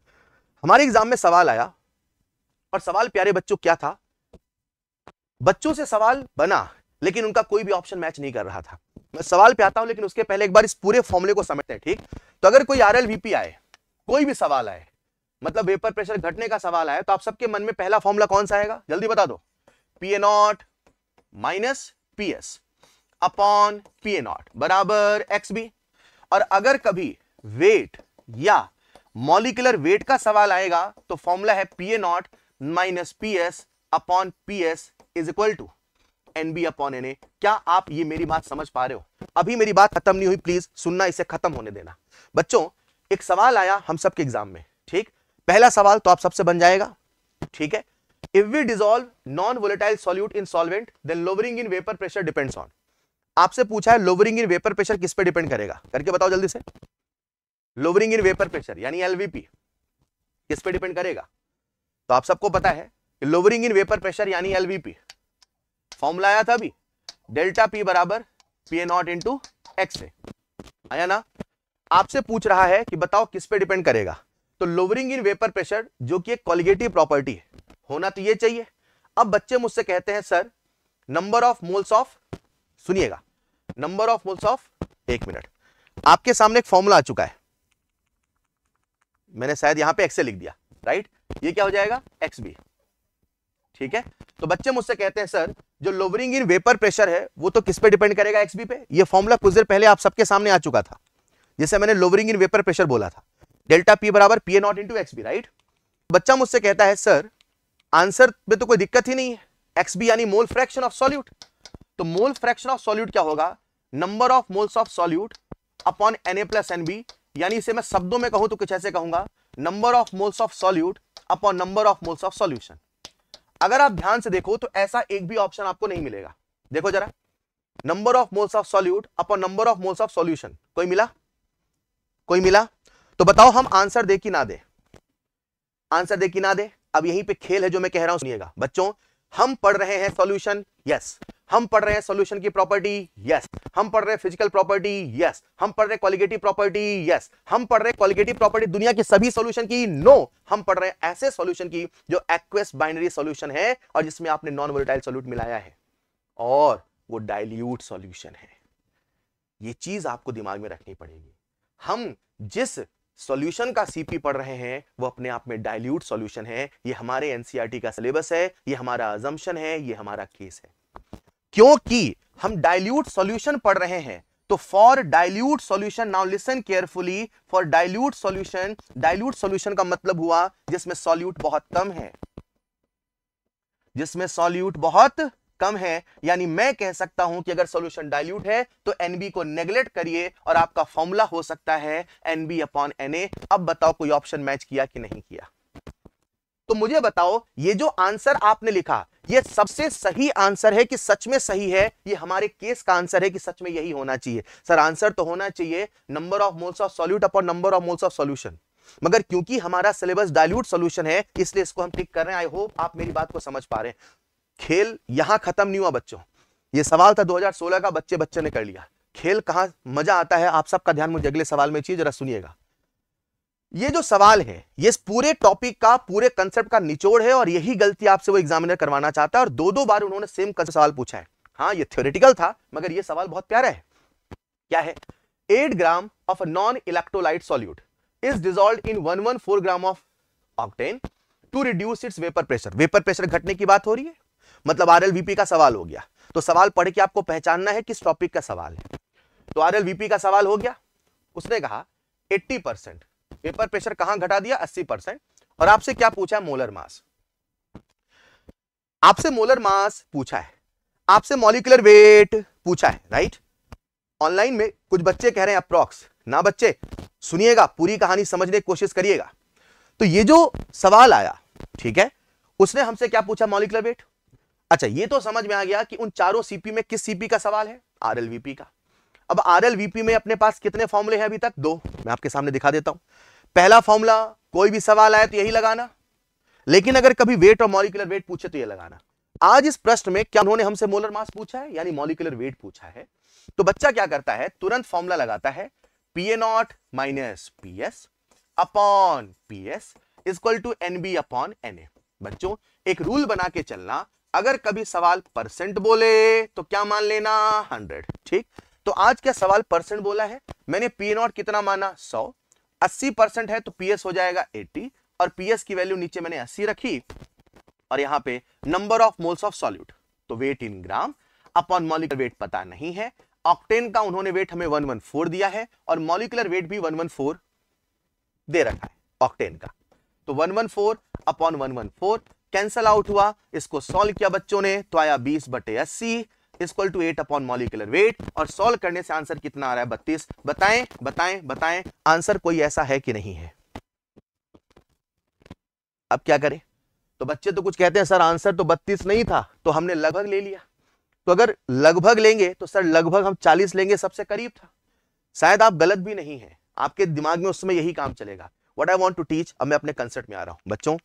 हमारे एग्जाम में सवाल आया और सवाल प्यारे बच्चों क्या था बच्चों से सवाल बना लेकिन उनका कोई भी ऑप्शन मैच नहीं कर रहा था मैं सवाल पे आता हूं लेकिन उसके पहले एक बार इस पूरे फॉर्मुले को समझते हैं ठीक तो अगर कोई आर आए कोई भी सवाल आए मतलब वेपर प्रेशर घटने का सवाल आए तो आप सबके मन में पहला फॉर्मूला कौन सा आएगा जल्दी बता दो P A not minus P S upon P A not बराबर एक्स बी और अगर कभी वेट या मॉलिकुलर वेट का सवाल आएगा तो फॉर्मूला है P A not minus P S upon P S is equal to NB upon N क्या आप ये मेरी बात समझ पा रहे हो अभी मेरी बात खत्म नहीं हुई प्लीज सुनना इसे खत्म होने देना बच्चों एक सवाल आया हम सबके एग्जाम में ठीक पहला सवाल तो आप सबसे बन जाएगा ठीक है if we dissolve non-volatile solute in solvent then lowering in vapor pressure depends on आपसे पूछा है lowering in vapor pressure किस पे डिपेंड करेगा करके बताओ जल्दी से lowering in vapor pressure यानी LVP किस पे डिपेंड करेगा तो आप सबको पता है lowering in vapor pressure यानी LVP फॉर्मूला आया था अभी डेल्टा पी बराबर P A not into X आया ना आपसे पूछ रहा है कि बताओ किस पे डिपेंड करेगा तो लोवरिंग इन वेपर प्रेशर जो कि एक कॉलिगेटिव प्रॉपर्टी है होना तो ये चाहिए अब बच्चे मुझसे कहते हैं sir number of moles of सुनिएगा नंबर ऑफ मोल्स ऑफ एक मिनट आपके सामने एक फॉर्मूला आ चुका है मैंने शायद यहां पे एक्स लिख दिया राइट ये क्या हो जाएगा एक्स बी ठीक है तो बच्चे मुझसे कहते हैं सर जो लोवरिंग इन वेपर प्रेशर है वो तो किस पे डिपेंड करेगा एक्सबी पे ये फॉर्मूला कुछ देर पहले आप सबके सामने आ चुका था जैसे मैंने लोवरिंग इन वेपर प्रेशर बोला था डेल्टा पी बराबर P A not into XB right बच्चा मुझसे कहता है सर आंसर में तो कोई दिक्कत ही नहीं है एक्सबी यानी मोल फ्रैक्शन ऑफ सॉल्यूट तो मोल फ्रैक्शन ऑफ सॉल्यूट क्या होगा number of moles of solute upon N A plus N B यानी इसे मैं शब्दों में कहूं तो कुछ ऐसे कहूंगा number of moles of solute upon number of moles of solution अगर आप ध्यान से देखो तो ऐसा एक भी ऑप्शन आपको नहीं मिलेगा देखो जरा number of moles of solute upon number of moles of solution कोई मिला कोई मिला तो बताओ हम आंसर दे कि ना दे आंसर दे कि ना दे अब यहीं पे खेल है जो मैं कह रहा हूं सुनिएगा बच्चों हम पढ़ रहे हैं सॉल्यूशन यस हम पढ़ रहे हैं सॉल्यूशन की प्रॉपर्टी यस हम पढ़ रहे हैं फिजिकल प्रॉपर्टी यस हम पढ़ रहे हैं क्वालिगेटिव प्रॉपर्टी यस हम पढ़ रहे हैं क्वालिगेटिव प्रॉपर्टी दुनिया के सभी सॉल्यूशन की नो no, हम पढ़ रहे हैं ऐसे सॉल्यूशन की जो एक्वेस बाइनरी सॉल्यूशन है और जिसमें आपने नॉन वोलेटाइल सोल्यूट मिलाया है और वो डायल्यूट सोल्यूशन है ये चीज आपको दिमाग में रखनी पड़ेगी हम जिस सॉल्यूशन का सीपी पढ़ रहे हैं वो अपने आप में डाइल्यूट सॉल्यूशन है ये हमारे एनसीईआरटी e का सिलेबस है ये हमारा अजम्पशन है ये हमारा केस है क्योंकि हम डाइल्यूट सॉल्यूशन पढ़ रहे हैं तो for dilute solution now listen carefully for dilute solution dilute solution का मतलब हुआ जिसमें सॉल्यूट बहुत कम है जिसमें सॉल्यूट बहुत कम है यानी मैं कह सकता हूं कि अगर सॉल्यूशन डाइल्यूट है तो एनबी को नेग्लेक्ट करिए और आपका फॉर्मूला हो सकता है एनबी अपॉन एन अब बताओ कोई ऑप्शन मैच किया कि नहीं किया तो मुझे बताओ ये जो आंसर आपने लिखा ये सबसे सही आंसर है कि सच में सही है ये हमारे केस का आंसर है कि सच में यही होना चाहिए सर आंसर तो होना चाहिए number of moles of solute upon number of moles of solution मगर क्योंकि हमारा सिलेबस डाइल्यूट सॉल्यूशन है इसलिए इसको हम टिक कर रहे हैं आई होप आप मेरी बात को समझ पा रहे हैं खेल यहां खत्म नहीं हुआ बच्चों ये सवाल था 2016 का बच्चे बच्चे ने कर लिया खेल कहाँ मजा आता है आप सबका ध्यान मुझे अगले सवाल में चाहिए जरा सुनिएगा ये जो सवाल है ये पूरे टॉपिक का पूरे कंसेप्ट का निचोड़ है और यही गलती आपसे वो एग्जामिनर करवाना चाहता है और दो दो बार उन्होंने सेम सवाल पूछा है हाँ ये थ्योरिटिकल था मगर ये सवाल बहुत प्यारा है क्या है eight gram of non electrolyte solute is dissolve in one gram of octane to reduce its vapour pressure vapour pressure घटने की बात हो रही है मतलब आर का सवाल हो गया तो सवाल पढ़ के आपको पहचानना है किस टॉपिक का सवाल है तो आर का सवाल हो गया उसने कहा 80 परसेंट पेपर प्रेशर कहां घटा दिया 80 परसेंट और आपसे क्या पूछा है मोलर मास आपसे मोलर मास पूछा है आपसे मोलिकुलर वेट पूछा है राइट ऑनलाइन में कुछ बच्चे कह रहे हैं अप्रोक्स ना बच्चे सुनिएगा पूरी कहानी समझने की कोशिश करिएगा तो ये जो सवाल आया ठीक है उसने हमसे क्या पूछा मॉलिकुलर वेट अच्छा ये तो समझ में आ गया कि उन चारों सीपी में किस सीपी का सवाल है आरएलवीपी का अब आरएलवीपी में अपने पास कितने फॉर्मुले हैं अभी तक दो मैं आपके सामने दिखा देता हूं पहला फॉर्मूला कोई भी सवाल आए तो यही लगाना लेकिन अगर कभी वेट और मॉलिकुलर वेट पूछे तो ये लगाना आज इस प्रश्न में क्या उन्होंने हमसे मोलर मास पूछा है यानी मॉलिकुलर वेट पूछा है तो बच्चा क्या करता है तुरंत फॉर्मूला लगाता है P A not minus P S upon P S is equal to N B upon N A बच्चों एक रूल बना के चलना अगर कभी सवाल परसेंट बोले तो क्या मान लेना हंड्रेड ठीक तो आज क्या सवाल परसेंट बोला है मैंने पी नॉट कितना माना सौ अस्सी परसेंट है तो पीएस हो जाएगा एटी और पीएस की वैल्यू नीचे मैंने अस्सी रखी और यहां पे number of moles of solute तो weight in gram upon molecular weight पता नहीं है ऑक्टेन का उन्होंने वेट हमें 114 दिया है और मॉलिकुलर वेट भी 114 दे रखा है ऑक्टेन का तो 114 अपॉन 114 कैंसल आउट हुआ इसको सॉल्व किया बच्चों ने तो आया बीस बटे अस्सी equal to eight upon molecular weight और सॉल्व करने से आंसर कितना आ रहा है बत्तीस बताएं बताएं बताएं आंसर कोई ऐसा है कि नहीं है अब क्या करें तो बच्चे तो कुछ कहते हैं सर आंसर तो बत्तीस नहीं था तो हमने लगभग ले लिया तो अगर लगभग लेंगे तो सर लगभग हम चालीस लेंगे सबसे करीब था शायद आप गलत भी नहीं है आपके दिमाग में उस समय यही काम चलेगा what I want to teach अब मैं अपने कंसर्ट में आ रहा हूं बच्चों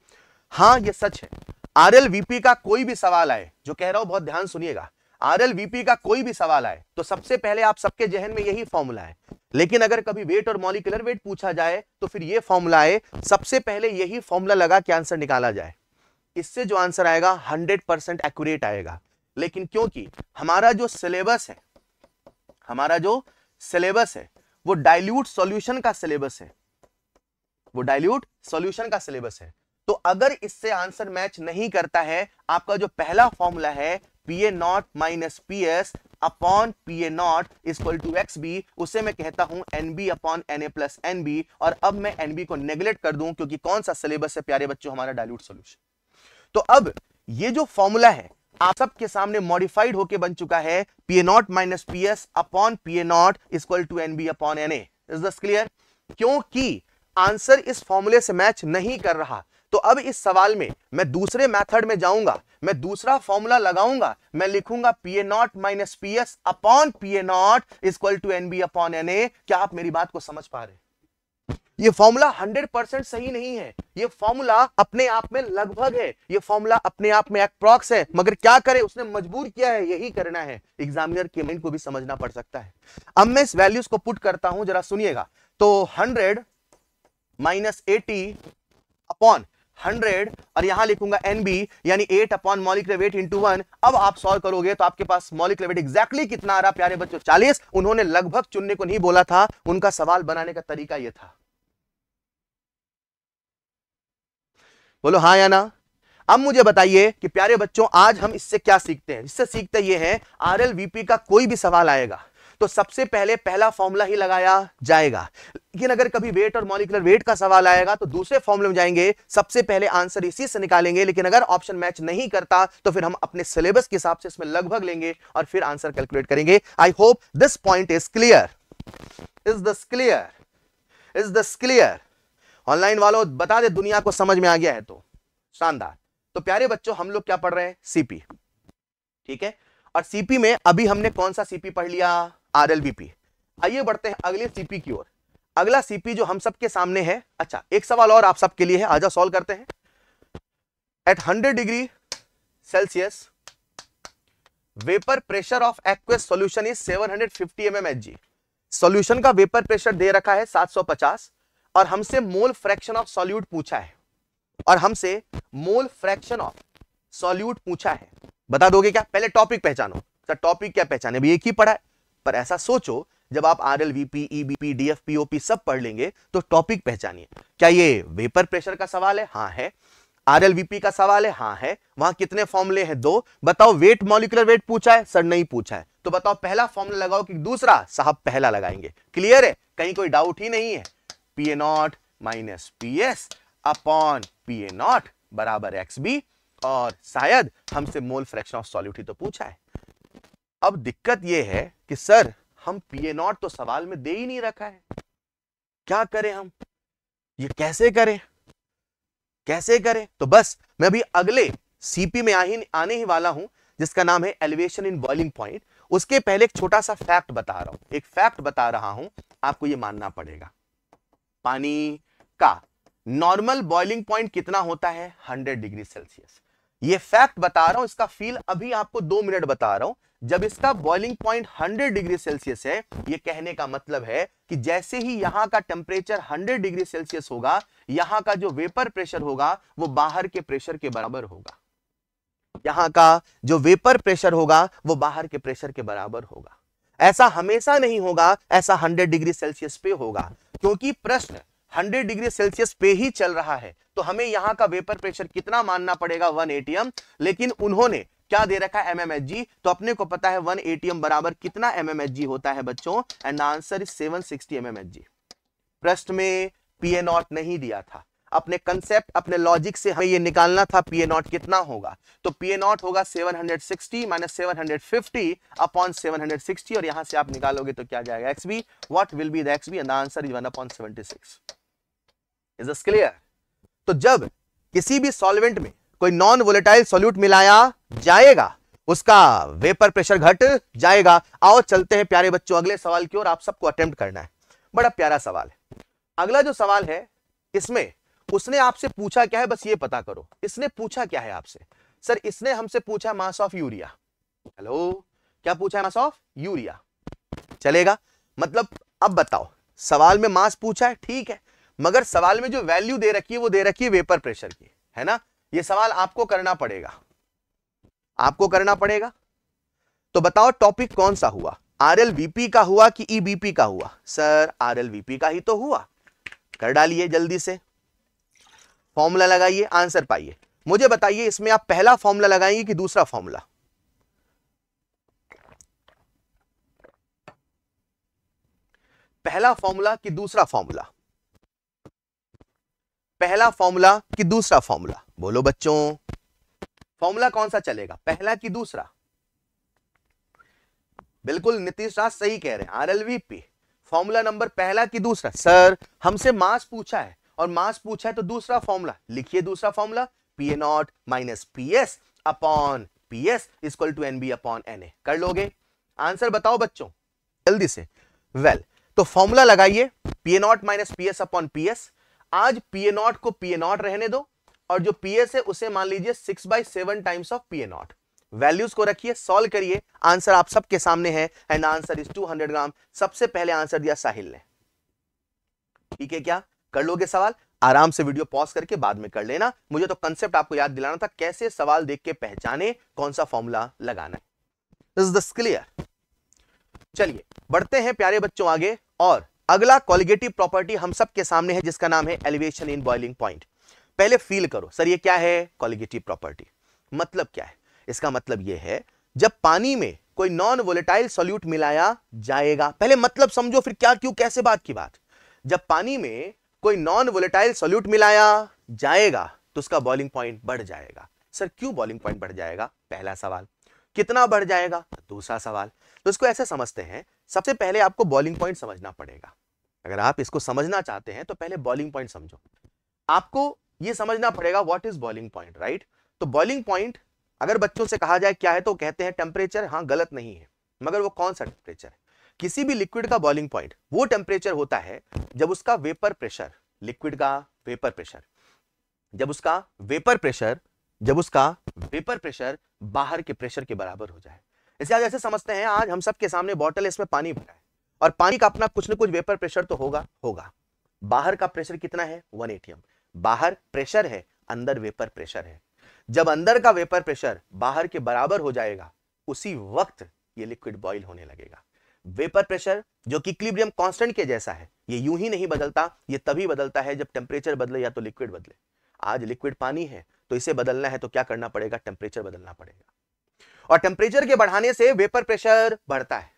हाँ ये सच है आरएलवीपी का कोई भी सवाल आए जो कह रहा हूं बहुत ध्यान सुनिएगा आरएलवीपी का कोई भी सवाल आए तो सबसे पहले आप सबके जहन में यही फॉर्मूला है लेकिन अगर कभी वेट और मॉलिकुलर वेट पूछा जाए तो फिर ये फॉर्मूला है सबसे पहले यही फॉर्मूला लगा कि आंसर निकाला जाए इससे जो आंसर आएगा हंड्रेड परसेंट एक्यूरेट आएगा लेकिन क्योंकि हमारा जो सिलेबस है हमारा जो सिलेबस है वो डायल्यूट सॉल्यूशन का सिलेबस है वो डायल्यूट सॉल्यूशन का सिलेबस है तो अगर इससे आंसर मैच नहीं करता है आपका जो पहला फॉर्मूला है P A not minus P S upon P A not is equal to x B उसे मैं कहता हूं N B upon N A plus N B और अब मैं एन बी को नेग्लेक्ट कर दूं क्योंकि कौन सा सिलेबस है प्यारे बच्चों हमारा डायलूट सोल्यूशन तो अब ये जो फॉर्मूला है आप सबके सामने मॉडिफाइड होके बन चुका है P A not minus P S upon P A not is equal to N B upon N A is this clear क्योंकि आंसर इस फॉर्मूले से मैच नहीं कर रहा तो अब इस सवाल में मैं दूसरे मेथड में जाऊंगा मैं दूसरा फॉर्मूला लगाऊंगा मैं लिखूंगा P A not minus P S upon P A not is equal to N B upon N A क्या आप मेरी बात को समझ पा रहे ये फॉर्मूला 100% सही नहीं है ये फॉर्मूला अपने आप में लगभग है ये फॉर्मूला अपने आप में अप्रॉक्स है मगर क्या करे उसने मजबूर किया है यही करना है एग्जामिनर के माइंड को भी समझना पड़ सकता है अब मैं इस वैल्यूज को पुट करता हूं जरा सुनिएगा तो 100 माइनस एटी अपॉन हंड्रेड और यहां लिखूंगा एन बी यानी eight upon molecular weight into one अब आप सॉल्व करोगे तो आपके पास मॉलिकुलर वेट एग्जैक्टली कितना आ रहा प्यारे बच्चों चालीस उन्होंने लगभग चुनने को नहीं बोला था उनका सवाल बनाने का तरीका यह था बोलो हाँ या ना अब मुझे बताइए कि प्यारे बच्चों आज हम इससे क्या सीखते हैं इससे सीखते ये हैं आरएलवीपी का कोई भी सवाल आएगा तो सबसे पहले पहला फॉर्मूला ही लगाया जाएगा लेकिन अगर कभी वेट और मॉलिकुलर वेट का सवाल आएगा तो दूसरे फॉर्मूले में जाएंगे सबसे पहले आंसर इसी से निकालेंगे लेकिन अगर ऑप्शन मैच नहीं करता तो फिर हम अपने सिलेबस के हिसाब से इसमें लगभग लेंगे और फिर आंसर कैलकुलेट करेंगे I hope this point is clear is this clear is this clear online वालों बता दे दुनिया को समझ में आ गया है तो शानदार तो प्यारे बच्चों हम लोग क्या पढ़ रहे हैं सीपी ठीक है और सीपी में अभी हमने कौन सा सीपी पढ़ लिया आरएलबीपी आइए बढ़ते हैं अगले सीपी की ओर अगला सीपी जो हम सबके सामने है अच्छा एक सवाल और आप सबके लिए है आजा सॉल्व करते हैं at 100 degree Celsius vapour pressure of aqueous solution is 750 hundred fifty solution का वेपर प्रेशर दे रखा है 750 और हमसे मोल फ्रैक्शन ऑफ सॉल्यूट पूछा है और हमसे मोल फ्रैक्शन ऑफ सॉल्यूट पूछा है बता दोगे क्या पहले टॉपिक पहचानो टॉपिक अच्छा, क्या पहचाने भी एक ही पढ़ा है पर ऐसा सोचो जब आप R L V P E D F P O सब पढ़ लेंगे तो टॉपिक पहचानिए क्या ये वेपर प्रेशर का सवाल है हाँ है आर एल वी का सवाल है हाँ है वहां कितने फॉर्मुले हैं दो बताओ वेट मॉलिकुलर वेट पूछा है सर नहीं पूछा है तो बताओ पहला फॉर्मुला लगाओ कि दूसरा साहब पहला लगाएंगे क्लियर है कहीं कोई डाउट ही नहीं है P A not minus P S upon P A not बराबर एक्स बी और शायद हमसे मोल फ्रैक्शन ऑफ सॉल्यूट ही तो पूछा है अब दिक्कत यह है कि सर हम पीए नॉट तो सवाल में दे ही नहीं रखा है क्या करें हम ये कैसे करें कैसे करें तो बस मैं अभी अगले सीपी में ही, आने ही वाला हूं जिसका नाम है एलिवेशन इन बॉइलिंग पॉइंट उसके पहले एक छोटा सा फैक्ट बता रहा हूं एक फैक्ट बता रहा हूं आपको ये मानना पड़ेगा पानी का नॉर्मल बॉइलिंग पॉइंट कितना होता है 100 डिग्री सेल्सियस ये फैक्ट बता रहा हूं इसका फील अभी आपको दो मिनट बता रहा हूं जब इसका बॉइलिंग पॉइंट 100 डिग्री सेल्सियस है ये कहने का मतलब है कि जैसे ही यहां का टेम्परेचर 100 डिग्री सेल्सियस होगा यहां का जो वेपर प्रेशर होगा वो बाहर के प्रेशर के बराबर होगा यहां का जो वेपर प्रेशर होगा वो बाहर के प्रेशर के बराबर होगा ऐसा हमेशा नहीं होगा ऐसा 100 डिग्री सेल्सियस पे होगा क्योंकि प्रश्न 100 डिग्री सेल्सियस पे ही चल रहा है तो हमें यहां का वेपर प्रेशर कितना मानना पड़ेगा 1 एटीएम लेकिन उन्होंने क्या दे रखा है एमएमएचजी तो अपने को पता है 1 एटीएम बराबर कितना एमएमएचजी होता है बच्चों एंड आंसर इज 760 एमएमएचजी प्रश्न में पीए नॉट नहीं दिया था अपने कंसेप्ट अपने लॉजिक से हमें ये निकालना था पीए नॉट कितना होगा तो पीए नॉट होगा 760 माइनस 750 अपॉन 760 और यहां से आप निकालोगे तो क्या जाएगा X B what will be the X B and answer is 1 upon 76 is this clear तो जब किसी भी सॉल्वेंट में कोई नॉन वोलेटाइल सोल्यूट मिलाया जाएगा उसका वेपर प्रेशर घट जाएगा आओ चलते हैं प्यारे बच्चों अगले सवाल की ओर आप सबको अटेम्प्ट करना है बड़ा प्यारा सवाल है अगला जो सवाल है इसमें उसने आपसे पूछा क्या है बस ये पता करो इसने पूछा क्या है आपसे सर इसने हमसे पूछा मास ऑफ यूरिया हेलो क्या पूछा है मास ऑफ यूरिया चलेगा मतलब अब बताओ सवाल में मास पूछा है ठीक है मगर सवाल में जो वैल्यू दे रखी है वो दे रखी है वेपर प्रेशर की है ना ये सवाल आपको करना पड़ेगा आपको करना पड़ेगा तो बताओ टॉपिक कौन सा हुआ आरएलवीपी का हुआ कि ईबीपी e का हुआ सर आरएलवीपी का ही तो हुआ कर डालिए जल्दी से फॉर्मूला लगाइए आंसर पाइए मुझे बताइए इसमें आप पहला फॉर्मूला लगाएंगे कि दूसरा फॉर्मूला पहला फॉर्मूला कि दूसरा फॉर्मूला पहला फॉर्मूला कि दूसरा फॉर्मूला बोलो बच्चों फॉर्मूला कौन सा चलेगा पहला कि दूसरा बिल्कुल नीतीश राज सही कह रहे हैं आरएलवीपी फॉर्मूला नंबर पहला कि दूसरा सर हमसे मास पूछा है और मास पूछा है तो दूसरा फॉर्मूला लिखिए दूसरा formula P A not minus P S upon P S equal to N B upon N A कर लोगे आंसर बताओ बच्चों जल्दी से वेल well, तो फॉर्मूला लगाइए P A not minus P S upon P S आज पीए नॉट को पीए नॉट रहने दो और जो पी एस है उसे मान लीजिए six by seven times of P A not values को रखिए सॉल्व करिए आंसर आप सबके सामने है and answer is two hundred gram सबसे पहले आंसर दिया साहिल ने ठीक है क्या कर लोगे सवाल आराम से वीडियो पॉज करके बाद में कर लेना मुझे तो कंसेप्ट आपको याद दिलाना था कैसे सवाल देख के पहचाने कौन सा फॉर्मूला लगाना है दिस क्लियर चलिए बढ़ते हैं प्यारे बच्चों आगे और अगला क्वालिगेटिव प्रॉपर्टी हम सबके सामने है जिसका नाम है एलिवेशन इन बॉइलिंग पॉइंट पहले फील करो सर ये क्या है क्वालिगेटिव प्रॉपर्टी मतलब क्या है इसका मतलब ये है जब पानी में कोई नॉन वोलेटाइल सोल्यूट मिलाया जाएगा पहले मतलब समझो फिर क्या क्यों कैसे बात की बात जब पानी में कोई नॉन वोलेटाइल सोल्यूट मिलाया जाएगा तो उसका बॉइलिंग पॉइंट बढ़ जाएगा सर क्यों बॉइलिंग पॉइंट बढ़ जाएगा पहला सवाल कितना बढ़ जाएगा दूसरा सवाल तो इसको ऐसे समझते हैं सबसे पहले आपको बॉलिंग पॉइंट समझना पड़ेगा अगर आप इसको समझना चाहते हैं तो पहले बॉलिंग पॉइंट समझो आपको ये समझना पड़ेगा what is boiling point right तो बॉलिंग पॉइंट अगर बच्चों से कहा जाए क्या है तो कहते हैं टेम्परेचर हाँ गलत नहीं है मगर वो कौन सा टेम्परेचर किसी भी लिक्विड का बॉइलिंग पॉइंट वो टेम्परेचर होता है जब उसका वेपर प्रेशर लिक्विड का वेपर प्रेशर जब उसका वेपर प्रेशर जब उसका वेपर प्रेशर बाहर के प्रेशर के बराबर हो जाए इसे आज ऐसे समझते हैं आज हम सबके सामने बॉटल इसमें पानी भरा है और पानी का अपना कुछ ना कुछ वेपर प्रेशर तो होगा होगा बाहर का प्रेशर कितना है वन एटीएम बाहर प्रेशर है अंदर वेपर प्रेशर है जब अंदर का वेपर प्रेशर बाहर के बराबर हो जाएगा उसी वक्त ये लिक्विड बॉइल होने लगेगा वेपर प्रेशर जो कि इक्विलिब्रियम कांस्टेंट के जैसा है ये यूं ही नहीं बदलता ये तभी बदलता है जब टेम्परेचर बदले या तो लिक्विड बदले आज लिक्विड पानी है तो इसे बदलना है तो क्या करना पड़ेगा टेम्परेचर बदलना पड़ेगा और टेम्परेचर के बढ़ाने से वेपर प्रेशर बढ़ता है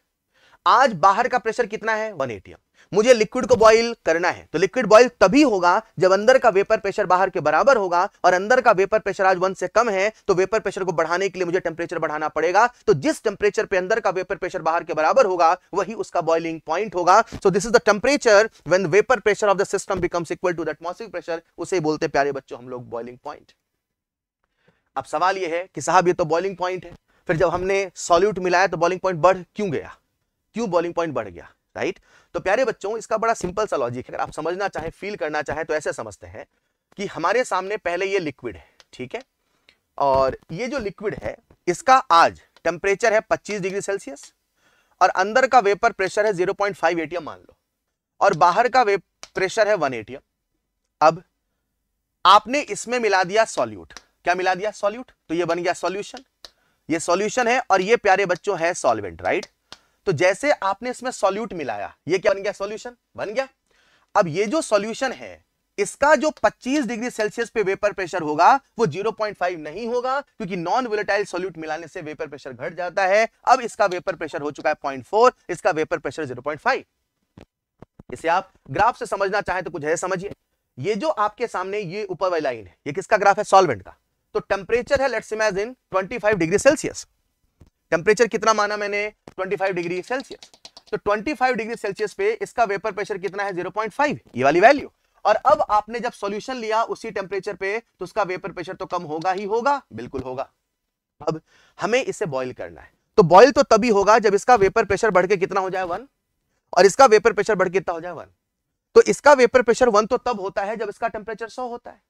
आज बाहर का प्रेशर कितना है एटीएम मुझे लिक्विड को बॉइल करना है तो लिक्विड बॉइल तभी होगा जब अंदर का वेपर प्रेशर बाहर के बराबर होगा और अंदर का वेपर प्रेशर आज वन से कम है तो वेपर प्रेशर को बढ़ाने के लिए मुझे टेम्परेचर बढ़ाना पड़ेगा तो जिस टेम्परेचर पे अंदर का वेपर प्रेशर बाहर के बराबर होगा वही उसका बॉइलिंग पॉइंट होगा so this is the temperature when vapour pressure of the system becomes equal to the pressure उसे बोलते प्यारे बच्चों हम लोग बॉइलिंग पॉइंट अब सवाल यह है कि साहब ये तो बॉइलिंग पॉइंट है फिर जब हमने सॉल्यूट मिलाया तो बॉलिंग पॉइंट बढ़ क्यों गया क्यों बॉलिंग पॉइंट बढ़ गया राइट तो प्यारे बच्चों इसका बड़ा सिंपल सा लॉजिक है अगर आप समझना चाहें फील करना चाहें तो ऐसे समझते हैं कि हमारे सामने पहले ये लिक्विड है ठीक है और ये जो लिक्विड है इसका आज टेम्परेचर है 25 डिग्री सेल्सियस और अंदर का वेपर प्रेशर है 0.5 पॉइंट मान लो और बाहर का वेप प्रेशर है 1 एटीएम अब आपने इसमें मिला दिया सॉल्यूट क्या मिला दिया सॉल्यूट तो ये बन गया सॉल्यूशन ये सॉल्यूशन है और ये प्यारे बच्चों है सॉल्वेंट राइट तो जैसे आपने इसमें सॉल्यूट मिलाया ये क्या बन गया सॉल्यूशन बन गया अब ये जो सॉल्यूशन है इसका जो 25 डिग्री सेल्सियस पे वेपर प्रेशर होगा वो 0.5 नहीं होगा क्योंकि नॉन वोलेटाइल सॉल्यूट मिलाने से वेपर प्रेशर घट जाता है अब इसका वेपर प्रेशर हो चुका है 0.4 इसका वेपर प्रेशर 0.5 इसे आप ग्राफ से समझना चाहें तो कुछ है समझिए ये जो आपके सामने ये ऊपर वाली लाइन है ये किसका ग्राफ है सॉल्वेंट का तो टेम्परेचर है let's imagine 25 degree Celsius temperature कितना माना मैंने 25 डिग्री सेल्सियस तो 25 डिग्री सेल्सियस पे इसका वेपर प्रेशर कितना है 0.5 ये वाली वैल्यू और अब आपने जब सॉल्यूशन लिया उसी टेम्परेचर पे तो उसका वेपर प्रेशर तो कम होगा ही होगा बिल्कुल होगा अब हमें इसे बॉइल करना है तो बॉइल तो तभी होगा जब इसका वेपर प्रेशर बढ़ के कितना हो जाए वन और इसका वेपर प्रेशर बढ़ के कितना हो जाए वन तो इसका वेपर प्रेशर वन तो तब होता है जब इसका टेम्परेचर सौ होता है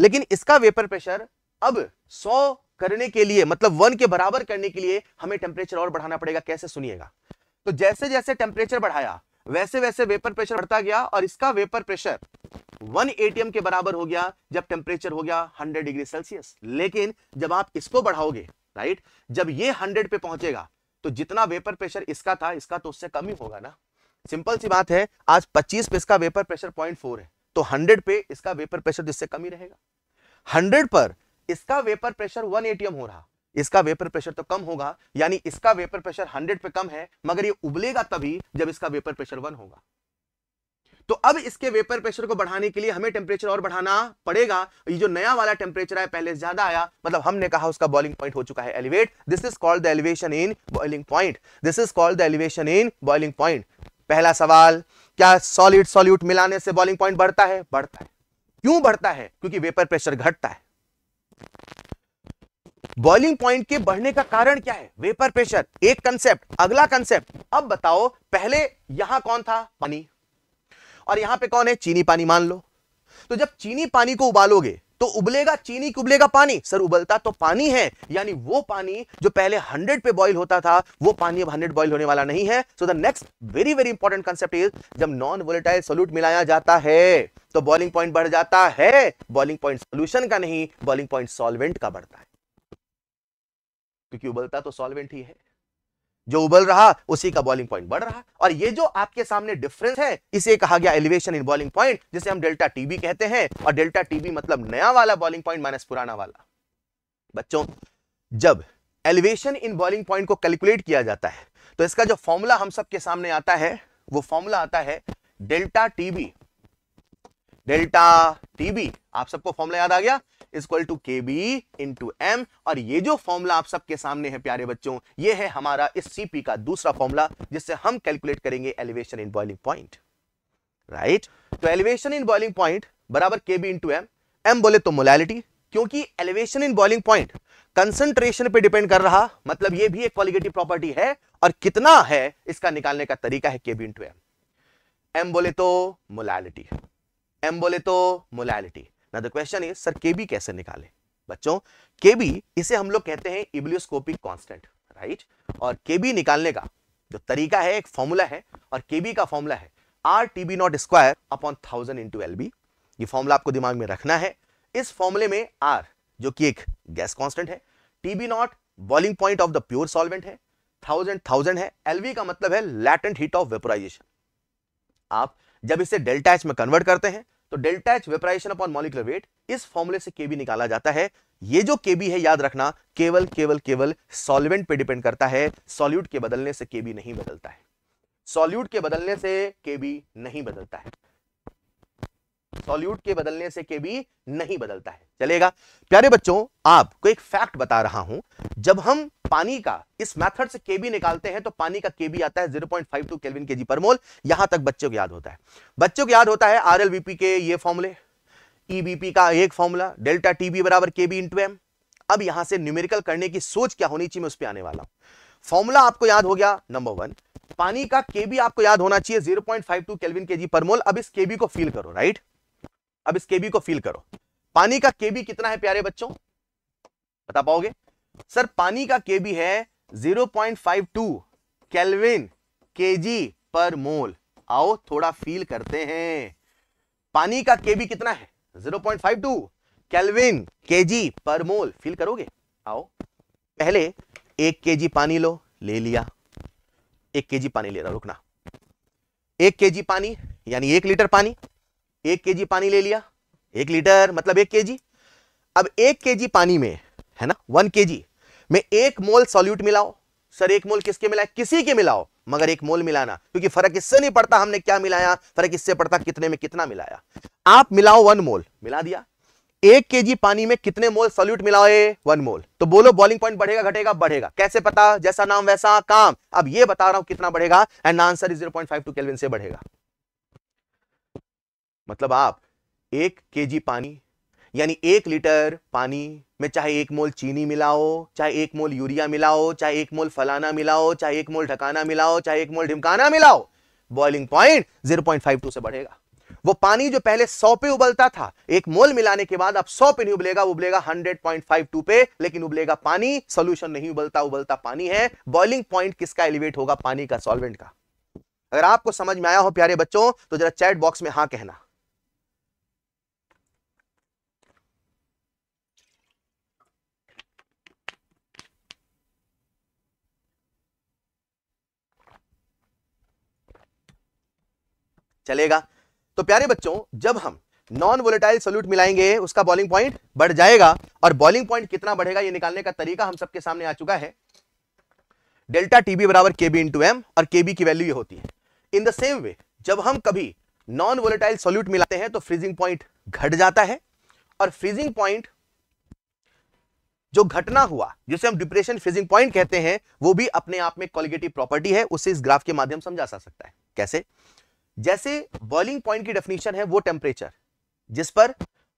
लेकिन इसका वेपर प्रेशर अब 100 करने के लिए मतलब वन के बराबर करने के लिए हमें टेम्परेचर और बढ़ाना पड़ेगा कैसे सुनिएगा तो जैसे जैसे टेम्परेचर बढ़ाया वैसे वैसे वेपर प्रेशर बढ़ता गया और इसका वेपर प्रेशर वन एटीएम के बराबर हो गया जब टेम्परेचर हो गया हंड्रेड डिग्री सेल्सियस लेकिन जब आप इसको बढ़ाओगे राइट जब ये हंड्रेड पे पहुंचेगा तो जितना वेपर प्रेशर इसका था इसका तो उससे कम ही होगा ना सिंपल सी बात है आज 25 पे इसका वेपर प्रेशर 0.4 है तो 100 पे इसका वेपर प्रेशर जिससे कम ही रहेगा 100 पर इसका वेपर प्रेशर 1 एटीएम हो रहा इसका वेपर प्रेशर तो कम होगा यानी इसका वेपर प्रेशर 100 पे कम है मगर ये उबलेगा तभी जब इसका वेपर प्रेशर 1 होगा तो अब इसके वेपर प्रेशर को बढ़ाने के लिए हमें टेम्परेचर और बढ़ाना पड़ेगा ये जो नया वाला टेम्परेचर है पहले ज्यादा आया मतलब हमने कहा उसका बॉइलिंग पॉइंट हो चुका है elevate this is called the elevation in boiling point this is called the elevation in boiling point पहला सवाल क्या सॉलिड सॉल्यूट मिलाने से बॉइलिंग पॉइंट बढ़ता है बढ़ता है क्यों बढ़ता है क्योंकि वेपर प्रेशर घटता है बॉइलिंग पॉइंट के बढ़ने का कारण क्या है वेपर प्रेशर एक कंसेप्ट अगला कंसेप्ट अब बताओ पहले यहां कौन था पानी और यहां पे कौन है चीनी पानी मान लो तो जब चीनी पानी को उबालोगे तो उबलेगा चीनी उबलेगा पानी सर उबलता तो पानी है यानी वो पानी जो पहले हंड्रेड पे बॉइल होता था वो पानी अब हंड्रेड बॉइल होने वाला नहीं है so the next very very important concept is जब नॉन वोलेटाइल सोल्यूट मिलाया जाता है तो बॉइलिंग पॉइंट बढ़ जाता है बॉइलिंग पॉइंट सोल्यूशन का नहीं बॉइलिंग पॉइंट सॉल्वेंट का बढ़ता है क्योंकि उबलता तो सॉल्वेंट ही है जो उबल रहा उसी का बॉलिंग पॉइंट बढ़ रहा और ये जो आपके सामने डिफरेंस है इसे कहा गया एलिवेशन इन बॉलिंग पॉइंट जिसे हम डेल्टा टीबी कहते हैं और डेल्टा टीबी मतलब नया वाला बॉलिंग पॉइंट माइनस पुराना वाला बच्चों जब एलिवेशन इन बॉलिंग पॉइंट को कैलकुलेट किया जाता है तो इसका जो फॉर्मूला हम सबके सामने आता है वो फॉर्मूला आता है डेल्टा टीबी डेल्टा टीबी आप सबको फॉर्मूला याद आ गया equal to K B into M और ये जो फॉर्मूला आप सबके सामने है प्यारे बच्चों ये है हमारा इस सीपी का दूसरा फॉर्मूला जिससे हम कैलकुलेट करेंगे elevation in boiling point right तो एलिवेशन इन बॉइलिंग पॉइंट बराबर K B into M M बोले तो मोलैलिटी क्योंकि elevation in boiling point concentration पे डिपेंड कर रहा मतलब ये भी एक क्वालिगेटिव प्रॉपर्टी है और कितना है इसका निकालने का तरीका है के बी इंटू एम एम बोले तो मोलैलिटी एम बोले तो मोलैलिटी ना the question is sir K B कैसे निकाले बच्चों केबी इसे हम लोग कहते हैं इब्लियोस्कोपिक कॉन्स्टेंट राइट और केबी निकालने का जो तरीका है एक फॉर्मूला है और केबी का फॉर्मूला है R T B not square upon thousand into L B ये फॉर्मूला आपको दिमाग में रखना है इस फॉर्मूले में आर जो कि एक गैस कॉन्स्टेंट है T B not boiling point of the pure solvent है थाउजेंड थाउजेंड है एलवी का मतलब है लैटेंट हीट ऑफ वेपोराइजेशन आप जब इसे डेल्टा एच में कन्वर्ट करते हैं तो delta H vaporization upon molecular weight इस फॉर्मुले से केबी निकाला जाता है ये जो केबी है याद रखना केवल केवल केवल सॉल्वेंट पे डिपेंड करता है सॉल्यूट के बदलने से केबी नहीं बदलता है सॉल्यूट के बदलने से केबी नहीं बदलता है सॉल्यूट के बदलने से के नहीं बदलता है चलेगा प्यारे बच्चों आपको एक फैक्ट बता रहा हूं जब हम पानी का इस मेथड से केबी निकालते हैं तो पानी का केबी आता है 0.52 के जी पर मोल यहां तक बच्चों को याद होता है बच्चों को याद होता है आरएलबीपी के ये फॉर्मूले ईबीपी e का एक फॉर्मूला डेल्टा टीबी बराबर केबी इंटू एम अब यहां से न्यूमेरिकल करने की सोच क्या होनी चाहिए मैं उस पर आने वाला हूं फॉर्मूला आपको याद हो गया नंबर वन पानी का केबी आपको याद होना चाहिए जीरो पॉइंट के जी पर मोल अब इस केबी को फील करो राइट अब इस केबी को फील करो पानी का केबी कितना है प्यारे बच्चों बता पाओगे सर पानी का के बी है 0.52 केल्विन केजी पर मोल आओ थोड़ा फील करते हैं पानी का केबी कितना है 0.52 केल्विन केजी पर मोल फील करोगे आओ पहले एक केजी पानी लो ले लिया एक केजी पानी ले रहा रुकना एक केजी पानी यानी एक लीटर पानी एक केजी पानी ले लिया एक लीटर मतलब एक केजी अब एक केजी पानी में है ना वन के में एक मोल सॉल्यूट मिलाओ सर एक मोल किसके मिलाए किसी के मिलाओ मगर एक मोल मिलाना क्योंकि फर्क इससे नहीं पड़ता हमने क्या मिलाया फर्क इससे पड़ता कितने में कितना मिलाया आप मिलाओ वन मोल मिला दिया एक केजी पानी में कितने मोल सॉल्यूट ए वन मोल तो बोलो बॉलिंग पॉइंट बढ़ेगा घटेगा बढ़ेगा कैसे पता जैसा नाम वैसा काम अब ये बता रहा हूं कितना बढ़ेगा and answer is zero point kelvin से बढ़ेगा मतलब आप एक केजी पानी यानी एक लीटर पानी में चाहे एक मोल चीनी मिलाओ चाहे एक मोल यूरिया मिलाओ चाहे एक मोल फलाना मिलाओ चाहे एक मोल ढकाना मिलाओ चाहे एक मोल ढिमकाना मिलाओ बॉइलिंग पॉइंट 0.52 से बढ़ेगा वो पानी जो पहले 100 पे उबलता था एक मोल मिलाने के बाद अब 100 पे नहीं उबलेगा उबलेगा 100.52 पे लेकिन उबलेगा पानी सोल्यूशन नहीं उबलता उबलता पानी है बॉइलिंग पॉइंट किसका एलिवेट होगा पानी का सॉल्वेंट का अगर आपको समझ में आया हो प्यारे बच्चों तो जरा चैट बॉक्स में हाँ कहना चलेगा तो प्यारे बच्चों जब हम नॉन वोलेटाइल सोल्यूट मिलाएंगे उसका बॉलिंग पॉइंट बढ़ जाएगा और बॉलिंग पॉइंट कितना बढ़ेगा ये निकालने का तरीका हम सबके सामने आ चुका है डेल्टा टीबी बराबर के बी इंटू एम और के बी की वैल्यू ये होती है इन द सेम वे जब हम कभी नॉन वोलेटाइल सोल्यूट मिलाते हैं तो फ्रीजिंग पॉइंट घट जाता है और फ्रीजिंग पॉइंट जो घटना हुआ जिसे हम डिप्रेशन फ्रीजिंग पॉइंट कहते हैं वो भी अपने आप में क्वालिगेटिव प्रॉपर्टी है उसे इस ग्राफ के माध्यम समझा जा सकता है कैसे जैसे बॉइलिंग पॉइंट की डेफिनेशन है वो टेम्परेचर जिस पर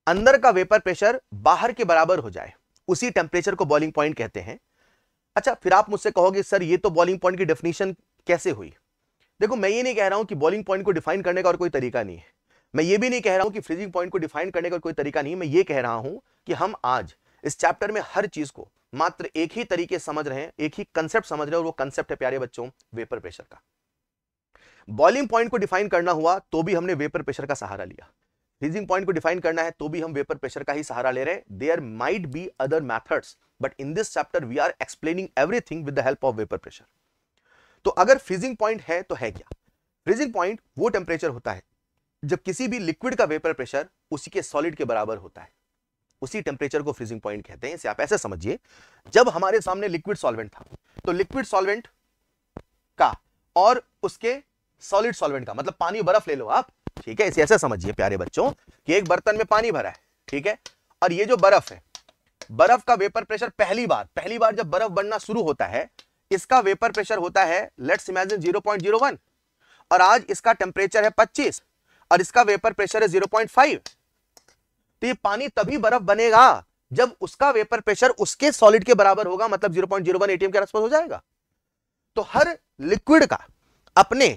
अंदर का वेपर प्रेशर बाहर के बराबर हो जाए उसी टेम्परेचर को बॉइलिंग पॉइंट कहते हैं अच्छा फिर आप मुझसे कहोगे सर ये तो बॉइलिंग पॉइंट की डेफिनेशन कैसे हुई देखो मैं ये नहीं कह रहा हूं कि बॉइलिंग पॉइंट को डिफाइन करने का और कोई तरीका नहीं है मैं ये भी नहीं कह रहा हूं कि फ्रीजिंग पॉइंट को डिफाइन करने का कोई तरीका नहीं मैं ये कह रहा हूं कि हम आज इस चैप्टर में हर चीज़ को मात्र एक ही तरीके समझ रहे हैं एक ही कंसेप्ट समझ रहे हैं और वो कंसेप्ट है प्यारे बच्चों वेपर प्रेशर का बॉइलिंग पॉइंट को डिफाइन करना हुआ तो भी हमने वेपर प्रेशर का सहारा लिया फ्रीजिंग पॉइंट को डिफाइन करना है तो भी हम वेपर प्रेशर का ही सहारा ले रहे हैं there might be other methods but in this chapter we are explaining everything with the help of vapour pressure तो अगर फ्रीजिंग पॉइंट है तो है क्या फ्रीजिंग पॉइंट वो टेम्परेचर होता है जब किसी भी लिक्विड का वेपर प्रेशर उसी के सॉलिड के बराबर होता है उसी टेम्परेचर को फ्रीजिंग पॉइंट कहते हैं इसे आप ऐसे समझिए जब हमारे सामने लिक्विड सॉल्वेंट था तो लिक्विड सॉल्वेंट का और उसके सॉलिड सॉल्वेंट का मतलब पानी बर्फ ले लो आप ठीक है इसे ऐसा समझिए प्यारे बच्चों कि एक बर्तन में पानी भरा है ठीक है और ये जो बर्फ है बर्फ का वेपर प्रेशर पहली बार पहली बार जब बर्फ बनना शुरू होता है इसका वेपर प्रेशर होता है लेट्स इमेजिन 0.01 और आज इसका टेम्परेचर है पच्चीस और इसका वेपर प्रेशर है 0.5 तो ये पानी तभी बर्फ बनेगा जब उसका वेपर प्रेशर उसके सॉलिड के बराबर होगा मतलब 0.01 एटीएम के आसपास हो जाएगा तो हर लिक्विड का अपने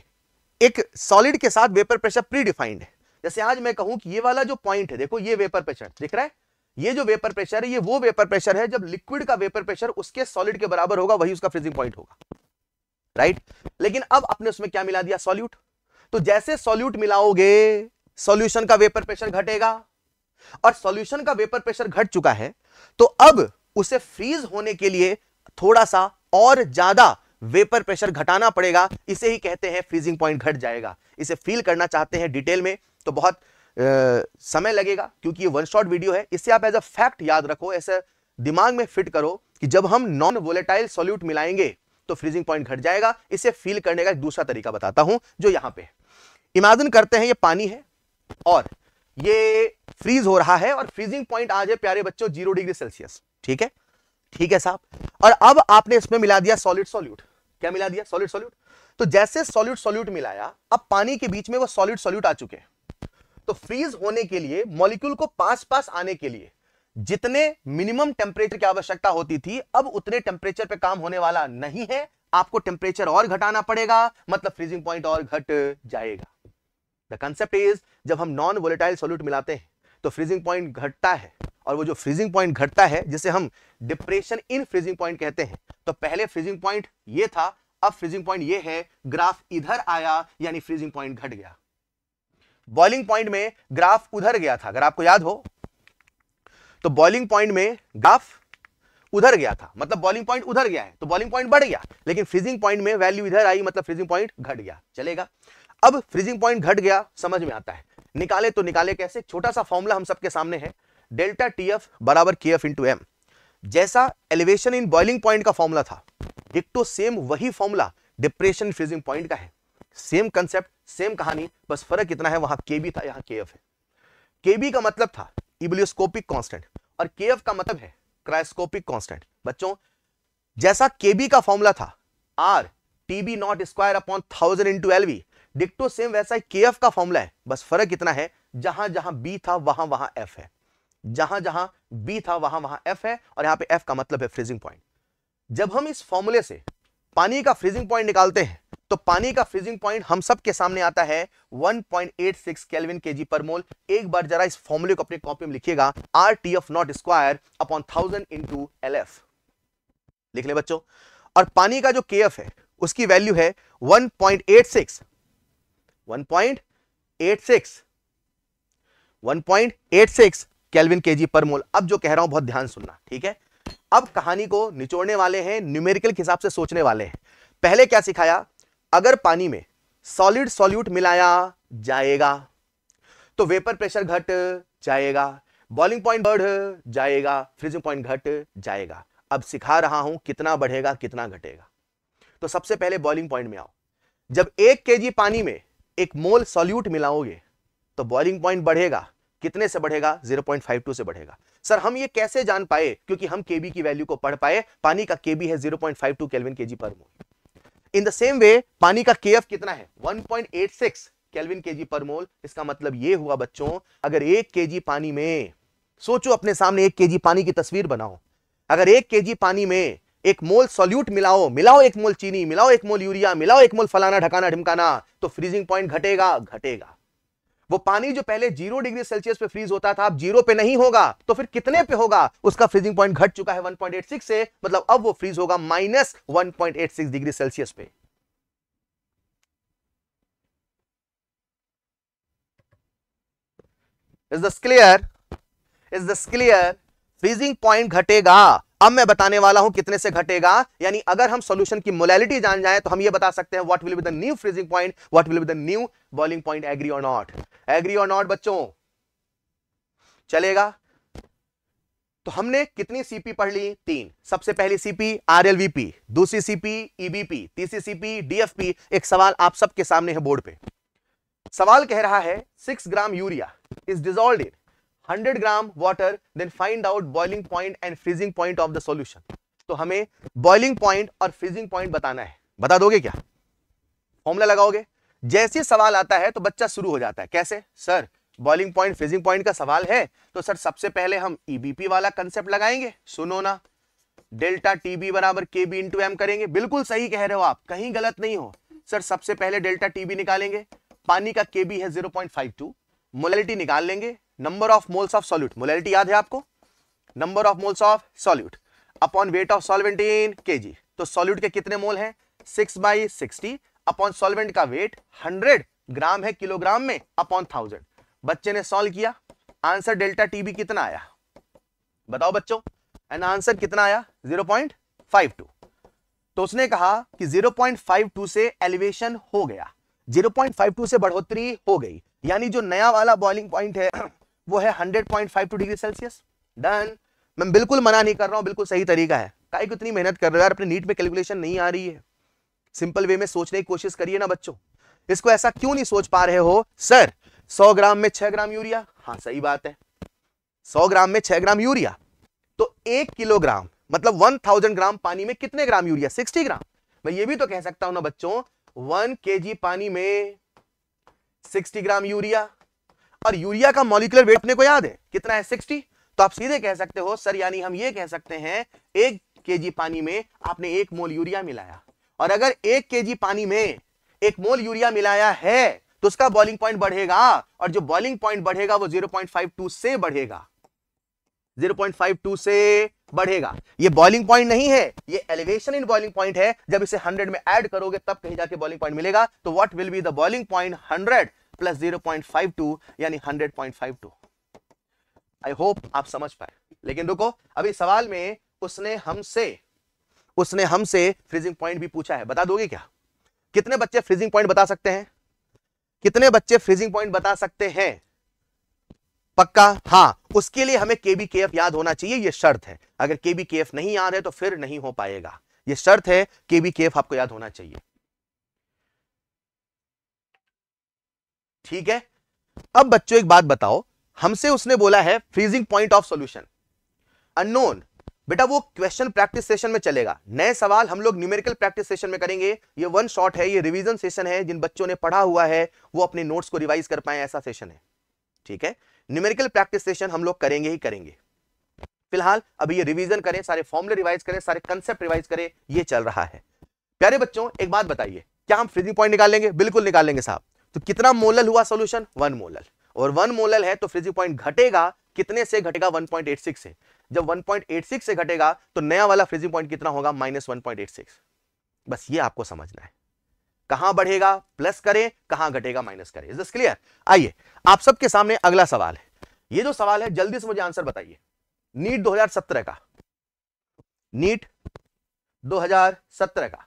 एक सॉलिड के साथ वेपर प्रेशर प्री डिफाइंड है जैसे आज मैं कहूं कि ये वाला जो पॉइंट है देखो ये वेपर प्रेशर दिख रहा है ये जो वेपर प्रेशर है ये वो वेपर प्रेशर है जब लिक्विड का वेपर प्रेशर उसके सॉलिड के बराबर होगा वही उसका फ्रीजिंग पॉइंट होगा राइट लेकिन अब आपने उसमें क्या मिला दिया सॉल्यूट तो जैसे सॉल्यूट मिलाओगे सॉल्यूशन का वेपर प्रेशर घटेगा और सॉल्यूशन का वेपर प्रेशर घट चुका है तो अब उसे फ्रीज होने के लिए थोड़ा सा और ज्यादा वेपर प्रेशर घटाना पड़ेगा इसे ही कहते हैं फ्रीजिंग पॉइंट घट जाएगा इसे फील करना चाहते हैं डिटेल में तो बहुत आ, समय लगेगा क्योंकि ये वन शॉट वीडियो है इसे आप एज अ फैक्ट याद रखो ऐसे दिमाग में फिट करो कि जब हम नॉन वोलेटाइल सोल्यूट मिलाएंगे तो फ्रीजिंग पॉइंट घट जाएगा इसे फील करने का एक दूसरा तरीका बताता हूं जो यहां पर इमेजिन करते हैं ये पानी है और ये फ्रीज हो रहा है और फ्रीजिंग पॉइंट आज है प्यारे बच्चों जीरो डिग्री सेल्सियस ठीक है ठीक है साहब और अब आपने इसमें मिला दिया सॉलिड सॉल्यूट क्या मिला दिया सॉलिड सॉल्यूट तो जैसे सॉलिड सॉल्यूट मिलाया अब पानी के बीच में वो सॉलिड सॉल्यूट आ चुके तो फ्रीज होने के लिए मॉलिक्यूल को पास पास आने के लिए जितने मिनिमम टेम्परेचर की आवश्यकता होती थी अब उतने टेम्परेचर पे काम होने वाला नहीं है आपको टेम्परेचर और घटाना पड़ेगा मतलब फ्रीजिंग पॉइंट और घट जाएगा द कंसेप्ट इज जब हम नॉन वोलेटाइल सोल्यूट मिलाते हैं तो फ्रीजिंग पॉइंट घटता है और वो जो फ्रीजिंग पॉइंट घटता है जिसे हम डिप्रेशन इन फ्रीजिंग पॉइंट कहते हैं तो पहले फ्रीजिंग पॉइंट ये था अब फ्रीजिंग पॉइंट ये है ग्राफ इधर आया यानी फ्रीजिंग पॉइंट घट गया बॉइलिंग पॉइंट में ग्राफ उधर गया था अगर आपको याद हो तो बॉइलिंग पॉइंट में ग्राफ उधर गया था मतलब बॉलिंग पॉइंट उधर गया है तो बॉलिंग पॉइंट बढ़ गया लेकिन फ्रीजिंग पॉइंट में वैल्यू इधर आई मतलब फ्रीजिंग पॉइंट घट गया चलेगा अब फ्रीजिंग पॉइंट घट गया समझ में आता है निकाले तो निकाले कैसे छोटा सा फॉर्मूला हम सबके सामने है डेल्टा टी एफ बराबर के एफ इंटू एम जैसा एलिवेशन इन बॉइलिंग पॉइंट का फॉर्मूला था एक तो सेम वही फॉर्मूला डिप्रेशन फ्रीजिंग पॉइंट का है सेम कंसेप्ट सेम कहानी बस फर्क इतना है वहां के बी था यहाँ के एफ है के बी का मतलब था इबलियोस्कोपिक कॉन्स्टेंट और के एफ का मतलब है क्राइस्कोपिक कॉन्स्टेंट बच्चों जैसा के बी का फॉर्मूला था R T B not square upon thousand into L V डिक्टो सेम वैसा ही के एफ का फॉर्मूला है बस फर्क इतना है जहां जहां बी था वहां वहां एफ है जहां जहां बी था वहां वहां एफ है और यहां पे एफ का मतलब है फ्रीजिंग पॉइंट जब हम इस फॉर्मूले से पानी का फ्रीजिंग पॉइंट निकालते हैं तो पानी का फ्रीजिंग पॉइंट हम सब के सामने आता है 1.86 केल्विन केजी पर मोल एक बार जरा इस फॉर्मूले को अपनी कॉपी में लिखिएगा R T F not square upon thousand into L F लिख ले बच्चों और पानी का जो के एफ है उसकी वैल्यू है 1.86 1.86 केल्विन केजी पर मोल अब जो कह रहा हूं बहुत ध्यान सुनना ठीक है अब कहानी को निचोड़ने वाले हैं न्यूमेरिकल के हिसाब से सोचने वाले हैं पहले क्या सिखाया अगर पानी में सॉलिड सॉल्यूट मिलाया जाएगा तो वेपर प्रेशर घट जाएगा बॉलिंग पॉइंट बढ़ जाएगा फ्रीजिंग पॉइंट घट जाएगा अब सिखा रहा हूं कितना बढ़ेगा कितना घटेगा तो सबसे पहले बॉइलिंग पॉइंट में आओ जब एक केजी पानी में एक मोल सॉल्यूट मिलाओगे तो बॉइलिंग पॉइंट बढ़ेगा कितने से बढ़ेगा 0.52 से बढ़ेगा सर हम ये कैसे जान पाए क्योंकि हम केबी की वैल्यू को पढ़ पाए पानी का केबी है 0.52 kelvin G per mole in the same way पानी का के कितना है 1.86 केल्विन जी पर मोल इसका मतलब ये हुआ बच्चों अगर एक के पानी में सोचो अपने सामने एक के पानी की तस्वीर बनाओ अगर एक के पानी में एक मोल सॉल्यूट मिलाओ मिलाओ एक मोल चीनी मिलाओ एक मोल यूरिया मिलाओ एक मोल फलाना ढकाना ढिमकाना तो फ्रीजिंग पॉइंट घटेगा घटेगा वो पानी जो पहले जीरो डिग्री सेल्सियस पे फ्रीज होता था अब जीरो पे नहीं होगा तो फिर कितने पे होगा उसका फ्रीजिंग पॉइंट घट चुका है 1.86 से मतलब अब वो फ्रीज होगा माइनस वन डिग्री सेल्सियस पे is this clear is this clear freezing point घटेगा अब मैं बताने वाला हूं कितने से घटेगा यानी अगर हम सॉल्यूशन की मोलैलिटी जान जाए तो हम ये बता सकते हैं what will be the new freezing point what will be the new boiling point agree और नॉट एग्री और नॉट बच्चों चलेगा तो हमने कितनी सीपी पढ़ ली तीन सबसे पहली सीपी आरएलवीपी दूसरी सीपी ईबीपी e तीसरी सीपी डीएफपी एक सवाल आप सबके सामने है बोर्ड पे सवाल कह रहा है six gram urea is dissolve in 100 gram water then find out boiling point and freezing point of the solution तो हमें बॉइलिंग पॉइंट और फ्रीजिंग पॉइंट बताना है बता दोगे क्या फॉर्मूला लगाओगे जैसे सवाल आता है तो बच्चा शुरू हो जाता है कैसे sir boiling point freezing point का सवाल है तो सर सबसे पहले हम ईबीपी e वाला कंसेप्ट लगाएंगे सुनो ना डेल्टा टीबी बराबर के बी इंटू एम करेंगे बिल्कुल सही कह रहे हो आप कहीं गलत नहीं हो सर सबसे पहले डेल्टा टीबी निकालेंगे पानी का के बी है zero point five two molality निकाल लेंगे number of moles of solute molality याद है आपको number of moles of solute upon weight of solvent in KG तो सॉल्यूट के कितने मोल हैं six by sixty upon solvent का वेट हंड्रेड ग्राम है किलोग्राम में अपॉन थाउजेंड बच्चे ने सॉल्व किया आंसर डेल्टा टीबी कितना आया बताओ बच्चों एन आंसर कितना आया जीरो पॉइंट फाइव टू तो उसने कहा कि जीरो पॉइंट फाइव टू से एलिवेशन हो गया जीरो पॉइंट फाइव टू से बढ़ोतरी हो गई यानी जो नया वाला बॉइलिंग पॉइंट है वो है hundred point five two degree Celsius done मैं बिल्कुल मना नहीं कर रहा हूँ बिल्कुल सही तरीका है काय को इतनी मेहनत कर रहे हो यार अपने नीट में कैलकुलेशन नहीं आ रही है सिंपल वे में सोचने की कोशिश करिए ना बच्चों इसको ऐसा क्यों नहीं सोच पा रहे हो सर सौ ग्राम में छह ग्राम यूरिया हाँ सही बात है सौ ग्राम में छह ग्राम यूरिया तो एक किलोग्राम मतलब वन थाउजेंड ग्राम पानी में कितने ग्राम यूरिया सिक्सटी ग्राम मैं ये भी तो कह सकता हूं ना बच्चों 1 केजी पानी में सिक्सटी ग्राम यूरिया और यूरिया का मॉलिकुलर वेट अपने को याद है कितना है सिक्सटी तो आप सीधे कह सकते हो सर यानी हम ये कह सकते हैं एक के पानी में आपने एक मोल यूरिया मिलाया और अगर एक के पानी में एक मोल यूरिया मिलाया है तो उसका बॉलिंग पॉइंट बढ़ेगा और जो बॉलिंग पॉइंट बढ़ेगा वो 0.52 से बढ़ेगा 0.52 से बढ़ेगा ये बॉलिंग पॉइंट नहीं है ये एलिवेशन इन बॉलिंग पॉइंट है जब इसे 100 में ऐड करोगे तब कहीं जाके बॉलिंग पॉइंट मिलेगा तो what will be the boiling point 100 plus zero point five two यानी hundred point five two I hope आप समझ पाए लेकिन रुको अभी सवाल में उसने हमसे उसने हमसे फ्रीजिंग पॉइंट भी पूछा है बता दोगे क्या कितने बच्चे फ्रीजिंग पॉइंट बता सकते हैं कितने बच्चे फ्रीजिंग पॉइंट बता सकते हैं पक्का हाँ उसके लिए हमें के बी के एफ याद होना चाहिए ये शर्त है अगर के बी के एफ नहीं याद है तो फिर नहीं हो पाएगा ये शर्त है के बी के एफ आपको याद होना चाहिए ठीक है अब बच्चों एक बात बताओ हमसे उसने बोला है freezing point of solution unknown बेटा वो क्वेश्चन प्रैक्टिस सेशन में चलेगा नए सवाल हम लोग न्यूमेरिकल प्रैक्टिस सेशन में करेंगे ये वन शॉट है ये रिवीजन सेशन है जिन बच्चों ने पढ़ा हुआ है वो अपने नोट्स को रिवाइज कर पाए ऐसा सेशन है ठीक है न्यूमेरिकल प्रैक्टिस सेशन हम लोग करेंगे ही करेंगे फिलहाल अभी ये रिवीजन करें सारे फॉर्मुले रिवाइज करें सारे कंसेप्ट रिवाइज करें ये चल रहा है प्यारे बच्चों एक बात बताइए क्या हम फ्रीजिंग पॉइंट निकालेंगे बिल्कुल निकालेंगे साहब तो कितना मोलल हुआ सोल्यूशन वन मोलल और वन मोलल है तो फ्रिजिंग पॉइंट घटेगा कितने से घटेगा वन पॉइंट एट सिक्स से जब वन पॉइंट एट सिक्स से घटेगा तो नया वाला फ्रिजिंग पॉइंट कितना होगा minus one point eight six बस ये आपको समझना है कहां बढ़ेगा प्लस करें कहां घटेगा माइनस करें इज दिस क्लियर आइए आप सबके सामने अगला सवाल है ये जो सवाल है जल्दी से मुझे आंसर बताइए नीट 2017 का नीट 2017 का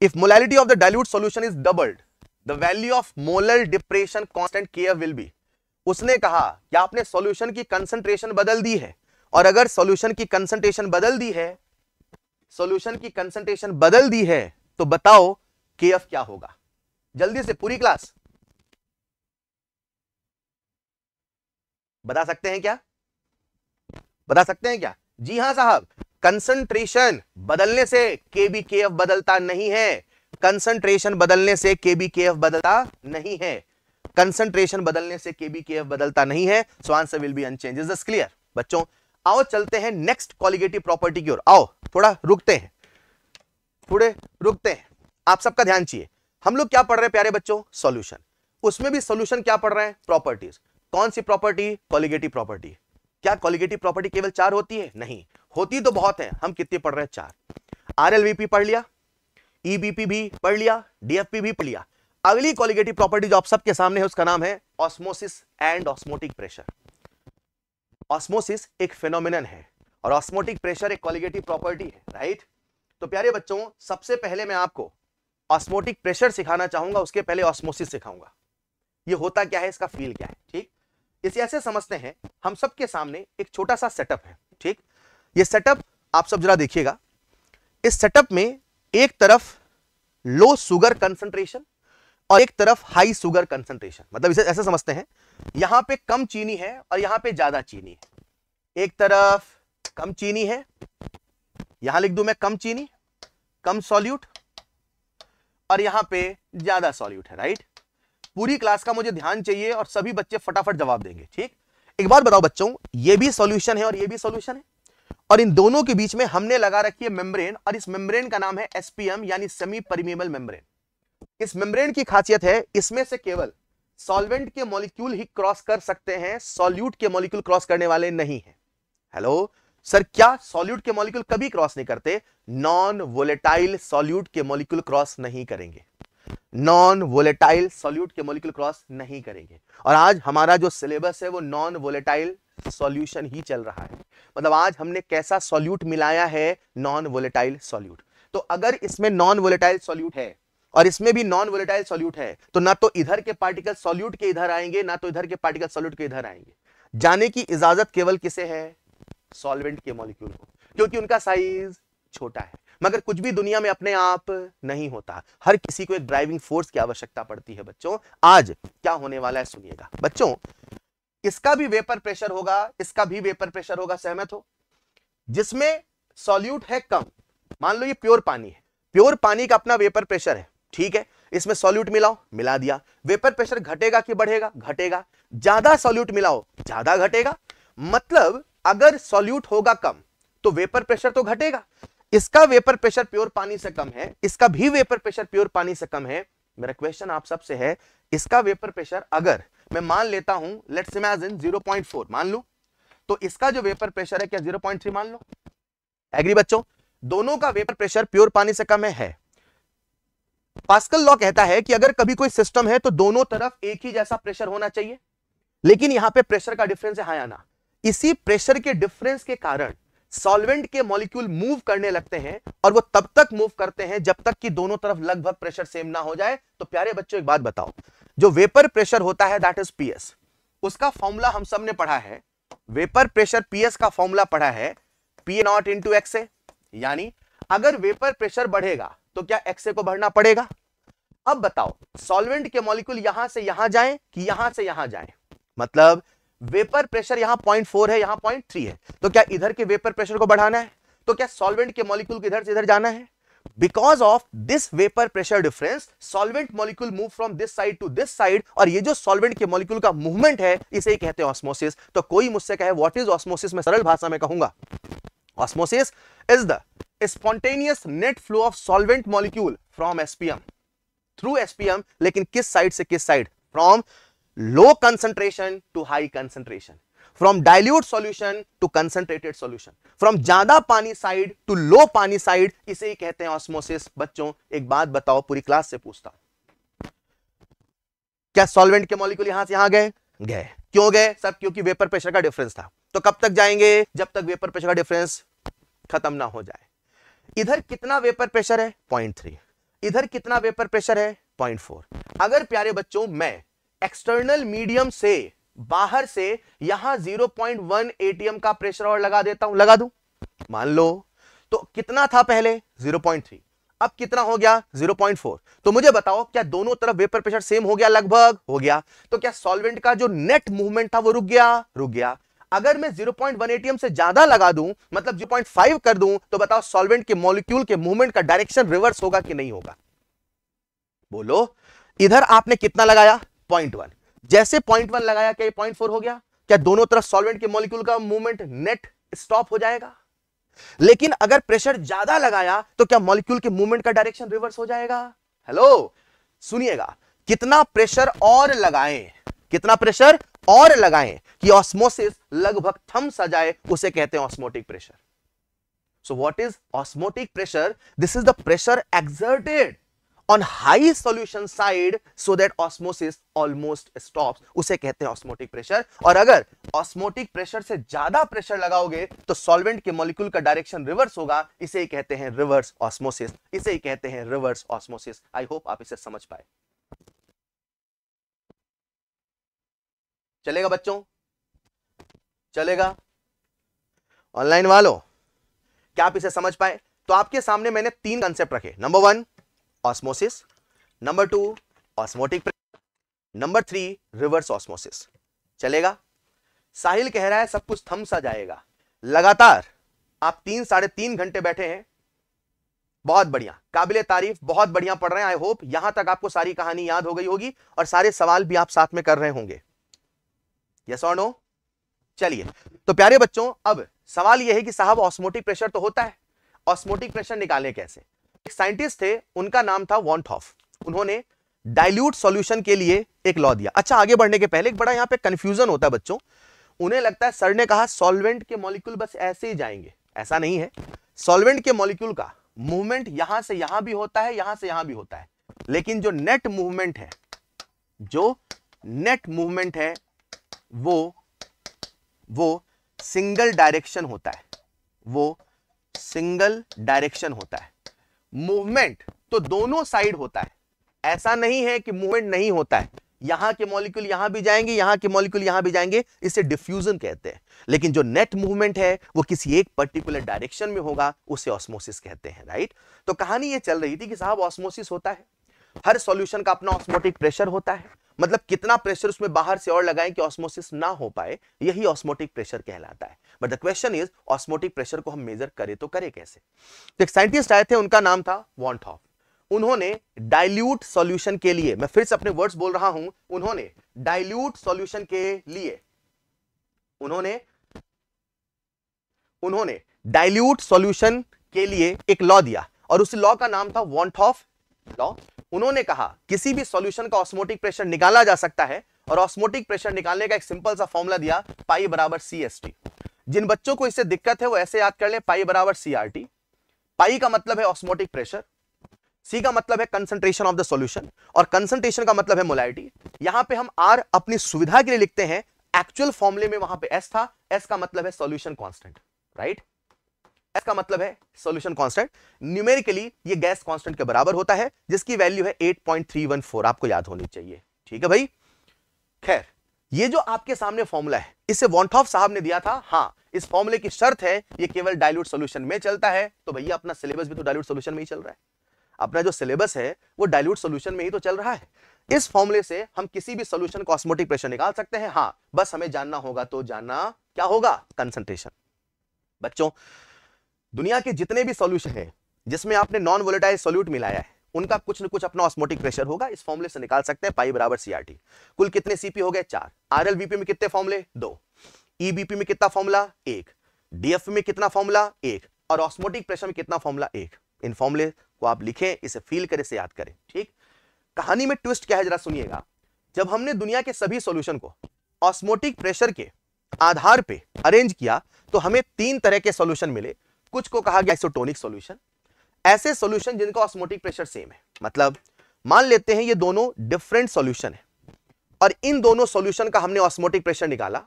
If molality of the dilute solution is doubled, the value of molar depression constant Kf will be. उसने कहा कि आपने सोल्यूशन की कंसेंट्रेशन बदल दी है और अगर सोल्यूशन की कंसेंट्रेशन बदल दी है सोल्यूशन की कंसेंट्रेशन बदल दी है तो बताओ केएफ क्या होगा जल्दी से पूरी क्लास बता सकते हैं क्या बता सकते हैं क्या जी हां साहब कंसंट्रेशन बदलने से केबीकेएफ बदलता नहीं है कंसंट्रेशन बदलने से केबीकेएफ बदलता नहीं है कंसंट्रेशन बदलने से केबीकेएफ बदलता नहीं है so answer will be unchanged is this clear बच्चों आओ चलते हैं नेक्स्ट कॉलिगेटिव प्रॉपर्टी की ओर आओ थोड़ा रुकते हैं थोड़े रुकते हैं आप सबका ध्यान चाहिए हम लोग क्या पढ़ रहे हैं प्यारे बच्चों सॉल्यूशन उसमें भी सॉल्यूशन क्या पढ़ रहे हैं प्रॉपर्टीज कौन सी प्रॉपर्टी कॉलिगेटिव प्रॉपर्टी क्या कॉलिगेटिव प्रॉपर्टी केवल चार होती है नहीं होती तो बहुत है हम कितने पढ़ रहे हैं चार आरएलवीपी पढ़ लिया ईबीपी भी पढ़ लिया डीएफपी भी पढ़ लिया अगली कॉलिगेटिव प्रॉपर्टी जो आप सबके सामने है उसका नाम है osmosis and osmotic pressure osmosis एक फिनोमिनन है और ऑस्मोटिक प्रेशर एक कॉलिगेटिव प्रॉपर्टी है राइट तो प्यारे बच्चों सबसे पहले मैं आपको ऑस्मोटिक प्रेशर सिखाना चाहूंगा उसके पहले ऑस्मोसिस सिखाऊंगा ये होता क्या है इसका फील क्या है ठीक इसे ऐसे समझते हैं हम सबके सामने एक छोटा सा सेटअप है ठीक ये सेटअप आप सब जरा देखिएगा इस सेटअप में एक तरफ लो सुगर कंसंट्रेशन और एक तरफ हाई सुगर कंसंट्रेशन मतलब इसे ऐसे समझते हैं यहां पे कम चीनी है और यहां पे ज्यादा चीनी है एक तरफ कम चीनी है यहां लिख दू मैं कम चीनी कम सॉल्यूट और यहां पे ज्यादा सॉल्यूट है राइट पूरी क्लास का मुझे ध्यान चाहिए और सभी बच्चे फटाफट जवाब देंगे ठीक एक बार बताओ बच्चों ये भी सॉल्यूशन है और ये भी सॉल्यूशन है और इन दोनों के बीच में हमने लगा रखी है मेम्ब्रेन और इस मेम्ब्रेन का नाम है एसपीएम यानी सेमी परिमेबल मेम्ब्रेन इस मेम्ब्रेन की खासियत है इसमें से केवल सॉल्वेंट के मॉलिक्यूल ही क्रॉस कर सकते हैं सॉल्यूट के मॉलिक्यूल क्रॉस करने वाले नहीं है हेलो सर क्या सॉल्यूट के मॉलिक्यूल कभी क्रॉस नहीं करते नॉन वोलेटाइल सॉल्यूट के मॉलिक्यूल क्रॉस नहीं करेंगे नॉन वोलेटाइल सॉल्यूट के मोलिकुल क्रॉस नहीं करेंगे और आज हमारा जो सिलेबस है वो नॉन वोलेटाइल सॉल्यूशन ही चल रहा है मतलब आज हमने कैसा सॉल्यूट मिलाया है नॉन वोलेटाइल सॉल्यूट तो अगर इसमें नॉन वोलेटाइल सॉल्यूट है और इसमें भी नॉन वोलेटाइल सॉल्यूट है तो ना तो इधर के पार्टिकल सॉल्यूट के इधर आएंगे ना तो इधर के पार्टिकल सॉल्यूट के इधर आएंगे जाने की इजाजत केवल किसे है सॉल्वेंट के मॉलिक्यूल को क्योंकि उनका साइज छोटा है मगर कुछ भी दुनिया में अपने आप नहीं होता हर किसी को एक ड्राइविंग फोर्स की आवश्यकता पड़ती है बच्चों आज क्या होने वाला है सुनिएगा बच्चों इसका भी वेपर प्रेशर होगा इसका भी वेपर प्रेशर होगा सहमत हो जिसमें सॉल्यूट है कम मान लो ये प्योर पानी है प्योर पानी का अपना वेपर प्रेशर है ठीक है इसमें सॉल्यूट मिलाओ मिला दिया वेपर प्रेशर घटेगा कि बढ़ेगा घटेगा ज्यादा सॉल्यूट मिलाओ ज्यादा घटेगा मतलब अगर सॉल्यूट होगा कम तो वेपर प्रेशर तो घटेगा इसका वेपर प्रेशर प्योर पानी से कम है इसका भी वेपर प्रेशर प्योर पानी से कम है मेरा क्वेश्चन आप सबसे है इसका वेपर प्रेशर अगर मैं मान लेता हूं लेट्स इमेजिन 0.4 मान लू तो इसका जो वेपर प्रेशर है क्या 0.3 मान लो एग्री बच्चों दोनों का वेपर प्रेशर प्योर पानी से कम है है। पास्कल लॉ कहता है कि अगर कभी कोई सिस्टम है तो दोनों तरफ एक ही जैसा प्रेशर होना चाहिए लेकिन यहां पे प्रेशर का डिफरेंस है हाँ हायाना इसी प्रेशर के डिफरेंस के कारण सॉल्वेंट के मॉलिक्यूल मूव करने लगते हैं और वो तब तक मूव करते हैं जब तक कि दोनों तरफ लगभग प्रेशर सेम ना हो जाए तो प्यारे बच्चों एक बात बताओ जो वेपर प्रेशर होता है दैट इज पीएस उसका फॉर्मूला हम सब ने पढ़ा है वेपर प्रेशर पीएस का फॉर्मूला पढ़ा है पी नॉट इंटू एक्सए यानी अगर वेपर प्रेशर बढ़ेगा तो क्या एक्सए को बढ़ना पड़ेगा अब बताओ सॉल्वेंट के मॉलिक्यूल यहां से यहां जाएं कि यहां से यहां जाएं मतलब वेपर प्रेशर यहां पॉइंट फोर है यहां पॉइंट थ्री है तो क्या इधर के वेपर प्रेशर को बढ़ाना है तो क्या सॉल्वेंट के मॉलिक्यूल को इधर से इधर जाना है because of this vapour pressure difference solvent molecule move from this side to this side और ये जो सॉल्वेंट के मॉलिक्यूल का मूवमेंट है इसे ही कहते हैं ऑस्मोसिस तो कोई मुझसे कहे व्हाट इज ऑस्मोसिस मैं सरल भाषा में कहूंगा osmosis is the spontaneous net flow of solvent molecule from SPM through SPM लेकिन किस साइड से किस side from low concentration to high concentration from dilute solution to concentrated solution from ज्यादा पानी साइड टू लो पानी side इसे ही कहते हैं ऑस्मोसिस बच्चों एक बात बताओ पूरी क्लास से पूछता हूं क्या सॉल्वेंट के मॉलिक्यूल यहां से यहां गए गए क्यों गए सब क्योंकि वेपर प्रेशर का डिफरेंस था तो कब तक जाएंगे जब तक वेपर प्रेशर का डिफरेंस खत्म ना हो जाए इधर कितना वेपर प्रेशर है पॉइंट थ्री इधर कितना वेपर प्रेशर है पॉइंट फोर अगर प्यारे बच्चों मैं एक्सटर्नल मीडियम से बाहर से यहां 0.1 पॉइंट का प्रेशर और लगा देता हूं लगा दू मान लो तो कितना था पहले 0.3 अब कितना हो गया 0.4 तो मुझे बताओ क्या दोनों तरफ वेपर प्रेशर सेम हो गया लगभग हो गया तो क्या सॉल्वेंट का जो नेट मूवमेंट था वो रुक गया रुक गया अगर मैं 0.1 एटीएम से ज्यादा लगा दूं मतलब 0.5 कर दूं तो बताओ सॉल्वेंट के मॉलिक्यूल के मूवमेंट का डायरेक्शन रिवर्स होगा कि नहीं होगा बोलो इधर आपने कितना लगाया पॉइंट वन जैसे पॉइंट वन लगाया क्या पॉइंट फोर हो गया क्या दोनों तरफ सॉल्वेंट के मॉलिक्यूल का मूवमेंट नेट स्टॉप हो जाएगा लेकिन अगर प्रेशर ज्यादा लगाया तो क्या मॉलिक्यूल के मूवमेंट का डायरेक्शन रिवर्स हो जाएगा हेलो सुनिएगा कितना प्रेशर और लगाएं कितना प्रेशर और लगाएं कि ऑस्मोसिस लगभग थम सा जाए उसे कहते हैं osmotic pressure so what is osmotic pressure this is the pressure exerted on high solution side so that osmosis almost stops उसे कहते हैं osmotic pressure और अगर osmotic pressure से ज्यादा pressure लगाओगे तो solvent के molecule का direction reverse होगा इसे ही कहते हैं reverse osmosis इसे ही कहते हैं reverse osmosis I hope आप इसे समझ पाए चलेगा बच्चों चलेगा ऑनलाइन वालों क्या आप इसे समझ पाए तो आपके सामने मैंने तीन कंसेप्ट रखे number one osmosis number two osmotic pressure number 3 reverse osmosis चलेगा साहिल कह रहा है सब कुछ थम सा जाएगा लगातार आप तीन साढ़े तीन घंटे बैठे हैं बहुत बढ़िया काबिल तारीफ बहुत बढ़िया पढ़ रहे हैं आई होप यहां तक आपको सारी कहानी याद हो गई होगी और सारे सवाल भी आप साथ में कर रहे होंगे यस और नो चलिए तो प्यारे बच्चों अब सवाल यह है कि साहब ऑस्मोटिक प्रेशर तो होता है ऑस्मोटिक प्रेशर निकाले कैसे एक साइंटिस्ट थे उनका नाम था वॉन्टॉफ उन्होंने डाइल्यूट सॉल्यूशन के लिए एक लॉ दिया अच्छा आगे बढ़ने के पहले एक बड़ा यहाँ पे कंफ्यूजन होता है बच्चों उन्हें लगता है सर ने कहा सॉल्वेंट के मॉलिक्यूल बस ऐसे ही जाएंगे ऐसा नहीं है सॉल्वेंट के मॉलिक्यूल का मूवमेंट यहां से यहां भी होता है यहां से यहां भी होता है लेकिन जो नेट मूवमेंट है जो नेट मूवमेंट है वो वो सिंगल डायरेक्शन होता है वो सिंगल डायरेक्शन होता है मूवमेंट तो दोनों साइड होता है ऐसा नहीं है कि मूवमेंट नहीं होता है यहां के मॉलिक्यूल यहां भी जाएंगे यहां के मॉलिक्यूल यहां भी जाएंगे इसे डिफ्यूजन कहते हैं लेकिन जो नेट मूवमेंट है वो किसी एक पर्टिकुलर डायरेक्शन में होगा उसे ऑस्मोसिस कहते हैं राइट तो कहानी ये चल रही थी कि साहब ऑस्मोसिस होता है हर सॉल्यूशन का अपना ऑस्मोटिक प्रेशर होता है मतलब कितना प्रेशर उसमें बाहर से और लगाएं कि ऑस्मोसिस ना हो पाए यही ऑस्मोटिक प्रेशर कहलाता है but the question is osmotic pressure को हम मेजर करें तो करें कैसे तो एक साइंटिस्ट आए थे उनका नाम था वॉन्टॉफ उन्होंने डाइल्यूट सॉल्यूशन के लिए मैं फिर से अपने वर्ड्स बोल रहा हूं उन्होंने डाइल्यूट सॉल्यूशन के लिए उन्होंने उन्होंने डाइल्यूट सॉल्यूशन के लिए एक लॉ दिया और उस लॉ का नाम था वॉन्टॉफ लॉ उन्होंने कहा किसी भी सॉल्यूशन का ऑस्मोटिक प्रेशर निकाला जा सकता है और ऑस्मोटिक प्रेशर निकालने का एक सिंपल सा फॉर्मुला दिया पाई बराबर सी एस टी जिन बच्चों को इससे दिक्कत है वो ऐसे याद कर ले पाई बराबर सी आर टी पाई का मतलब है ऑस्मोटिक प्रेशर सी का मतलब है कंसंट्रेशन ऑफ द सॉल्यूशन और कंसंट्रेशन का मतलब है मोलाइटी यहां पे हम आर अपनी सुविधा के लिए लिखते हैं एक्चुअल फॉर्मुले में वहां पे एस था एस का मतलब है सॉल्यूशन कांस्टेंट राइट एस का मतलब है सॉल्यूशन कांस्टेंट न्यूमेरिकली ये गैस कांस्टेंट के बराबर होता है जिसकी वैल्यू है 8.314 आपको याद होनी चाहिए ठीक है भाई खैर ये जो आपके सामने फॉर्मूला है इसे वॉन्टॉफ साहब ने दिया था हाँ इस फॉर्मूले की शर्त है ये केवल डायल्यूट सोल्यूशन में चलता है तो भैया अपना सिलेबस भी तो डायल्यूट सोल्यूशन में ही चल रहा है अपना जो सिलेबस है वो डायल्यूट सोल्यूशन में ही तो चल रहा है इस फॉर्मूले से हम किसी भी सोल्यूशन कॉस्मोटिक प्रेशर निकाल सकते हैं हाँ बस हमें जानना होगा तो जानना क्या होगा कंसंट्रेशन बच्चों दुनिया के जितने भी सोल्यूशन है जिसमें आपने नॉन वोलेटाइल सोल्यूट मिलाया है उनका कुछ न कुछ अपना ऑस्मोटिक प्रेशर होगा इस फॉर्मुले से निकाल सकते हैं पाई बराबर सीआरटी कुल कितने सीपी हो गए चार आरएलबीपी में कितने फॉर्मुले दो ईबीपी e में कितना फॉर्मुला एक डीएफ में कितना फॉर्मुला एक और ऑस्मोटिक प्रेशर में कितना फॉर्मुला एक इन फॉर्मुले को आप लिखें इसे फील करें से याद करें ठीक कहानी में ट्विस्ट क्या है जरा सुनिएगा जब हमने दुनिया के सभी सोल्यूशन को ऑस्मोटिक प्रेशर के आधार पर अरेंज किया तो हमें तीन तरह के सोल्यूशन मिले कुछ को कहा गया आइसोटोनिक सॉल्यूशन ऐसे सॉल्यूशन जिनका ऑस्मोटिक प्रेशर सेम है मतलब मान लेते हैं ये दोनों डिफरेंट सॉल्यूशन है और इन दोनों सॉल्यूशन का हमने ऑस्मोटिक प्रेशर निकाला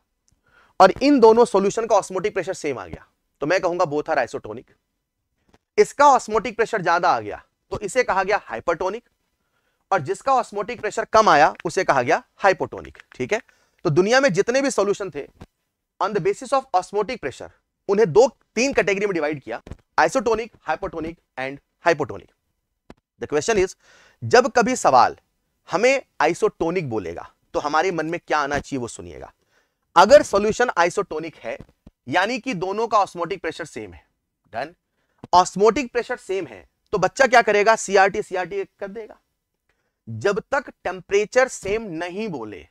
और इन दोनों सॉल्यूशन का ऑस्मोटिक प्रेशर सेम आ गया तो मैं कहूंगा बोथ आर आइसोटोनिक इसका ऑस्मोटिक प्रेशर ज्यादा आ गया तो इसे कहा गया हाइपरटोनिक और जिसका ऑस्मोटिक प्रेशर कम आया उसे कहा गया हाइपोटोनिक ठीक है तो दुनिया में जितने भी सॉल्यूशन थे on the basis of osmotic pressure उन्हें दो तीन कैटेगरी में डिवाइड किया isotonic hypotonic and hypotonic the question is जब कभी सवाल हमें आइसोटोनिक बोलेगा तो हमारे मन में क्या आना चाहिए वो सुनिएगा अगर सॉल्यूशन आइसोटोनिक है यानी कि दोनों का ऑस्मोटिक प्रेशर सेम है डन ऑस्मोटिक प्रेशर सेम है तो बच्चा क्या करेगा सीआरटी सीआरटी कर देगा जब तक टेम्परेचर सेम नहीं बोले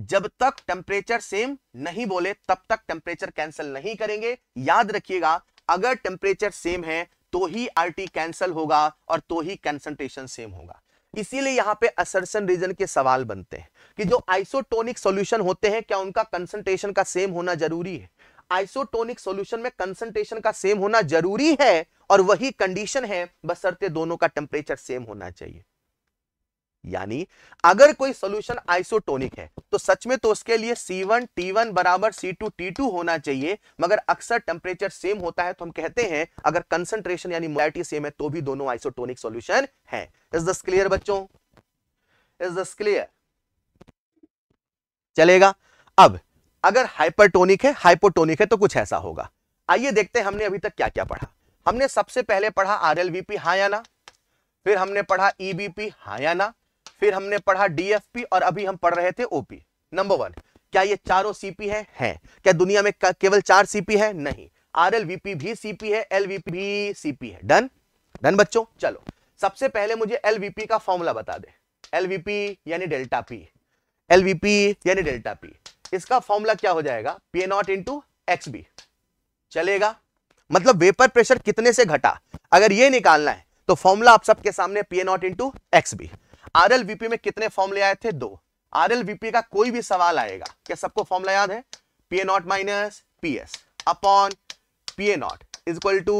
जब तक टेम्परेचर सेम नहीं बोले तब तक टेम्परेचर कैंसिल नहीं करेंगे याद रखिएगा अगर टेम्परेचर सेम है तो ही टी कैंसिल होगा और तो ही कंसंट्रेशन सेम होगा इसीलिए यहां पे असरसन रीजन के सवाल बनते हैं कि जो आइसोटोनिक सॉल्यूशन होते हैं क्या उनका कंसंट्रेशन का सेम होना जरूरी है आइसोटोनिक सॉल्यूशन में कंसंट्रेशन का सेम होना जरूरी है और वही कंडीशन है बसरते दोनों का टेम्परेचर सेम होना चाहिए यानी अगर कोई सोल्यूशन आइसोटोनिक है तो सच में तो उसके लिए सी वन टी वन बराबर सी टू टी टू होना चाहिए मगर अक्सर टेम्परेचर सेम होता है तो हम कहते हैं अगर कंसंट्रेशन यानी मोलैरिटी सेम है तो भी दोनों आइसोटोनिक सोल्यूशन है इज दिस क्लियर बच्चों इज दिस क्लियर चलेगा अब अगर हाइपरटोनिक है हाइपोटोनिक है तो कुछ ऐसा होगा आइए देखते हैं हमने अभी तक क्या क्या पढ़ा हमने सबसे पहले पढ़ा आर एल पी हाँ या ना फिर हमने पढ़ा ई बी पी हाँ या ना फिर हमने पढ़ा डीएफपी और अभी हम पढ़ रहे थे ओपी नंबर वन क्या ये चारों सीपी है हैं क्या दुनिया में केवल चार सीपी है नहीं आर भी सीपी है एलवीपी भी सीपी है डन डन बच्चों चलो सबसे पहले मुझे एलवीपी का फॉर्मूला बता दे वीपी यानी डेल्टा पी एलवीपी यानी डेल्टा पी इसका फॉर्मूला क्या हो जाएगा P naught into x B चलेगा मतलब वेपर प्रेशर कितने से घटा अगर ये निकालना है तो फॉर्मूला आप सबके सामने P naught into x B RLVP में कितने फॉर्मूले आए थे दो आरएलबीपी का कोई भी सवाल आएगा क्या सबको फॉर्मला याद है P A not minus P S upon P A naught is equal to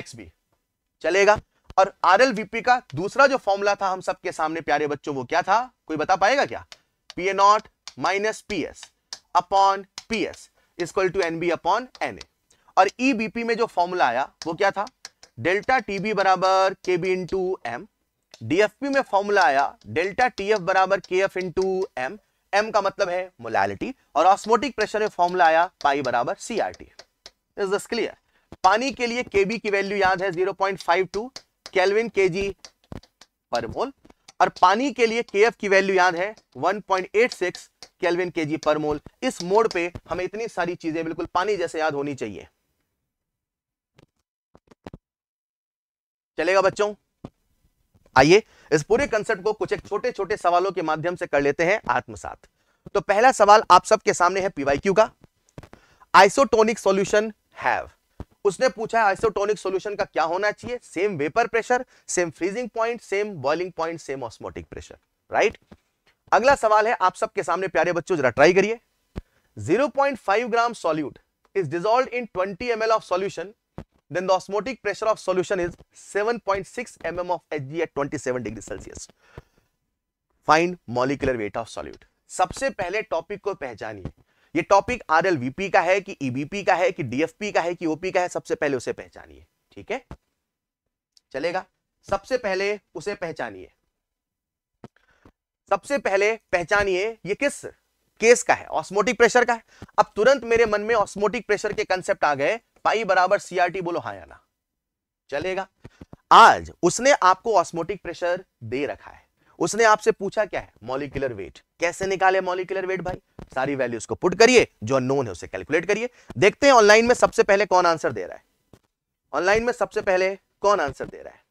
x B चलेगा और आरएलबीपी का दूसरा जो फॉर्मूला था हम सबके सामने प्यारे बच्चों वो क्या था कोई बता पाएगा क्या P A not minus P S upon P S is equal to N B upon N A और ईबीपी e में जो फॉर्मूला आया वो क्या था डेल्टा टीबी बराबर K B into M DFP में फॉर्मूला आया डेल्टा टी एफ बराबर K F into M M का मतलब है मोलैलिटी और ऑस्मोटिक प्रेशर में फॉर्मूला आया पाई बराबर C R T is this clear पानी के लिए केबी की वैल्यू याद है zero point five 0.52 kelvin G per mole और पानी के लिए केएफ की वैल्यू याद है 1.86 केल्विन केजी पर मोल इस मोड पे हमें इतनी सारी चीजें बिल्कुल पानी जैसे याद होनी चाहिए चलेगा बच्चों आइए इस पूरे कंसेप्ट को कुछ एक छोटे छोटे सवालों के माध्यम से कर लेते हैं आत्मसात तो पहला सवाल आप सबके सामने है पीवाईक्यू का आइसोटोनिक सोल्यूशन हैव उसने पूछा है आइसोटोनिक सॉल्यूशन का क्या होना चाहिए same vapour pressure same freezing point same boiling point same osmotic pressure right अगला सवाल है आप सबके सामने प्यारे बच्चों जरा ट्राई करिए 0.5 gram solute is dissolve in 20 M of solution then the osmotic pressure of solution is 7.6 mm of Hg at 27 degree Celsius. Find molecular weight of solute. सबसे पहले टॉपिक को पहचानिए ये टॉपिक आर एल वीपी का है कि EBP e का है कि डीएफपी का है कि ओपी का है सबसे पहले उसे पहचानिए ठीक है चलेगा सबसे पहले उसे पहचानिए सबसे पहले पहचानिए ये किस केस का है ऑस्मोटिक प्रेशर का है अब तुरंत मेरे मन में ऑस्मोटिक प्रेशर के कंसेप्ट आ गए पाई बराबर सीआरटी बोलो हाँ या ना चलेगा आज उसने आपको ऑस्मोटिक प्रेशर दे रखा है उसने आपसे पूछा क्या है मॉलिकुलर वेट कैसे निकाले मॉलिकुलर वेट भाई सारी वैल्यूज को पुट करिए जो अननोन है उसे कैलकुलेट करिए देखते हैं ऑनलाइन में सबसे पहले कौन आंसर दे रहा है ऑनलाइन में सबसे पहले कौन आंसर दे रहा है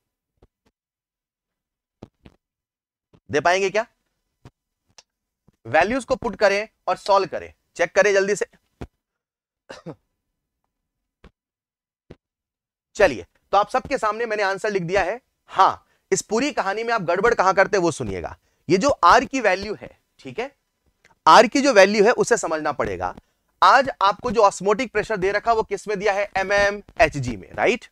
दे पाएंगे क्या वैल्यूज को पुट करें और सॉल्व करें चेक करें जल्दी से चलिए तो आप सबके सामने मैंने आंसर लिख दिया है हाँ इस पूरी कहानी में आप गड़बड़ कहां करते हैं वो सुनिएगा ये जो आर की वैल्यू है ठीक है आर की जो वैल्यू है उसे समझना पड़ेगा आज आपको जो ऑस्मोटिक प्रेशर दे रखा वो किस में दिया है एम एम एच जी में राइट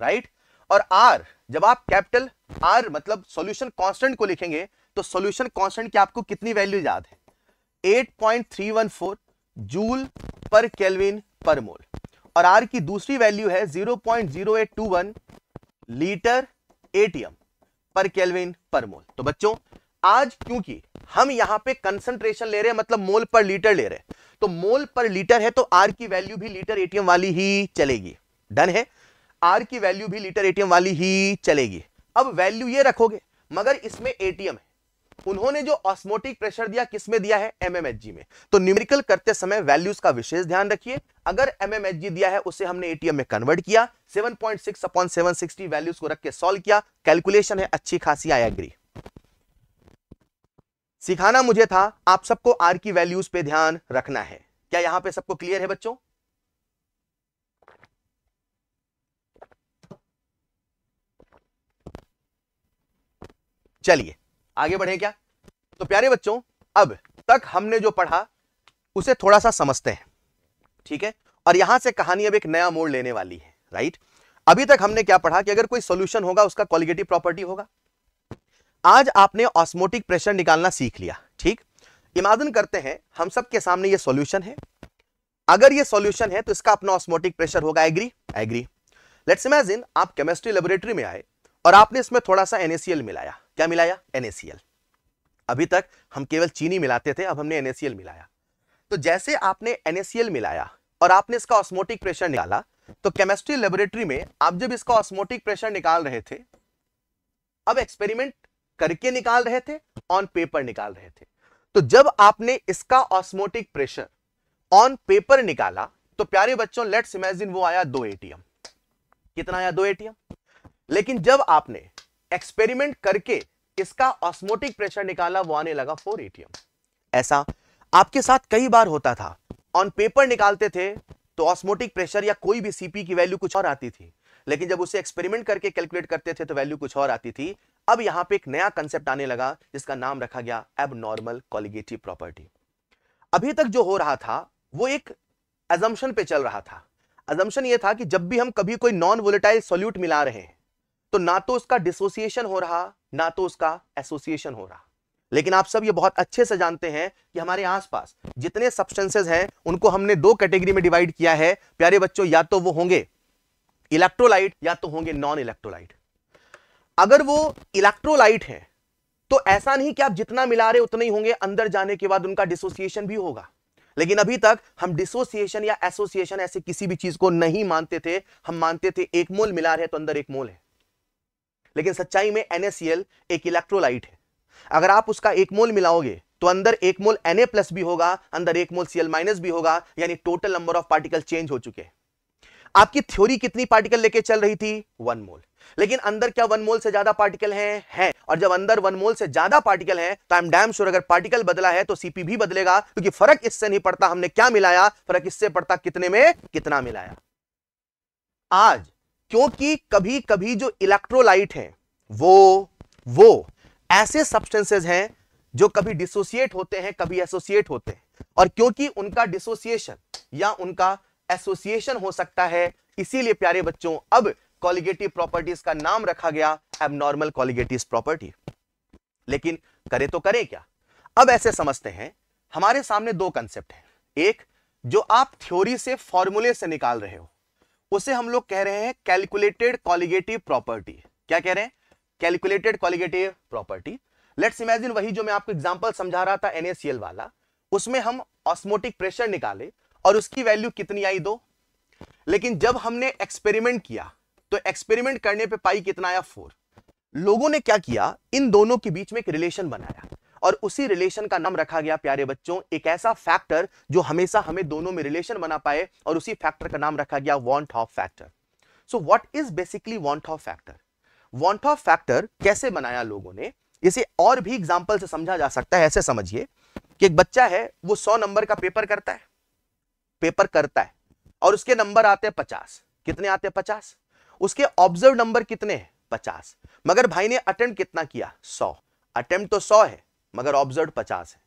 राइट और आर जब आप कैपिटल आर मतलब सॉल्यूशन कांस्टेंट को लिखेंगे तो सॉल्यूशन कांस्टेंट की आपको कितनी वैल्यू याद है 8.314 जूल पर केल्विन पर मोल और आर की दूसरी वैल्यू है 0.0821 लीटर एटीएम पर केल्विन पर मोल तो बच्चों आज क्योंकि हम यहां पे कंसंट्रेशन ले रहे हैं मतलब मोल पर लीटर ले रहे हैं तो मोल पर लीटर है तो आर की वैल्यू भी लीटर एटीएम वाली ही चलेगी डन है आर की वैल्यू भी लीटर एटीएम वाली ही चलेगी अब वैल्यू ये रखोगे मगर इसमें एटीएम है उन्होंने जो ऑस्मोटिक प्रेशर दिया किसमें दिया है एमएमएचजी में तो न्यूमेरिकल करते समय वैल्यूज का विशेष ध्यान रखिए अगर एमएमएचजी दिया है उसे हमने एटीएम में कन्वर्ट किया 7.6 अपॉन 760 वैल्यूज को रख के सॉल्व किया कैलकुलेशन है अच्छी खासी आई एग्री सिखाना मुझे था आप सबको आर की वैल्यूज पे ध्यान रखना है क्या यहां पर सबको क्लियर है बच्चों चलिए आगे बढ़े क्या तो प्यारे बच्चों अब तक हमने जो पढ़ा उसे थोड़ा सा समझते हैं ठीक है और यहां से कहानी अब एक नया मोड़ लेने वाली है राइट अभी तक हमने क्या पढ़ा कि अगर कोई सोल्यूशन होगा उसका क्वालिगेटिव प्रॉपर्टी होगा आज आपने ऑस्मोटिक प्रेशर निकालना सीख लिया ठीक इमेजिन करते हैं हम सबके सामने ये सॉल्यूशन है अगर ये सॉल्यूशन है तो इसका अपना ऑस्मोटिक प्रेशर होगा एग्री एग्री लेट्स इमेजिन आप केमिस्ट्री लेबोरेटरी में आए और आपने इसमें थोड़ा सा एनएसीएल मिलाया क्या मिलाया NaCl अभी तक हम केवल चीनी मिलाते थे अब हमने NaCl मिलाया तो जैसे आपने NaCl मिलाया और आपने इसका ऑस्मोटिक प्रेशर निकाला तो केमिस्ट्री लेबोरेटरी में आप जब इसका ऑस्मोटिक प्रेशर निकाल रहे थे अब एक्सपेरिमेंट करके निकाल रहे थे ऑन पेपर निकाल रहे थे तो जब आपने इसका ऑस्मोटिक प्रेशर ऑन पेपर निकाला तो प्यारे बच्चों लेट्स इमेजिन वो आया दो एटीएम कितना आया दो एटीएम लेकिन जब आपने एक्सपेरिमेंट करके इसका ऑस्मोटिक प्रेशर निकाला वो आने लगा फोर एटीएम ऐसा आपके साथ कई बार होता था ऑन पेपर निकालते थे तो ऑस्मोटिक प्रेशर या कोई भी सीपी की वैल्यू कुछ और आती थी लेकिन जब उसे एक्सपेरिमेंट करके कैलकुलेट करते थे तो वैल्यू कुछ और आती थी अब यहां पे एक नया कंसेप्ट आने लगा जिसका नाम रखा गया एबनॉर्मल कॉलिगेटिव प्रॉपर्टी अभी तक जो हो रहा था वो एक एजम्पन पे चल रहा था एजम्पन ये था कि जब भी हम कभी कोई नॉन वोलेटाइल सोल्यूट मिला रहे हैं तो ना तो उसका डिसोसिएशन हो रहा ना तो उसका एसोसिएशन हो रहा लेकिन आप सब ये बहुत अच्छे से जानते हैं कि हमारे आसपास जितने सब्सटेंसेस हैं उनको हमने दो कैटेगरी में डिवाइड किया है प्यारे बच्चों या तो वो होंगे इलेक्ट्रोलाइट या तो होंगे नॉन इलेक्ट्रोलाइट अगर वो इलेक्ट्रोलाइट है तो ऐसा नहीं कि आप जितना मिला रहे उतने ही होंगे अंदर जाने के बाद उनका डिसोसिएशन भी होगा लेकिन अभी तक हम डिसोसिएशन या एसोसिएशन ऐसे किसी भी चीज को नहीं मानते थे हम मानते थे एक मोल मिला रहे तो अंदर एक मोल है लेकिन सच्चाई में NaCl एक इलेक्ट्रोलाइट है अगर आप उसका एक मोल मिलाओगे तो अंदर एक मोल Na प्लस भी होगा अंदर एक मोल Cl माइनस भी होगा यानी total number of particle change हो चुके हैं आपकी थ्योरी कितनी पार्टिकल लेके चल रही थी वन मोल लेकिन अंदर क्या वन मोल से ज्यादा पार्टिकल हैं हैं और जब अंदर वन मोल से ज्यादा पार्टिकल हैं तो आई एम डैम श्योर अगर पार्टिकल बदला है तो सीपी भी बदलेगा क्योंकि फर्क इससे नहीं पड़ता हमने क्या मिलाया फर्क इससे पड़ता कितने में कितना मिलाया आज क्योंकि कभी कभी जो इलेक्ट्रोलाइट है वो वो ऐसे सब्सटेंसेस हैं जो कभी डिसोसिएट होते हैं कभी एसोसिएट होते हैं और क्योंकि उनका डिसोसिएशन या उनका एसोसिएशन हो सकता है इसीलिए प्यारे बच्चों अब कॉलिगेटिव प्रॉपर्टीज का नाम रखा गया एबनॉर्मल कॉलिगेटिव प्रॉपर्टी लेकिन करे तो करें क्या अब ऐसे समझते हैं हमारे सामने दो कंसेप्ट है एक जो आप थ्योरी से फॉर्मूले से निकाल रहे हो उसे हम लोग कह रहे हैं कैलकुलेटेड कॉलिगेटिव प्रॉपर्टी क्या कह रहे हैं calculated colligative property let's imagine वही जो मैं आपको एग्जाम्पल समझा रहा था एनएसएल वाला उसमें हम ऑस्मोटिक प्रेशर निकाले और उसकी वैल्यू कितनी आई दो लेकिन जब हमने एक्सपेरिमेंट किया तो एक्सपेरिमेंट करने पे पाई कितना आया फोर लोगों ने क्या किया इन दोनों के बीच में एक रिलेशन बनाया और उसी रिलेशन का नाम रखा गया प्यारे बच्चों एक ऐसा फैक्टर जो हमेशा हमें दोनों में रिलेशन बना पाए और उसी फैक्टर का नाम रखा गया van't Hoff factor so what is basically van't Hoff factor van't Hoff factor कैसे बनाया लोगों ने इसे और भी एग्जाम्पल से समझा जा सकता है ऐसे समझिए कि एक बच्चा है वो सौ नंबर का पेपर करता है पेपर करता है और उसके नंबर आते हैं पचास कितने आते हैं पचास उसके ऑब्जर्व नंबर कितने हैं पचास मगर भाई ने अटेम्प्ट कितना किया सौ अटेम्प्ट तो सौ है मगर ऑब्जर्व पचास है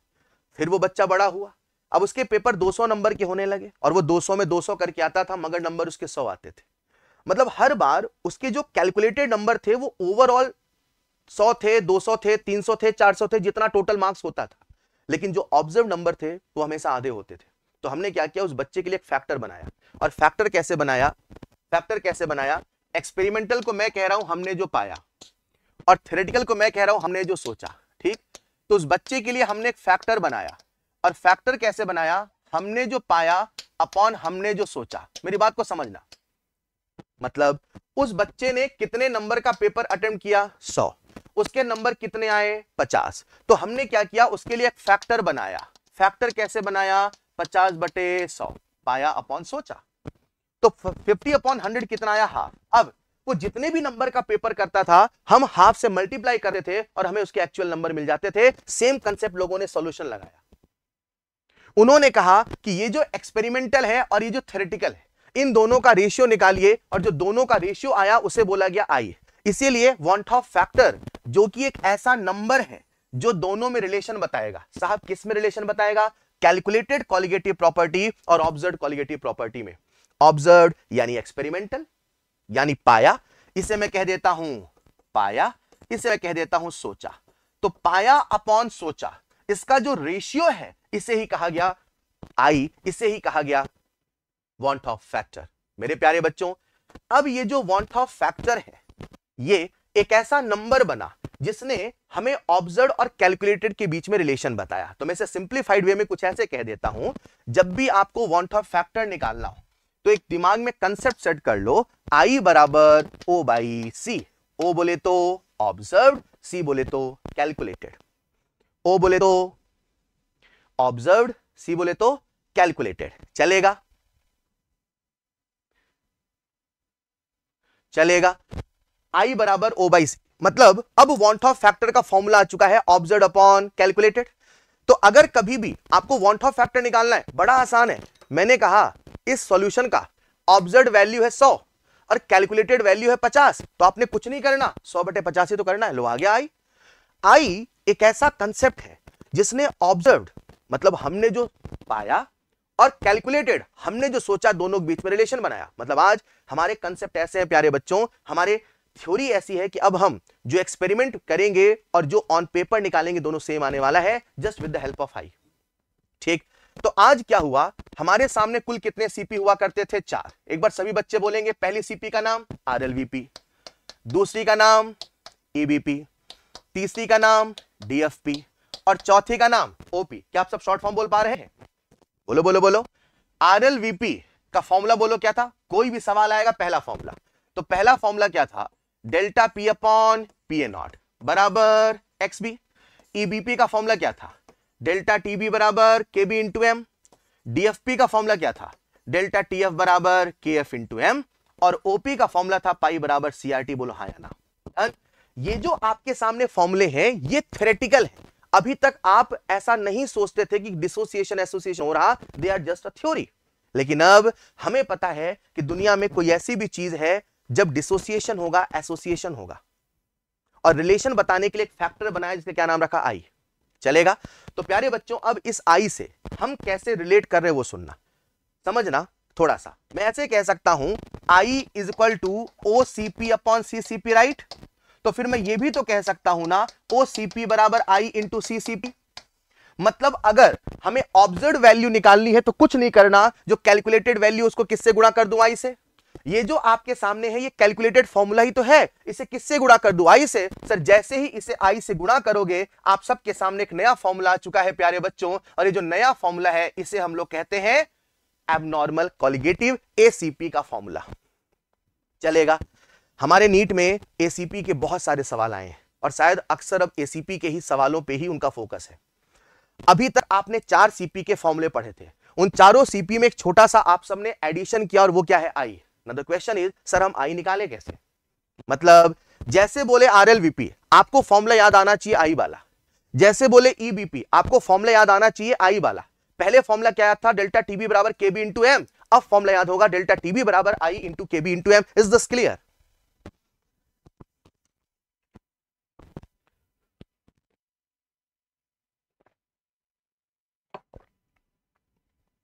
फिर वो बच्चा बड़ा हुआ अब उसके पेपर 200 नंबर के होने लगे और वो 200 में 200 करके आता था मगर नंबर उसके 100 आते थे मतलब हर बार उसके जो कैलकुलेटेड नंबर थे वो ओवरऑल 100 थे 200 थे 300 थे 400 थे जितना टोटल मार्क्स होता था लेकिन जो ऑब्जर्व नंबर थे वो हमेशा आधे होते थे तो हमने क्या किया उस बच्चे के लिए एक फैक्टर बनाया और फैक्टर कैसे बनाया फैक्टर कैसे बनाया एक्सपेरिमेंटल को मैं कह रहा हूं हमने जो पाया और थेरेटिकल को मैं कह रहा हूं हमने जो सोचा ठीक तो उस बच्चे के लिए हमने एक फैक्टर बनाया और फैक्टर कैसे बनाया हमने जो पाया अपॉन हमने जो सोचा मेरी बात को समझना मतलब उस बच्चे ने कितने नंबर का पेपर अटेम्प्ट किया सौ उसके नंबर कितने आए पचास तो हमने क्या किया उसके लिए एक फैक्टर बनाया फैक्टर कैसे बनाया पचास बटे सौ पाया अपॉन सोचा तो फिफ्टी अपॉन हंड्रेड कितना आया हाफ अब वो जितने भी नंबर का पेपर करता था हम हाफ से मल्टीप्लाई करते थे और हमें उसके एक्चुअल नंबर मिल जाते थे सेम कंसेप्ट लोगों ने सोल्यूशन लगाया उन्होंने कहा कि ये जो एक्सपेरिमेंटल है और ये जो थेटिकल है इन दोनों का रेशियो निकालिए और जो दोनों का रेशियो आया उसे बोला गया आई इसीलिए वॉन्ट ऑफ फैक्टर जो कि एक ऐसा नंबर है जो दोनों में रिलेशन बताएगा साहब किस में रिलेशन बताएगा कैलकुलेटेड कॉलिगेटिव प्रॉपर्टी और ऑब्जर्व कॉलिगेटिव प्रॉपर्टी में ऑब्जर्व यानी एक्सपेरिमेंटल यानी पाया इसे मैं कह देता हूं पाया इसे मैं कह देता हूं सोचा तो पाया अपॉन सोचा इसका जो रेशियो है इसे ही कहा गया आई इसे ही कहा गया वॉन्ट ऑफ फैक्टर मेरे प्यारे बच्चों अब ये जो वॉन्ट ऑफ फैक्टर है ये एक ऐसा नंबर बना जिसने हमें ऑब्जर्व और कैलकुलेटेड के बीच में रिलेशन बताया तो मैं इसे सिंप्लीफाइड वे में कुछ ऐसे कह देता हूं जब भी आपको वॉन्ट ऑफ फैक्टर निकालना हो तो एक दिमाग में कंसेप्ट सेट कर लो आई बराबर ओ बाई सी ओ बोले तो ऑब्जर्व सी बोले तो कैलकुलेटेड ओ बोले तो ऑब्जर्व सी बोले तो कैलकुलेटेड चलेगा चलेगा आई बराबर ओ बाई सी मतलब अब वॉन्ट ऑफ फैक्टर का फॉर्मूला आ चुका है ऑब्जर्व अपॉन कैलकुलेटेड तो अगर कभी भी आपको वॉन्ट ऑफ फैक्टर निकालना है बड़ा आसान है मैंने कहा इस सॉल्यूशन का ऑब्जर्व वैल्यू है सौ और कैलकुलेटेड वैल्यू है पचास तो आपने कुछ नहीं करना सौ बटे पचास ही तो करना है लो आ गया आई आई एक ऐसा कंसेप्ट है जिसने ऑब्जर्व मतलब हमने जो पाया और कैलकुलेटेड हमने जो सोचा दोनों के बीच में रिलेशन बनाया मतलब आज हमारे कंसेप्ट ऐसे हैं प्यारे बच्चों हमारे थ्योरी ऐसी है कि अब हम जो एक्सपेरिमेंट करेंगे और जो ऑन पेपर निकालेंगे दोनों सेम आने वाला है just with the help of I ठीक तो आज क्या हुआ हमारे सामने कुल कितने सीपी हुआ करते थे चार एक बार सभी बच्चे बोलेंगे पहली सीपी का नाम आरएलवीपी दूसरी का नाम ईबीपी e तीसरी का नाम डीएफपी और चौथी का नाम ओपी क्या आप सब शॉर्ट फॉर्म बोल पा रहे हैं बोलो बोलो बोलो आरएलवीपी का फॉर्मूला बोलो क्या था कोई भी सवाल आएगा पहला फॉर्मूला तो पहला फॉर्मूला क्या था delta P upon P A not बराबर एक्स बी ईबीपी का फॉर्मूला क्या था डेल्टा टी बी बराबर K B into M DFP का फॉर्मूला क्या था डेल्टा टी एफ बराबर के एफ इंटू एम और ओपी का फॉर्मूला था पाई बराबर सीआरटी बोलो हाँ या ये जो आपके सामने फॉर्मूले हैं ये थ्योरेटिकल है अभी तक आप ऐसा नहीं सोचते थे कि डिसोसिएशन एसोसिएशन हो रहा they are just a theory लेकिन अब हमें पता है कि दुनिया में कोई ऐसी भी चीज है जब डिसोसिएशन होगा एसोसिएशन होगा और रिलेशन बताने के लिए एक फैक्टर बनाया जिसने क्या नाम रखा आई चलेगा तो प्यारे बच्चों अब इस आई से हम कैसे रिलेट कर रहे हैं वो सुनना समझना थोड़ा सा मैं ऐसे कह सकता हूं I is equal to O C P upon C C P right तो फिर मैं ये भी तो कह सकता हूं ना ओ सी पी बराबर I into C C P मतलब अगर हमें ऑब्जर्व वैल्यू निकालनी है तो कुछ नहीं करना जो कैलकुलेटेड वैल्यू उसको किससे गुणा कर दूं आई से ये जो आपके सामने है ये कैलकुलेटेड फॉर्मूला ही तो है इसे किससे गुणा कर दू आई से सर जैसे ही इसे आई से गुणा करोगे आप सबके सामने एक नया फॉर्मूला आ चुका है प्यारे बच्चों और ये जो नया फॉर्मूला है इसे हम लोग कहते हैं एबनॉर्मल कॉलिगेटिव एसीपी का फॉर्मूला चलेगा हमारे नीट में एसीपी के बहुत सारे सवाल आए हैं और शायद अक्सर अब एसीपी के ही सवालों पे ही उनका फोकस है अभी तक आपने चार सीपी के फॉर्मूले पढ़े थे उन चारों सीपी में एक छोटा सा आप सबने एडिशन किया और वो क्या है आई ना द क्वेश्चन इज सर हम आई निकाले कैसे मतलब जैसे बोले आरएलवीपी आपको फॉर्मुला याद आना चाहिए आई वाला जैसे बोले ईबीपी e आपको फॉर्मुला याद आना चाहिए आई वाला पहले फॉर्मुला क्या था डेल्टा टीबी बराबर के बी इंटू एम अब फॉर्मुला याद होगा डेल्टा टीबी बराबर I into K B into M is this clear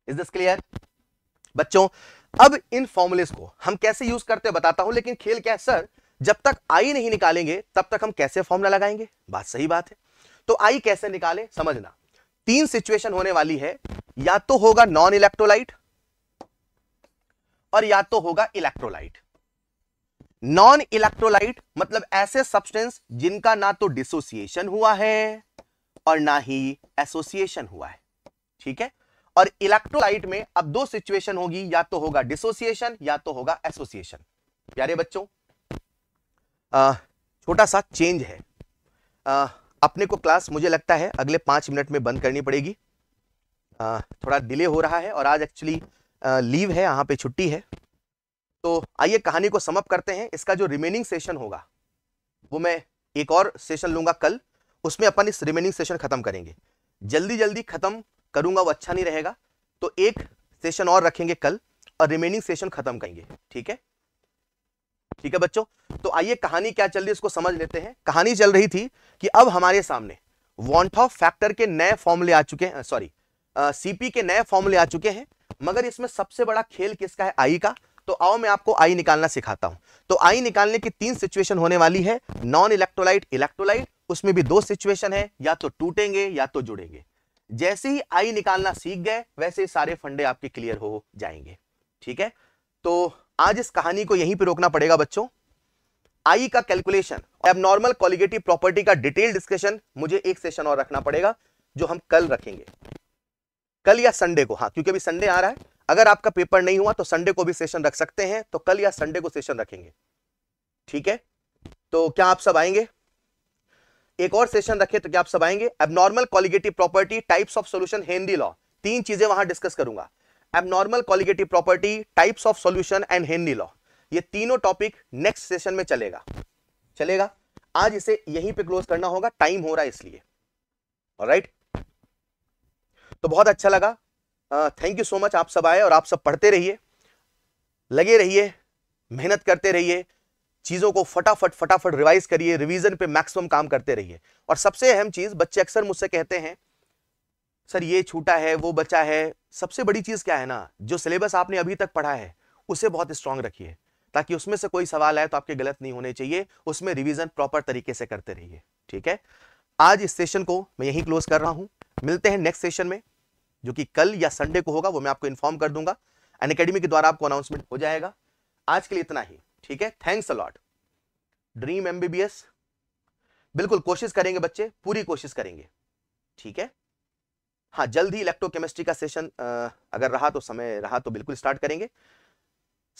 is this clear बच्चों अब इन फॉर्मुलेस को हम कैसे यूज करते हैं बताता हूं लेकिन खेल क्या है सर जब तक आई नहीं निकालेंगे तब तक हम कैसे फॉर्मुला लगाएंगे बात सही बात है तो आई कैसे निकाले समझना तीन सिचुएशन होने वाली है या तो होगा नॉन इलेक्ट्रोलाइट और या तो होगा इलेक्ट्रोलाइट नॉन इलेक्ट्रोलाइट मतलब ऐसे सब्सटेंस जिनका ना तो डिसोसिएशन हुआ है और ना ही एसोसिएशन हुआ है ठीक है और इलेक्ट्रोलाइट में अब दो सिचुएशन होगी या तो होगा डिसोसिएशन या तो होगा एसोसिएशन प्यारे बच्चों छोटा सा चेंज है आ, अपने को क्लास मुझे लगता है अगले पांच मिनट में बंद करनी पड़ेगी आ, थोड़ा डिले हो रहा है और आज एक्चुअली लीव है यहाँ पे छुट्टी है तो आइए कहानी को समअप करते हैं इसका जो रिमेनिंग सेशन होगा वो मैं एक और सेशन लूंगा कल उसमें अपन इस रिमेनिंग सेशन खत्म करेंगे जल्दी जल्दी खत्म करूंगा वो अच्छा नहीं रहेगा तो एक सेशन और रखेंगे कल और रिमेनिंग सेशन खत्म करेंगे ठीक है ठीक है बच्चों तो आइए कहानी क्या चल रही है उसको समझ लेते हैं कहानी चल रही थी कि अब हमारे सामने वॉन्ट ऑफ फैक्टर के नए फॉर्मूले आ चुके हैं सॉरी सीपी के नए फॉर्मूले आ चुके हैं मगर इसमें सबसे बड़ा खेल किसका है आई का तो आओ मैं आपको आई निकालना सिखाता हूं तो आई निकालने की तीन सिचुएशन होने वाली है नॉन इलेक्ट्रोलाइट इलेक्ट्रोलाइट उसमें भी दो सिचुएशन है या तो टूटेंगे या तो जुड़ेंगे जैसे ही आई निकालना सीख गए वैसे सारे फंडे आपके क्लियर हो जाएंगे ठीक है तो आज इस कहानी को यहीं पर रोकना पड़ेगा बच्चों आई का कैलकुलेशन एबनॉर्मल कॉलिगेटिव प्रॉपर्टी का डिटेल डिस्कशन मुझे एक सेशन और रखना पड़ेगा जो हम कल रखेंगे कल या संडे को हाँ क्योंकि अभी संडे आ रहा है अगर आपका पेपर नहीं हुआ तो संडे को भी सेशन रख सकते हैं तो कल या संडे को सेशन रखेंगे ठीक है तो क्या आप सब आएंगे एक और सेशन रखे तो क्या आप सब आएंगे abnormal colligative property types of solution Henry law तीन चीजें वहां डिस्कस करूंगा abnormal colligative property types of solution and Henry law ये तीनों टॉपिक नेक्स्ट सेशन में चलेगा चलेगा आज इसे यहीं पे क्लोज करना होगा टाइम हो रहा है इसलिए राइट तो बहुत अच्छा लगा थैंक यू सो मच आप सब आए और आप सब पढ़ते रहिए लगे रहिए मेहनत करते रहिए चीज़ों को फटाफट फटाफट रिवाइज करिए रिवीजन पे मैक्सिमम काम करते रहिए और सबसे अहम चीज़ बच्चे अक्सर मुझसे कहते हैं सर ये छूटा है वो बचा है सबसे बड़ी चीज़ क्या है ना जो सिलेबस आपने अभी तक पढ़ा है उसे बहुत स्ट्रांग रखिए ताकि उसमें से कोई सवाल आए तो आपके गलत नहीं होने चाहिए उसमें रिविजन प्रॉपर तरीके से करते रहिए ठीक है आज इस सेशन को मैं यही क्लोज कर रहा हूं मिलते हैं नेक्स्ट सेशन में जो कि कल या संडे को होगा वो मैं आपको इन्फॉर्म कर दूंगा अन के द्वारा आपको अनाउंसमेंट हो जाएगा आज के लिए इतना ही ठीक है थैंक्स अलॉट ड्रीम एमबीबीएस बिल्कुल कोशिश करेंगे बच्चे पूरी कोशिश करेंगे ठीक है हाँ जल्द ही इलेक्ट्रोकेमिस्ट्री का सेशन अगर रहा तो समय रहा तो बिल्कुल स्टार्ट करेंगे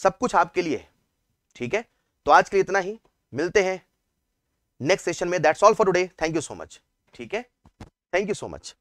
सब कुछ आपके लिए ठीक है तो आज के लिए इतना ही मिलते हैं नेक्स्ट सेशन में that's all for today thank you so much ठीक है थैंक यू सो मच